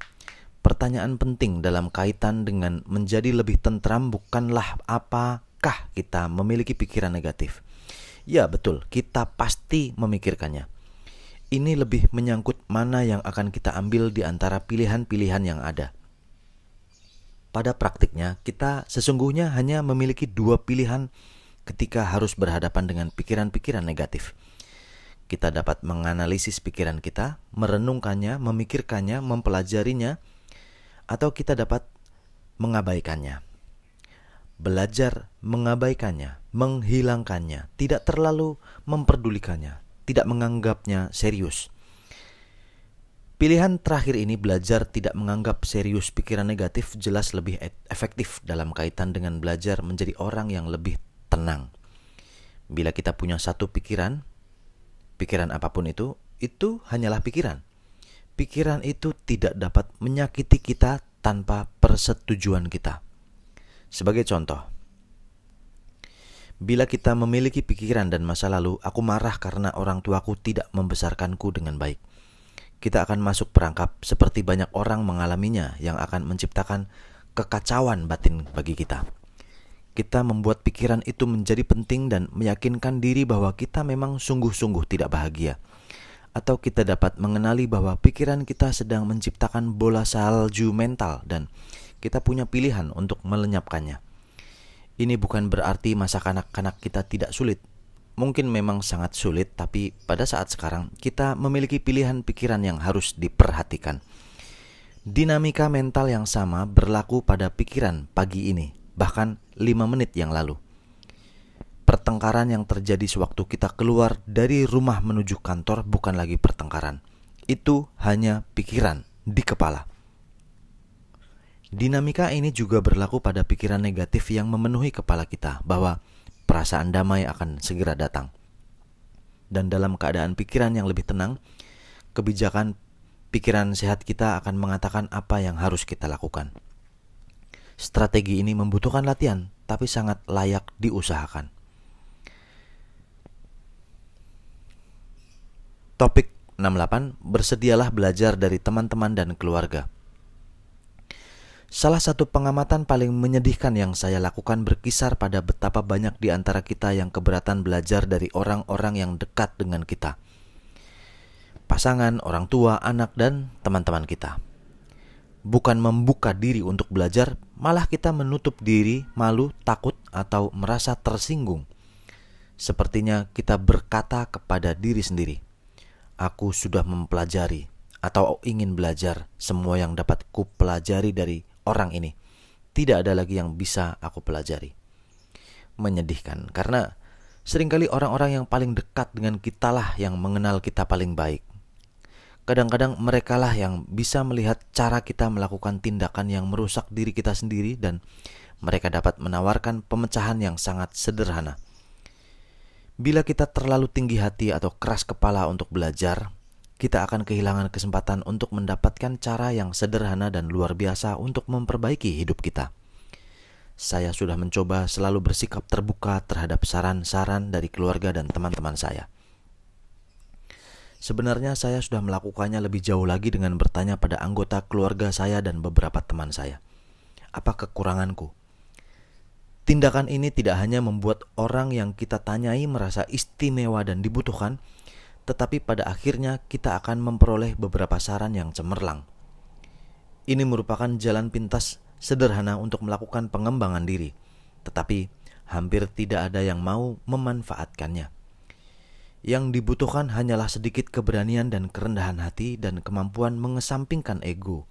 pertanyaan penting dalam kaitan dengan menjadi lebih tentram bukanlah apakah kita memiliki pikiran negatif. Ya, betul, kita pasti memikirkannya. Ini lebih menyangkut mana yang akan kita ambil di antara pilihan-pilihan yang ada. Pada praktiknya, kita sesungguhnya hanya memiliki dua pilihan ketika harus berhadapan dengan pikiran-pikiran negatif. Kita dapat menganalisis pikiran kita, merenungkannya, memikirkannya, mempelajarinya, atau kita dapat mengabaikannya. Belajar mengabaikannya, menghilangkannya, tidak terlalu memperdulikannya, tidak menganggapnya serius. Pilihan terakhir ini belajar tidak menganggap serius pikiran negatif jelas lebih e- efektif dalam kaitan dengan belajar menjadi orang yang lebih tenang. Bila kita punya satu pikiran, pikiran apapun itu, itu hanyalah pikiran. Pikiran itu tidak dapat menyakiti kita tanpa persetujuan kita. Sebagai contoh, bila kita memiliki pikiran dan masa lalu, aku marah karena orang tuaku tidak membesarkanku dengan baik. Kita akan masuk perangkap seperti banyak orang mengalaminya yang akan menciptakan kekacauan batin bagi kita kita membuat pikiran itu menjadi penting dan meyakinkan diri bahwa kita memang sungguh-sungguh tidak bahagia. Atau kita dapat mengenali bahwa pikiran kita sedang menciptakan bola salju mental dan kita punya pilihan untuk melenyapkannya. Ini bukan berarti masa kanak-kanak kita tidak sulit. Mungkin memang sangat sulit, tapi pada saat sekarang kita memiliki pilihan pikiran yang harus diperhatikan. Dinamika mental yang sama berlaku pada pikiran pagi ini bahkan 5 menit yang lalu. Pertengkaran yang terjadi sewaktu kita keluar dari rumah menuju kantor bukan lagi pertengkaran. Itu hanya pikiran di kepala. Dinamika ini juga berlaku pada pikiran negatif yang memenuhi kepala kita bahwa perasaan damai akan segera datang. Dan dalam keadaan pikiran yang lebih tenang, kebijakan pikiran sehat kita akan mengatakan apa yang harus kita lakukan. Strategi ini membutuhkan latihan, tapi sangat layak diusahakan. Topik 68, bersedialah belajar dari teman-teman dan keluarga. Salah satu pengamatan paling menyedihkan yang saya lakukan berkisar pada betapa banyak di antara kita yang keberatan belajar dari orang-orang yang dekat dengan kita. Pasangan, orang tua, anak, dan teman-teman kita bukan membuka diri untuk belajar, malah kita menutup diri, malu, takut, atau merasa tersinggung. Sepertinya kita berkata kepada diri sendiri, "Aku sudah mempelajari atau ingin belajar semua yang dapat kupelajari dari orang ini. Tidak ada lagi yang bisa aku pelajari." Menyedihkan karena seringkali orang-orang yang paling dekat dengan kitalah yang mengenal kita paling baik kadang-kadang merekalah yang bisa melihat cara kita melakukan tindakan yang merusak diri kita sendiri dan mereka dapat menawarkan pemecahan yang sangat sederhana. Bila kita terlalu tinggi hati atau keras kepala untuk belajar, kita akan kehilangan kesempatan untuk mendapatkan cara yang sederhana dan luar biasa untuk memperbaiki hidup kita. Saya sudah mencoba selalu bersikap terbuka terhadap saran-saran dari keluarga dan teman-teman saya. Sebenarnya saya sudah melakukannya lebih jauh lagi dengan bertanya pada anggota keluarga saya dan beberapa teman saya. Apa kekuranganku? Tindakan ini tidak hanya membuat orang yang kita tanyai merasa istimewa dan dibutuhkan, tetapi pada akhirnya kita akan memperoleh beberapa saran yang cemerlang. Ini merupakan jalan pintas sederhana untuk melakukan pengembangan diri, tetapi hampir tidak ada yang mau memanfaatkannya. Yang dibutuhkan hanyalah sedikit keberanian dan kerendahan hati dan kemampuan mengesampingkan ego.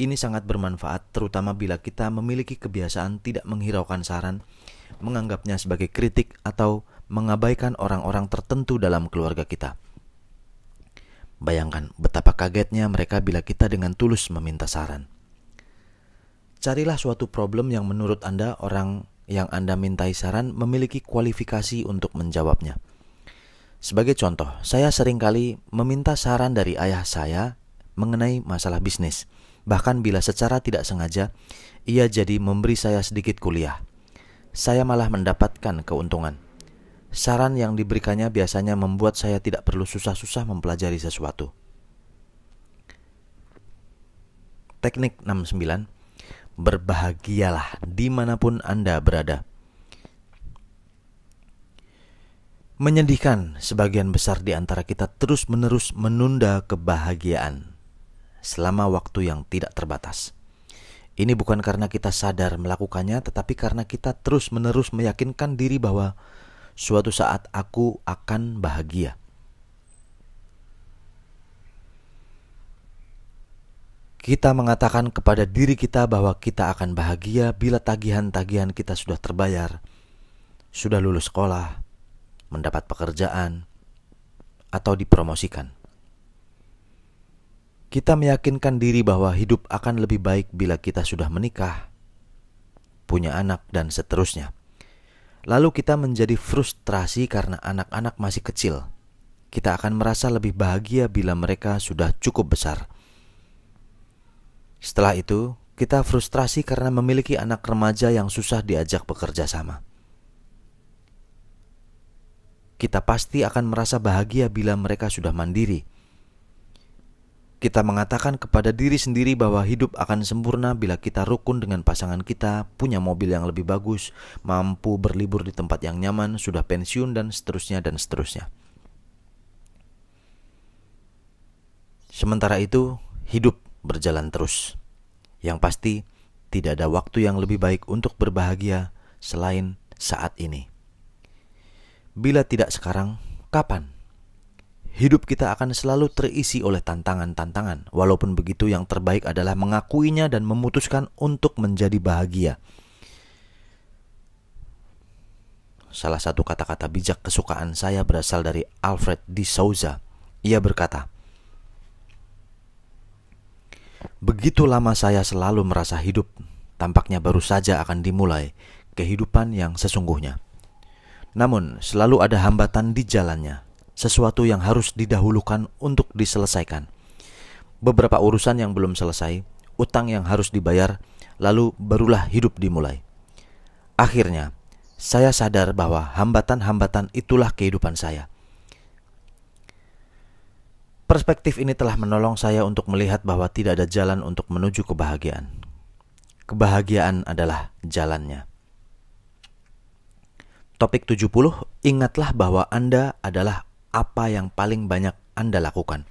Ini sangat bermanfaat terutama bila kita memiliki kebiasaan tidak menghiraukan saran, menganggapnya sebagai kritik atau mengabaikan orang-orang tertentu dalam keluarga kita. Bayangkan betapa kagetnya mereka bila kita dengan tulus meminta saran. Carilah suatu problem yang menurut Anda orang yang Anda mintai saran memiliki kualifikasi untuk menjawabnya sebagai contoh, saya seringkali meminta saran dari ayah saya mengenai masalah bisnis. Bahkan bila secara tidak sengaja, ia jadi memberi saya sedikit kuliah. Saya malah mendapatkan keuntungan. Saran yang diberikannya biasanya membuat saya tidak perlu susah-susah mempelajari sesuatu. Teknik 69 Berbahagialah dimanapun Anda berada. Menyedihkan, sebagian besar di antara kita terus-menerus menunda kebahagiaan selama waktu yang tidak terbatas. Ini bukan karena kita sadar melakukannya, tetapi karena kita terus-menerus meyakinkan diri bahwa suatu saat aku akan bahagia. Kita mengatakan kepada diri kita bahwa kita akan bahagia bila tagihan-tagihan kita sudah terbayar, sudah lulus sekolah, mendapat pekerjaan, atau dipromosikan. Kita meyakinkan diri bahwa hidup akan lebih baik bila kita sudah menikah, punya anak, dan seterusnya. Lalu kita menjadi frustrasi karena anak-anak masih kecil. Kita akan merasa lebih bahagia bila mereka sudah cukup besar. Setelah itu, kita frustrasi karena memiliki anak remaja yang susah diajak bekerja sama kita pasti akan merasa bahagia bila mereka sudah mandiri. Kita mengatakan kepada diri sendiri bahwa hidup akan sempurna bila kita rukun dengan pasangan kita, punya mobil yang lebih bagus, mampu berlibur di tempat yang nyaman, sudah pensiun, dan seterusnya, dan seterusnya. Sementara itu, hidup berjalan terus. Yang pasti, tidak ada waktu yang lebih baik untuk berbahagia selain saat ini. Bila tidak sekarang, kapan? Hidup kita akan selalu terisi oleh tantangan-tantangan. Walaupun begitu, yang terbaik adalah mengakuinya dan memutuskan untuk menjadi bahagia. Salah satu kata-kata bijak kesukaan saya berasal dari Alfred de Souza. Ia berkata, "Begitu lama saya selalu merasa hidup, tampaknya baru saja akan dimulai kehidupan yang sesungguhnya." Namun, selalu ada hambatan di jalannya, sesuatu yang harus didahulukan untuk diselesaikan. Beberapa urusan yang belum selesai, utang yang harus dibayar, lalu barulah hidup dimulai. Akhirnya, saya sadar bahwa hambatan-hambatan itulah kehidupan saya. Perspektif ini telah menolong saya untuk melihat bahwa tidak ada jalan untuk menuju kebahagiaan. Kebahagiaan adalah jalannya. Topik 70, ingatlah bahwa Anda adalah apa yang paling banyak Anda lakukan.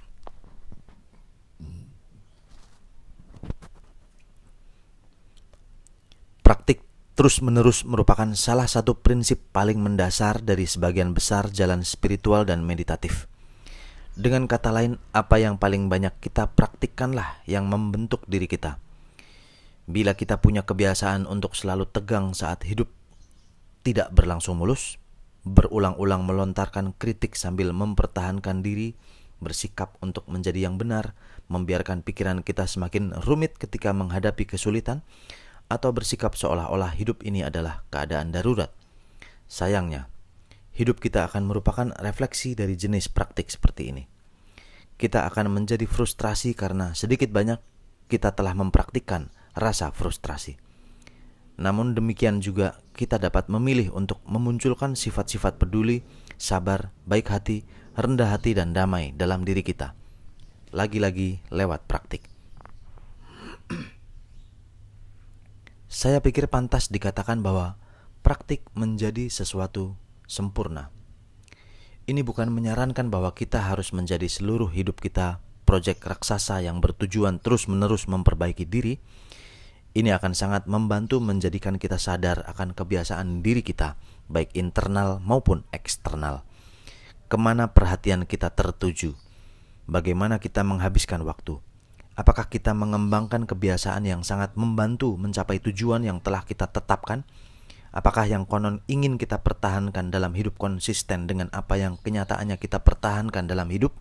Praktik terus-menerus merupakan salah satu prinsip paling mendasar dari sebagian besar jalan spiritual dan meditatif. Dengan kata lain, apa yang paling banyak kita praktikkanlah yang membentuk diri kita. Bila kita punya kebiasaan untuk selalu tegang saat hidup tidak berlangsung mulus, berulang-ulang melontarkan kritik sambil mempertahankan diri, bersikap untuk menjadi yang benar, membiarkan pikiran kita semakin rumit ketika menghadapi kesulitan, atau bersikap seolah-olah hidup ini adalah keadaan darurat. Sayangnya, hidup kita akan merupakan refleksi dari jenis praktik seperti ini. Kita akan menjadi frustrasi karena sedikit banyak kita telah mempraktikkan rasa frustrasi. Namun demikian juga kita dapat memilih untuk memunculkan sifat-sifat peduli, sabar, baik hati, rendah hati, dan damai dalam diri kita. Lagi-lagi lewat praktik. Saya pikir pantas dikatakan bahwa praktik menjadi sesuatu sempurna. Ini bukan menyarankan bahwa kita harus menjadi seluruh hidup kita proyek raksasa yang bertujuan terus-menerus memperbaiki diri, ini akan sangat membantu menjadikan kita sadar akan kebiasaan diri kita, baik internal maupun eksternal. Kemana perhatian kita tertuju? Bagaimana kita menghabiskan waktu? Apakah kita mengembangkan kebiasaan yang sangat membantu mencapai tujuan yang telah kita tetapkan? Apakah yang konon ingin kita pertahankan dalam hidup konsisten dengan apa yang kenyataannya kita pertahankan dalam hidup?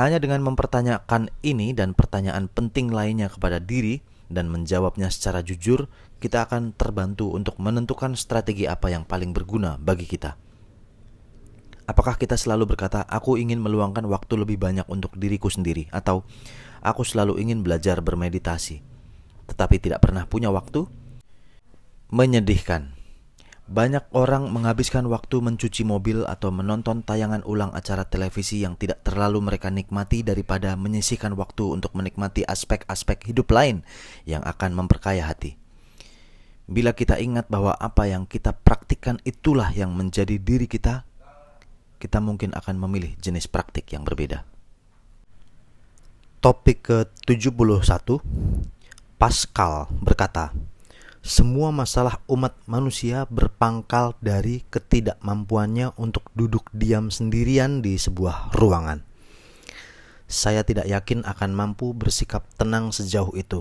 Hanya dengan mempertanyakan ini dan pertanyaan penting lainnya kepada diri, dan menjawabnya secara jujur, kita akan terbantu untuk menentukan strategi apa yang paling berguna bagi kita. Apakah kita selalu berkata, "Aku ingin meluangkan waktu lebih banyak untuk diriku sendiri," atau "Aku selalu ingin belajar bermeditasi," tetapi tidak pernah punya waktu? Menyedihkan. Banyak orang menghabiskan waktu mencuci mobil atau menonton tayangan ulang acara televisi yang tidak terlalu mereka nikmati daripada menyisihkan waktu untuk menikmati aspek-aspek hidup lain yang akan memperkaya hati. Bila kita ingat bahwa apa yang kita praktikkan itulah yang menjadi diri kita, kita mungkin akan memilih jenis praktik yang berbeda. Topik ke-71 Pascal berkata, semua masalah umat manusia berpangkal dari ketidakmampuannya untuk duduk diam sendirian di sebuah ruangan. Saya tidak yakin akan mampu bersikap tenang sejauh itu,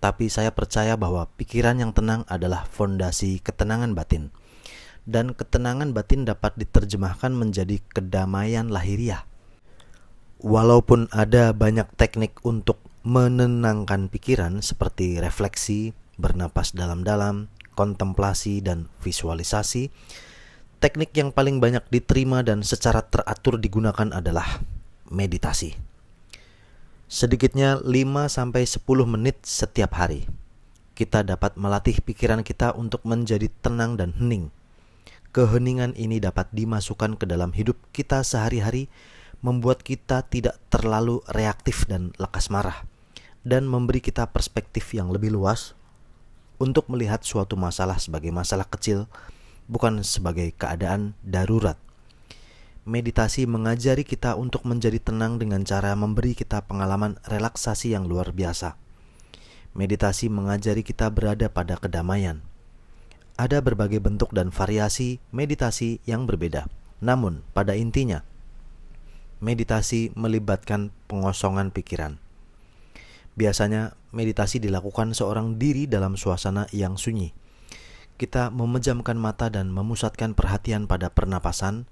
tapi saya percaya bahwa pikiran yang tenang adalah fondasi ketenangan batin, dan ketenangan batin dapat diterjemahkan menjadi kedamaian lahiriah. Walaupun ada banyak teknik untuk menenangkan pikiran, seperti refleksi, bernapas dalam-dalam, kontemplasi, dan visualisasi. Teknik yang paling banyak diterima dan secara teratur digunakan adalah meditasi. Sedikitnya 5-10 menit setiap hari. Kita dapat melatih pikiran kita untuk menjadi tenang dan hening. Keheningan ini dapat dimasukkan ke dalam hidup kita sehari-hari, membuat kita tidak terlalu reaktif dan lekas marah, dan memberi kita perspektif yang lebih luas untuk melihat suatu masalah sebagai masalah kecil, bukan sebagai keadaan darurat. Meditasi mengajari kita untuk menjadi tenang dengan cara memberi kita pengalaman relaksasi yang luar biasa. Meditasi mengajari kita berada pada kedamaian. Ada berbagai bentuk dan variasi meditasi yang berbeda, namun pada intinya, meditasi melibatkan pengosongan pikiran Biasanya meditasi dilakukan seorang diri dalam suasana yang sunyi. Kita memejamkan mata dan memusatkan perhatian pada pernapasan,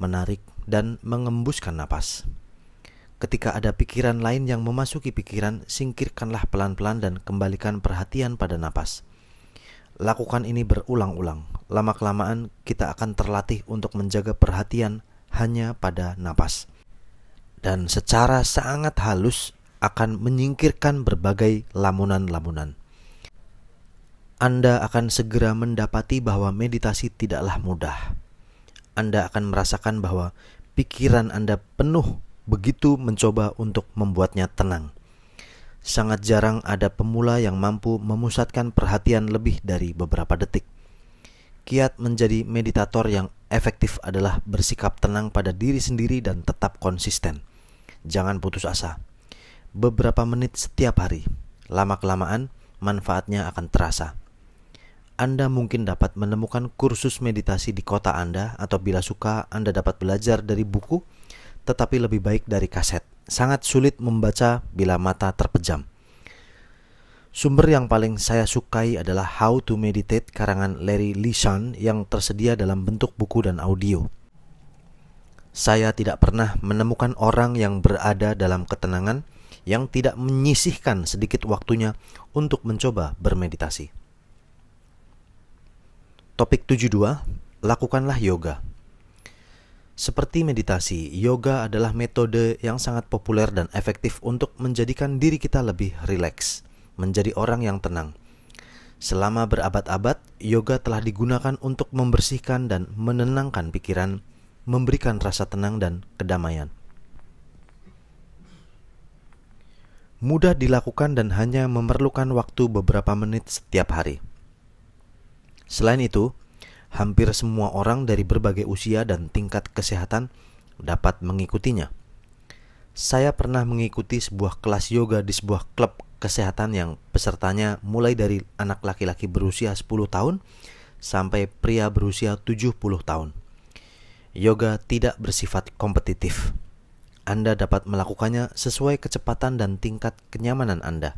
menarik, dan mengembuskan napas. Ketika ada pikiran lain yang memasuki pikiran, singkirkanlah pelan-pelan dan kembalikan perhatian pada napas. Lakukan ini berulang-ulang. Lama-kelamaan, kita akan terlatih untuk menjaga perhatian hanya pada napas, dan secara sangat halus akan menyingkirkan berbagai lamunan-lamunan. Anda akan segera mendapati bahwa meditasi tidaklah mudah. Anda akan merasakan bahwa pikiran Anda penuh begitu mencoba untuk membuatnya tenang. Sangat jarang ada pemula yang mampu memusatkan perhatian lebih dari beberapa detik. Kiat menjadi meditator yang efektif adalah bersikap tenang pada diri sendiri dan tetap konsisten. Jangan putus asa beberapa menit setiap hari. Lama-kelamaan, manfaatnya akan terasa. Anda mungkin dapat menemukan kursus meditasi di kota Anda, atau bila suka, Anda dapat belajar dari buku, tetapi lebih baik dari kaset. Sangat sulit membaca bila mata terpejam. Sumber yang paling saya sukai adalah How to Meditate karangan Larry Lisan yang tersedia dalam bentuk buku dan audio. Saya tidak pernah menemukan orang yang berada dalam ketenangan yang tidak menyisihkan sedikit waktunya untuk mencoba bermeditasi. Topik 72, lakukanlah yoga. Seperti meditasi, yoga adalah metode yang sangat populer dan efektif untuk menjadikan diri kita lebih rileks, menjadi orang yang tenang. Selama berabad-abad, yoga telah digunakan untuk membersihkan dan menenangkan pikiran, memberikan rasa tenang dan kedamaian. mudah dilakukan dan hanya memerlukan waktu beberapa menit setiap hari. Selain itu, hampir semua orang dari berbagai usia dan tingkat kesehatan dapat mengikutinya. Saya pernah mengikuti sebuah kelas yoga di sebuah klub kesehatan yang pesertanya mulai dari anak laki-laki berusia 10 tahun sampai pria berusia 70 tahun. Yoga tidak bersifat kompetitif. Anda dapat melakukannya sesuai kecepatan dan tingkat kenyamanan Anda.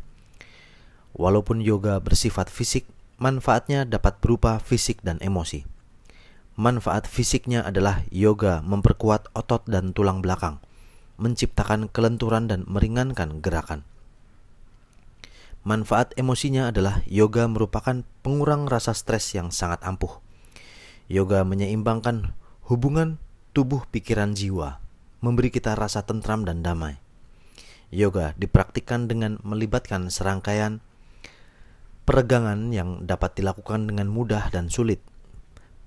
Walaupun yoga bersifat fisik, manfaatnya dapat berupa fisik dan emosi. Manfaat fisiknya adalah yoga memperkuat otot dan tulang belakang, menciptakan kelenturan dan meringankan gerakan. Manfaat emosinya adalah yoga merupakan pengurang rasa stres yang sangat ampuh. Yoga menyeimbangkan hubungan tubuh pikiran jiwa memberi kita rasa tentram dan damai. Yoga dipraktikkan dengan melibatkan serangkaian peregangan yang dapat dilakukan dengan mudah dan sulit.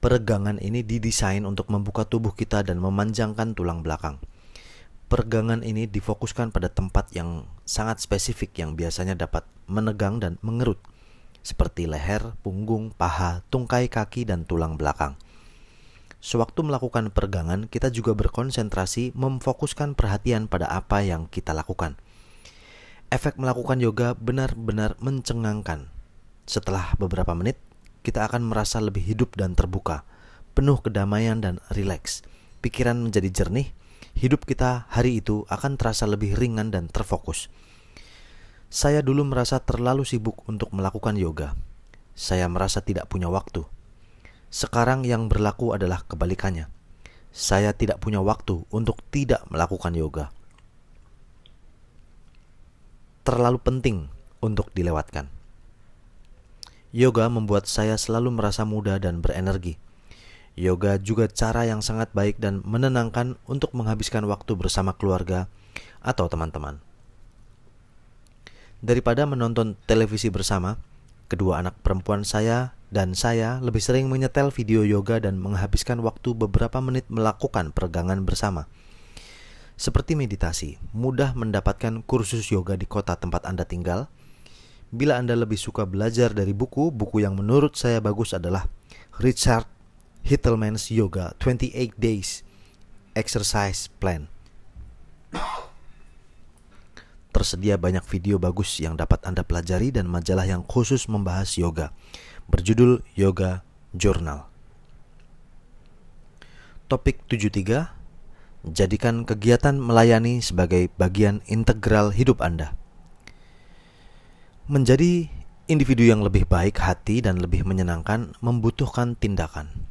Peregangan ini didesain untuk membuka tubuh kita dan memanjangkan tulang belakang. Peregangan ini difokuskan pada tempat yang sangat spesifik yang biasanya dapat menegang dan mengerut, seperti leher, punggung, paha, tungkai kaki, dan tulang belakang. Sewaktu melakukan pergangan, kita juga berkonsentrasi memfokuskan perhatian pada apa yang kita lakukan. Efek melakukan yoga benar-benar mencengangkan. Setelah beberapa menit, kita akan merasa lebih hidup dan terbuka, penuh kedamaian dan rileks. Pikiran menjadi jernih, hidup kita hari itu akan terasa lebih ringan dan terfokus. Saya dulu merasa terlalu sibuk untuk melakukan yoga. Saya merasa tidak punya waktu sekarang yang berlaku adalah kebalikannya. Saya tidak punya waktu untuk tidak melakukan yoga. Terlalu penting untuk dilewatkan. Yoga membuat saya selalu merasa muda dan berenergi. Yoga juga cara yang sangat baik dan menenangkan untuk menghabiskan waktu bersama keluarga atau teman-teman. Daripada menonton televisi bersama, kedua anak perempuan saya dan saya lebih sering menyetel video yoga dan menghabiskan waktu beberapa menit melakukan peregangan bersama. Seperti meditasi, mudah mendapatkan kursus yoga di kota tempat Anda tinggal. Bila Anda lebih suka belajar dari buku, buku yang menurut saya bagus adalah Richard Hittleman's Yoga 28 Days Exercise Plan. Tersedia banyak video bagus yang dapat Anda pelajari dan majalah yang khusus membahas yoga berjudul Yoga Journal. Topik 73 Jadikan kegiatan melayani sebagai bagian integral hidup Anda. Menjadi individu yang lebih baik hati dan lebih menyenangkan membutuhkan tindakan.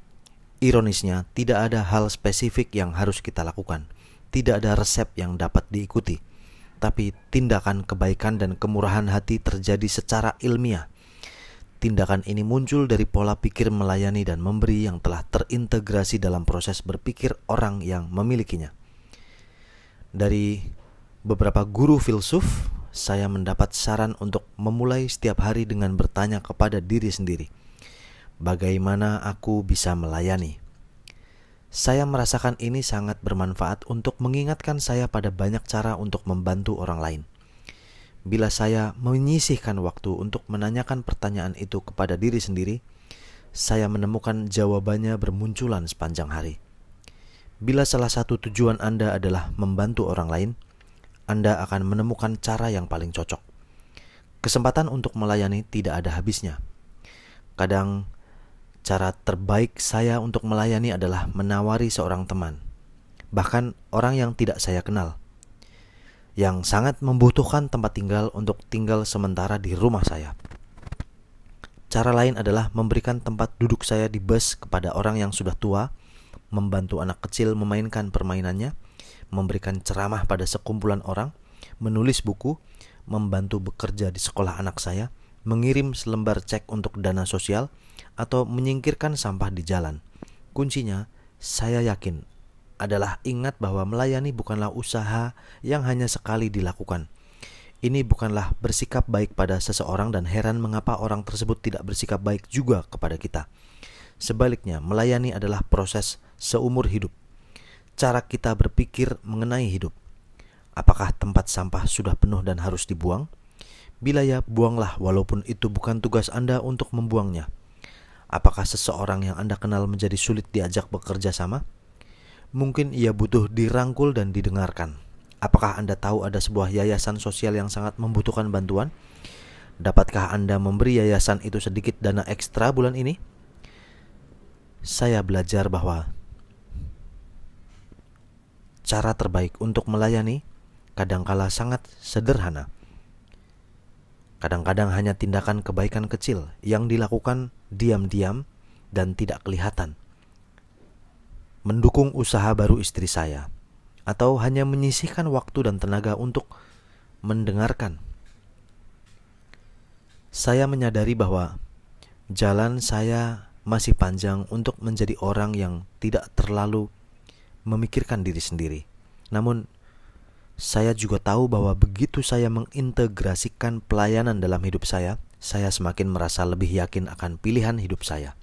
Ironisnya, tidak ada hal spesifik yang harus kita lakukan. Tidak ada resep yang dapat diikuti tapi tindakan kebaikan dan kemurahan hati terjadi secara ilmiah. Tindakan ini muncul dari pola pikir melayani dan memberi yang telah terintegrasi dalam proses berpikir orang yang memilikinya. Dari beberapa guru filsuf, saya mendapat saran untuk memulai setiap hari dengan bertanya kepada diri sendiri, "Bagaimana aku bisa melayani?" Saya merasakan ini sangat bermanfaat untuk mengingatkan saya pada banyak cara untuk membantu orang lain bila saya menyisihkan waktu untuk menanyakan pertanyaan itu kepada diri sendiri, saya menemukan jawabannya bermunculan sepanjang hari. Bila salah satu tujuan Anda adalah membantu orang lain, Anda akan menemukan cara yang paling cocok. Kesempatan untuk melayani tidak ada habisnya. Kadang, cara terbaik saya untuk melayani adalah menawari seorang teman, bahkan orang yang tidak saya kenal yang sangat membutuhkan tempat tinggal untuk tinggal sementara di rumah saya. Cara lain adalah memberikan tempat duduk saya di bus kepada orang yang sudah tua, membantu anak kecil memainkan permainannya, memberikan ceramah pada sekumpulan orang, menulis buku, membantu bekerja di sekolah anak saya, mengirim selembar cek untuk dana sosial, atau menyingkirkan sampah di jalan. Kuncinya, saya yakin adalah ingat bahwa melayani bukanlah usaha yang hanya sekali dilakukan. Ini bukanlah bersikap baik pada seseorang dan heran mengapa orang tersebut tidak bersikap baik juga kepada kita. Sebaliknya, melayani adalah proses seumur hidup. Cara kita berpikir mengenai hidup. Apakah tempat sampah sudah penuh dan harus dibuang? Bila ya, buanglah walaupun itu bukan tugas Anda untuk membuangnya. Apakah seseorang yang Anda kenal menjadi sulit diajak bekerja sama? mungkin ia butuh dirangkul dan didengarkan. Apakah Anda tahu ada sebuah yayasan sosial yang sangat membutuhkan bantuan? Dapatkah Anda memberi yayasan itu sedikit dana ekstra bulan ini? Saya belajar bahwa cara terbaik untuk melayani kadangkala sangat sederhana. Kadang-kadang hanya tindakan kebaikan kecil yang dilakukan diam-diam dan tidak kelihatan mendukung usaha baru istri saya, atau hanya menyisihkan waktu dan tenaga untuk mendengarkan. Saya menyadari bahwa jalan saya masih panjang untuk menjadi orang yang tidak terlalu memikirkan diri sendiri. Namun, saya juga tahu bahwa begitu saya mengintegrasikan pelayanan dalam hidup saya, saya semakin merasa lebih yakin akan pilihan hidup saya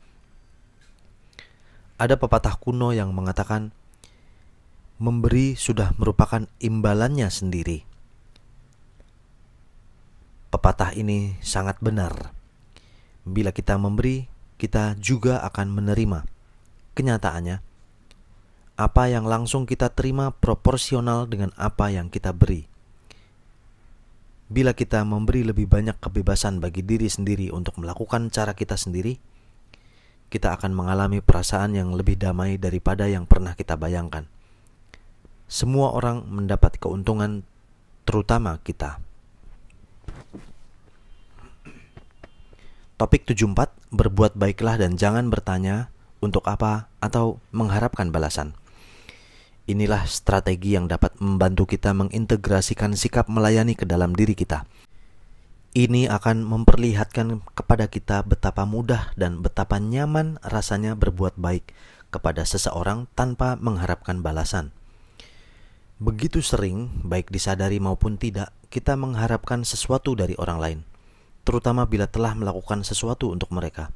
ada pepatah kuno yang mengatakan, "Memberi sudah merupakan imbalannya sendiri." Pepatah ini sangat benar. Bila kita memberi, kita juga akan menerima. Kenyataannya, apa yang langsung kita terima proporsional dengan apa yang kita beri. Bila kita memberi lebih banyak kebebasan bagi diri sendiri untuk melakukan cara kita sendiri, kita akan mengalami perasaan yang lebih damai daripada yang pernah kita bayangkan. Semua orang mendapat keuntungan, terutama kita. Topik 74, berbuat baiklah dan jangan bertanya untuk apa atau mengharapkan balasan. Inilah strategi yang dapat membantu kita mengintegrasikan sikap melayani ke dalam diri kita. Ini akan memperlihatkan kepada kita betapa mudah dan betapa nyaman rasanya berbuat baik kepada seseorang tanpa mengharapkan balasan. Begitu sering, baik disadari maupun tidak, kita mengharapkan sesuatu dari orang lain, terutama bila telah melakukan sesuatu untuk mereka.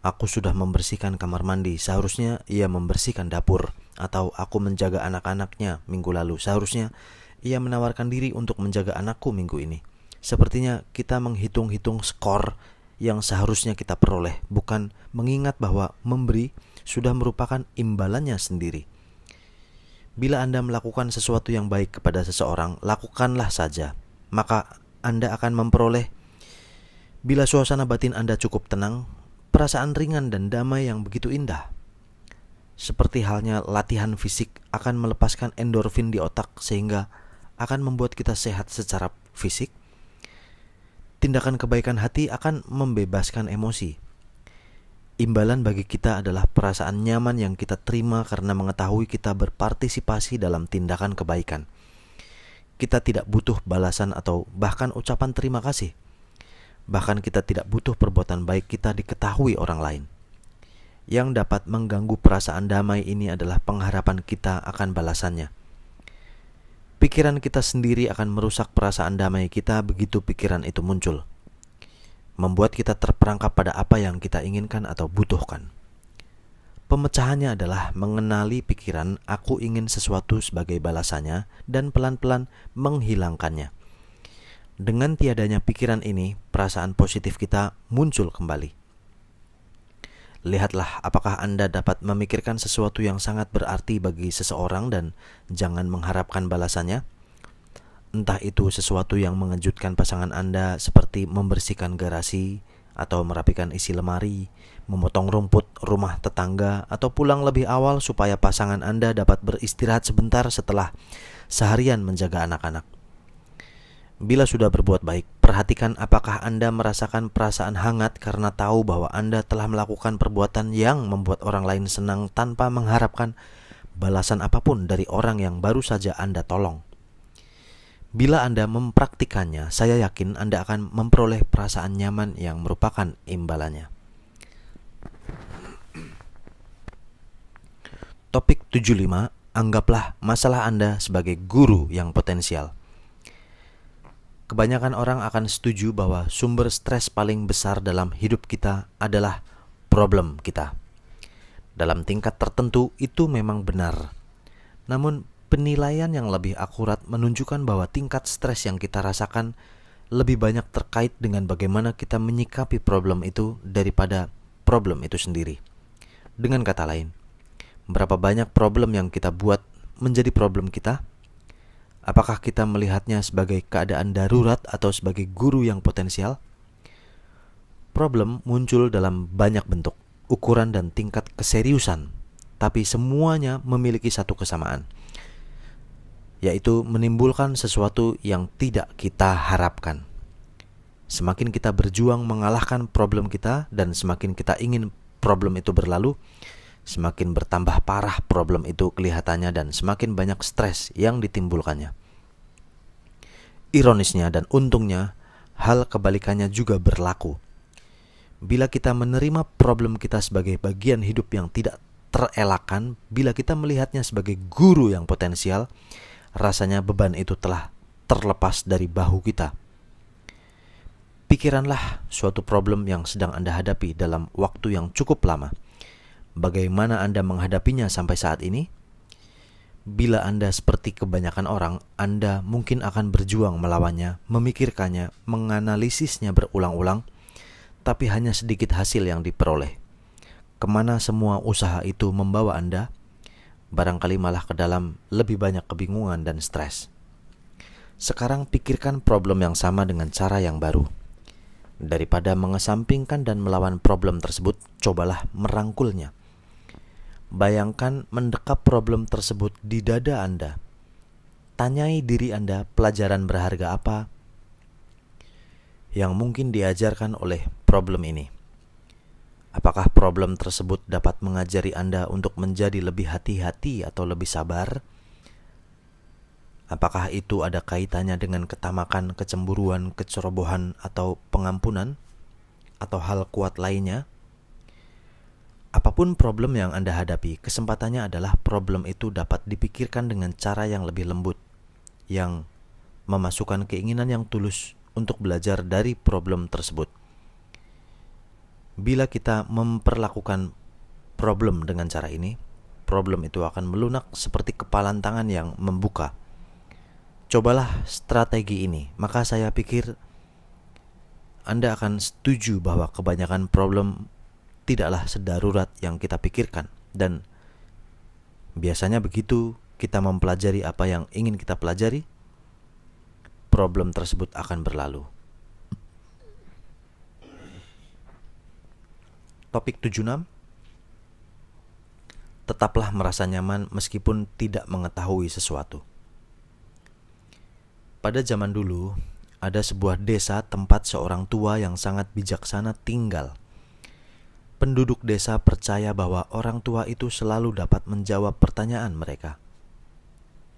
Aku sudah membersihkan kamar mandi, seharusnya ia membersihkan dapur, atau aku menjaga anak-anaknya minggu lalu, seharusnya ia menawarkan diri untuk menjaga anakku minggu ini sepertinya kita menghitung-hitung skor yang seharusnya kita peroleh, bukan mengingat bahwa memberi sudah merupakan imbalannya sendiri. Bila Anda melakukan sesuatu yang baik kepada seseorang, lakukanlah saja, maka Anda akan memperoleh. Bila suasana batin Anda cukup tenang, perasaan ringan dan damai yang begitu indah. Seperti halnya latihan fisik akan melepaskan endorfin di otak sehingga akan membuat kita sehat secara fisik, Tindakan kebaikan hati akan membebaskan emosi. Imbalan bagi kita adalah perasaan nyaman yang kita terima karena mengetahui kita berpartisipasi dalam tindakan kebaikan. Kita tidak butuh balasan atau bahkan ucapan terima kasih. Bahkan kita tidak butuh perbuatan baik kita diketahui orang lain. Yang dapat mengganggu perasaan damai ini adalah pengharapan kita akan balasannya. Pikiran kita sendiri akan merusak perasaan damai kita begitu pikiran itu muncul. Membuat kita terperangkap pada apa yang kita inginkan atau butuhkan. Pemecahannya adalah mengenali pikiran aku ingin sesuatu sebagai balasannya dan pelan-pelan menghilangkannya. Dengan tiadanya pikiran ini, perasaan positif kita muncul kembali Lihatlah apakah Anda dapat memikirkan sesuatu yang sangat berarti bagi seseorang dan jangan mengharapkan balasannya. Entah itu sesuatu yang mengejutkan pasangan Anda seperti membersihkan garasi atau merapikan isi lemari, memotong rumput rumah tetangga atau pulang lebih awal supaya pasangan Anda dapat beristirahat sebentar setelah seharian menjaga anak-anak. Bila sudah berbuat baik, perhatikan apakah Anda merasakan perasaan hangat karena tahu bahwa Anda telah melakukan perbuatan yang membuat orang lain senang tanpa mengharapkan balasan apapun dari orang yang baru saja Anda tolong. Bila Anda mempraktikannya, saya yakin Anda akan memperoleh perasaan nyaman yang merupakan imbalannya. Topik 75, anggaplah masalah Anda sebagai guru yang potensial kebanyakan orang akan setuju bahwa sumber stres paling besar dalam hidup kita adalah problem kita. Dalam tingkat tertentu, itu memang benar. Namun, penilaian yang lebih akurat menunjukkan bahwa tingkat stres yang kita rasakan lebih banyak terkait dengan bagaimana kita menyikapi problem itu daripada problem itu sendiri. Dengan kata lain, berapa banyak problem yang kita buat menjadi problem kita, Apakah kita melihatnya sebagai keadaan darurat atau sebagai guru yang potensial? Problem muncul dalam banyak bentuk, ukuran, dan tingkat keseriusan, tapi semuanya memiliki satu kesamaan, yaitu menimbulkan sesuatu yang tidak kita harapkan. Semakin kita berjuang mengalahkan problem kita, dan semakin kita ingin problem itu berlalu, semakin bertambah parah problem itu kelihatannya dan semakin banyak stres yang ditimbulkannya. Ironisnya dan untungnya, hal kebalikannya juga berlaku. Bila kita menerima problem kita sebagai bagian hidup yang tidak terelakkan, bila kita melihatnya sebagai guru yang potensial, rasanya beban itu telah terlepas dari bahu kita. Pikiranlah suatu problem yang sedang Anda hadapi dalam waktu yang cukup lama – Bagaimana Anda menghadapinya sampai saat ini? Bila Anda seperti kebanyakan orang, Anda mungkin akan berjuang melawannya, memikirkannya, menganalisisnya berulang-ulang, tapi hanya sedikit hasil yang diperoleh. Kemana semua usaha itu membawa Anda? Barangkali malah ke dalam lebih banyak kebingungan dan stres. Sekarang pikirkan problem yang sama dengan cara yang baru. Daripada mengesampingkan dan melawan problem tersebut, cobalah merangkulnya. Bayangkan mendekap problem tersebut di dada Anda. Tanyai diri Anda pelajaran berharga apa yang mungkin diajarkan oleh problem ini. Apakah problem tersebut dapat mengajari Anda untuk menjadi lebih hati-hati atau lebih sabar? Apakah itu ada kaitannya dengan ketamakan, kecemburuan, kecerobohan, atau pengampunan, atau hal kuat lainnya? Apapun problem yang Anda hadapi, kesempatannya adalah problem itu dapat dipikirkan dengan cara yang lebih lembut, yang memasukkan keinginan yang tulus untuk belajar dari problem tersebut. Bila kita memperlakukan problem dengan cara ini, problem itu akan melunak seperti kepalan tangan yang membuka. Cobalah strategi ini, maka saya pikir Anda akan setuju bahwa kebanyakan problem tidaklah sedarurat yang kita pikirkan dan biasanya begitu kita mempelajari apa yang ingin kita pelajari problem tersebut akan berlalu topik 76 tetaplah merasa nyaman meskipun tidak mengetahui sesuatu pada zaman dulu ada sebuah desa tempat seorang tua yang sangat bijaksana tinggal penduduk desa percaya bahwa orang tua itu selalu dapat menjawab pertanyaan mereka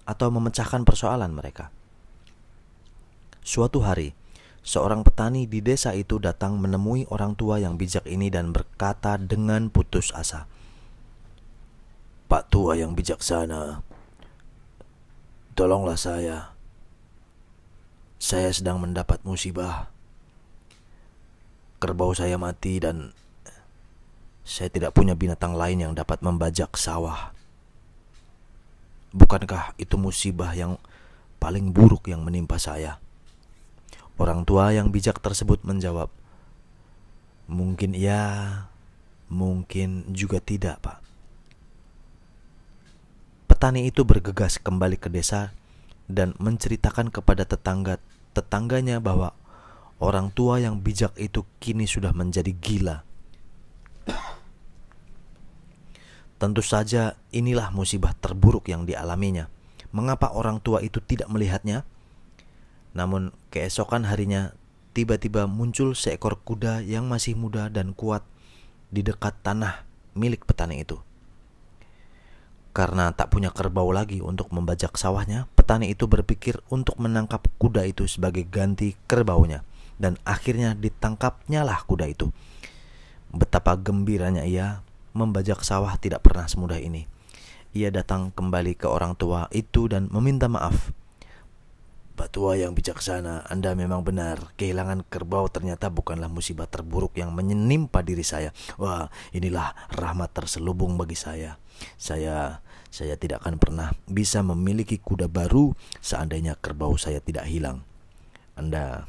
atau memecahkan persoalan mereka. Suatu hari, seorang petani di desa itu datang menemui orang tua yang bijak ini dan berkata dengan putus asa, "Pak tua yang bijaksana, tolonglah saya. Saya sedang mendapat musibah. Kerbau saya mati dan saya tidak punya binatang lain yang dapat membajak sawah. Bukankah itu musibah yang paling buruk yang menimpa saya? Orang tua yang bijak tersebut menjawab, "Mungkin ya, mungkin juga tidak, Pak." Petani itu bergegas kembali ke desa dan menceritakan kepada tetangga tetangganya bahwa orang tua yang bijak itu kini sudah menjadi gila. Tentu saja inilah musibah terburuk yang dialaminya. Mengapa orang tua itu tidak melihatnya? Namun keesokan harinya tiba-tiba muncul seekor kuda yang masih muda dan kuat di dekat tanah milik petani itu. Karena tak punya kerbau lagi untuk membajak sawahnya, petani itu berpikir untuk menangkap kuda itu sebagai ganti kerbaunya dan akhirnya ditangkapnya lah kuda itu. Betapa gembiranya ia membajak sawah tidak pernah semudah ini. Ia datang kembali ke orang tua itu dan meminta maaf. Batua yang bijaksana, Anda memang benar. Kehilangan kerbau ternyata bukanlah musibah terburuk yang menimpa diri saya. Wah, inilah rahmat terselubung bagi saya. Saya saya tidak akan pernah bisa memiliki kuda baru seandainya kerbau saya tidak hilang. Anda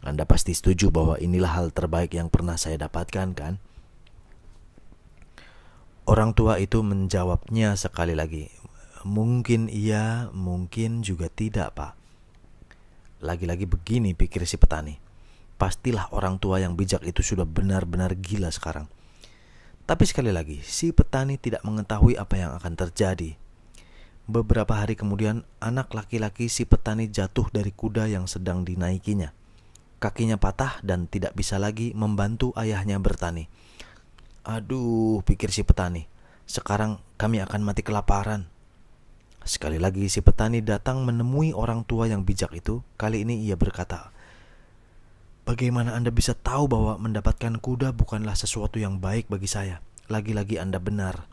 Anda pasti setuju bahwa inilah hal terbaik yang pernah saya dapatkan, kan? Orang tua itu menjawabnya sekali lagi, mungkin iya, mungkin juga tidak, Pak. Lagi-lagi begini pikir si petani. Pastilah orang tua yang bijak itu sudah benar-benar gila sekarang. Tapi sekali lagi, si petani tidak mengetahui apa yang akan terjadi. Beberapa hari kemudian, anak laki-laki si petani jatuh dari kuda yang sedang dinaikinya. Kakinya patah dan tidak bisa lagi membantu ayahnya bertani. Aduh, pikir si petani. Sekarang kami akan mati kelaparan. Sekali lagi si petani datang menemui orang tua yang bijak itu. Kali ini ia berkata, Bagaimana Anda bisa tahu bahwa mendapatkan kuda bukanlah sesuatu yang baik bagi saya? Lagi-lagi Anda benar.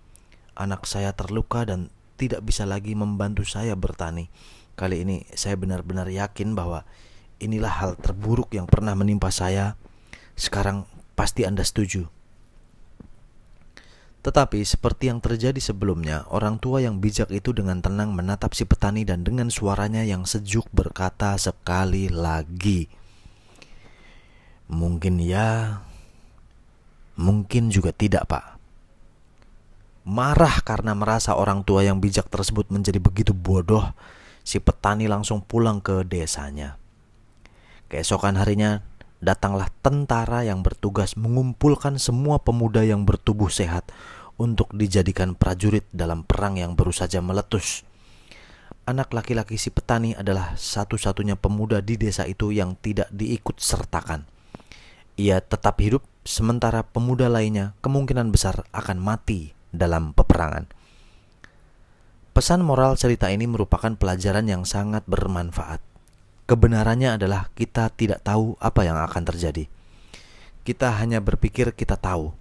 Anak saya terluka dan tidak bisa lagi membantu saya bertani. Kali ini saya benar-benar yakin bahwa inilah hal terburuk yang pernah menimpa saya. Sekarang pasti Anda setuju. Tetapi seperti yang terjadi sebelumnya, orang tua yang bijak itu dengan tenang menatap si petani dan dengan suaranya yang sejuk berkata sekali lagi. Mungkin ya, mungkin juga tidak pak. Marah karena merasa orang tua yang bijak tersebut menjadi begitu bodoh, si petani langsung pulang ke desanya. Keesokan harinya, datanglah tentara yang bertugas mengumpulkan semua pemuda yang bertubuh sehat untuk dijadikan prajurit dalam perang yang baru saja meletus. Anak laki-laki si petani adalah satu-satunya pemuda di desa itu yang tidak diikut sertakan. Ia tetap hidup, sementara pemuda lainnya kemungkinan besar akan mati dalam peperangan. Pesan moral cerita ini merupakan pelajaran yang sangat bermanfaat kebenarannya adalah kita tidak tahu apa yang akan terjadi. Kita hanya berpikir kita tahu.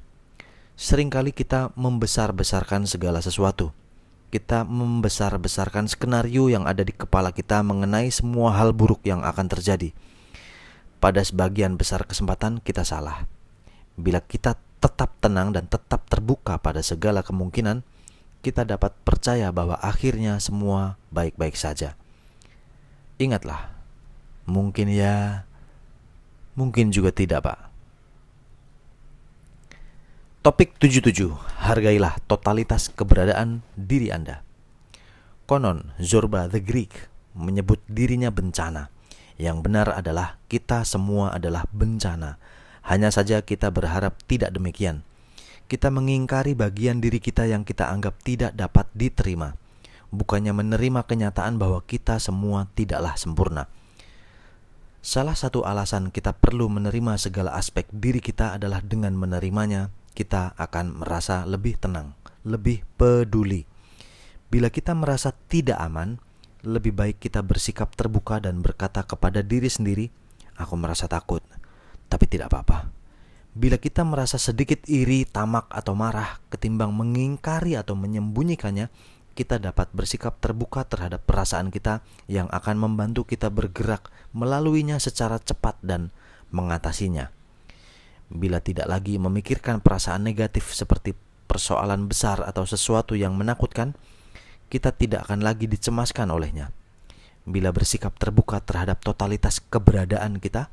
Seringkali kita membesar-besarkan segala sesuatu. Kita membesar-besarkan skenario yang ada di kepala kita mengenai semua hal buruk yang akan terjadi. Pada sebagian besar kesempatan kita salah. Bila kita tetap tenang dan tetap terbuka pada segala kemungkinan, kita dapat percaya bahwa akhirnya semua baik-baik saja. Ingatlah, Mungkin ya, mungkin juga tidak, Pak. Topik 77, hargailah totalitas keberadaan diri Anda. Konon, Zorba the Greek menyebut dirinya bencana. Yang benar adalah kita semua adalah bencana. Hanya saja kita berharap tidak demikian. Kita mengingkari bagian diri kita yang kita anggap tidak dapat diterima. Bukannya menerima kenyataan bahwa kita semua tidaklah sempurna Salah satu alasan kita perlu menerima segala aspek diri kita adalah dengan menerimanya, kita akan merasa lebih tenang, lebih peduli. Bila kita merasa tidak aman, lebih baik kita bersikap terbuka dan berkata kepada diri sendiri, "Aku merasa takut, tapi tidak apa-apa." Bila kita merasa sedikit iri, tamak, atau marah ketimbang mengingkari atau menyembunyikannya, kita dapat bersikap terbuka terhadap perasaan kita yang akan membantu kita bergerak melaluinya secara cepat dan mengatasinya. Bila tidak lagi memikirkan perasaan negatif seperti persoalan besar atau sesuatu yang menakutkan, kita tidak akan lagi dicemaskan olehnya. Bila bersikap terbuka terhadap totalitas keberadaan kita,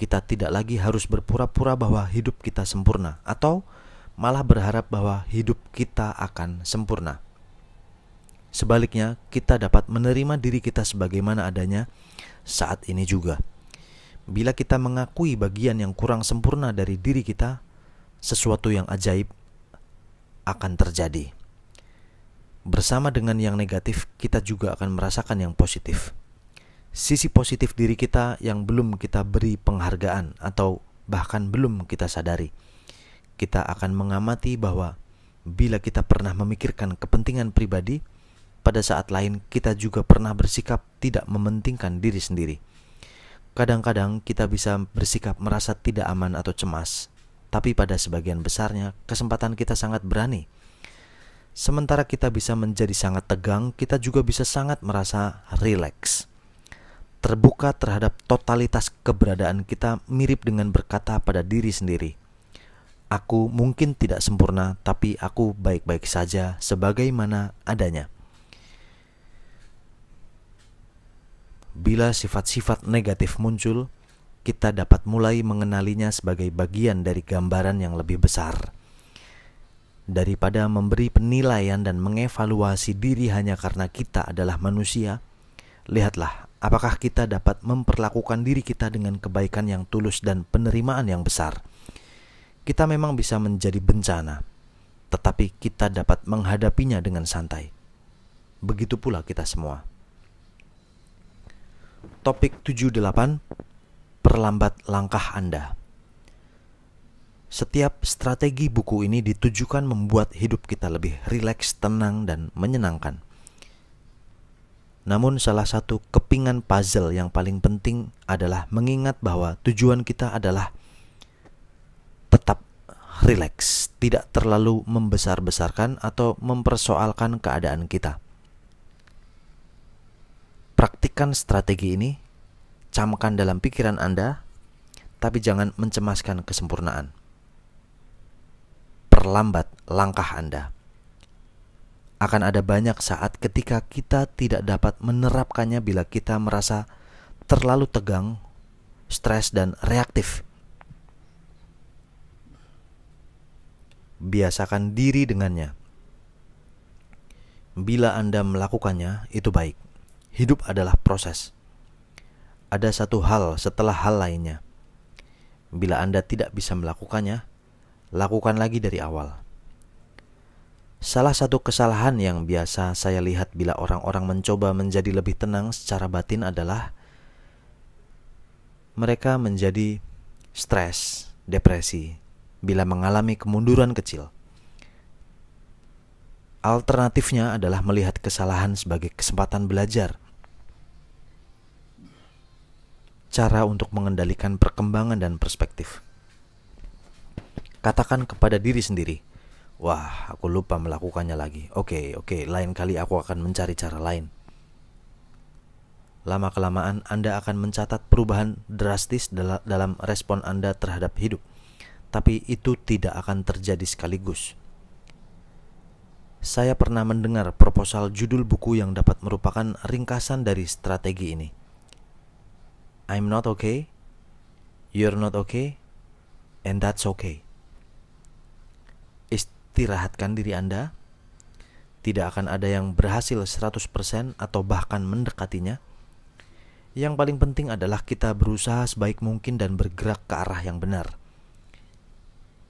kita tidak lagi harus berpura-pura bahwa hidup kita sempurna atau malah berharap bahwa hidup kita akan sempurna. Sebaliknya, kita dapat menerima diri kita sebagaimana adanya saat ini juga. Bila kita mengakui bagian yang kurang sempurna dari diri kita, sesuatu yang ajaib akan terjadi. Bersama dengan yang negatif, kita juga akan merasakan yang positif. Sisi positif diri kita yang belum kita beri penghargaan atau bahkan belum kita sadari. Kita akan mengamati bahwa bila kita pernah memikirkan kepentingan pribadi, pada saat lain kita juga pernah bersikap tidak mementingkan diri sendiri. Kadang-kadang kita bisa bersikap merasa tidak aman atau cemas, tapi pada sebagian besarnya kesempatan kita sangat berani. Sementara kita bisa menjadi sangat tegang, kita juga bisa sangat merasa rileks. Terbuka terhadap totalitas keberadaan kita mirip dengan berkata pada diri sendiri, Aku mungkin tidak sempurna, tapi aku baik-baik saja sebagaimana adanya. Bila sifat-sifat negatif muncul, kita dapat mulai mengenalinya sebagai bagian dari gambaran yang lebih besar. Daripada memberi penilaian dan mengevaluasi diri hanya karena kita adalah manusia, lihatlah apakah kita dapat memperlakukan diri kita dengan kebaikan yang tulus dan penerimaan yang besar. Kita memang bisa menjadi bencana, tetapi kita dapat menghadapinya dengan santai. Begitu pula kita semua. Topik 78 Perlambat langkah Anda. Setiap strategi buku ini ditujukan membuat hidup kita lebih rileks, tenang dan menyenangkan. Namun salah satu kepingan puzzle yang paling penting adalah mengingat bahwa tujuan kita adalah tetap rileks, tidak terlalu membesar-besarkan atau mempersoalkan keadaan kita. Praktikan strategi ini, camkan dalam pikiran Anda, tapi jangan mencemaskan kesempurnaan. Perlambat langkah Anda. Akan ada banyak saat ketika kita tidak dapat menerapkannya bila kita merasa terlalu tegang, stres, dan reaktif. Biasakan diri dengannya. Bila Anda melakukannya, itu baik Hidup adalah proses. Ada satu hal setelah hal lainnya. Bila Anda tidak bisa melakukannya, lakukan lagi dari awal. Salah satu kesalahan yang biasa saya lihat bila orang-orang mencoba menjadi lebih tenang secara batin adalah mereka menjadi stres, depresi bila mengalami kemunduran kecil. Alternatifnya adalah melihat kesalahan sebagai kesempatan belajar. Cara untuk mengendalikan perkembangan dan perspektif. Katakan kepada diri sendiri, "Wah, aku lupa melakukannya lagi. Oke, oke, lain kali aku akan mencari cara lain." Lama-kelamaan, Anda akan mencatat perubahan drastis dalam respon Anda terhadap hidup, tapi itu tidak akan terjadi sekaligus saya pernah mendengar proposal judul buku yang dapat merupakan ringkasan dari strategi ini. I'm not okay, you're not okay, and that's okay. Istirahatkan diri Anda. Tidak akan ada yang berhasil 100% atau bahkan mendekatinya. Yang paling penting adalah kita berusaha sebaik mungkin dan bergerak ke arah yang benar.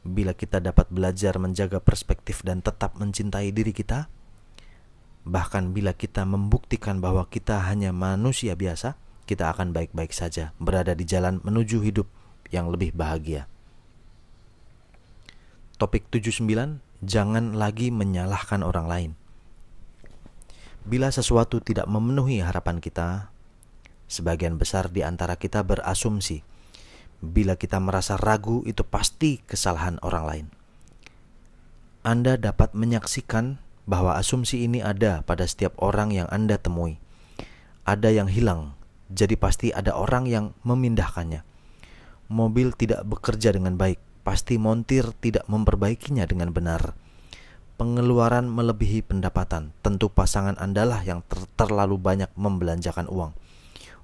Bila kita dapat belajar menjaga perspektif dan tetap mencintai diri kita, bahkan bila kita membuktikan bahwa kita hanya manusia biasa, kita akan baik-baik saja berada di jalan menuju hidup yang lebih bahagia. Topik 79, jangan lagi menyalahkan orang lain. Bila sesuatu tidak memenuhi harapan kita, sebagian besar di antara kita berasumsi Bila kita merasa ragu, itu pasti kesalahan orang lain. Anda dapat menyaksikan bahwa asumsi ini ada pada setiap orang yang Anda temui. Ada yang hilang, jadi pasti ada orang yang memindahkannya. Mobil tidak bekerja dengan baik, pasti montir tidak memperbaikinya dengan benar. Pengeluaran melebihi pendapatan, tentu pasangan Andalah yang ter terlalu banyak membelanjakan uang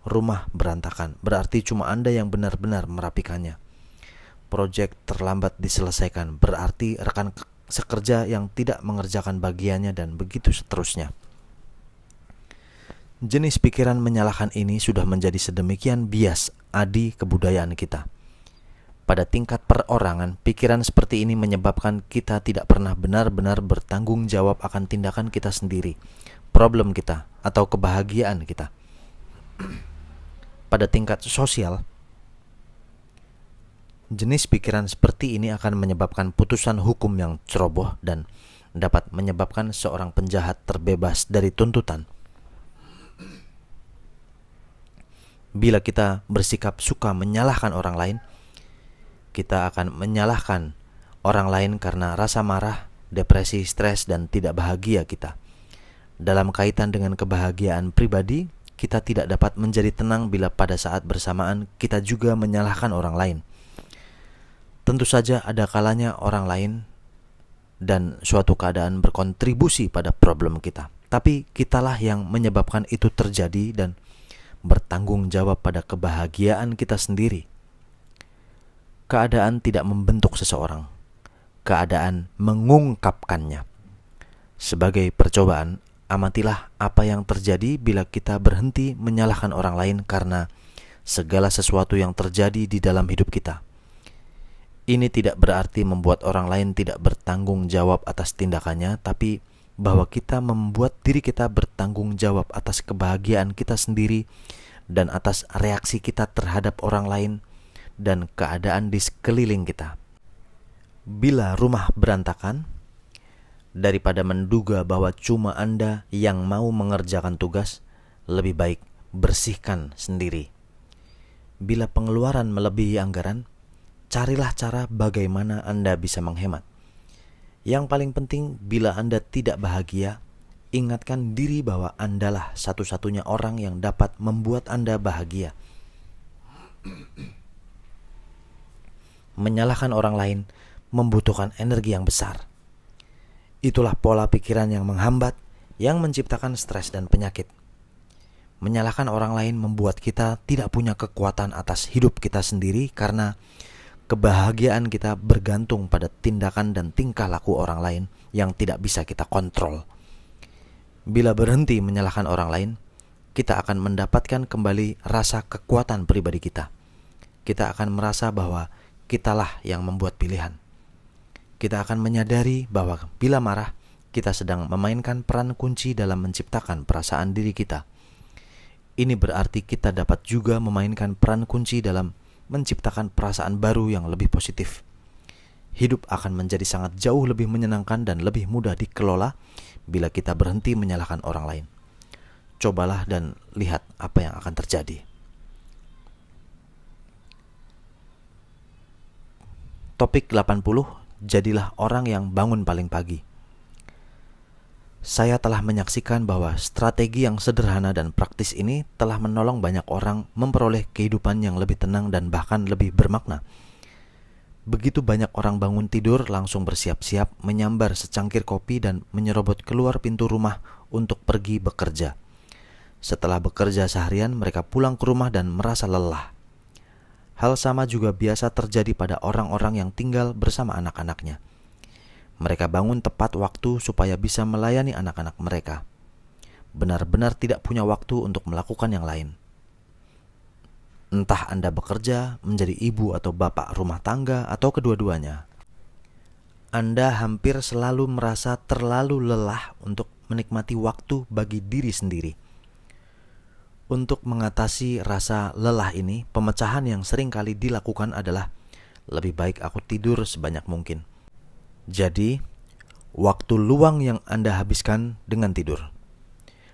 rumah berantakan. Berarti cuma Anda yang benar-benar merapikannya. Proyek terlambat diselesaikan, berarti rekan sekerja yang tidak mengerjakan bagiannya dan begitu seterusnya. Jenis pikiran menyalahkan ini sudah menjadi sedemikian bias adi kebudayaan kita. Pada tingkat perorangan, pikiran seperti ini menyebabkan kita tidak pernah benar-benar bertanggung jawab akan tindakan kita sendiri, problem kita, atau kebahagiaan kita pada tingkat sosial, jenis pikiran seperti ini akan menyebabkan putusan hukum yang ceroboh dan dapat menyebabkan seorang penjahat terbebas dari tuntutan. Bila kita bersikap suka menyalahkan orang lain, kita akan menyalahkan orang lain karena rasa marah, depresi, stres, dan tidak bahagia kita. Dalam kaitan dengan kebahagiaan pribadi, kita tidak dapat menjadi tenang bila pada saat bersamaan kita juga menyalahkan orang lain. Tentu saja ada kalanya orang lain dan suatu keadaan berkontribusi pada problem kita. Tapi kitalah yang menyebabkan itu terjadi dan bertanggung jawab pada kebahagiaan kita sendiri. Keadaan tidak membentuk seseorang. Keadaan mengungkapkannya. Sebagai percobaan, amatilah apa yang terjadi bila kita berhenti menyalahkan orang lain karena segala sesuatu yang terjadi di dalam hidup kita. Ini tidak berarti membuat orang lain tidak bertanggung jawab atas tindakannya, tapi bahwa kita membuat diri kita bertanggung jawab atas kebahagiaan kita sendiri dan atas reaksi kita terhadap orang lain dan keadaan di sekeliling kita. Bila rumah berantakan, daripada menduga bahwa cuma Anda yang mau mengerjakan tugas, lebih baik bersihkan sendiri. Bila pengeluaran melebihi anggaran, carilah cara bagaimana Anda bisa menghemat. Yang paling penting, bila Anda tidak bahagia, ingatkan diri bahwa Andalah satu-satunya orang yang dapat membuat Anda bahagia. Menyalahkan orang lain membutuhkan energi yang besar Itulah pola pikiran yang menghambat yang menciptakan stres dan penyakit. Menyalahkan orang lain membuat kita tidak punya kekuatan atas hidup kita sendiri karena kebahagiaan kita bergantung pada tindakan dan tingkah laku orang lain yang tidak bisa kita kontrol. Bila berhenti menyalahkan orang lain, kita akan mendapatkan kembali rasa kekuatan pribadi kita. Kita akan merasa bahwa kitalah yang membuat pilihan kita akan menyadari bahwa bila marah, kita sedang memainkan peran kunci dalam menciptakan perasaan diri kita. Ini berarti kita dapat juga memainkan peran kunci dalam menciptakan perasaan baru yang lebih positif. Hidup akan menjadi sangat jauh lebih menyenangkan dan lebih mudah dikelola bila kita berhenti menyalahkan orang lain. Cobalah dan lihat apa yang akan terjadi. Topik 80 jadilah orang yang bangun paling pagi. Saya telah menyaksikan bahwa strategi yang sederhana dan praktis ini telah menolong banyak orang memperoleh kehidupan yang lebih tenang dan bahkan lebih bermakna. Begitu banyak orang bangun tidur langsung bersiap-siap menyambar secangkir kopi dan menyerobot keluar pintu rumah untuk pergi bekerja. Setelah bekerja seharian, mereka pulang ke rumah dan merasa lelah. Hal sama juga biasa terjadi pada orang-orang yang tinggal bersama anak-anaknya. Mereka bangun tepat waktu supaya bisa melayani anak-anak mereka. Benar-benar tidak punya waktu untuk melakukan yang lain. Entah Anda bekerja, menjadi ibu atau bapak rumah tangga, atau kedua-duanya, Anda hampir selalu merasa terlalu lelah untuk menikmati waktu bagi diri sendiri untuk mengatasi rasa lelah ini, pemecahan yang sering kali dilakukan adalah lebih baik aku tidur sebanyak mungkin. Jadi, waktu luang yang Anda habiskan dengan tidur.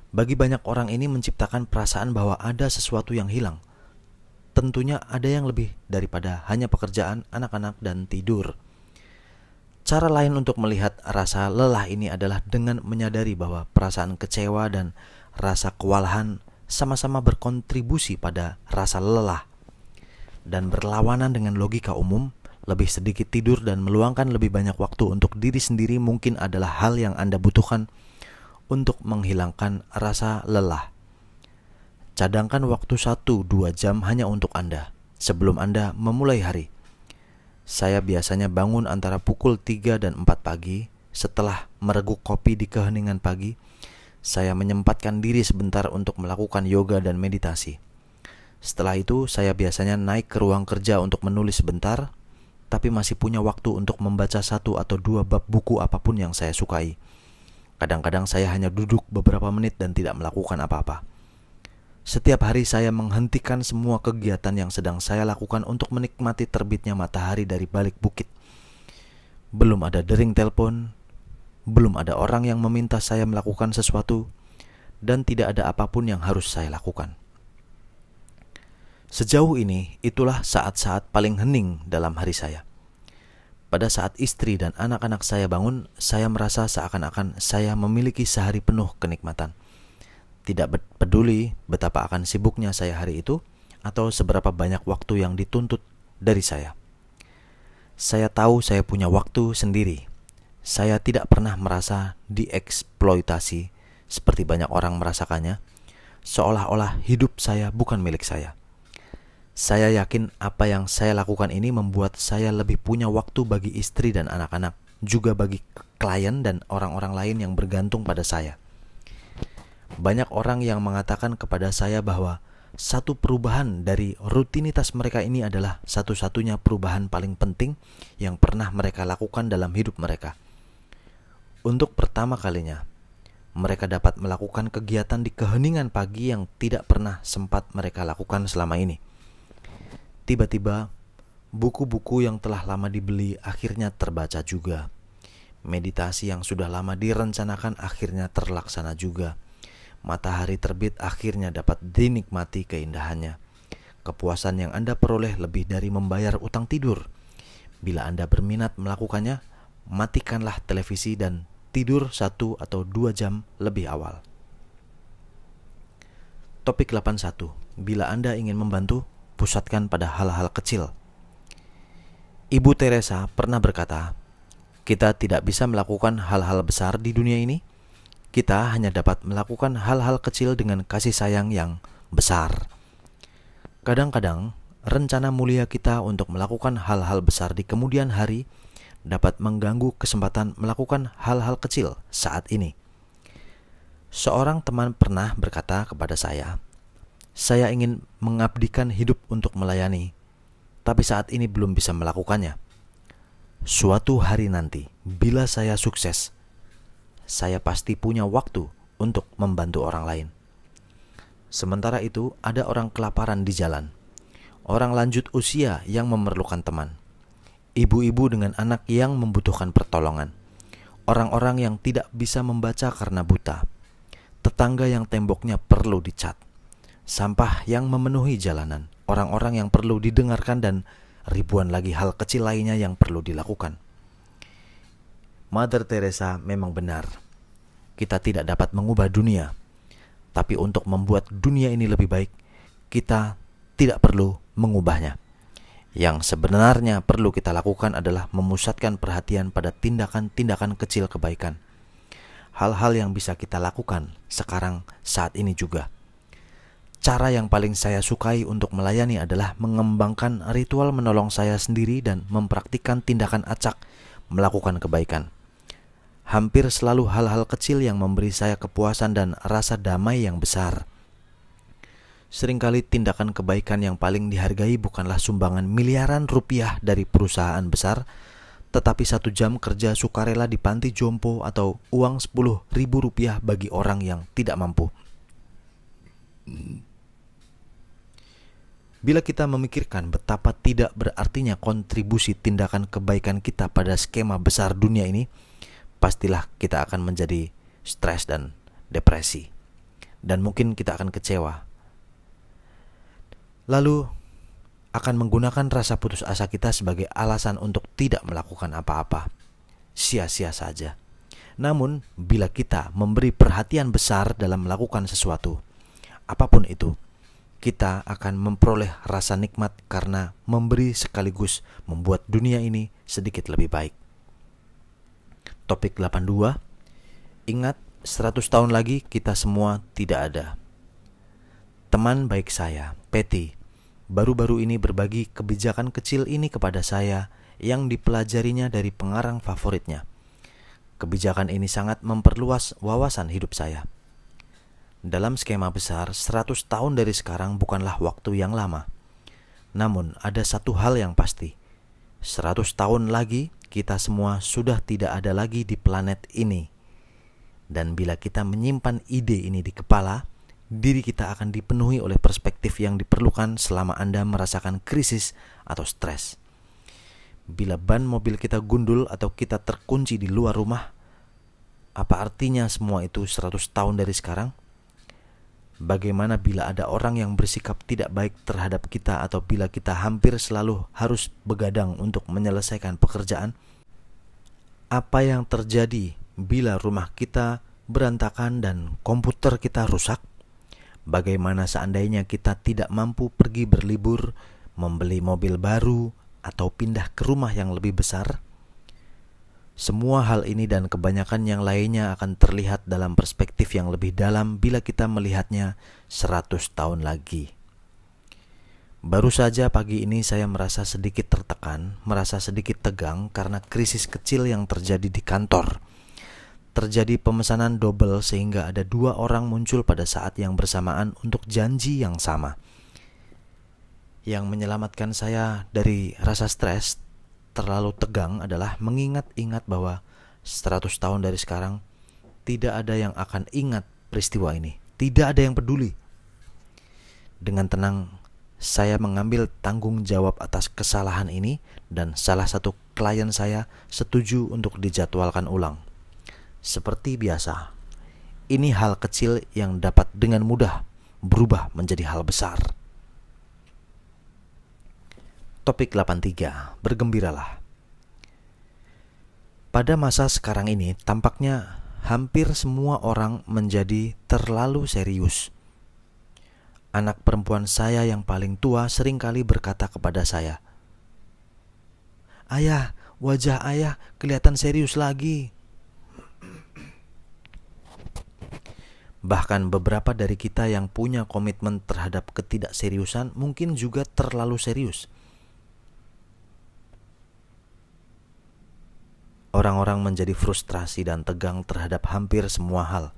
Bagi banyak orang ini menciptakan perasaan bahwa ada sesuatu yang hilang. Tentunya ada yang lebih daripada hanya pekerjaan, anak-anak, dan tidur. Cara lain untuk melihat rasa lelah ini adalah dengan menyadari bahwa perasaan kecewa dan rasa kewalahan sama-sama berkontribusi pada rasa lelah dan berlawanan dengan logika umum, lebih sedikit tidur dan meluangkan lebih banyak waktu untuk diri sendiri mungkin adalah hal yang Anda butuhkan untuk menghilangkan rasa lelah. Cadangkan waktu 1-2 jam hanya untuk Anda sebelum Anda memulai hari. Saya biasanya bangun antara pukul 3 dan 4 pagi setelah mereguk kopi di keheningan pagi saya menyempatkan diri sebentar untuk melakukan yoga dan meditasi. Setelah itu, saya biasanya naik ke ruang kerja untuk menulis sebentar, tapi masih punya waktu untuk membaca satu atau dua bab buku apapun yang saya sukai. Kadang-kadang saya hanya duduk beberapa menit dan tidak melakukan apa-apa. Setiap hari saya menghentikan semua kegiatan yang sedang saya lakukan untuk menikmati terbitnya matahari dari balik bukit. Belum ada dering telepon, belum ada orang yang meminta saya melakukan sesuatu, dan tidak ada apapun yang harus saya lakukan. Sejauh ini, itulah saat-saat paling hening dalam hari saya. Pada saat istri dan anak-anak saya bangun, saya merasa seakan-akan saya memiliki sehari penuh kenikmatan. Tidak peduli betapa akan sibuknya saya hari itu atau seberapa banyak waktu yang dituntut dari saya. Saya tahu saya punya waktu sendiri saya tidak pernah merasa dieksploitasi seperti banyak orang merasakannya, seolah-olah hidup saya bukan milik saya. Saya yakin apa yang saya lakukan ini membuat saya lebih punya waktu bagi istri dan anak-anak, juga bagi klien dan orang-orang lain yang bergantung pada saya. Banyak orang yang mengatakan kepada saya bahwa satu perubahan dari rutinitas mereka ini adalah satu-satunya perubahan paling penting yang pernah mereka lakukan dalam hidup mereka. Untuk pertama kalinya, mereka dapat melakukan kegiatan di keheningan pagi yang tidak pernah sempat mereka lakukan selama ini. Tiba-tiba, buku-buku yang telah lama dibeli akhirnya terbaca juga. Meditasi yang sudah lama direncanakan akhirnya terlaksana juga. Matahari terbit akhirnya dapat dinikmati keindahannya. Kepuasan yang Anda peroleh lebih dari membayar utang tidur. Bila Anda berminat melakukannya, matikanlah televisi dan tidur satu atau dua jam lebih awal. Topik 81. Bila Anda ingin membantu, pusatkan pada hal-hal kecil. Ibu Teresa pernah berkata, "Kita tidak bisa melakukan hal-hal besar di dunia ini. Kita hanya dapat melakukan hal-hal kecil dengan kasih sayang yang besar." Kadang-kadang, rencana mulia kita untuk melakukan hal-hal besar di kemudian hari dapat mengganggu kesempatan melakukan hal-hal kecil saat ini. Seorang teman pernah berkata kepada saya, "Saya ingin mengabdikan hidup untuk melayani, tapi saat ini belum bisa melakukannya. Suatu hari nanti, bila saya sukses, saya pasti punya waktu untuk membantu orang lain." Sementara itu, ada orang kelaparan di jalan, orang lanjut usia yang memerlukan teman ibu-ibu dengan anak yang membutuhkan pertolongan, orang-orang yang tidak bisa membaca karena buta, tetangga yang temboknya perlu dicat, sampah yang memenuhi jalanan, orang-orang yang perlu didengarkan, dan ribuan lagi hal kecil lainnya yang perlu dilakukan. Mother Teresa memang benar, kita tidak dapat mengubah dunia, tapi untuk membuat dunia ini lebih baik, kita tidak perlu mengubahnya. Yang sebenarnya perlu kita lakukan adalah memusatkan perhatian pada tindakan-tindakan kecil kebaikan. Hal-hal yang bisa kita lakukan sekarang saat ini juga. Cara yang paling saya sukai untuk melayani adalah mengembangkan ritual menolong saya sendiri dan mempraktikkan tindakan acak melakukan kebaikan. Hampir selalu hal-hal kecil yang memberi saya kepuasan dan rasa damai yang besar. Seringkali tindakan kebaikan yang paling dihargai bukanlah sumbangan miliaran rupiah dari perusahaan besar, tetapi satu jam kerja sukarela di panti jompo atau uang 10 ribu rupiah bagi orang yang tidak mampu. Bila kita memikirkan betapa tidak berartinya kontribusi tindakan kebaikan kita pada skema besar dunia ini, pastilah kita akan menjadi stres dan depresi. Dan mungkin kita akan kecewa lalu akan menggunakan rasa putus asa kita sebagai alasan untuk tidak melakukan apa-apa. Sia-sia saja. Namun, bila kita memberi perhatian besar dalam melakukan sesuatu, apapun itu, kita akan memperoleh rasa nikmat karena memberi sekaligus membuat dunia ini sedikit lebih baik. Topik 82 Ingat, 100 tahun lagi kita semua tidak ada. Teman baik saya. Peti, baru-baru ini berbagi kebijakan kecil ini kepada saya yang dipelajarinya dari pengarang favoritnya. Kebijakan ini sangat memperluas wawasan hidup saya. Dalam skema besar, 100 tahun dari sekarang bukanlah waktu yang lama. Namun, ada satu hal yang pasti. 100 tahun lagi, kita semua sudah tidak ada lagi di planet ini. Dan bila kita menyimpan ide ini di kepala, diri kita akan dipenuhi oleh perspektif yang diperlukan selama Anda merasakan krisis atau stres. Bila ban mobil kita gundul atau kita terkunci di luar rumah, apa artinya semua itu 100 tahun dari sekarang? Bagaimana bila ada orang yang bersikap tidak baik terhadap kita atau bila kita hampir selalu harus begadang untuk menyelesaikan pekerjaan? Apa yang terjadi bila rumah kita berantakan dan komputer kita rusak? Bagaimana seandainya kita tidak mampu pergi berlibur, membeli mobil baru, atau pindah ke rumah yang lebih besar? Semua hal ini dan kebanyakan yang lainnya akan terlihat dalam perspektif yang lebih dalam bila kita melihatnya 100 tahun lagi. Baru saja pagi ini saya merasa sedikit tertekan, merasa sedikit tegang karena krisis kecil yang terjadi di kantor terjadi pemesanan double sehingga ada dua orang muncul pada saat yang bersamaan untuk janji yang sama. Yang menyelamatkan saya dari rasa stres terlalu tegang adalah mengingat-ingat bahwa 100 tahun dari sekarang tidak ada yang akan ingat peristiwa ini. Tidak ada yang peduli. Dengan tenang, saya mengambil tanggung jawab atas kesalahan ini dan salah satu klien saya setuju untuk dijadwalkan ulang. Seperti biasa, ini hal kecil yang dapat dengan mudah berubah menjadi hal besar. Topik 83, bergembiralah. Pada masa sekarang ini, tampaknya hampir semua orang menjadi terlalu serius. Anak perempuan saya yang paling tua seringkali berkata kepada saya, "Ayah, wajah ayah kelihatan serius lagi." Bahkan beberapa dari kita yang punya komitmen terhadap ketidakseriusan mungkin juga terlalu serius. Orang-orang menjadi frustrasi dan tegang terhadap hampir semua hal.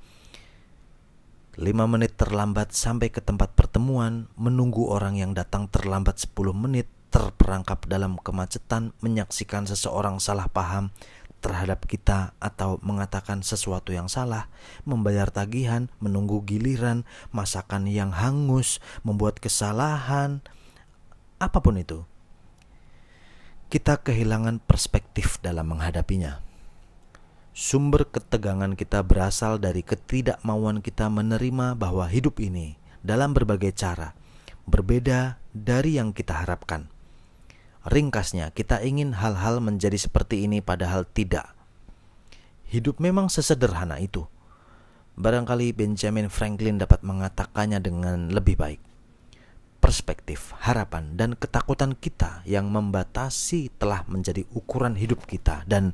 Lima menit terlambat sampai ke tempat pertemuan, menunggu orang yang datang terlambat sepuluh menit, terperangkap dalam kemacetan, menyaksikan seseorang salah paham, terhadap kita atau mengatakan sesuatu yang salah, membayar tagihan, menunggu giliran, masakan yang hangus, membuat kesalahan, apapun itu. Kita kehilangan perspektif dalam menghadapinya. Sumber ketegangan kita berasal dari ketidakmauan kita menerima bahwa hidup ini dalam berbagai cara berbeda dari yang kita harapkan. Ringkasnya, kita ingin hal-hal menjadi seperti ini, padahal tidak. Hidup memang sesederhana itu. Barangkali Benjamin Franklin dapat mengatakannya dengan lebih baik. Perspektif, harapan, dan ketakutan kita yang membatasi telah menjadi ukuran hidup kita, dan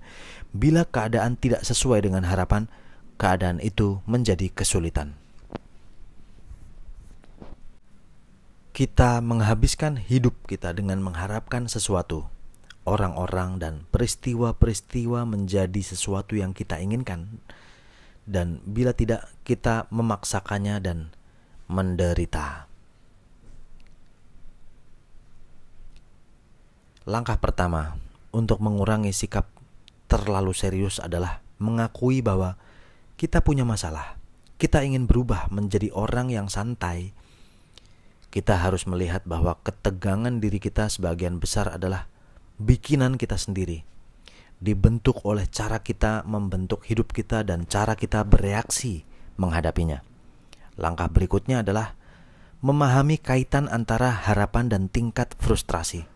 bila keadaan tidak sesuai dengan harapan, keadaan itu menjadi kesulitan. kita menghabiskan hidup kita dengan mengharapkan sesuatu. Orang-orang dan peristiwa-peristiwa menjadi sesuatu yang kita inginkan, dan bila tidak, kita memaksakannya dan menderita. Langkah pertama untuk mengurangi sikap terlalu serius adalah mengakui bahwa kita punya masalah. Kita ingin berubah menjadi orang yang santai kita harus melihat bahwa ketegangan diri kita sebagian besar adalah bikinan kita sendiri. Dibentuk oleh cara kita membentuk hidup kita dan cara kita bereaksi menghadapinya. Langkah berikutnya adalah memahami kaitan antara harapan dan tingkat frustrasi.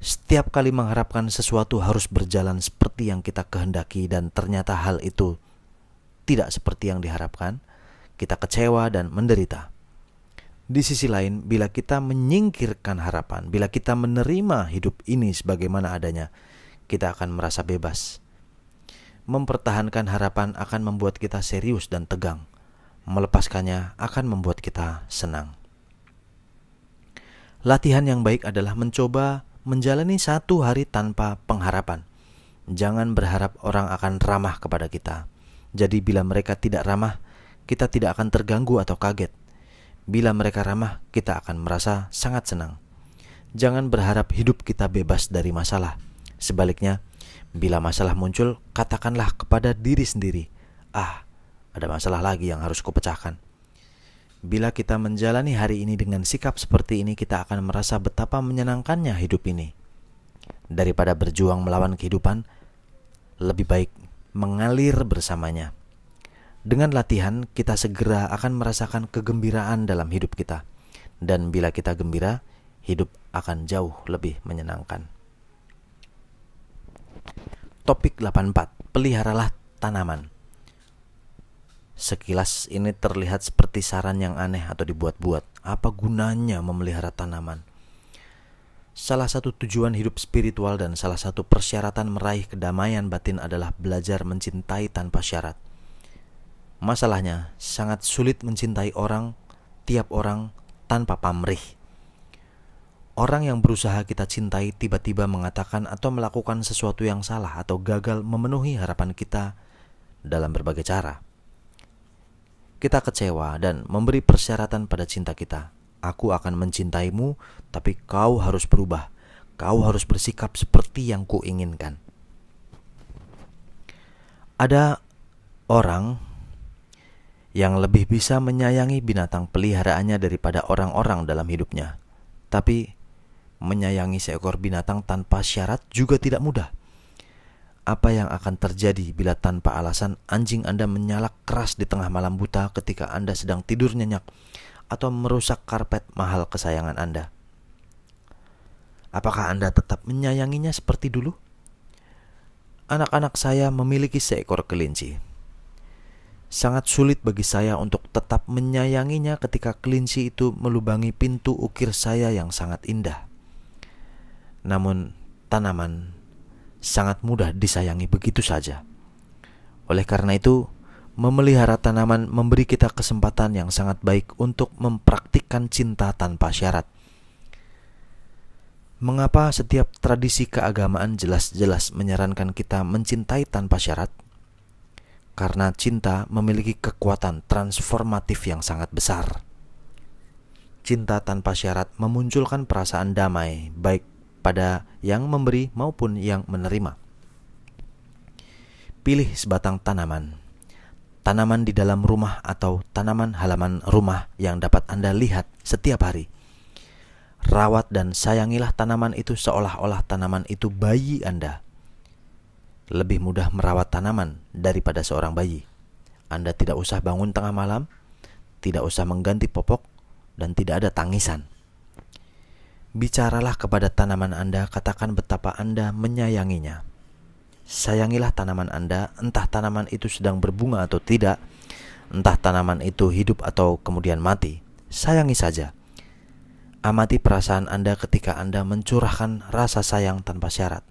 Setiap kali mengharapkan sesuatu harus berjalan seperti yang kita kehendaki, dan ternyata hal itu tidak seperti yang diharapkan kita kecewa dan menderita. Di sisi lain, bila kita menyingkirkan harapan, bila kita menerima hidup ini sebagaimana adanya, kita akan merasa bebas. Mempertahankan harapan akan membuat kita serius dan tegang. Melepaskannya akan membuat kita senang. Latihan yang baik adalah mencoba menjalani satu hari tanpa pengharapan. Jangan berharap orang akan ramah kepada kita. Jadi, bila mereka tidak ramah, kita tidak akan terganggu atau kaget. Bila mereka ramah, kita akan merasa sangat senang. Jangan berharap hidup kita bebas dari masalah. Sebaliknya, bila masalah muncul, katakanlah kepada diri sendiri, "Ah, ada masalah lagi yang harus kupecahkan." Bila kita menjalani hari ini dengan sikap seperti ini, kita akan merasa betapa menyenangkannya hidup ini. Daripada berjuang melawan kehidupan, lebih baik mengalir bersamanya. Dengan latihan, kita segera akan merasakan kegembiraan dalam hidup kita, dan bila kita gembira, hidup akan jauh lebih menyenangkan. Topik 84: Peliharalah tanaman. Sekilas ini terlihat seperti saran yang aneh atau dibuat-buat. Apa gunanya memelihara tanaman? Salah satu tujuan hidup spiritual dan salah satu persyaratan meraih kedamaian batin adalah belajar mencintai tanpa syarat Masalahnya, sangat sulit mencintai orang, tiap orang, tanpa pamrih. Orang yang berusaha kita cintai tiba-tiba mengatakan atau melakukan sesuatu yang salah atau gagal memenuhi harapan kita dalam berbagai cara. Kita kecewa dan memberi persyaratan pada cinta kita. Aku akan mencintaimu, tapi kau harus berubah. Kau harus bersikap seperti yang kuinginkan. Ada orang yang lebih bisa menyayangi binatang peliharaannya daripada orang-orang dalam hidupnya. Tapi, menyayangi seekor binatang tanpa syarat juga tidak mudah. Apa yang akan terjadi bila tanpa alasan anjing Anda menyalak keras di tengah malam buta ketika Anda sedang tidur nyenyak atau merusak karpet mahal kesayangan Anda? Apakah Anda tetap menyayanginya seperti dulu? Anak-anak saya memiliki seekor kelinci Sangat sulit bagi saya untuk tetap menyayanginya ketika kelinci itu melubangi pintu ukir saya yang sangat indah. Namun, tanaman sangat mudah disayangi begitu saja. Oleh karena itu, memelihara tanaman memberi kita kesempatan yang sangat baik untuk mempraktikkan cinta tanpa syarat. Mengapa setiap tradisi keagamaan jelas-jelas menyarankan kita mencintai tanpa syarat? karena cinta memiliki kekuatan transformatif yang sangat besar. Cinta tanpa syarat memunculkan perasaan damai, baik pada yang memberi maupun yang menerima. Pilih sebatang tanaman, tanaman di dalam rumah atau tanaman halaman rumah yang dapat Anda lihat setiap hari. Rawat dan sayangilah tanaman itu seolah-olah tanaman itu bayi Anda lebih mudah merawat tanaman daripada seorang bayi. Anda tidak usah bangun tengah malam, tidak usah mengganti popok, dan tidak ada tangisan. Bicaralah kepada tanaman Anda, katakan betapa Anda menyayanginya. Sayangilah tanaman Anda, entah tanaman itu sedang berbunga atau tidak, entah tanaman itu hidup atau kemudian mati. Sayangi saja. Amati perasaan Anda ketika Anda mencurahkan rasa sayang tanpa syarat.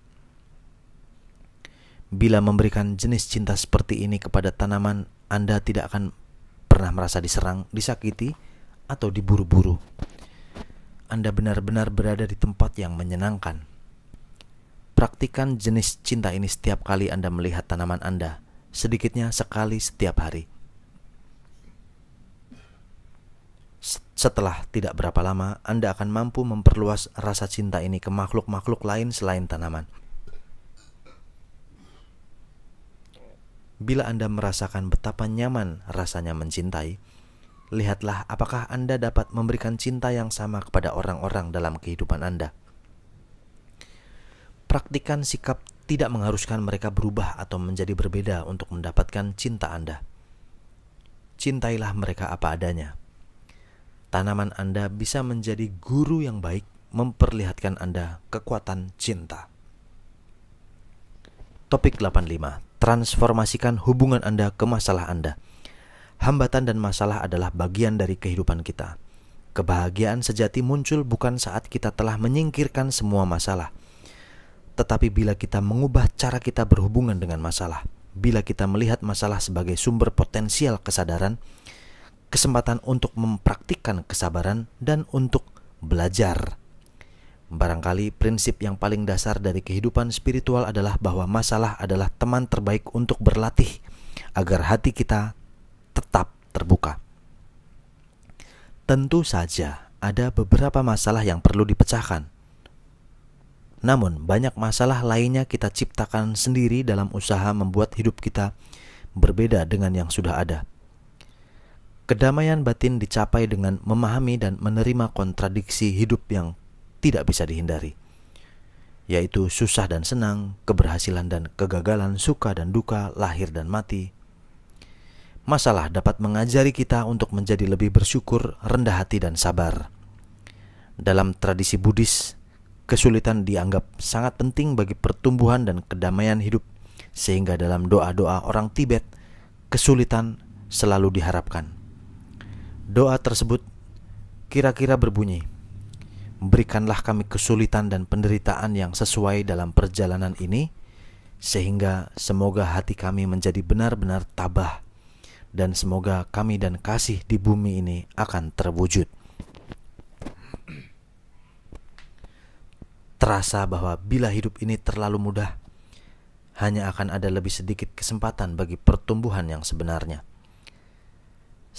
Bila memberikan jenis cinta seperti ini kepada tanaman, Anda tidak akan pernah merasa diserang, disakiti, atau diburu-buru. Anda benar-benar berada di tempat yang menyenangkan. Praktikan jenis cinta ini setiap kali Anda melihat tanaman Anda, sedikitnya sekali setiap hari. Setelah tidak berapa lama, Anda akan mampu memperluas rasa cinta ini ke makhluk-makhluk lain selain tanaman. bila Anda merasakan betapa nyaman rasanya mencintai, lihatlah apakah Anda dapat memberikan cinta yang sama kepada orang-orang dalam kehidupan Anda. Praktikan sikap tidak mengharuskan mereka berubah atau menjadi berbeda untuk mendapatkan cinta Anda. Cintailah mereka apa adanya. Tanaman Anda bisa menjadi guru yang baik, memperlihatkan Anda kekuatan cinta. Topik 85 transformasikan hubungan Anda ke masalah Anda. Hambatan dan masalah adalah bagian dari kehidupan kita. Kebahagiaan sejati muncul bukan saat kita telah menyingkirkan semua masalah, tetapi bila kita mengubah cara kita berhubungan dengan masalah. Bila kita melihat masalah sebagai sumber potensial kesadaran, kesempatan untuk mempraktikkan kesabaran, dan untuk belajar Barangkali prinsip yang paling dasar dari kehidupan spiritual adalah bahwa masalah adalah teman terbaik untuk berlatih agar hati kita tetap terbuka. Tentu saja ada beberapa masalah yang perlu dipecahkan. Namun banyak masalah lainnya kita ciptakan sendiri dalam usaha membuat hidup kita berbeda dengan yang sudah ada. Kedamaian batin dicapai dengan memahami dan menerima kontradiksi hidup yang tidak bisa dihindari, yaitu susah dan senang, keberhasilan dan kegagalan, suka dan duka, lahir dan mati. Masalah dapat mengajari kita untuk menjadi lebih bersyukur, rendah hati, dan sabar. Dalam tradisi Buddhis, kesulitan dianggap sangat penting bagi pertumbuhan dan kedamaian hidup, sehingga dalam doa-doa orang Tibet, kesulitan selalu diharapkan. Doa tersebut kira-kira berbunyi, berikanlah kami kesulitan dan penderitaan yang sesuai dalam perjalanan ini, sehingga semoga hati kami menjadi benar-benar tabah, dan semoga kami dan kasih di bumi ini akan terwujud. Terasa bahwa bila hidup ini terlalu mudah, hanya akan ada lebih sedikit kesempatan bagi pertumbuhan yang sebenarnya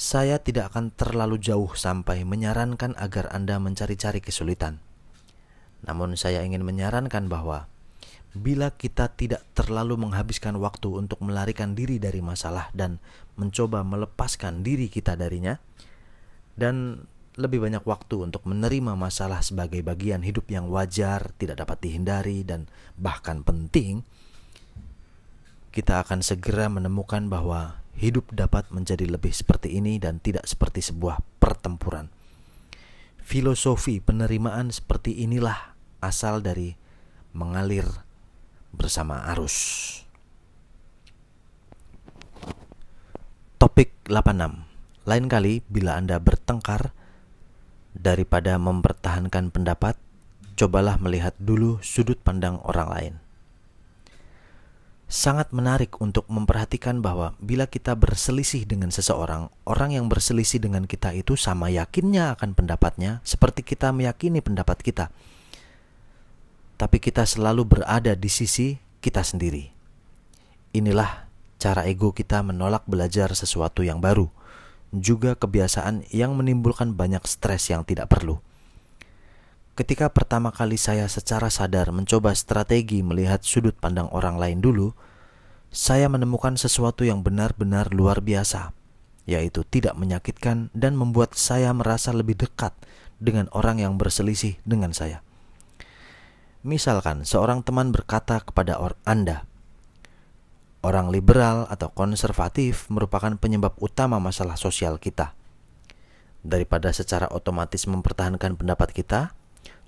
saya tidak akan terlalu jauh sampai menyarankan agar Anda mencari-cari kesulitan. Namun, saya ingin menyarankan bahwa bila kita tidak terlalu menghabiskan waktu untuk melarikan diri dari masalah dan mencoba melepaskan diri kita darinya, dan lebih banyak waktu untuk menerima masalah sebagai bagian hidup yang wajar, tidak dapat dihindari, dan bahkan penting, kita akan segera menemukan bahwa hidup dapat menjadi lebih seperti ini dan tidak seperti sebuah pertempuran. Filosofi penerimaan seperti inilah asal dari mengalir bersama arus. Topik 86. Lain kali bila Anda bertengkar daripada mempertahankan pendapat, cobalah melihat dulu sudut pandang orang lain sangat menarik untuk memperhatikan bahwa bila kita berselisih dengan seseorang, orang yang berselisih dengan kita itu sama yakinnya akan pendapatnya seperti kita meyakini pendapat kita. Tapi kita selalu berada di sisi kita sendiri. Inilah cara ego kita menolak belajar sesuatu yang baru, juga kebiasaan yang menimbulkan banyak stres yang tidak perlu. Ketika pertama kali saya secara sadar mencoba strategi melihat sudut pandang orang lain dulu, saya menemukan sesuatu yang benar-benar luar biasa, yaitu tidak menyakitkan dan membuat saya merasa lebih dekat dengan orang yang berselisih dengan saya. Misalkan seorang teman berkata kepada or Anda, "Orang liberal atau konservatif merupakan penyebab utama masalah sosial kita." Daripada secara otomatis mempertahankan pendapat kita,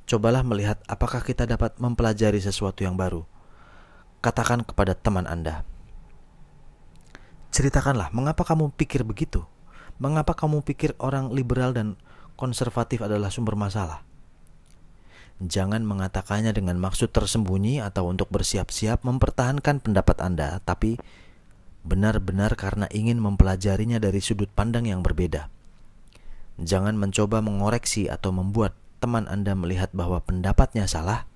cobalah melihat apakah kita dapat mempelajari sesuatu yang baru. Katakan kepada teman Anda, "Ceritakanlah, mengapa kamu pikir begitu? Mengapa kamu pikir orang liberal dan konservatif adalah sumber masalah?" Jangan mengatakannya dengan maksud tersembunyi atau untuk bersiap-siap mempertahankan pendapat Anda, tapi benar-benar karena ingin mempelajarinya dari sudut pandang yang berbeda. Jangan mencoba mengoreksi atau membuat teman Anda melihat bahwa pendapatnya salah,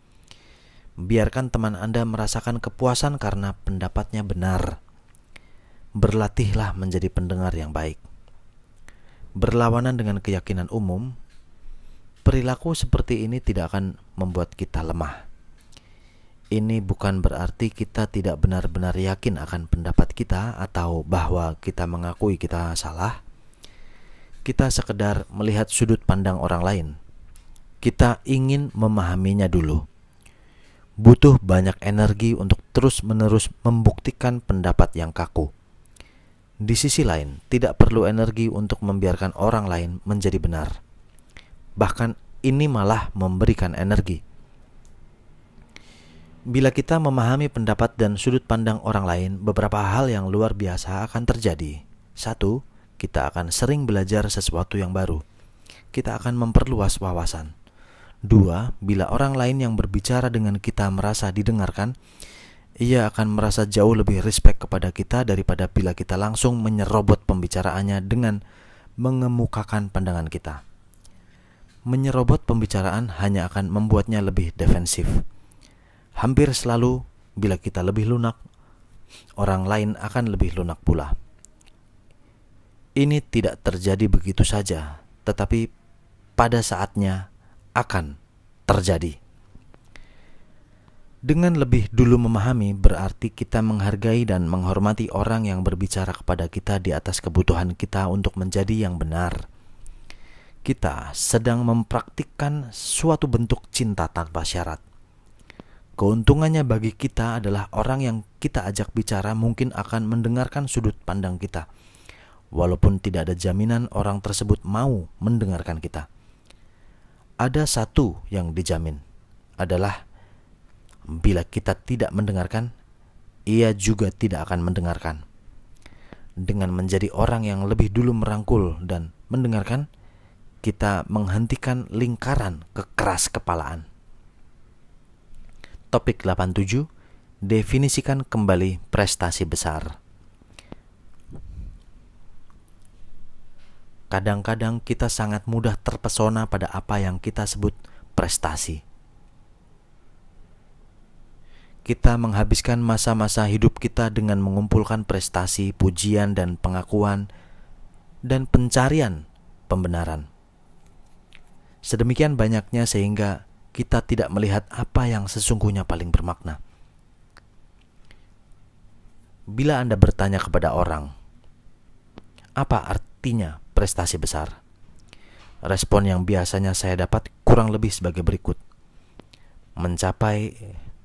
biarkan teman Anda merasakan kepuasan karena pendapatnya benar. Berlatihlah menjadi pendengar yang baik. Berlawanan dengan keyakinan umum, perilaku seperti ini tidak akan membuat kita lemah. Ini bukan berarti kita tidak benar-benar yakin akan pendapat kita atau bahwa kita mengakui kita salah. Kita sekedar melihat sudut pandang orang lain kita ingin memahaminya dulu. Butuh banyak energi untuk terus-menerus membuktikan pendapat yang kaku. Di sisi lain, tidak perlu energi untuk membiarkan orang lain menjadi benar. Bahkan, ini malah memberikan energi. Bila kita memahami pendapat dan sudut pandang orang lain, beberapa hal yang luar biasa akan terjadi. Satu, kita akan sering belajar sesuatu yang baru. Kita akan memperluas wawasan Dua, bila orang lain yang berbicara dengan kita merasa didengarkan, ia akan merasa jauh lebih respect kepada kita daripada bila kita langsung menyerobot pembicaraannya dengan mengemukakan pandangan kita. Menyerobot pembicaraan hanya akan membuatnya lebih defensif. Hampir selalu, bila kita lebih lunak, orang lain akan lebih lunak pula. Ini tidak terjadi begitu saja, tetapi pada saatnya akan terjadi. Dengan lebih dulu memahami, berarti kita menghargai dan menghormati orang yang berbicara kepada kita di atas kebutuhan kita untuk menjadi yang benar. Kita sedang mempraktikkan suatu bentuk cinta tanpa syarat. Keuntungannya bagi kita adalah orang yang kita ajak bicara mungkin akan mendengarkan sudut pandang kita, walaupun tidak ada jaminan orang tersebut mau mendengarkan kita ada satu yang dijamin adalah bila kita tidak mendengarkan, ia juga tidak akan mendengarkan. Dengan menjadi orang yang lebih dulu merangkul dan mendengarkan, kita menghentikan lingkaran kekeras kepalaan. Topik 87 Definisikan kembali prestasi besar. Kadang-kadang kita sangat mudah terpesona pada apa yang kita sebut prestasi. Kita menghabiskan masa-masa hidup kita dengan mengumpulkan prestasi, pujian, dan pengakuan, dan pencarian pembenaran. Sedemikian banyaknya sehingga kita tidak melihat apa yang sesungguhnya paling bermakna. Bila Anda bertanya kepada orang, "Apa artinya prestasi besar. Respon yang biasanya saya dapat kurang lebih sebagai berikut. Mencapai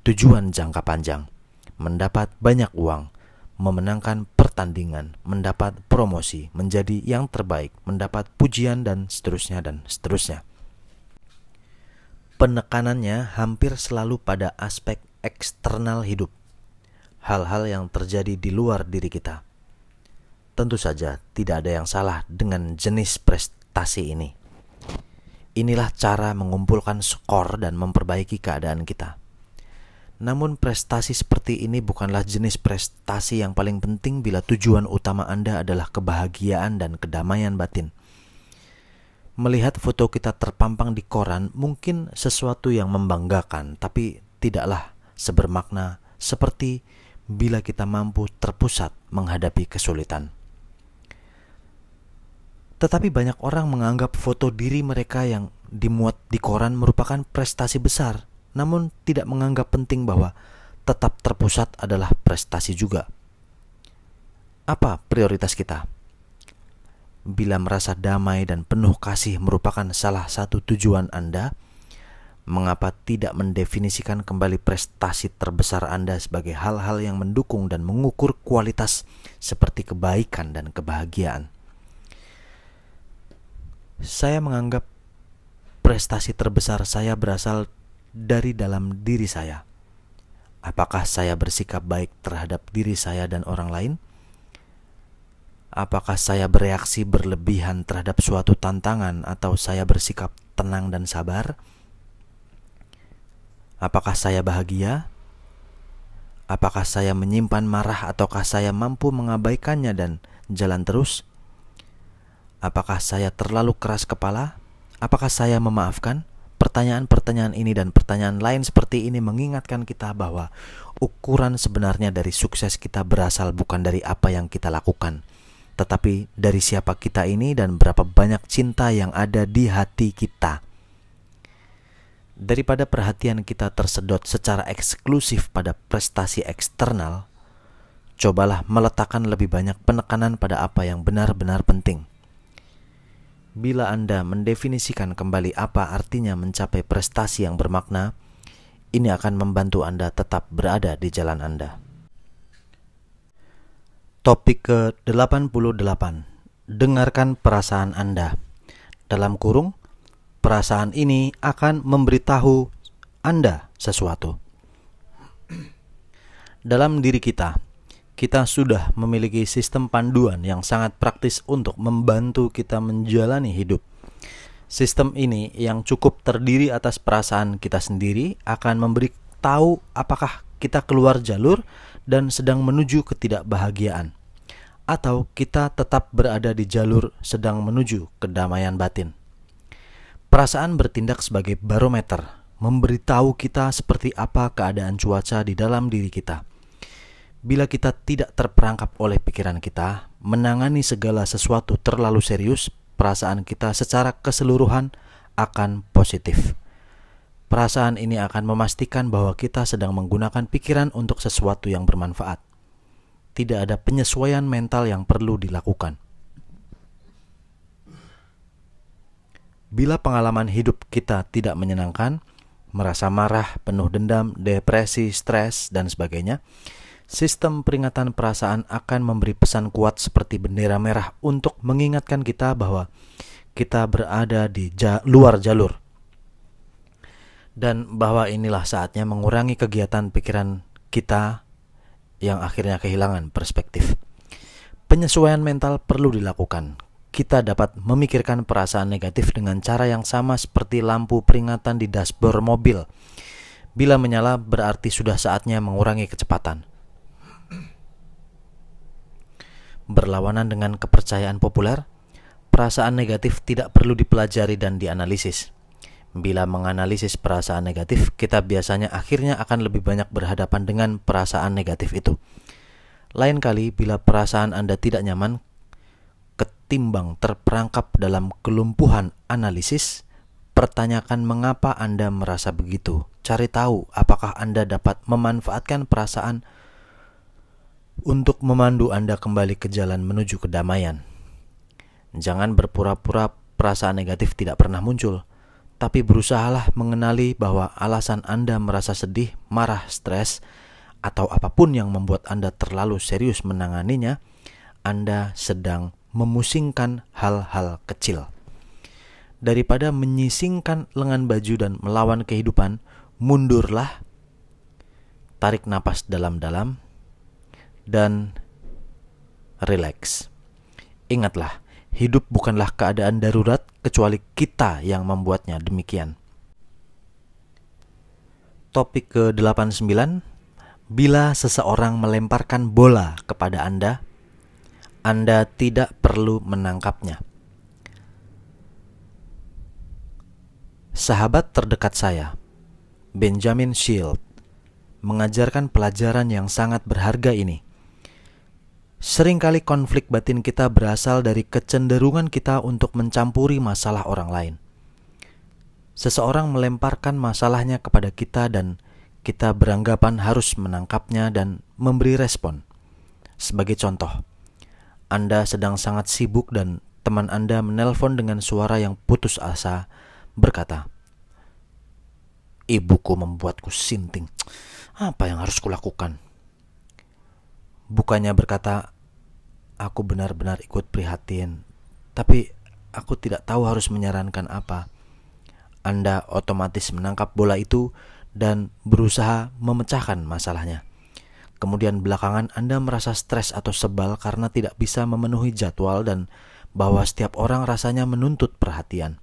tujuan jangka panjang, mendapat banyak uang, memenangkan pertandingan, mendapat promosi, menjadi yang terbaik, mendapat pujian dan seterusnya dan seterusnya. Penekanannya hampir selalu pada aspek eksternal hidup. Hal-hal yang terjadi di luar diri kita Tentu saja tidak ada yang salah dengan jenis prestasi ini. Inilah cara mengumpulkan skor dan memperbaiki keadaan kita. Namun prestasi seperti ini bukanlah jenis prestasi yang paling penting bila tujuan utama Anda adalah kebahagiaan dan kedamaian batin. Melihat foto kita terpampang di koran mungkin sesuatu yang membanggakan, tapi tidaklah sebermakna seperti bila kita mampu terpusat menghadapi kesulitan. Tetapi banyak orang menganggap foto diri mereka yang dimuat di koran merupakan prestasi besar, namun tidak menganggap penting bahwa tetap terpusat adalah prestasi juga. Apa prioritas kita? Bila merasa damai dan penuh kasih merupakan salah satu tujuan Anda, mengapa tidak mendefinisikan kembali prestasi terbesar Anda sebagai hal-hal yang mendukung dan mengukur kualitas seperti kebaikan dan kebahagiaan? saya menganggap prestasi terbesar saya berasal dari dalam diri saya. Apakah saya bersikap baik terhadap diri saya dan orang lain? Apakah saya bereaksi berlebihan terhadap suatu tantangan, atau saya bersikap tenang dan sabar? Apakah saya bahagia? Apakah saya menyimpan marah, ataukah saya mampu mengabaikannya dan jalan terus? Apakah saya terlalu keras kepala? Apakah saya memaafkan? Pertanyaan-pertanyaan ini dan pertanyaan lain seperti ini mengingatkan kita bahwa ukuran sebenarnya dari sukses kita berasal bukan dari apa yang kita lakukan, tetapi dari siapa kita ini dan berapa banyak cinta yang ada di hati kita. Daripada perhatian kita tersedot secara eksklusif pada prestasi eksternal, cobalah meletakkan lebih banyak penekanan pada apa yang benar-benar penting Bila Anda mendefinisikan kembali apa artinya mencapai prestasi yang bermakna, ini akan membantu Anda tetap berada di jalan Anda. Topik ke-88. Dengarkan perasaan Anda. Dalam kurung, perasaan ini akan memberitahu Anda sesuatu. Dalam diri kita, kita sudah memiliki sistem panduan yang sangat praktis untuk membantu kita menjalani hidup. Sistem ini yang cukup terdiri atas perasaan kita sendiri akan memberi tahu apakah kita keluar jalur dan sedang menuju ketidakbahagiaan atau kita tetap berada di jalur sedang menuju kedamaian batin. Perasaan bertindak sebagai barometer, memberitahu kita seperti apa keadaan cuaca di dalam diri kita Bila kita tidak terperangkap oleh pikiran kita, menangani segala sesuatu terlalu serius, perasaan kita secara keseluruhan akan positif. Perasaan ini akan memastikan bahwa kita sedang menggunakan pikiran untuk sesuatu yang bermanfaat. Tidak ada penyesuaian mental yang perlu dilakukan. Bila pengalaman hidup kita tidak menyenangkan, merasa marah, penuh dendam, depresi, stres, dan sebagainya, Sistem peringatan perasaan akan memberi pesan kuat seperti bendera merah untuk mengingatkan kita bahwa kita berada di ja luar jalur dan bahwa inilah saatnya mengurangi kegiatan pikiran kita yang akhirnya kehilangan perspektif. Penyesuaian mental perlu dilakukan. Kita dapat memikirkan perasaan negatif dengan cara yang sama seperti lampu peringatan di dashboard mobil. Bila menyala berarti sudah saatnya mengurangi kecepatan berlawanan dengan kepercayaan populer, perasaan negatif tidak perlu dipelajari dan dianalisis. Bila menganalisis perasaan negatif, kita biasanya akhirnya akan lebih banyak berhadapan dengan perasaan negatif itu. Lain kali, bila perasaan Anda tidak nyaman, ketimbang terperangkap dalam kelumpuhan analisis, pertanyakan mengapa Anda merasa begitu. Cari tahu apakah Anda dapat memanfaatkan perasaan negatif untuk memandu Anda kembali ke jalan menuju kedamaian. Jangan berpura-pura perasaan negatif tidak pernah muncul, tapi berusahalah mengenali bahwa alasan Anda merasa sedih, marah, stres, atau apapun yang membuat Anda terlalu serius menanganinya, Anda sedang memusingkan hal-hal kecil. Daripada menyisingkan lengan baju dan melawan kehidupan, mundurlah, tarik napas dalam-dalam, dan relax. Ingatlah, hidup bukanlah keadaan darurat kecuali kita yang membuatnya demikian. Topik ke-89 Bila seseorang melemparkan bola kepada Anda, Anda tidak perlu menangkapnya. Sahabat terdekat saya, Benjamin Shield, mengajarkan pelajaran yang sangat berharga ini. Seringkali konflik batin kita berasal dari kecenderungan kita untuk mencampuri masalah orang lain. Seseorang melemparkan masalahnya kepada kita dan kita beranggapan harus menangkapnya dan memberi respon. Sebagai contoh, Anda sedang sangat sibuk dan teman Anda menelpon dengan suara yang putus asa berkata, "Ibuku membuatku sinting. Apa yang harus kulakukan?" Bukannya berkata aku benar-benar ikut prihatin, tapi aku tidak tahu harus menyarankan apa. Anda otomatis menangkap bola itu dan berusaha memecahkan masalahnya. Kemudian belakangan Anda merasa stres atau sebal karena tidak bisa memenuhi jadwal dan bahwa setiap orang rasanya menuntut perhatian.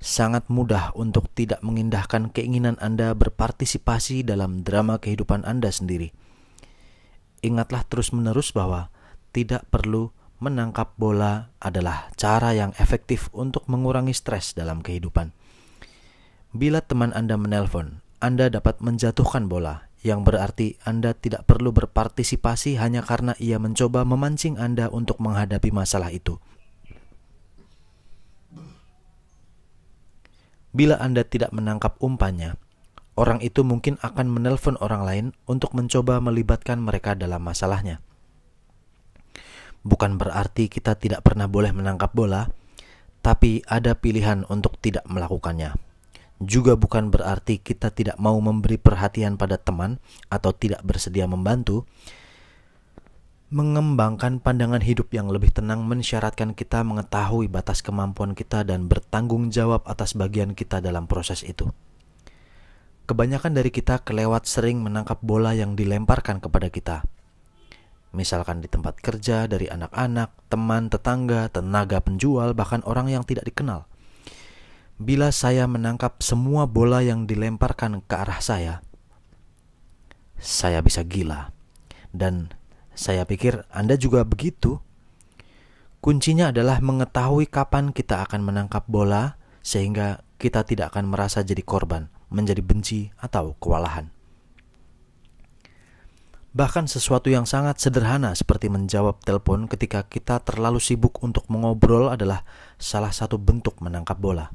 Sangat mudah untuk tidak mengindahkan keinginan Anda berpartisipasi dalam drama kehidupan Anda sendiri ingatlah terus-menerus bahwa tidak perlu menangkap bola adalah cara yang efektif untuk mengurangi stres dalam kehidupan. Bila teman Anda menelpon, Anda dapat menjatuhkan bola, yang berarti Anda tidak perlu berpartisipasi hanya karena ia mencoba memancing Anda untuk menghadapi masalah itu. Bila Anda tidak menangkap umpannya, orang itu mungkin akan menelpon orang lain untuk mencoba melibatkan mereka dalam masalahnya. Bukan berarti kita tidak pernah boleh menangkap bola, tapi ada pilihan untuk tidak melakukannya. Juga bukan berarti kita tidak mau memberi perhatian pada teman atau tidak bersedia membantu, Mengembangkan pandangan hidup yang lebih tenang mensyaratkan kita mengetahui batas kemampuan kita dan bertanggung jawab atas bagian kita dalam proses itu kebanyakan dari kita kelewat sering menangkap bola yang dilemparkan kepada kita. Misalkan di tempat kerja, dari anak-anak, teman, tetangga, tenaga penjual, bahkan orang yang tidak dikenal. Bila saya menangkap semua bola yang dilemparkan ke arah saya, saya bisa gila. Dan saya pikir Anda juga begitu. Kuncinya adalah mengetahui kapan kita akan menangkap bola, sehingga kita tidak akan merasa jadi korban menjadi benci atau kewalahan. Bahkan sesuatu yang sangat sederhana seperti menjawab telepon ketika kita terlalu sibuk untuk mengobrol adalah salah satu bentuk menangkap bola.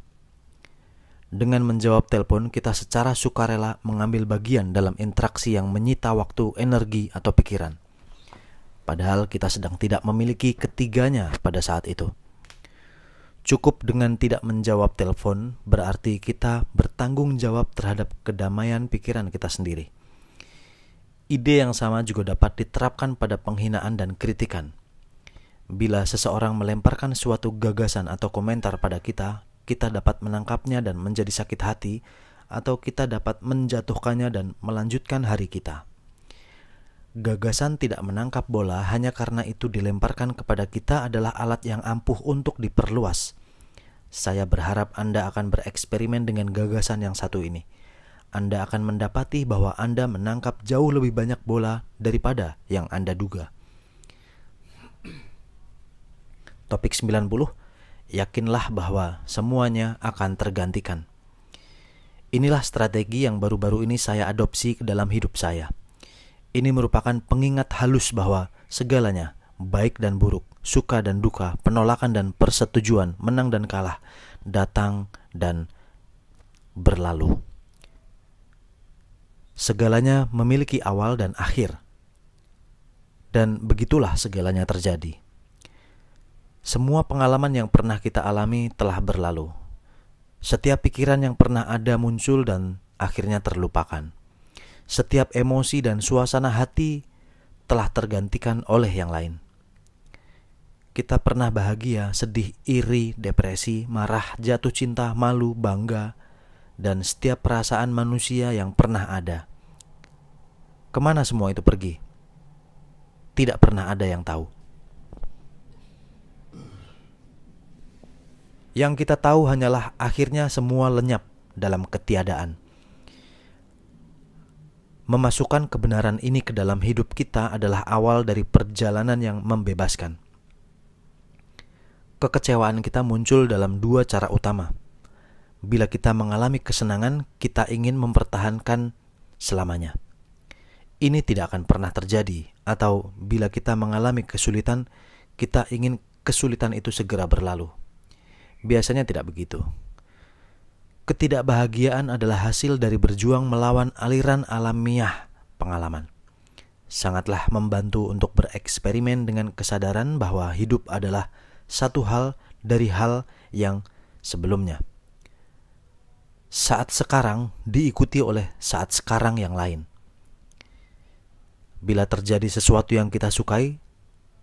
Dengan menjawab telepon, kita secara sukarela mengambil bagian dalam interaksi yang menyita waktu, energi, atau pikiran. Padahal kita sedang tidak memiliki ketiganya pada saat itu. Cukup dengan tidak menjawab telepon, berarti kita bertanggung jawab terhadap kedamaian pikiran kita sendiri. Ide yang sama juga dapat diterapkan pada penghinaan dan kritikan. Bila seseorang melemparkan suatu gagasan atau komentar pada kita, kita dapat menangkapnya dan menjadi sakit hati, atau kita dapat menjatuhkannya dan melanjutkan hari kita. Gagasan tidak menangkap bola hanya karena itu dilemparkan kepada kita adalah alat yang ampuh untuk diperluas. Saya berharap Anda akan bereksperimen dengan gagasan yang satu ini. Anda akan mendapati bahwa Anda menangkap jauh lebih banyak bola daripada yang Anda duga. Topik 90, yakinlah bahwa semuanya akan tergantikan. Inilah strategi yang baru-baru ini saya adopsi ke dalam hidup saya. Ini merupakan pengingat halus bahwa segalanya baik dan buruk, suka dan duka, penolakan dan persetujuan, menang dan kalah, datang dan berlalu. Segalanya memiliki awal dan akhir, dan begitulah segalanya terjadi. Semua pengalaman yang pernah kita alami telah berlalu. Setiap pikiran yang pernah ada muncul dan akhirnya terlupakan. Setiap emosi dan suasana hati telah tergantikan oleh yang lain kita pernah bahagia, sedih, iri, depresi, marah, jatuh cinta, malu, bangga, dan setiap perasaan manusia yang pernah ada. Kemana semua itu pergi? Tidak pernah ada yang tahu. Yang kita tahu hanyalah akhirnya semua lenyap dalam ketiadaan. Memasukkan kebenaran ini ke dalam hidup kita adalah awal dari perjalanan yang membebaskan kekecewaan kita muncul dalam dua cara utama. Bila kita mengalami kesenangan, kita ingin mempertahankan selamanya. Ini tidak akan pernah terjadi, atau bila kita mengalami kesulitan, kita ingin kesulitan itu segera berlalu. Biasanya tidak begitu. Ketidakbahagiaan adalah hasil dari berjuang melawan aliran alamiah pengalaman. Sangatlah membantu untuk bereksperimen dengan kesadaran bahwa hidup adalah satu hal dari hal yang sebelumnya. Saat sekarang diikuti oleh saat sekarang yang lain. Bila terjadi sesuatu yang kita sukai,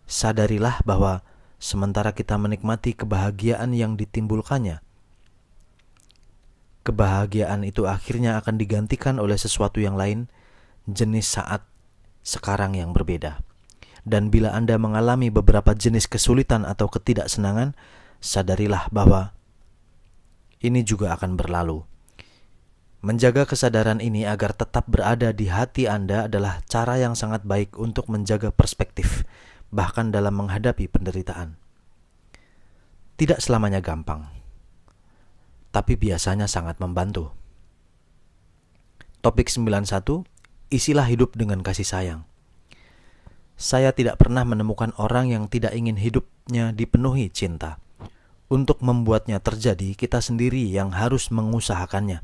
sadarilah bahwa sementara kita menikmati kebahagiaan yang ditimbulkannya, kebahagiaan itu akhirnya akan digantikan oleh sesuatu yang lain, jenis saat sekarang yang berbeda. Dan bila Anda mengalami beberapa jenis kesulitan atau ketidaksenangan, sadarilah bahwa ini juga akan berlalu. Menjaga kesadaran ini agar tetap berada di hati Anda adalah cara yang sangat baik untuk menjaga perspektif, bahkan dalam menghadapi penderitaan. Tidak selamanya gampang, tapi biasanya sangat membantu. Topik 91, isilah hidup dengan kasih sayang. Saya tidak pernah menemukan orang yang tidak ingin hidupnya dipenuhi cinta. Untuk membuatnya terjadi, kita sendiri yang harus mengusahakannya.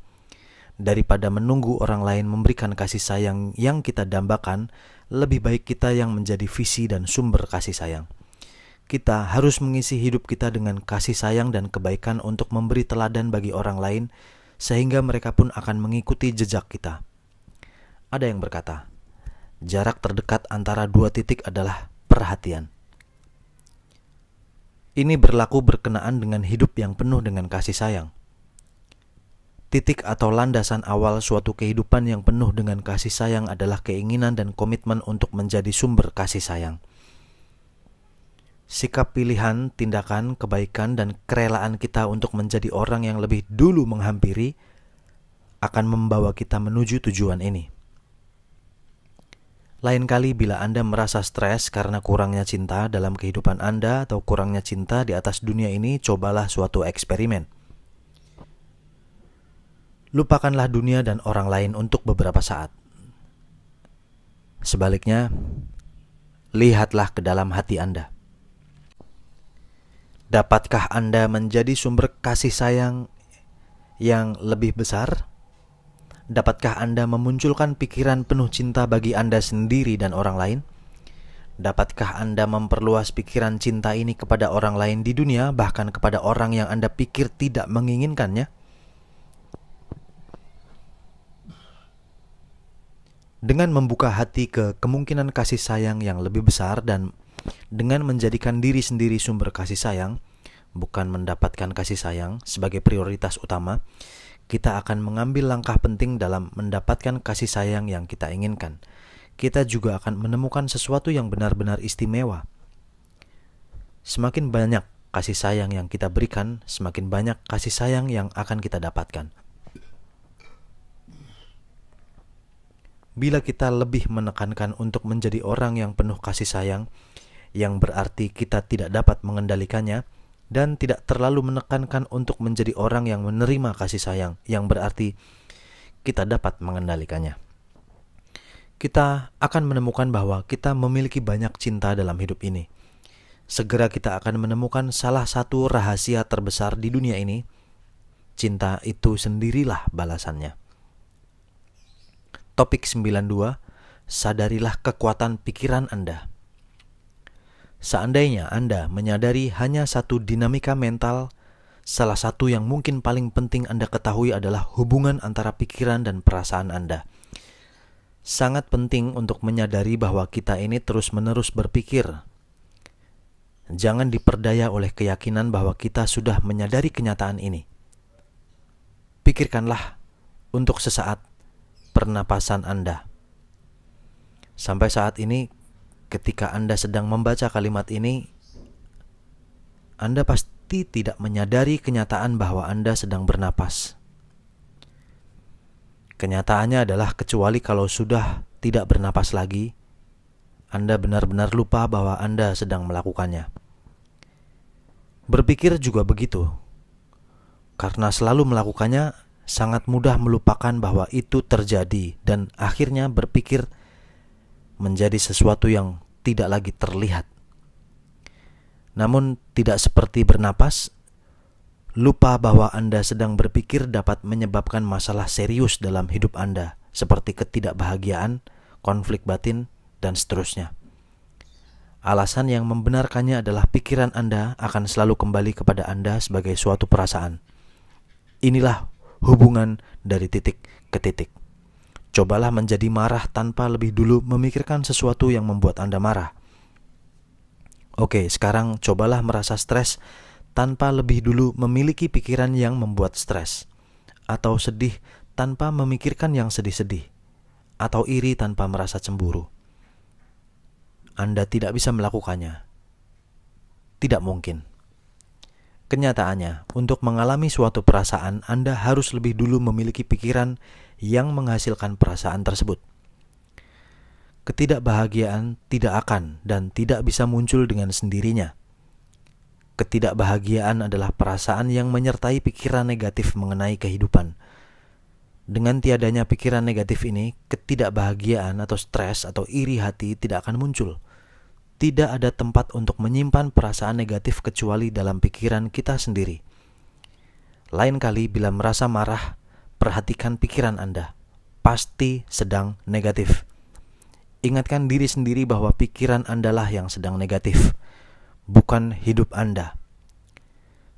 Daripada menunggu orang lain memberikan kasih sayang yang kita dambakan, lebih baik kita yang menjadi visi dan sumber kasih sayang kita harus mengisi hidup kita dengan kasih sayang dan kebaikan untuk memberi teladan bagi orang lain, sehingga mereka pun akan mengikuti jejak kita. Ada yang berkata, Jarak terdekat antara dua titik adalah perhatian. Ini berlaku berkenaan dengan hidup yang penuh dengan kasih sayang. Titik atau landasan awal suatu kehidupan yang penuh dengan kasih sayang adalah keinginan dan komitmen untuk menjadi sumber kasih sayang. Sikap pilihan, tindakan, kebaikan, dan kerelaan kita untuk menjadi orang yang lebih dulu menghampiri akan membawa kita menuju tujuan ini. Lain kali bila Anda merasa stres karena kurangnya cinta dalam kehidupan Anda atau kurangnya cinta di atas dunia ini, cobalah suatu eksperimen. Lupakanlah dunia dan orang lain untuk beberapa saat. Sebaliknya, lihatlah ke dalam hati Anda. Dapatkah Anda menjadi sumber kasih sayang yang lebih besar? Dapatkah Anda memunculkan pikiran penuh cinta bagi Anda sendiri dan orang lain? Dapatkah Anda memperluas pikiran cinta ini kepada orang lain di dunia, bahkan kepada orang yang Anda pikir tidak menginginkannya? Dengan membuka hati ke kemungkinan kasih sayang yang lebih besar dan dengan menjadikan diri sendiri sumber kasih sayang, bukan mendapatkan kasih sayang sebagai prioritas utama, kita akan mengambil langkah penting dalam mendapatkan kasih sayang yang kita inginkan. Kita juga akan menemukan sesuatu yang benar-benar istimewa. Semakin banyak kasih sayang yang kita berikan, semakin banyak kasih sayang yang akan kita dapatkan. Bila kita lebih menekankan untuk menjadi orang yang penuh kasih sayang, yang berarti kita tidak dapat mengendalikannya, dan tidak terlalu menekankan untuk menjadi orang yang menerima kasih sayang, yang berarti kita dapat mengendalikannya. Kita akan menemukan bahwa kita memiliki banyak cinta dalam hidup ini. Segera kita akan menemukan salah satu rahasia terbesar di dunia ini. Cinta itu sendirilah balasannya. Topik 92 sadarilah kekuatan pikiran Anda. Seandainya Anda menyadari hanya satu dinamika mental, salah satu yang mungkin paling penting Anda ketahui adalah hubungan antara pikiran dan perasaan Anda. Sangat penting untuk menyadari bahwa kita ini terus-menerus berpikir. Jangan diperdaya oleh keyakinan bahwa kita sudah menyadari kenyataan ini. Pikirkanlah untuk sesaat pernapasan Anda. Sampai saat ini, ketika Anda sedang membaca kalimat ini, Anda pasti tidak menyadari kenyataan bahwa Anda sedang bernapas. Kenyataannya adalah, kecuali kalau sudah tidak bernapas lagi, Anda benar-benar lupa bahwa Anda sedang melakukannya. Berpikir juga begitu, karena selalu melakukannya sangat mudah melupakan bahwa itu terjadi dan akhirnya berpikir menjadi sesuatu yang tidak lagi terlihat. Namun, tidak seperti bernapas, lupa bahwa Anda sedang berpikir dapat menyebabkan masalah serius dalam hidup Anda, seperti ketidakbahagiaan, konflik batin, dan seterusnya. Alasan yang membenarkannya adalah pikiran Anda akan selalu kembali kepada Anda sebagai suatu perasaan. Inilah hubungan dari titik ke titik. Cobalah menjadi marah tanpa lebih dulu memikirkan sesuatu yang membuat Anda marah. Oke, sekarang cobalah merasa stres tanpa lebih dulu memiliki pikiran yang membuat stres, atau sedih tanpa memikirkan yang sedih-sedih, atau iri tanpa merasa cemburu. Anda tidak bisa melakukannya. Tidak mungkin. Kenyataannya, untuk mengalami suatu perasaan, Anda harus lebih dulu memiliki pikiran yang menghasilkan perasaan tersebut. Ketidakbahagiaan tidak akan dan tidak bisa muncul dengan sendirinya. Ketidakbahagiaan adalah perasaan yang menyertai pikiran negatif mengenai kehidupan. Dengan tiadanya pikiran negatif ini, ketidakbahagiaan atau stres atau iri hati tidak akan muncul. Tidak ada tempat untuk menyimpan perasaan negatif kecuali dalam pikiran kita sendiri. Lain kali, bila merasa marah, Perhatikan pikiran Anda, pasti sedang negatif. Ingatkan diri sendiri bahwa pikiran Anda lah yang sedang negatif, bukan hidup Anda.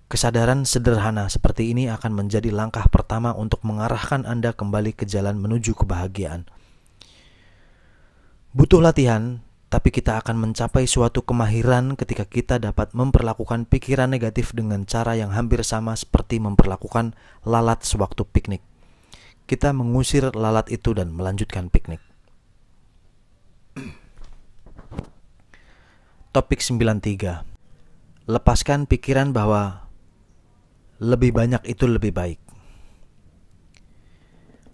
Kesadaran sederhana seperti ini akan menjadi langkah pertama untuk mengarahkan Anda kembali ke jalan menuju kebahagiaan. Butuh latihan, tapi kita akan mencapai suatu kemahiran ketika kita dapat memperlakukan pikiran negatif dengan cara yang hampir sama seperti memperlakukan lalat sewaktu piknik kita mengusir lalat itu dan melanjutkan piknik. Topik 93. Lepaskan pikiran bahwa lebih banyak itu lebih baik.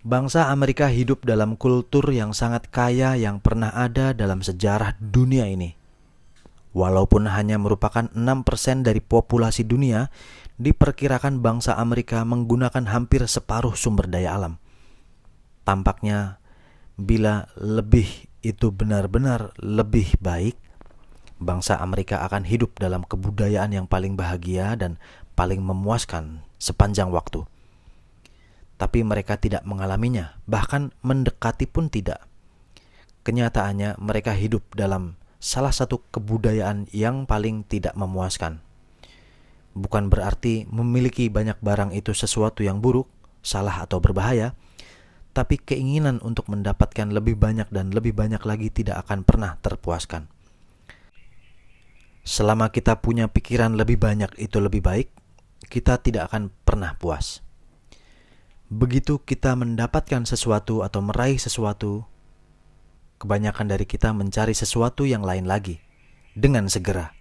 Bangsa Amerika hidup dalam kultur yang sangat kaya yang pernah ada dalam sejarah dunia ini. Walaupun hanya merupakan 6% dari populasi dunia, diperkirakan bangsa Amerika menggunakan hampir separuh sumber daya alam. Tampaknya bila lebih itu benar-benar lebih baik, bangsa Amerika akan hidup dalam kebudayaan yang paling bahagia dan paling memuaskan sepanjang waktu. Tapi mereka tidak mengalaminya, bahkan mendekati pun tidak. Kenyataannya, mereka hidup dalam salah satu kebudayaan yang paling tidak memuaskan. Bukan berarti memiliki banyak barang itu sesuatu yang buruk, salah, atau berbahaya tapi keinginan untuk mendapatkan lebih banyak dan lebih banyak lagi tidak akan pernah terpuaskan. Selama kita punya pikiran lebih banyak itu lebih baik, kita tidak akan pernah puas. Begitu kita mendapatkan sesuatu atau meraih sesuatu, kebanyakan dari kita mencari sesuatu yang lain lagi dengan segera.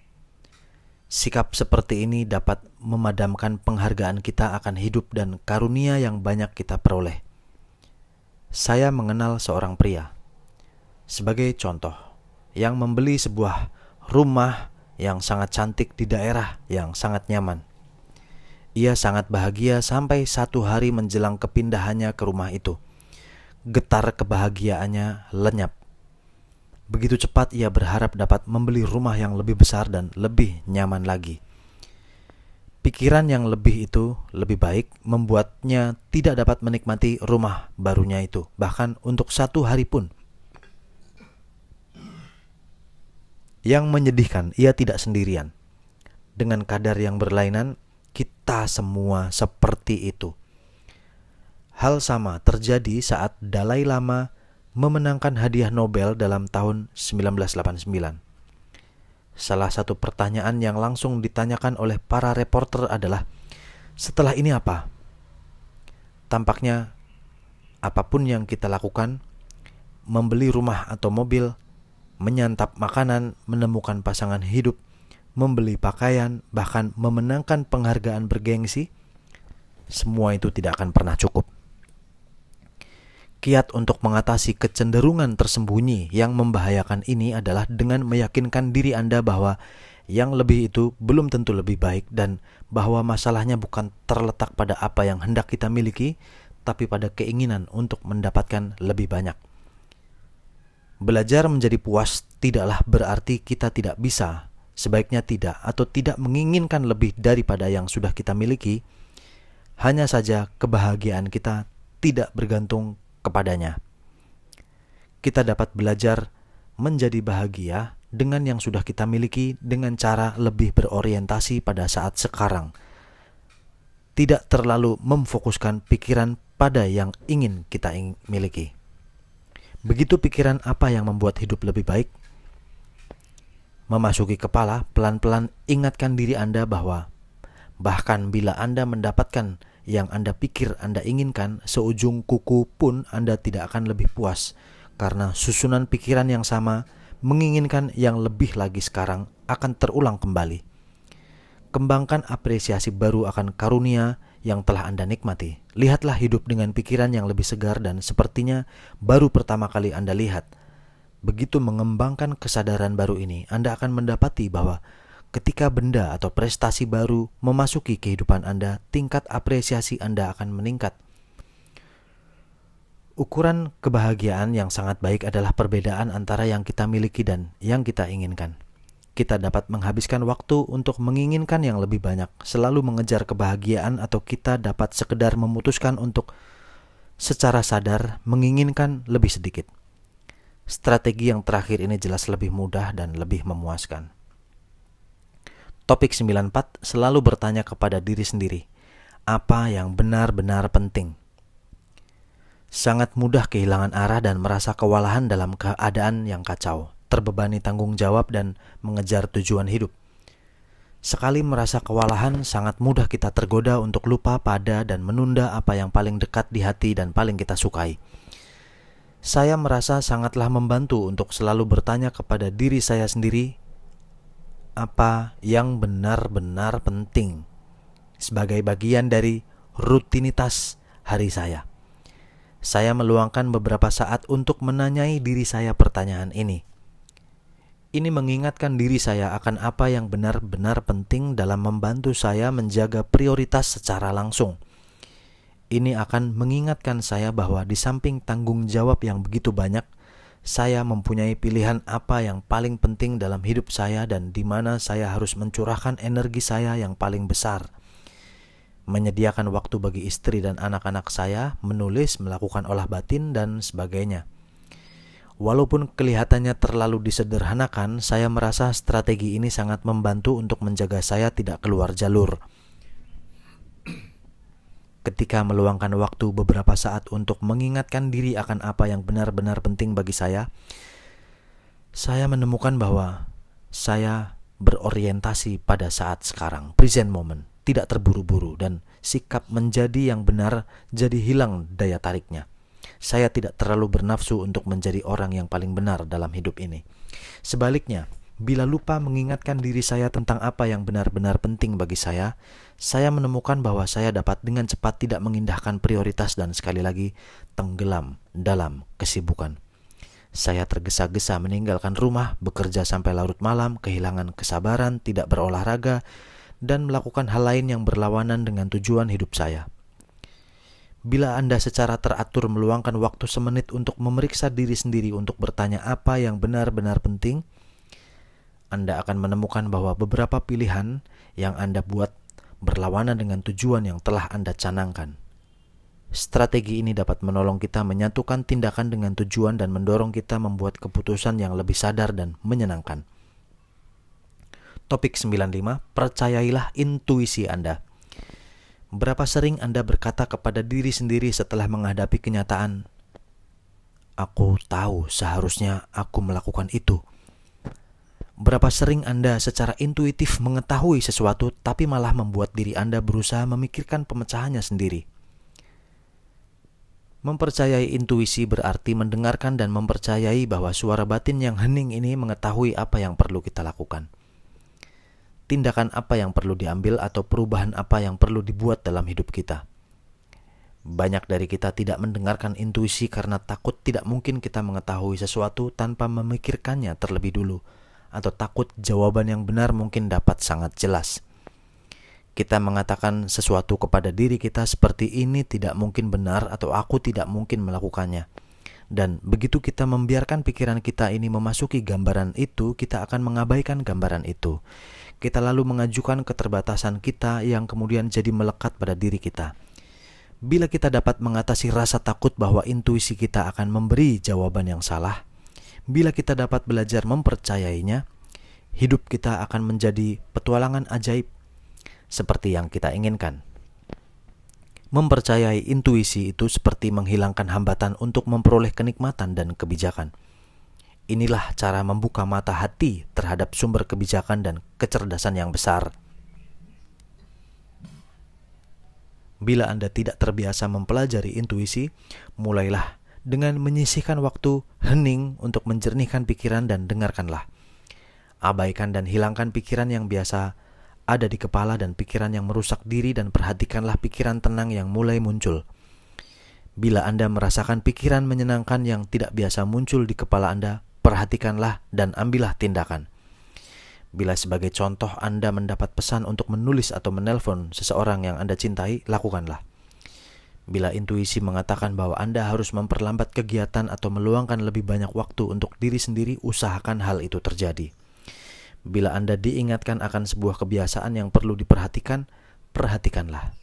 Sikap seperti ini dapat memadamkan penghargaan kita akan hidup dan karunia yang banyak kita peroleh saya mengenal seorang pria. Sebagai contoh, yang membeli sebuah rumah yang sangat cantik di daerah yang sangat nyaman. Ia sangat bahagia sampai satu hari menjelang kepindahannya ke rumah itu. Getar kebahagiaannya lenyap. Begitu cepat ia berharap dapat membeli rumah yang lebih besar dan lebih nyaman lagi pikiran yang lebih itu lebih baik membuatnya tidak dapat menikmati rumah barunya itu, bahkan untuk satu hari pun. Yang menyedihkan, ia tidak sendirian. Dengan kadar yang berlainan, kita semua seperti itu. Hal sama terjadi saat Dalai Lama memenangkan hadiah Nobel dalam tahun 1989. Salah satu pertanyaan yang langsung ditanyakan oleh para reporter adalah, "Setelah ini apa?" Tampaknya, apapun yang kita lakukan, membeli rumah atau mobil, menyantap makanan, menemukan pasangan hidup, membeli pakaian, bahkan memenangkan penghargaan bergengsi, semua itu tidak akan pernah cukup. Kiat untuk mengatasi kecenderungan tersembunyi yang membahayakan ini adalah dengan meyakinkan diri Anda bahwa yang lebih itu belum tentu lebih baik dan bahwa masalahnya bukan terletak pada apa yang hendak kita miliki, tapi pada keinginan untuk mendapatkan lebih banyak. Belajar menjadi puas tidaklah berarti kita tidak bisa, sebaiknya tidak, atau tidak menginginkan lebih daripada yang sudah kita miliki. Hanya saja, kebahagiaan kita tidak bergantung kepadanya. Kita dapat belajar menjadi bahagia dengan yang sudah kita miliki dengan cara lebih berorientasi pada saat sekarang. Tidak terlalu memfokuskan pikiran pada yang ingin kita miliki. Begitu pikiran apa yang membuat hidup lebih baik? Memasuki kepala, pelan-pelan ingatkan diri Anda bahwa bahkan bila Anda mendapatkan yang Anda pikir Anda inginkan, seujung kuku pun Anda tidak akan lebih puas karena susunan pikiran yang sama menginginkan yang lebih lagi sekarang akan terulang kembali. Kembangkan apresiasi baru akan karunia yang telah Anda nikmati. Lihatlah hidup dengan pikiran yang lebih segar dan sepertinya baru pertama kali Anda lihat. Begitu mengembangkan kesadaran baru ini, Anda akan mendapati bahwa Ketika benda atau prestasi baru memasuki kehidupan Anda, tingkat apresiasi Anda akan meningkat. Ukuran kebahagiaan yang sangat baik adalah perbedaan antara yang kita miliki dan yang kita inginkan. Kita dapat menghabiskan waktu untuk menginginkan yang lebih banyak, selalu mengejar kebahagiaan, atau kita dapat sekedar memutuskan untuk secara sadar menginginkan lebih sedikit. Strategi yang terakhir ini jelas lebih mudah dan lebih memuaskan. Topik 94 selalu bertanya kepada diri sendiri, apa yang benar-benar penting? Sangat mudah kehilangan arah dan merasa kewalahan dalam keadaan yang kacau, terbebani tanggung jawab dan mengejar tujuan hidup. Sekali merasa kewalahan, sangat mudah kita tergoda untuk lupa pada dan menunda apa yang paling dekat di hati dan paling kita sukai. Saya merasa sangatlah membantu untuk selalu bertanya kepada diri saya sendiri apa yang benar-benar penting sebagai bagian dari rutinitas hari saya. Saya meluangkan beberapa saat untuk menanyai diri saya pertanyaan ini. Ini mengingatkan diri saya akan apa yang benar-benar penting dalam membantu saya menjaga prioritas secara langsung. Ini akan mengingatkan saya bahwa di samping tanggung jawab yang begitu banyak, saya mempunyai pilihan apa yang paling penting dalam hidup saya dan di mana saya harus mencurahkan energi saya yang paling besar. Menyediakan waktu bagi istri dan anak-anak saya, menulis, melakukan olah batin, dan sebagainya. Walaupun kelihatannya terlalu disederhanakan, saya merasa strategi ini sangat membantu untuk menjaga saya tidak keluar jalur. Ketika meluangkan waktu beberapa saat untuk mengingatkan diri akan apa yang benar-benar penting bagi saya, saya menemukan bahwa saya berorientasi pada saat sekarang, present moment, tidak terburu-buru, dan sikap menjadi yang benar jadi hilang daya tariknya. Saya tidak terlalu bernafsu untuk menjadi orang yang paling benar dalam hidup ini. Sebaliknya, bila lupa mengingatkan diri saya tentang apa yang benar-benar penting bagi saya, saya menemukan bahwa saya dapat dengan cepat tidak mengindahkan prioritas dan sekali lagi tenggelam dalam kesibukan. Saya tergesa-gesa meninggalkan rumah, bekerja sampai larut malam, kehilangan kesabaran, tidak berolahraga, dan melakukan hal lain yang berlawanan dengan tujuan hidup saya. Bila Anda secara teratur meluangkan waktu semenit untuk memeriksa diri sendiri untuk bertanya apa yang benar-benar penting, Anda akan menemukan bahwa beberapa pilihan yang Anda buat berlawanan dengan tujuan yang telah Anda canangkan. Strategi ini dapat menolong kita menyatukan tindakan dengan tujuan dan mendorong kita membuat keputusan yang lebih sadar dan menyenangkan. Topik 95, percayailah intuisi Anda. Berapa sering Anda berkata kepada diri sendiri setelah menghadapi kenyataan, "Aku tahu seharusnya aku melakukan itu." Berapa sering Anda secara intuitif mengetahui sesuatu, tapi malah membuat diri Anda berusaha memikirkan pemecahannya sendiri? Mempercayai intuisi berarti mendengarkan dan mempercayai bahwa suara batin yang hening ini mengetahui apa yang perlu kita lakukan. Tindakan apa yang perlu diambil, atau perubahan apa yang perlu dibuat dalam hidup kita. Banyak dari kita tidak mendengarkan intuisi karena takut tidak mungkin kita mengetahui sesuatu tanpa memikirkannya terlebih dulu atau takut jawaban yang benar mungkin dapat sangat jelas. Kita mengatakan sesuatu kepada diri kita seperti ini tidak mungkin benar atau aku tidak mungkin melakukannya. Dan begitu kita membiarkan pikiran kita ini memasuki gambaran itu, kita akan mengabaikan gambaran itu. Kita lalu mengajukan keterbatasan kita yang kemudian jadi melekat pada diri kita. Bila kita dapat mengatasi rasa takut bahwa intuisi kita akan memberi jawaban yang salah, Bila kita dapat belajar mempercayainya, hidup kita akan menjadi petualangan ajaib seperti yang kita inginkan. Mempercayai intuisi itu seperti menghilangkan hambatan untuk memperoleh kenikmatan dan kebijakan. Inilah cara membuka mata hati terhadap sumber kebijakan dan kecerdasan yang besar. Bila Anda tidak terbiasa mempelajari intuisi, mulailah dengan menyisihkan waktu hening untuk menjernihkan pikiran dan dengarkanlah. Abaikan dan hilangkan pikiran yang biasa ada di kepala dan pikiran yang merusak diri dan perhatikanlah pikiran tenang yang mulai muncul. Bila Anda merasakan pikiran menyenangkan yang tidak biasa muncul di kepala Anda, perhatikanlah dan ambillah tindakan. Bila sebagai contoh Anda mendapat pesan untuk menulis atau menelpon seseorang yang Anda cintai, lakukanlah. Bila intuisi mengatakan bahwa Anda harus memperlambat kegiatan atau meluangkan lebih banyak waktu untuk diri sendiri, usahakan hal itu terjadi. Bila Anda diingatkan akan sebuah kebiasaan yang perlu diperhatikan, perhatikanlah.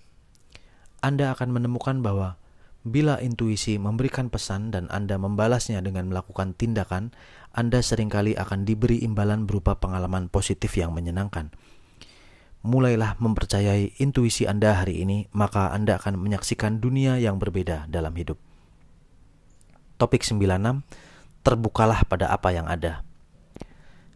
Anda akan menemukan bahwa bila intuisi memberikan pesan dan Anda membalasnya dengan melakukan tindakan, Anda seringkali akan diberi imbalan berupa pengalaman positif yang menyenangkan mulailah mempercayai intuisi Anda hari ini, maka Anda akan menyaksikan dunia yang berbeda dalam hidup. Topik 96, terbukalah pada apa yang ada.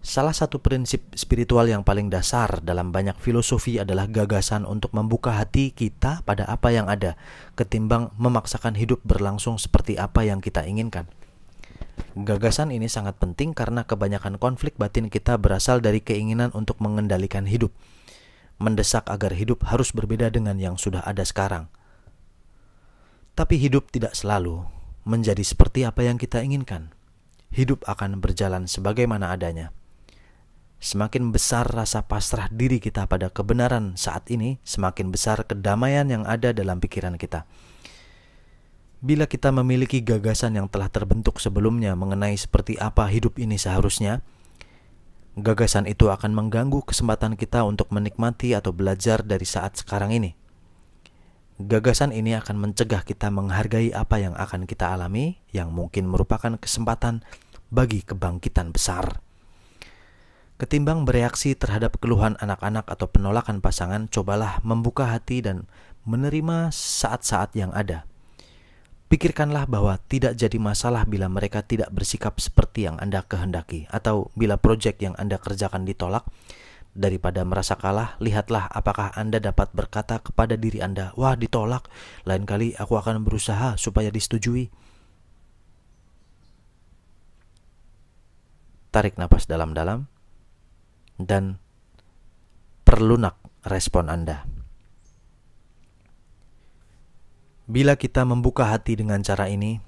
Salah satu prinsip spiritual yang paling dasar dalam banyak filosofi adalah gagasan untuk membuka hati kita pada apa yang ada, ketimbang memaksakan hidup berlangsung seperti apa yang kita inginkan. Gagasan ini sangat penting karena kebanyakan konflik batin kita berasal dari keinginan untuk mengendalikan hidup mendesak agar hidup harus berbeda dengan yang sudah ada sekarang. Tapi hidup tidak selalu menjadi seperti apa yang kita inginkan. Hidup akan berjalan sebagaimana adanya. Semakin besar rasa pasrah diri kita pada kebenaran saat ini, semakin besar kedamaian yang ada dalam pikiran kita. Bila kita memiliki gagasan yang telah terbentuk sebelumnya mengenai seperti apa hidup ini seharusnya, gagasan itu akan mengganggu kesempatan kita untuk menikmati atau belajar dari saat sekarang ini. Gagasan ini akan mencegah kita menghargai apa yang akan kita alami, yang mungkin merupakan kesempatan bagi kebangkitan besar. Ketimbang bereaksi terhadap keluhan anak-anak atau penolakan pasangan, cobalah membuka hati dan menerima saat-saat yang ada. Pikirkanlah bahwa tidak jadi masalah bila mereka tidak bersikap seperti yang Anda kehendaki atau bila proyek yang Anda kerjakan ditolak. Daripada merasa kalah, lihatlah apakah Anda dapat berkata kepada diri Anda, "Wah, ditolak. Lain kali aku akan berusaha supaya disetujui." Tarik napas dalam-dalam dan perlunak respon Anda. Bila kita membuka hati dengan cara ini,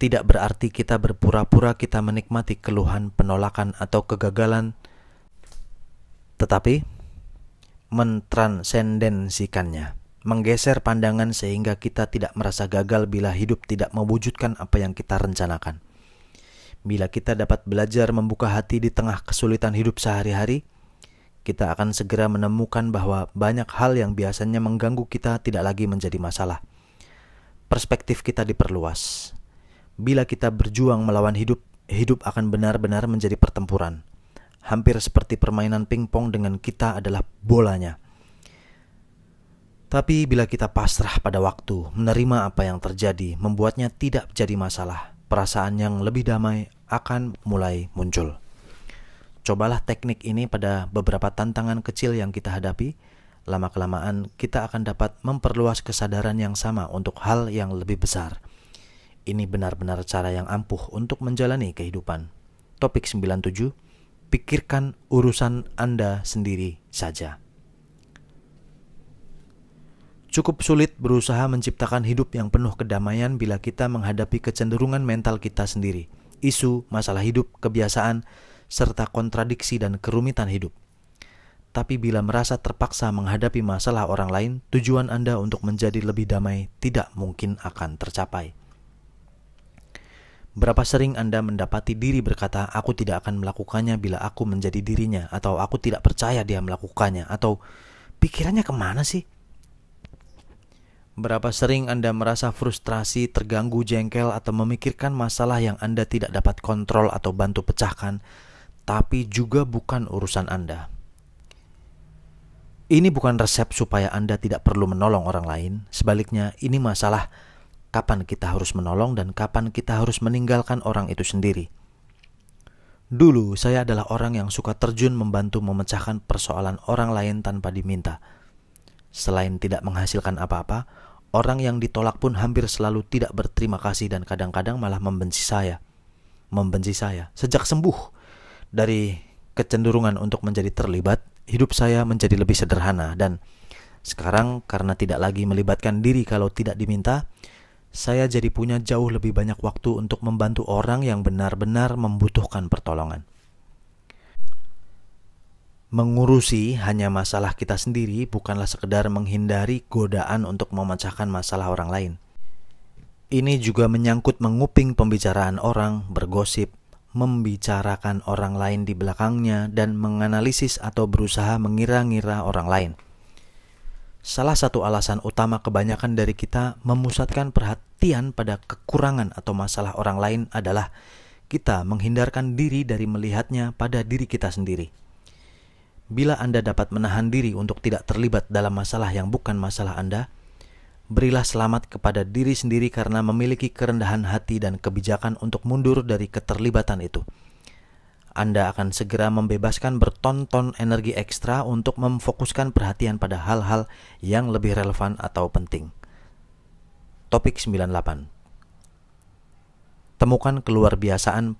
tidak berarti kita berpura-pura kita menikmati keluhan, penolakan, atau kegagalan, tetapi mentransendensikannya, menggeser pandangan sehingga kita tidak merasa gagal bila hidup tidak mewujudkan apa yang kita rencanakan. Bila kita dapat belajar membuka hati di tengah kesulitan hidup sehari-hari, kita akan segera menemukan bahwa banyak hal yang biasanya mengganggu kita tidak lagi menjadi masalah perspektif kita diperluas. Bila kita berjuang melawan hidup, hidup akan benar-benar menjadi pertempuran. Hampir seperti permainan pingpong dengan kita adalah bolanya. Tapi bila kita pasrah pada waktu, menerima apa yang terjadi, membuatnya tidak jadi masalah. Perasaan yang lebih damai akan mulai muncul. Cobalah teknik ini pada beberapa tantangan kecil yang kita hadapi, lama-kelamaan kita akan dapat memperluas kesadaran yang sama untuk hal yang lebih besar. Ini benar-benar cara yang ampuh untuk menjalani kehidupan. Topik 97, pikirkan urusan Anda sendiri saja. Cukup sulit berusaha menciptakan hidup yang penuh kedamaian bila kita menghadapi kecenderungan mental kita sendiri, isu, masalah hidup, kebiasaan, serta kontradiksi dan kerumitan hidup tapi bila merasa terpaksa menghadapi masalah orang lain, tujuan Anda untuk menjadi lebih damai tidak mungkin akan tercapai. Berapa sering Anda mendapati diri berkata, "Aku tidak akan melakukannya bila aku menjadi dirinya," atau "Aku tidak percaya dia melakukannya," atau "Pikirannya kemana sih?" Berapa sering Anda merasa frustrasi, terganggu, jengkel, atau memikirkan masalah yang Anda tidak dapat kontrol atau bantu pecahkan, tapi juga bukan urusan Anda. Ini bukan resep supaya Anda tidak perlu menolong orang lain. Sebaliknya, ini masalah kapan kita harus menolong dan kapan kita harus meninggalkan orang itu sendiri. Dulu saya adalah orang yang suka terjun membantu memecahkan persoalan orang lain tanpa diminta. Selain tidak menghasilkan apa-apa, orang yang ditolak pun hampir selalu tidak berterima kasih dan kadang-kadang malah membenci saya. Membenci saya sejak sembuh dari kecenderungan untuk menjadi terlibat hidup saya menjadi lebih sederhana dan sekarang karena tidak lagi melibatkan diri kalau tidak diminta, saya jadi punya jauh lebih banyak waktu untuk membantu orang yang benar-benar membutuhkan pertolongan. Mengurusi hanya masalah kita sendiri bukanlah sekedar menghindari godaan untuk memecahkan masalah orang lain. Ini juga menyangkut menguping pembicaraan orang, bergosip, membicarakan orang lain di belakangnya dan menganalisis atau berusaha mengira-ngira orang lain. Salah satu alasan utama kebanyakan dari kita memusatkan perhatian pada kekurangan atau masalah orang lain adalah kita menghindarkan diri dari melihatnya pada diri kita sendiri. Bila Anda dapat menahan diri untuk tidak terlibat dalam masalah yang bukan masalah Anda, berilah selamat kepada diri sendiri karena memiliki kerendahan hati dan kebijakan untuk mundur dari keterlibatan itu. Anda akan segera membebaskan bertonton energi ekstra untuk memfokuskan perhatian pada hal-hal yang lebih relevan atau penting. Topik 98. Temukan keluar biasaan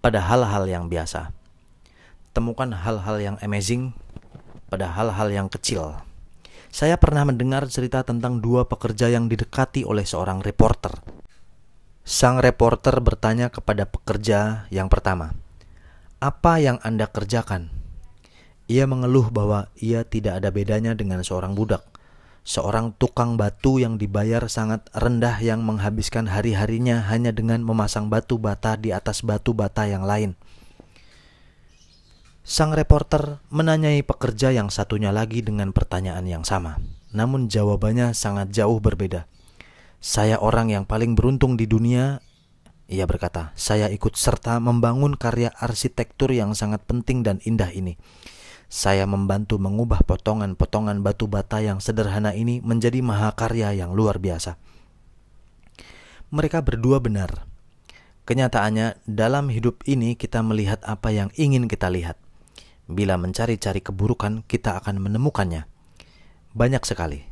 pada hal-hal yang biasa. Temukan hal-hal yang amazing pada hal-hal yang kecil. Saya pernah mendengar cerita tentang dua pekerja yang didekati oleh seorang reporter. Sang reporter bertanya kepada pekerja yang pertama, "Apa yang Anda kerjakan?" Ia mengeluh bahwa ia tidak ada bedanya dengan seorang budak, seorang tukang batu yang dibayar sangat rendah yang menghabiskan hari-harinya hanya dengan memasang batu bata di atas batu bata yang lain. Sang reporter menanyai pekerja yang satunya lagi dengan pertanyaan yang sama. Namun jawabannya sangat jauh berbeda. Saya orang yang paling beruntung di dunia, ia berkata. Saya ikut serta membangun karya arsitektur yang sangat penting dan indah ini. Saya membantu mengubah potongan-potongan batu bata yang sederhana ini menjadi mahakarya yang luar biasa. Mereka berdua benar. Kenyataannya, dalam hidup ini kita melihat apa yang ingin kita lihat. Bila mencari-cari keburukan, kita akan menemukannya. Banyak sekali.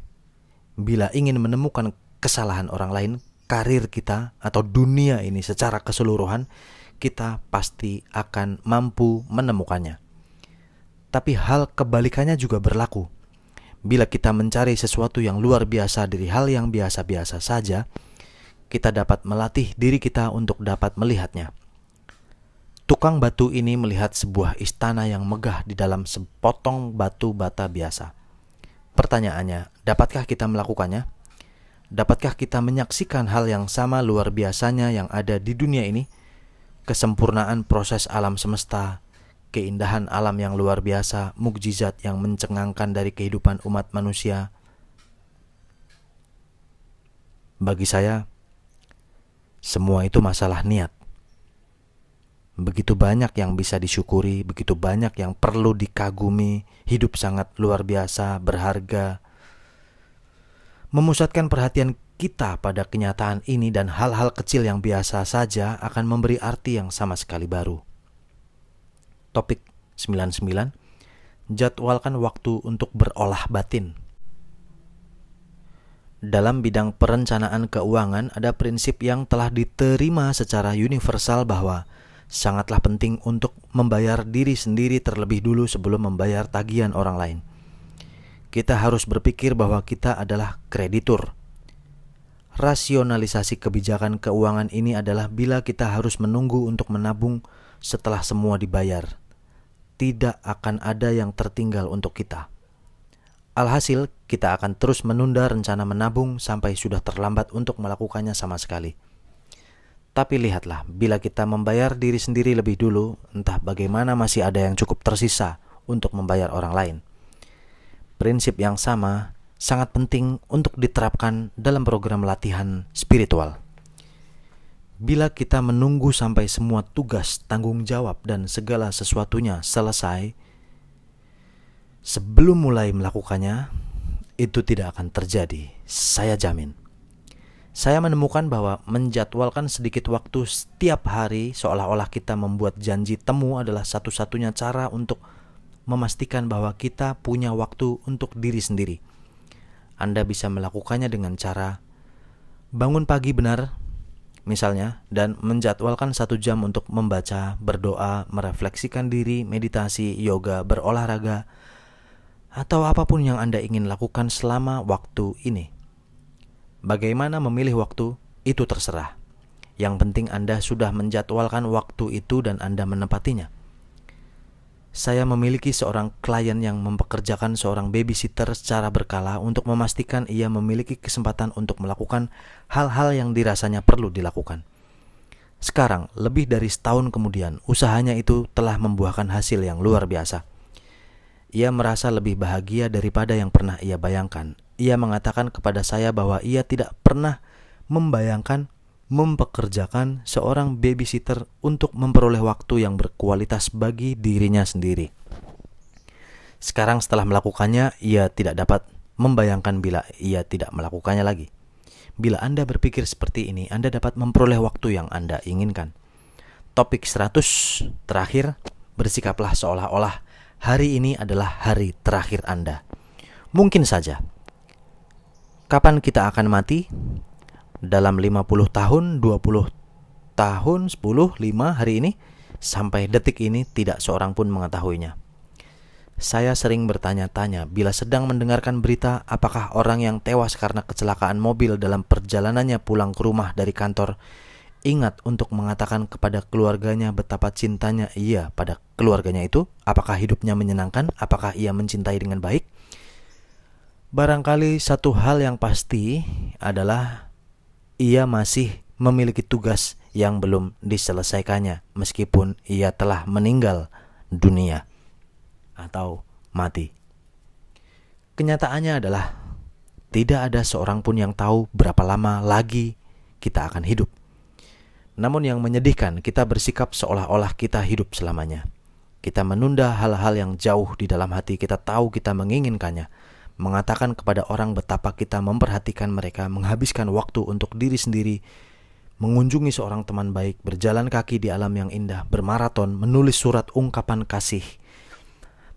Bila ingin menemukan kesalahan orang lain, karir kita atau dunia ini secara keseluruhan, kita pasti akan mampu menemukannya. Tapi hal kebalikannya juga berlaku. Bila kita mencari sesuatu yang luar biasa dari hal yang biasa-biasa saja, kita dapat melatih diri kita untuk dapat melihatnya. Tukang batu ini melihat sebuah istana yang megah di dalam sepotong batu bata biasa. Pertanyaannya, dapatkah kita melakukannya? Dapatkah kita menyaksikan hal yang sama luar biasanya yang ada di dunia ini? Kesempurnaan proses alam semesta, keindahan alam yang luar biasa, mukjizat yang mencengangkan dari kehidupan umat manusia. Bagi saya, semua itu masalah niat Begitu banyak yang bisa disyukuri, begitu banyak yang perlu dikagumi. Hidup sangat luar biasa, berharga. Memusatkan perhatian kita pada kenyataan ini dan hal-hal kecil yang biasa saja akan memberi arti yang sama sekali baru. Topik 99. Jadwalkan waktu untuk berolah batin. Dalam bidang perencanaan keuangan ada prinsip yang telah diterima secara universal bahwa sangatlah penting untuk membayar diri sendiri terlebih dulu sebelum membayar tagihan orang lain. Kita harus berpikir bahwa kita adalah kreditur. Rasionalisasi kebijakan keuangan ini adalah bila kita harus menunggu untuk menabung setelah semua dibayar. Tidak akan ada yang tertinggal untuk kita. Alhasil, kita akan terus menunda rencana menabung sampai sudah terlambat untuk melakukannya sama sekali. Tapi lihatlah, bila kita membayar diri sendiri lebih dulu, entah bagaimana masih ada yang cukup tersisa untuk membayar orang lain. Prinsip yang sama sangat penting untuk diterapkan dalam program latihan spiritual. Bila kita menunggu sampai semua tugas, tanggung jawab, dan segala sesuatunya selesai, sebelum mulai melakukannya, itu tidak akan terjadi. Saya jamin saya menemukan bahwa menjadwalkan sedikit waktu setiap hari seolah-olah kita membuat janji temu adalah satu-satunya cara untuk memastikan bahwa kita punya waktu untuk diri sendiri. Anda bisa melakukannya dengan cara bangun pagi benar, misalnya, dan menjadwalkan satu jam untuk membaca, berdoa, merefleksikan diri, meditasi, yoga, berolahraga, atau apapun yang Anda ingin lakukan selama waktu ini. Bagaimana memilih waktu, itu terserah. Yang penting Anda sudah menjadwalkan waktu itu dan Anda menempatinya. Saya memiliki seorang klien yang mempekerjakan seorang babysitter secara berkala untuk memastikan ia memiliki kesempatan untuk melakukan hal-hal yang dirasanya perlu dilakukan. Sekarang, lebih dari setahun kemudian, usahanya itu telah membuahkan hasil yang luar biasa. Ia merasa lebih bahagia daripada yang pernah ia bayangkan ia mengatakan kepada saya bahwa ia tidak pernah membayangkan mempekerjakan seorang babysitter untuk memperoleh waktu yang berkualitas bagi dirinya sendiri. Sekarang setelah melakukannya, ia tidak dapat membayangkan bila ia tidak melakukannya lagi. Bila Anda berpikir seperti ini, Anda dapat memperoleh waktu yang Anda inginkan. Topik 100 terakhir, bersikaplah seolah-olah hari ini adalah hari terakhir Anda. Mungkin saja Kapan kita akan mati? Dalam 50 tahun, 20 tahun, 10, 5 hari ini sampai detik ini tidak seorang pun mengetahuinya. Saya sering bertanya-tanya bila sedang mendengarkan berita apakah orang yang tewas karena kecelakaan mobil dalam perjalanannya pulang ke rumah dari kantor ingat untuk mengatakan kepada keluarganya betapa cintanya ia pada keluarganya itu, apakah hidupnya menyenangkan, apakah ia mencintai dengan baik, Barangkali satu hal yang pasti adalah ia masih memiliki tugas yang belum diselesaikannya meskipun ia telah meninggal dunia atau mati. Kenyataannya adalah tidak ada seorang pun yang tahu berapa lama lagi kita akan hidup. Namun yang menyedihkan, kita bersikap seolah-olah kita hidup selamanya. Kita menunda hal-hal yang jauh di dalam hati, kita tahu kita menginginkannya, mengatakan kepada orang betapa kita memperhatikan mereka, menghabiskan waktu untuk diri sendiri, mengunjungi seorang teman baik, berjalan kaki di alam yang indah, bermaraton, menulis surat ungkapan kasih,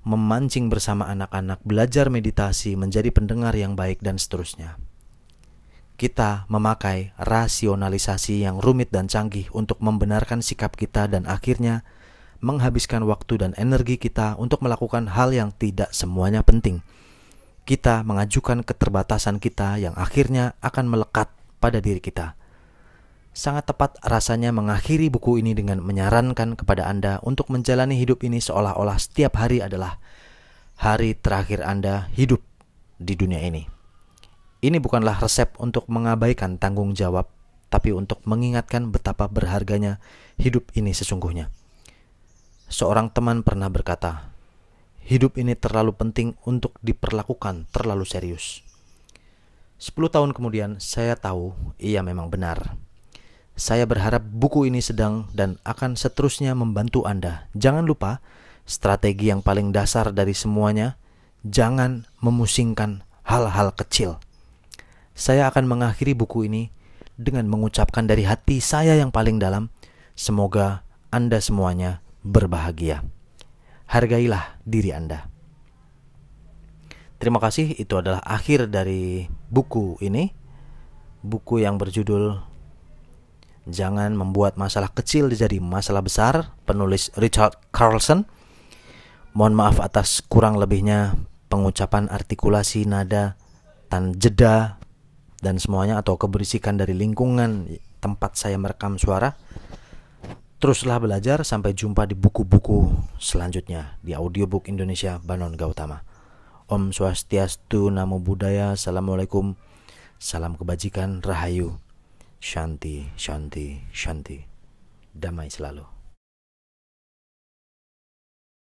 memancing bersama anak-anak, belajar meditasi, menjadi pendengar yang baik, dan seterusnya. Kita memakai rasionalisasi yang rumit dan canggih untuk membenarkan sikap kita, dan akhirnya menghabiskan waktu dan energi kita untuk melakukan hal yang tidak semuanya penting kita mengajukan keterbatasan kita yang akhirnya akan melekat pada diri kita. Sangat tepat rasanya mengakhiri buku ini dengan menyarankan kepada Anda untuk menjalani hidup ini seolah-olah setiap hari adalah hari terakhir Anda hidup di dunia ini. Ini bukanlah resep untuk mengabaikan tanggung jawab, tapi untuk mengingatkan betapa berharganya hidup ini sesungguhnya. Seorang teman pernah berkata, Hidup ini terlalu penting untuk diperlakukan terlalu serius. Sepuluh tahun kemudian, saya tahu ia memang benar. Saya berharap buku ini sedang dan akan seterusnya membantu Anda. Jangan lupa, strategi yang paling dasar dari semuanya, jangan memusingkan hal-hal kecil. Saya akan mengakhiri buku ini dengan mengucapkan dari hati saya yang paling dalam, semoga Anda semuanya berbahagia hargailah diri Anda. Terima kasih, itu adalah akhir dari buku ini. Buku yang berjudul Jangan membuat masalah kecil jadi masalah besar, penulis Richard Carlson. Mohon maaf atas kurang lebihnya pengucapan artikulasi nada, tan jeda dan semuanya atau keberisikan dari lingkungan tempat saya merekam suara. Teruslah belajar sampai jumpa di buku-buku selanjutnya di audiobook Indonesia Banon Gautama. Om Swastiastu, Namo Buddhaya, Assalamualaikum, Salam Kebajikan, Rahayu, Shanti, Shanti, Shanti. Damai selalu.